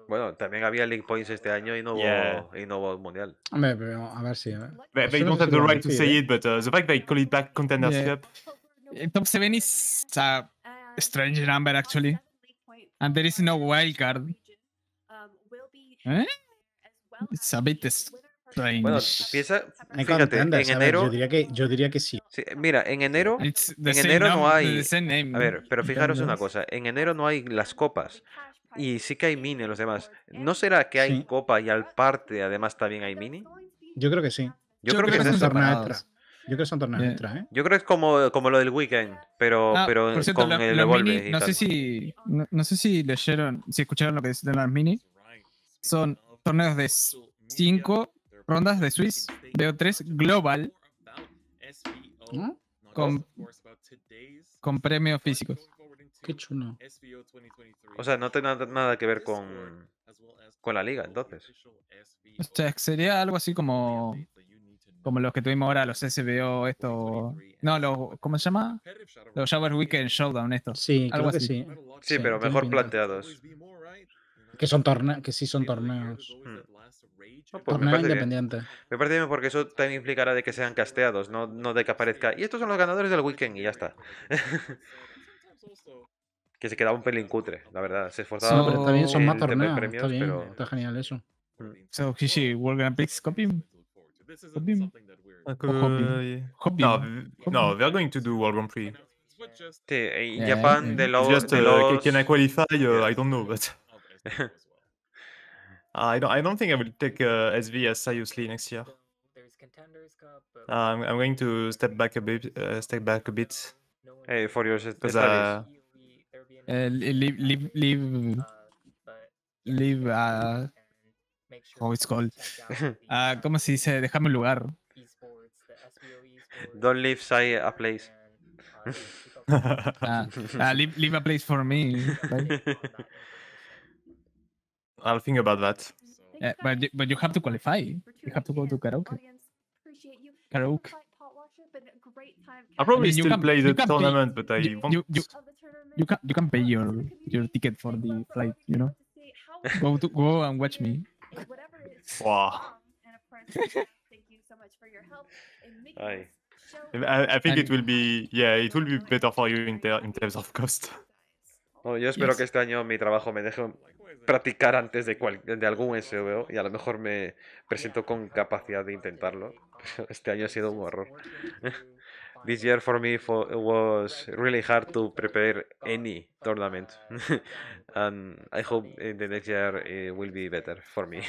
Bueno, también había League Points este año y no hubo, yeah. y no hubo mundial. Hombre, pero a ver si. Sí, they, they don't have the right to say ¿eh? it, but uh, the fact they call it back Contenders yeah. Cup. Eh, top 7 is a strange number, actually. And there is no wild card. Um, eh? It's a bit Bueno, empieza, fíjate, en enero. Yo diría, que, yo diría que sí. mira, en enero, en enero no hay. A ver, pero fijaros una cosa: en enero no hay las copas. Y sí que hay mini los demás. ¿No será que hay copa y al parte además también hay mini? Yo creo que sí. Yo, creo, que, son torneos Yo creo que son torneos ¿eh? Yo creo que es como, como lo del weekend, pero, ah, pero con el no, sé si, no, sé si leyeron, si escucharon lo que dicen las mini. Son torneos de Cinco rondas de Swiss, veo 3 global ¿Mm? con, premios físicos. Qué chulo. O sea, no tiene nada que ver con, con la liga, entonces. O sea, sería algo así como como los que tuvimos ahora, los SBO, esto. No, ¿cómo se llama? Los Shower Weekend Showdown, estos. Sí, algo así. sí. pero mejor planteados. Que, son que sí son torneos. Mm independiente. Pues, me parece porque eso también implicará de que sean casteados, no, no de que aparezca. Y estos son los ganadores del weekend y ya está. que se quedaba un pelín cutre, la verdad. Se esforzaba. pero está son más está genial eso. Mm. World Grand Prix No, no, they're going to do World Grand Prix. Eh, no eh. eh, don't know, I don't. I don't think I will take uh, SV as seriously next year. There's Contenders Cup. Uh, I'm going to step back a bit. Uh, step back a bit. Hey, for your studies. Uh, uh, leave, leave, leave, leave. Uh, uh oh, it's called. uh, ¿Cómo se dice? Déjame un lugar. Don't leave Sai a uh, place. uh, uh, leave, leave a place for me. Right? I'll think about that. Yeah, but you, but you have to qualify. You have to go to karaoke. Karaoke. I'll probably I mean, still can, play the tournament, pay, but I you, won't. You, you, you, can you can pay your your ticket for the flight. You know, go to go and watch me. Wow. Hi. I, I think and, it will be yeah it will be better for you in, ter in terms of cost. Oh, yo espero yes. que este año mi trabajo me deje Pues, practicar antes de, de algún SEO y a lo mejor me presento con capacidad de intentarlo. Este año ha sido un horror. This year for me was really hard to prepare any tournament, and I hope in the next year will be better for me.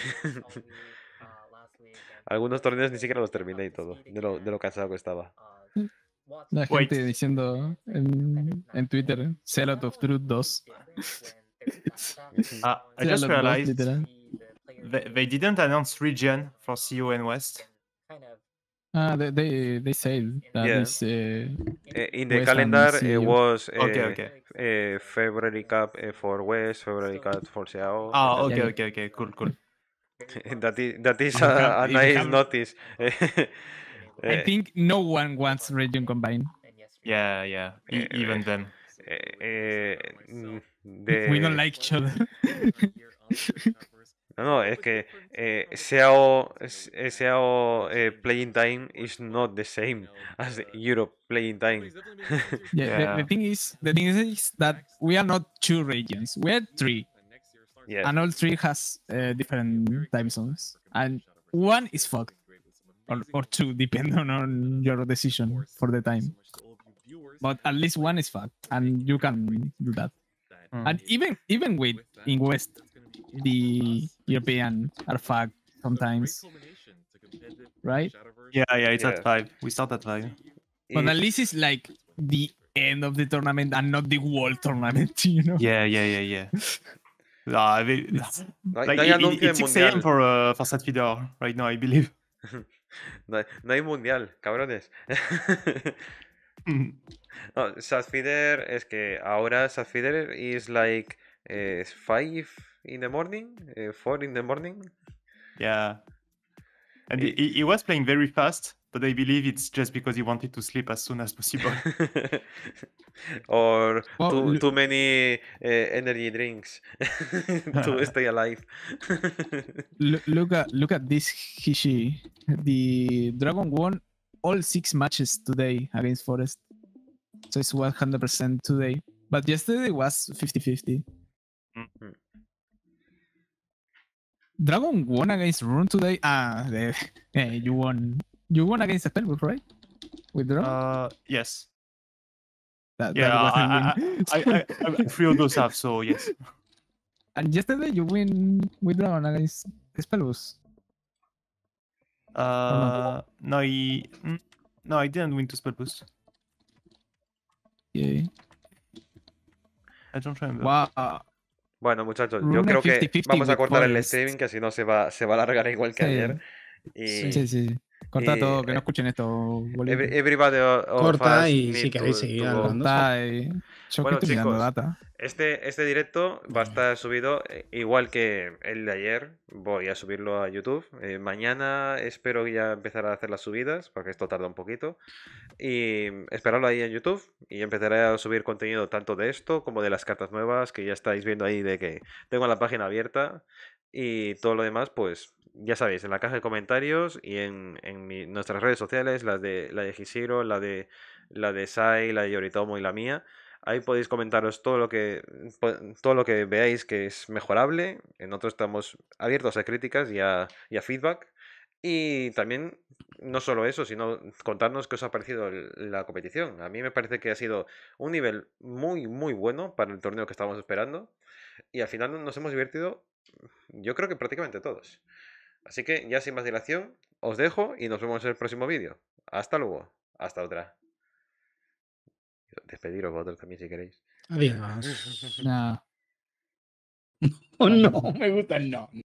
Algunos torneos ni siquiera los terminé y todo, de lo, cansado que estaba. La gente diciendo en, en Twitter, out eh, of Truth 2. uh, I just realized they, they didn't announce region for CO and West. Ah, uh, they, they they said that yeah. this, uh, eh, in the West calendar it was uh, okay, okay. Eh, February Cup for West, February Cup for Seattle. Ah okay, okay, okay, cool, cool. that is that is a, a nice notice. I think no one wants region combined. Yeah, yeah, e even them eh, eh mm, de... We don't like each other. No, no, es que eh, SEO, eh, eh, playing time is not the same as Europe playing time. yeah, The, the, thing is, the thing is that we are not two regions, we are three. Yeah. And all three has uh, different time zones, and one is fucked, or, or two, depending on your decision for the time. But at least one is fat, and you can do that. Mm. And even even with in West, the European are fat sometimes, right? Yeah, yeah, it's yeah. at five. We start at five. But at least it's like the end of the tournament and not the world tournament, you know? Yeah, yeah, yeah, yeah. Nah, I mean, it's, like, like it, it, it's 6 a.m. for, uh, for Satvidar right now, I believe. no, no hay mundial, cabrones. no, Sassfeeder es que ahora is like eh, 5 in the morning, eh, 4 in the morning. Yeah. And it, eh. he, he was playing very fast, but I believe it's just because he wanted to sleep as soon as possible. or well, too, too many uh, energy drinks to stay alive. look, look at look at this Hishi. The Dragon One all six matches today against Forest. So it's 100% today. But yesterday was 50 50. Mm-hmm. Dragon won against Rune today. Ah, the, yeah, eh, you won. You won against the Pelvic, right? With Dragon? Uh, yes. That, yeah, that I, I, I, I, feel those up, so yes. And yesterday you win with Dragon against Spellbus. Uh, no, I mm, no, I didn't win to spell Bueno, muchachos, yo creo que vamos a cortar el streaming, que si no se va, se va a alargar igual que ayer. Sí, sí, sí. Corta eh, todo, que no escuchen esto. Everybody Corta y si queréis seguir hablando. Y... chicos, data. Este, este directo va a estar subido eh, igual que el de ayer. Voy a subirlo a YouTube. Eh, mañana espero ya empezar a hacer las subidas, porque esto tarda un poquito. Y esperarlo ahí en YouTube. Y empezaré a subir contenido tanto de esto como de las cartas nuevas que ya estáis viendo ahí de que tengo la página abierta. Y todo lo demás, pues ya sabéis, en la caja de comentarios y en, nuestras redes sociales, las de, la de la de, la de Sai, la de Yoritomo y la mía. Ahí podéis comentaros todo lo que todo lo que veáis que es mejorable. en Nosotros estamos abiertos a críticas y a, y a feedback. Y también, no solo eso, sino contarnos qué os ha parecido la competición. A mí me parece que ha sido un nivel muy, muy bueno para el torneo que estábamos esperando y al final nos hemos divertido, yo creo que prácticamente todos. Así que ya sin más dilación, os dejo y nos vemos en el próximo vídeo. Hasta luego, hasta otra. Despediros vosotros también si queréis. Adiós. no. Oh, no, me gusta el no.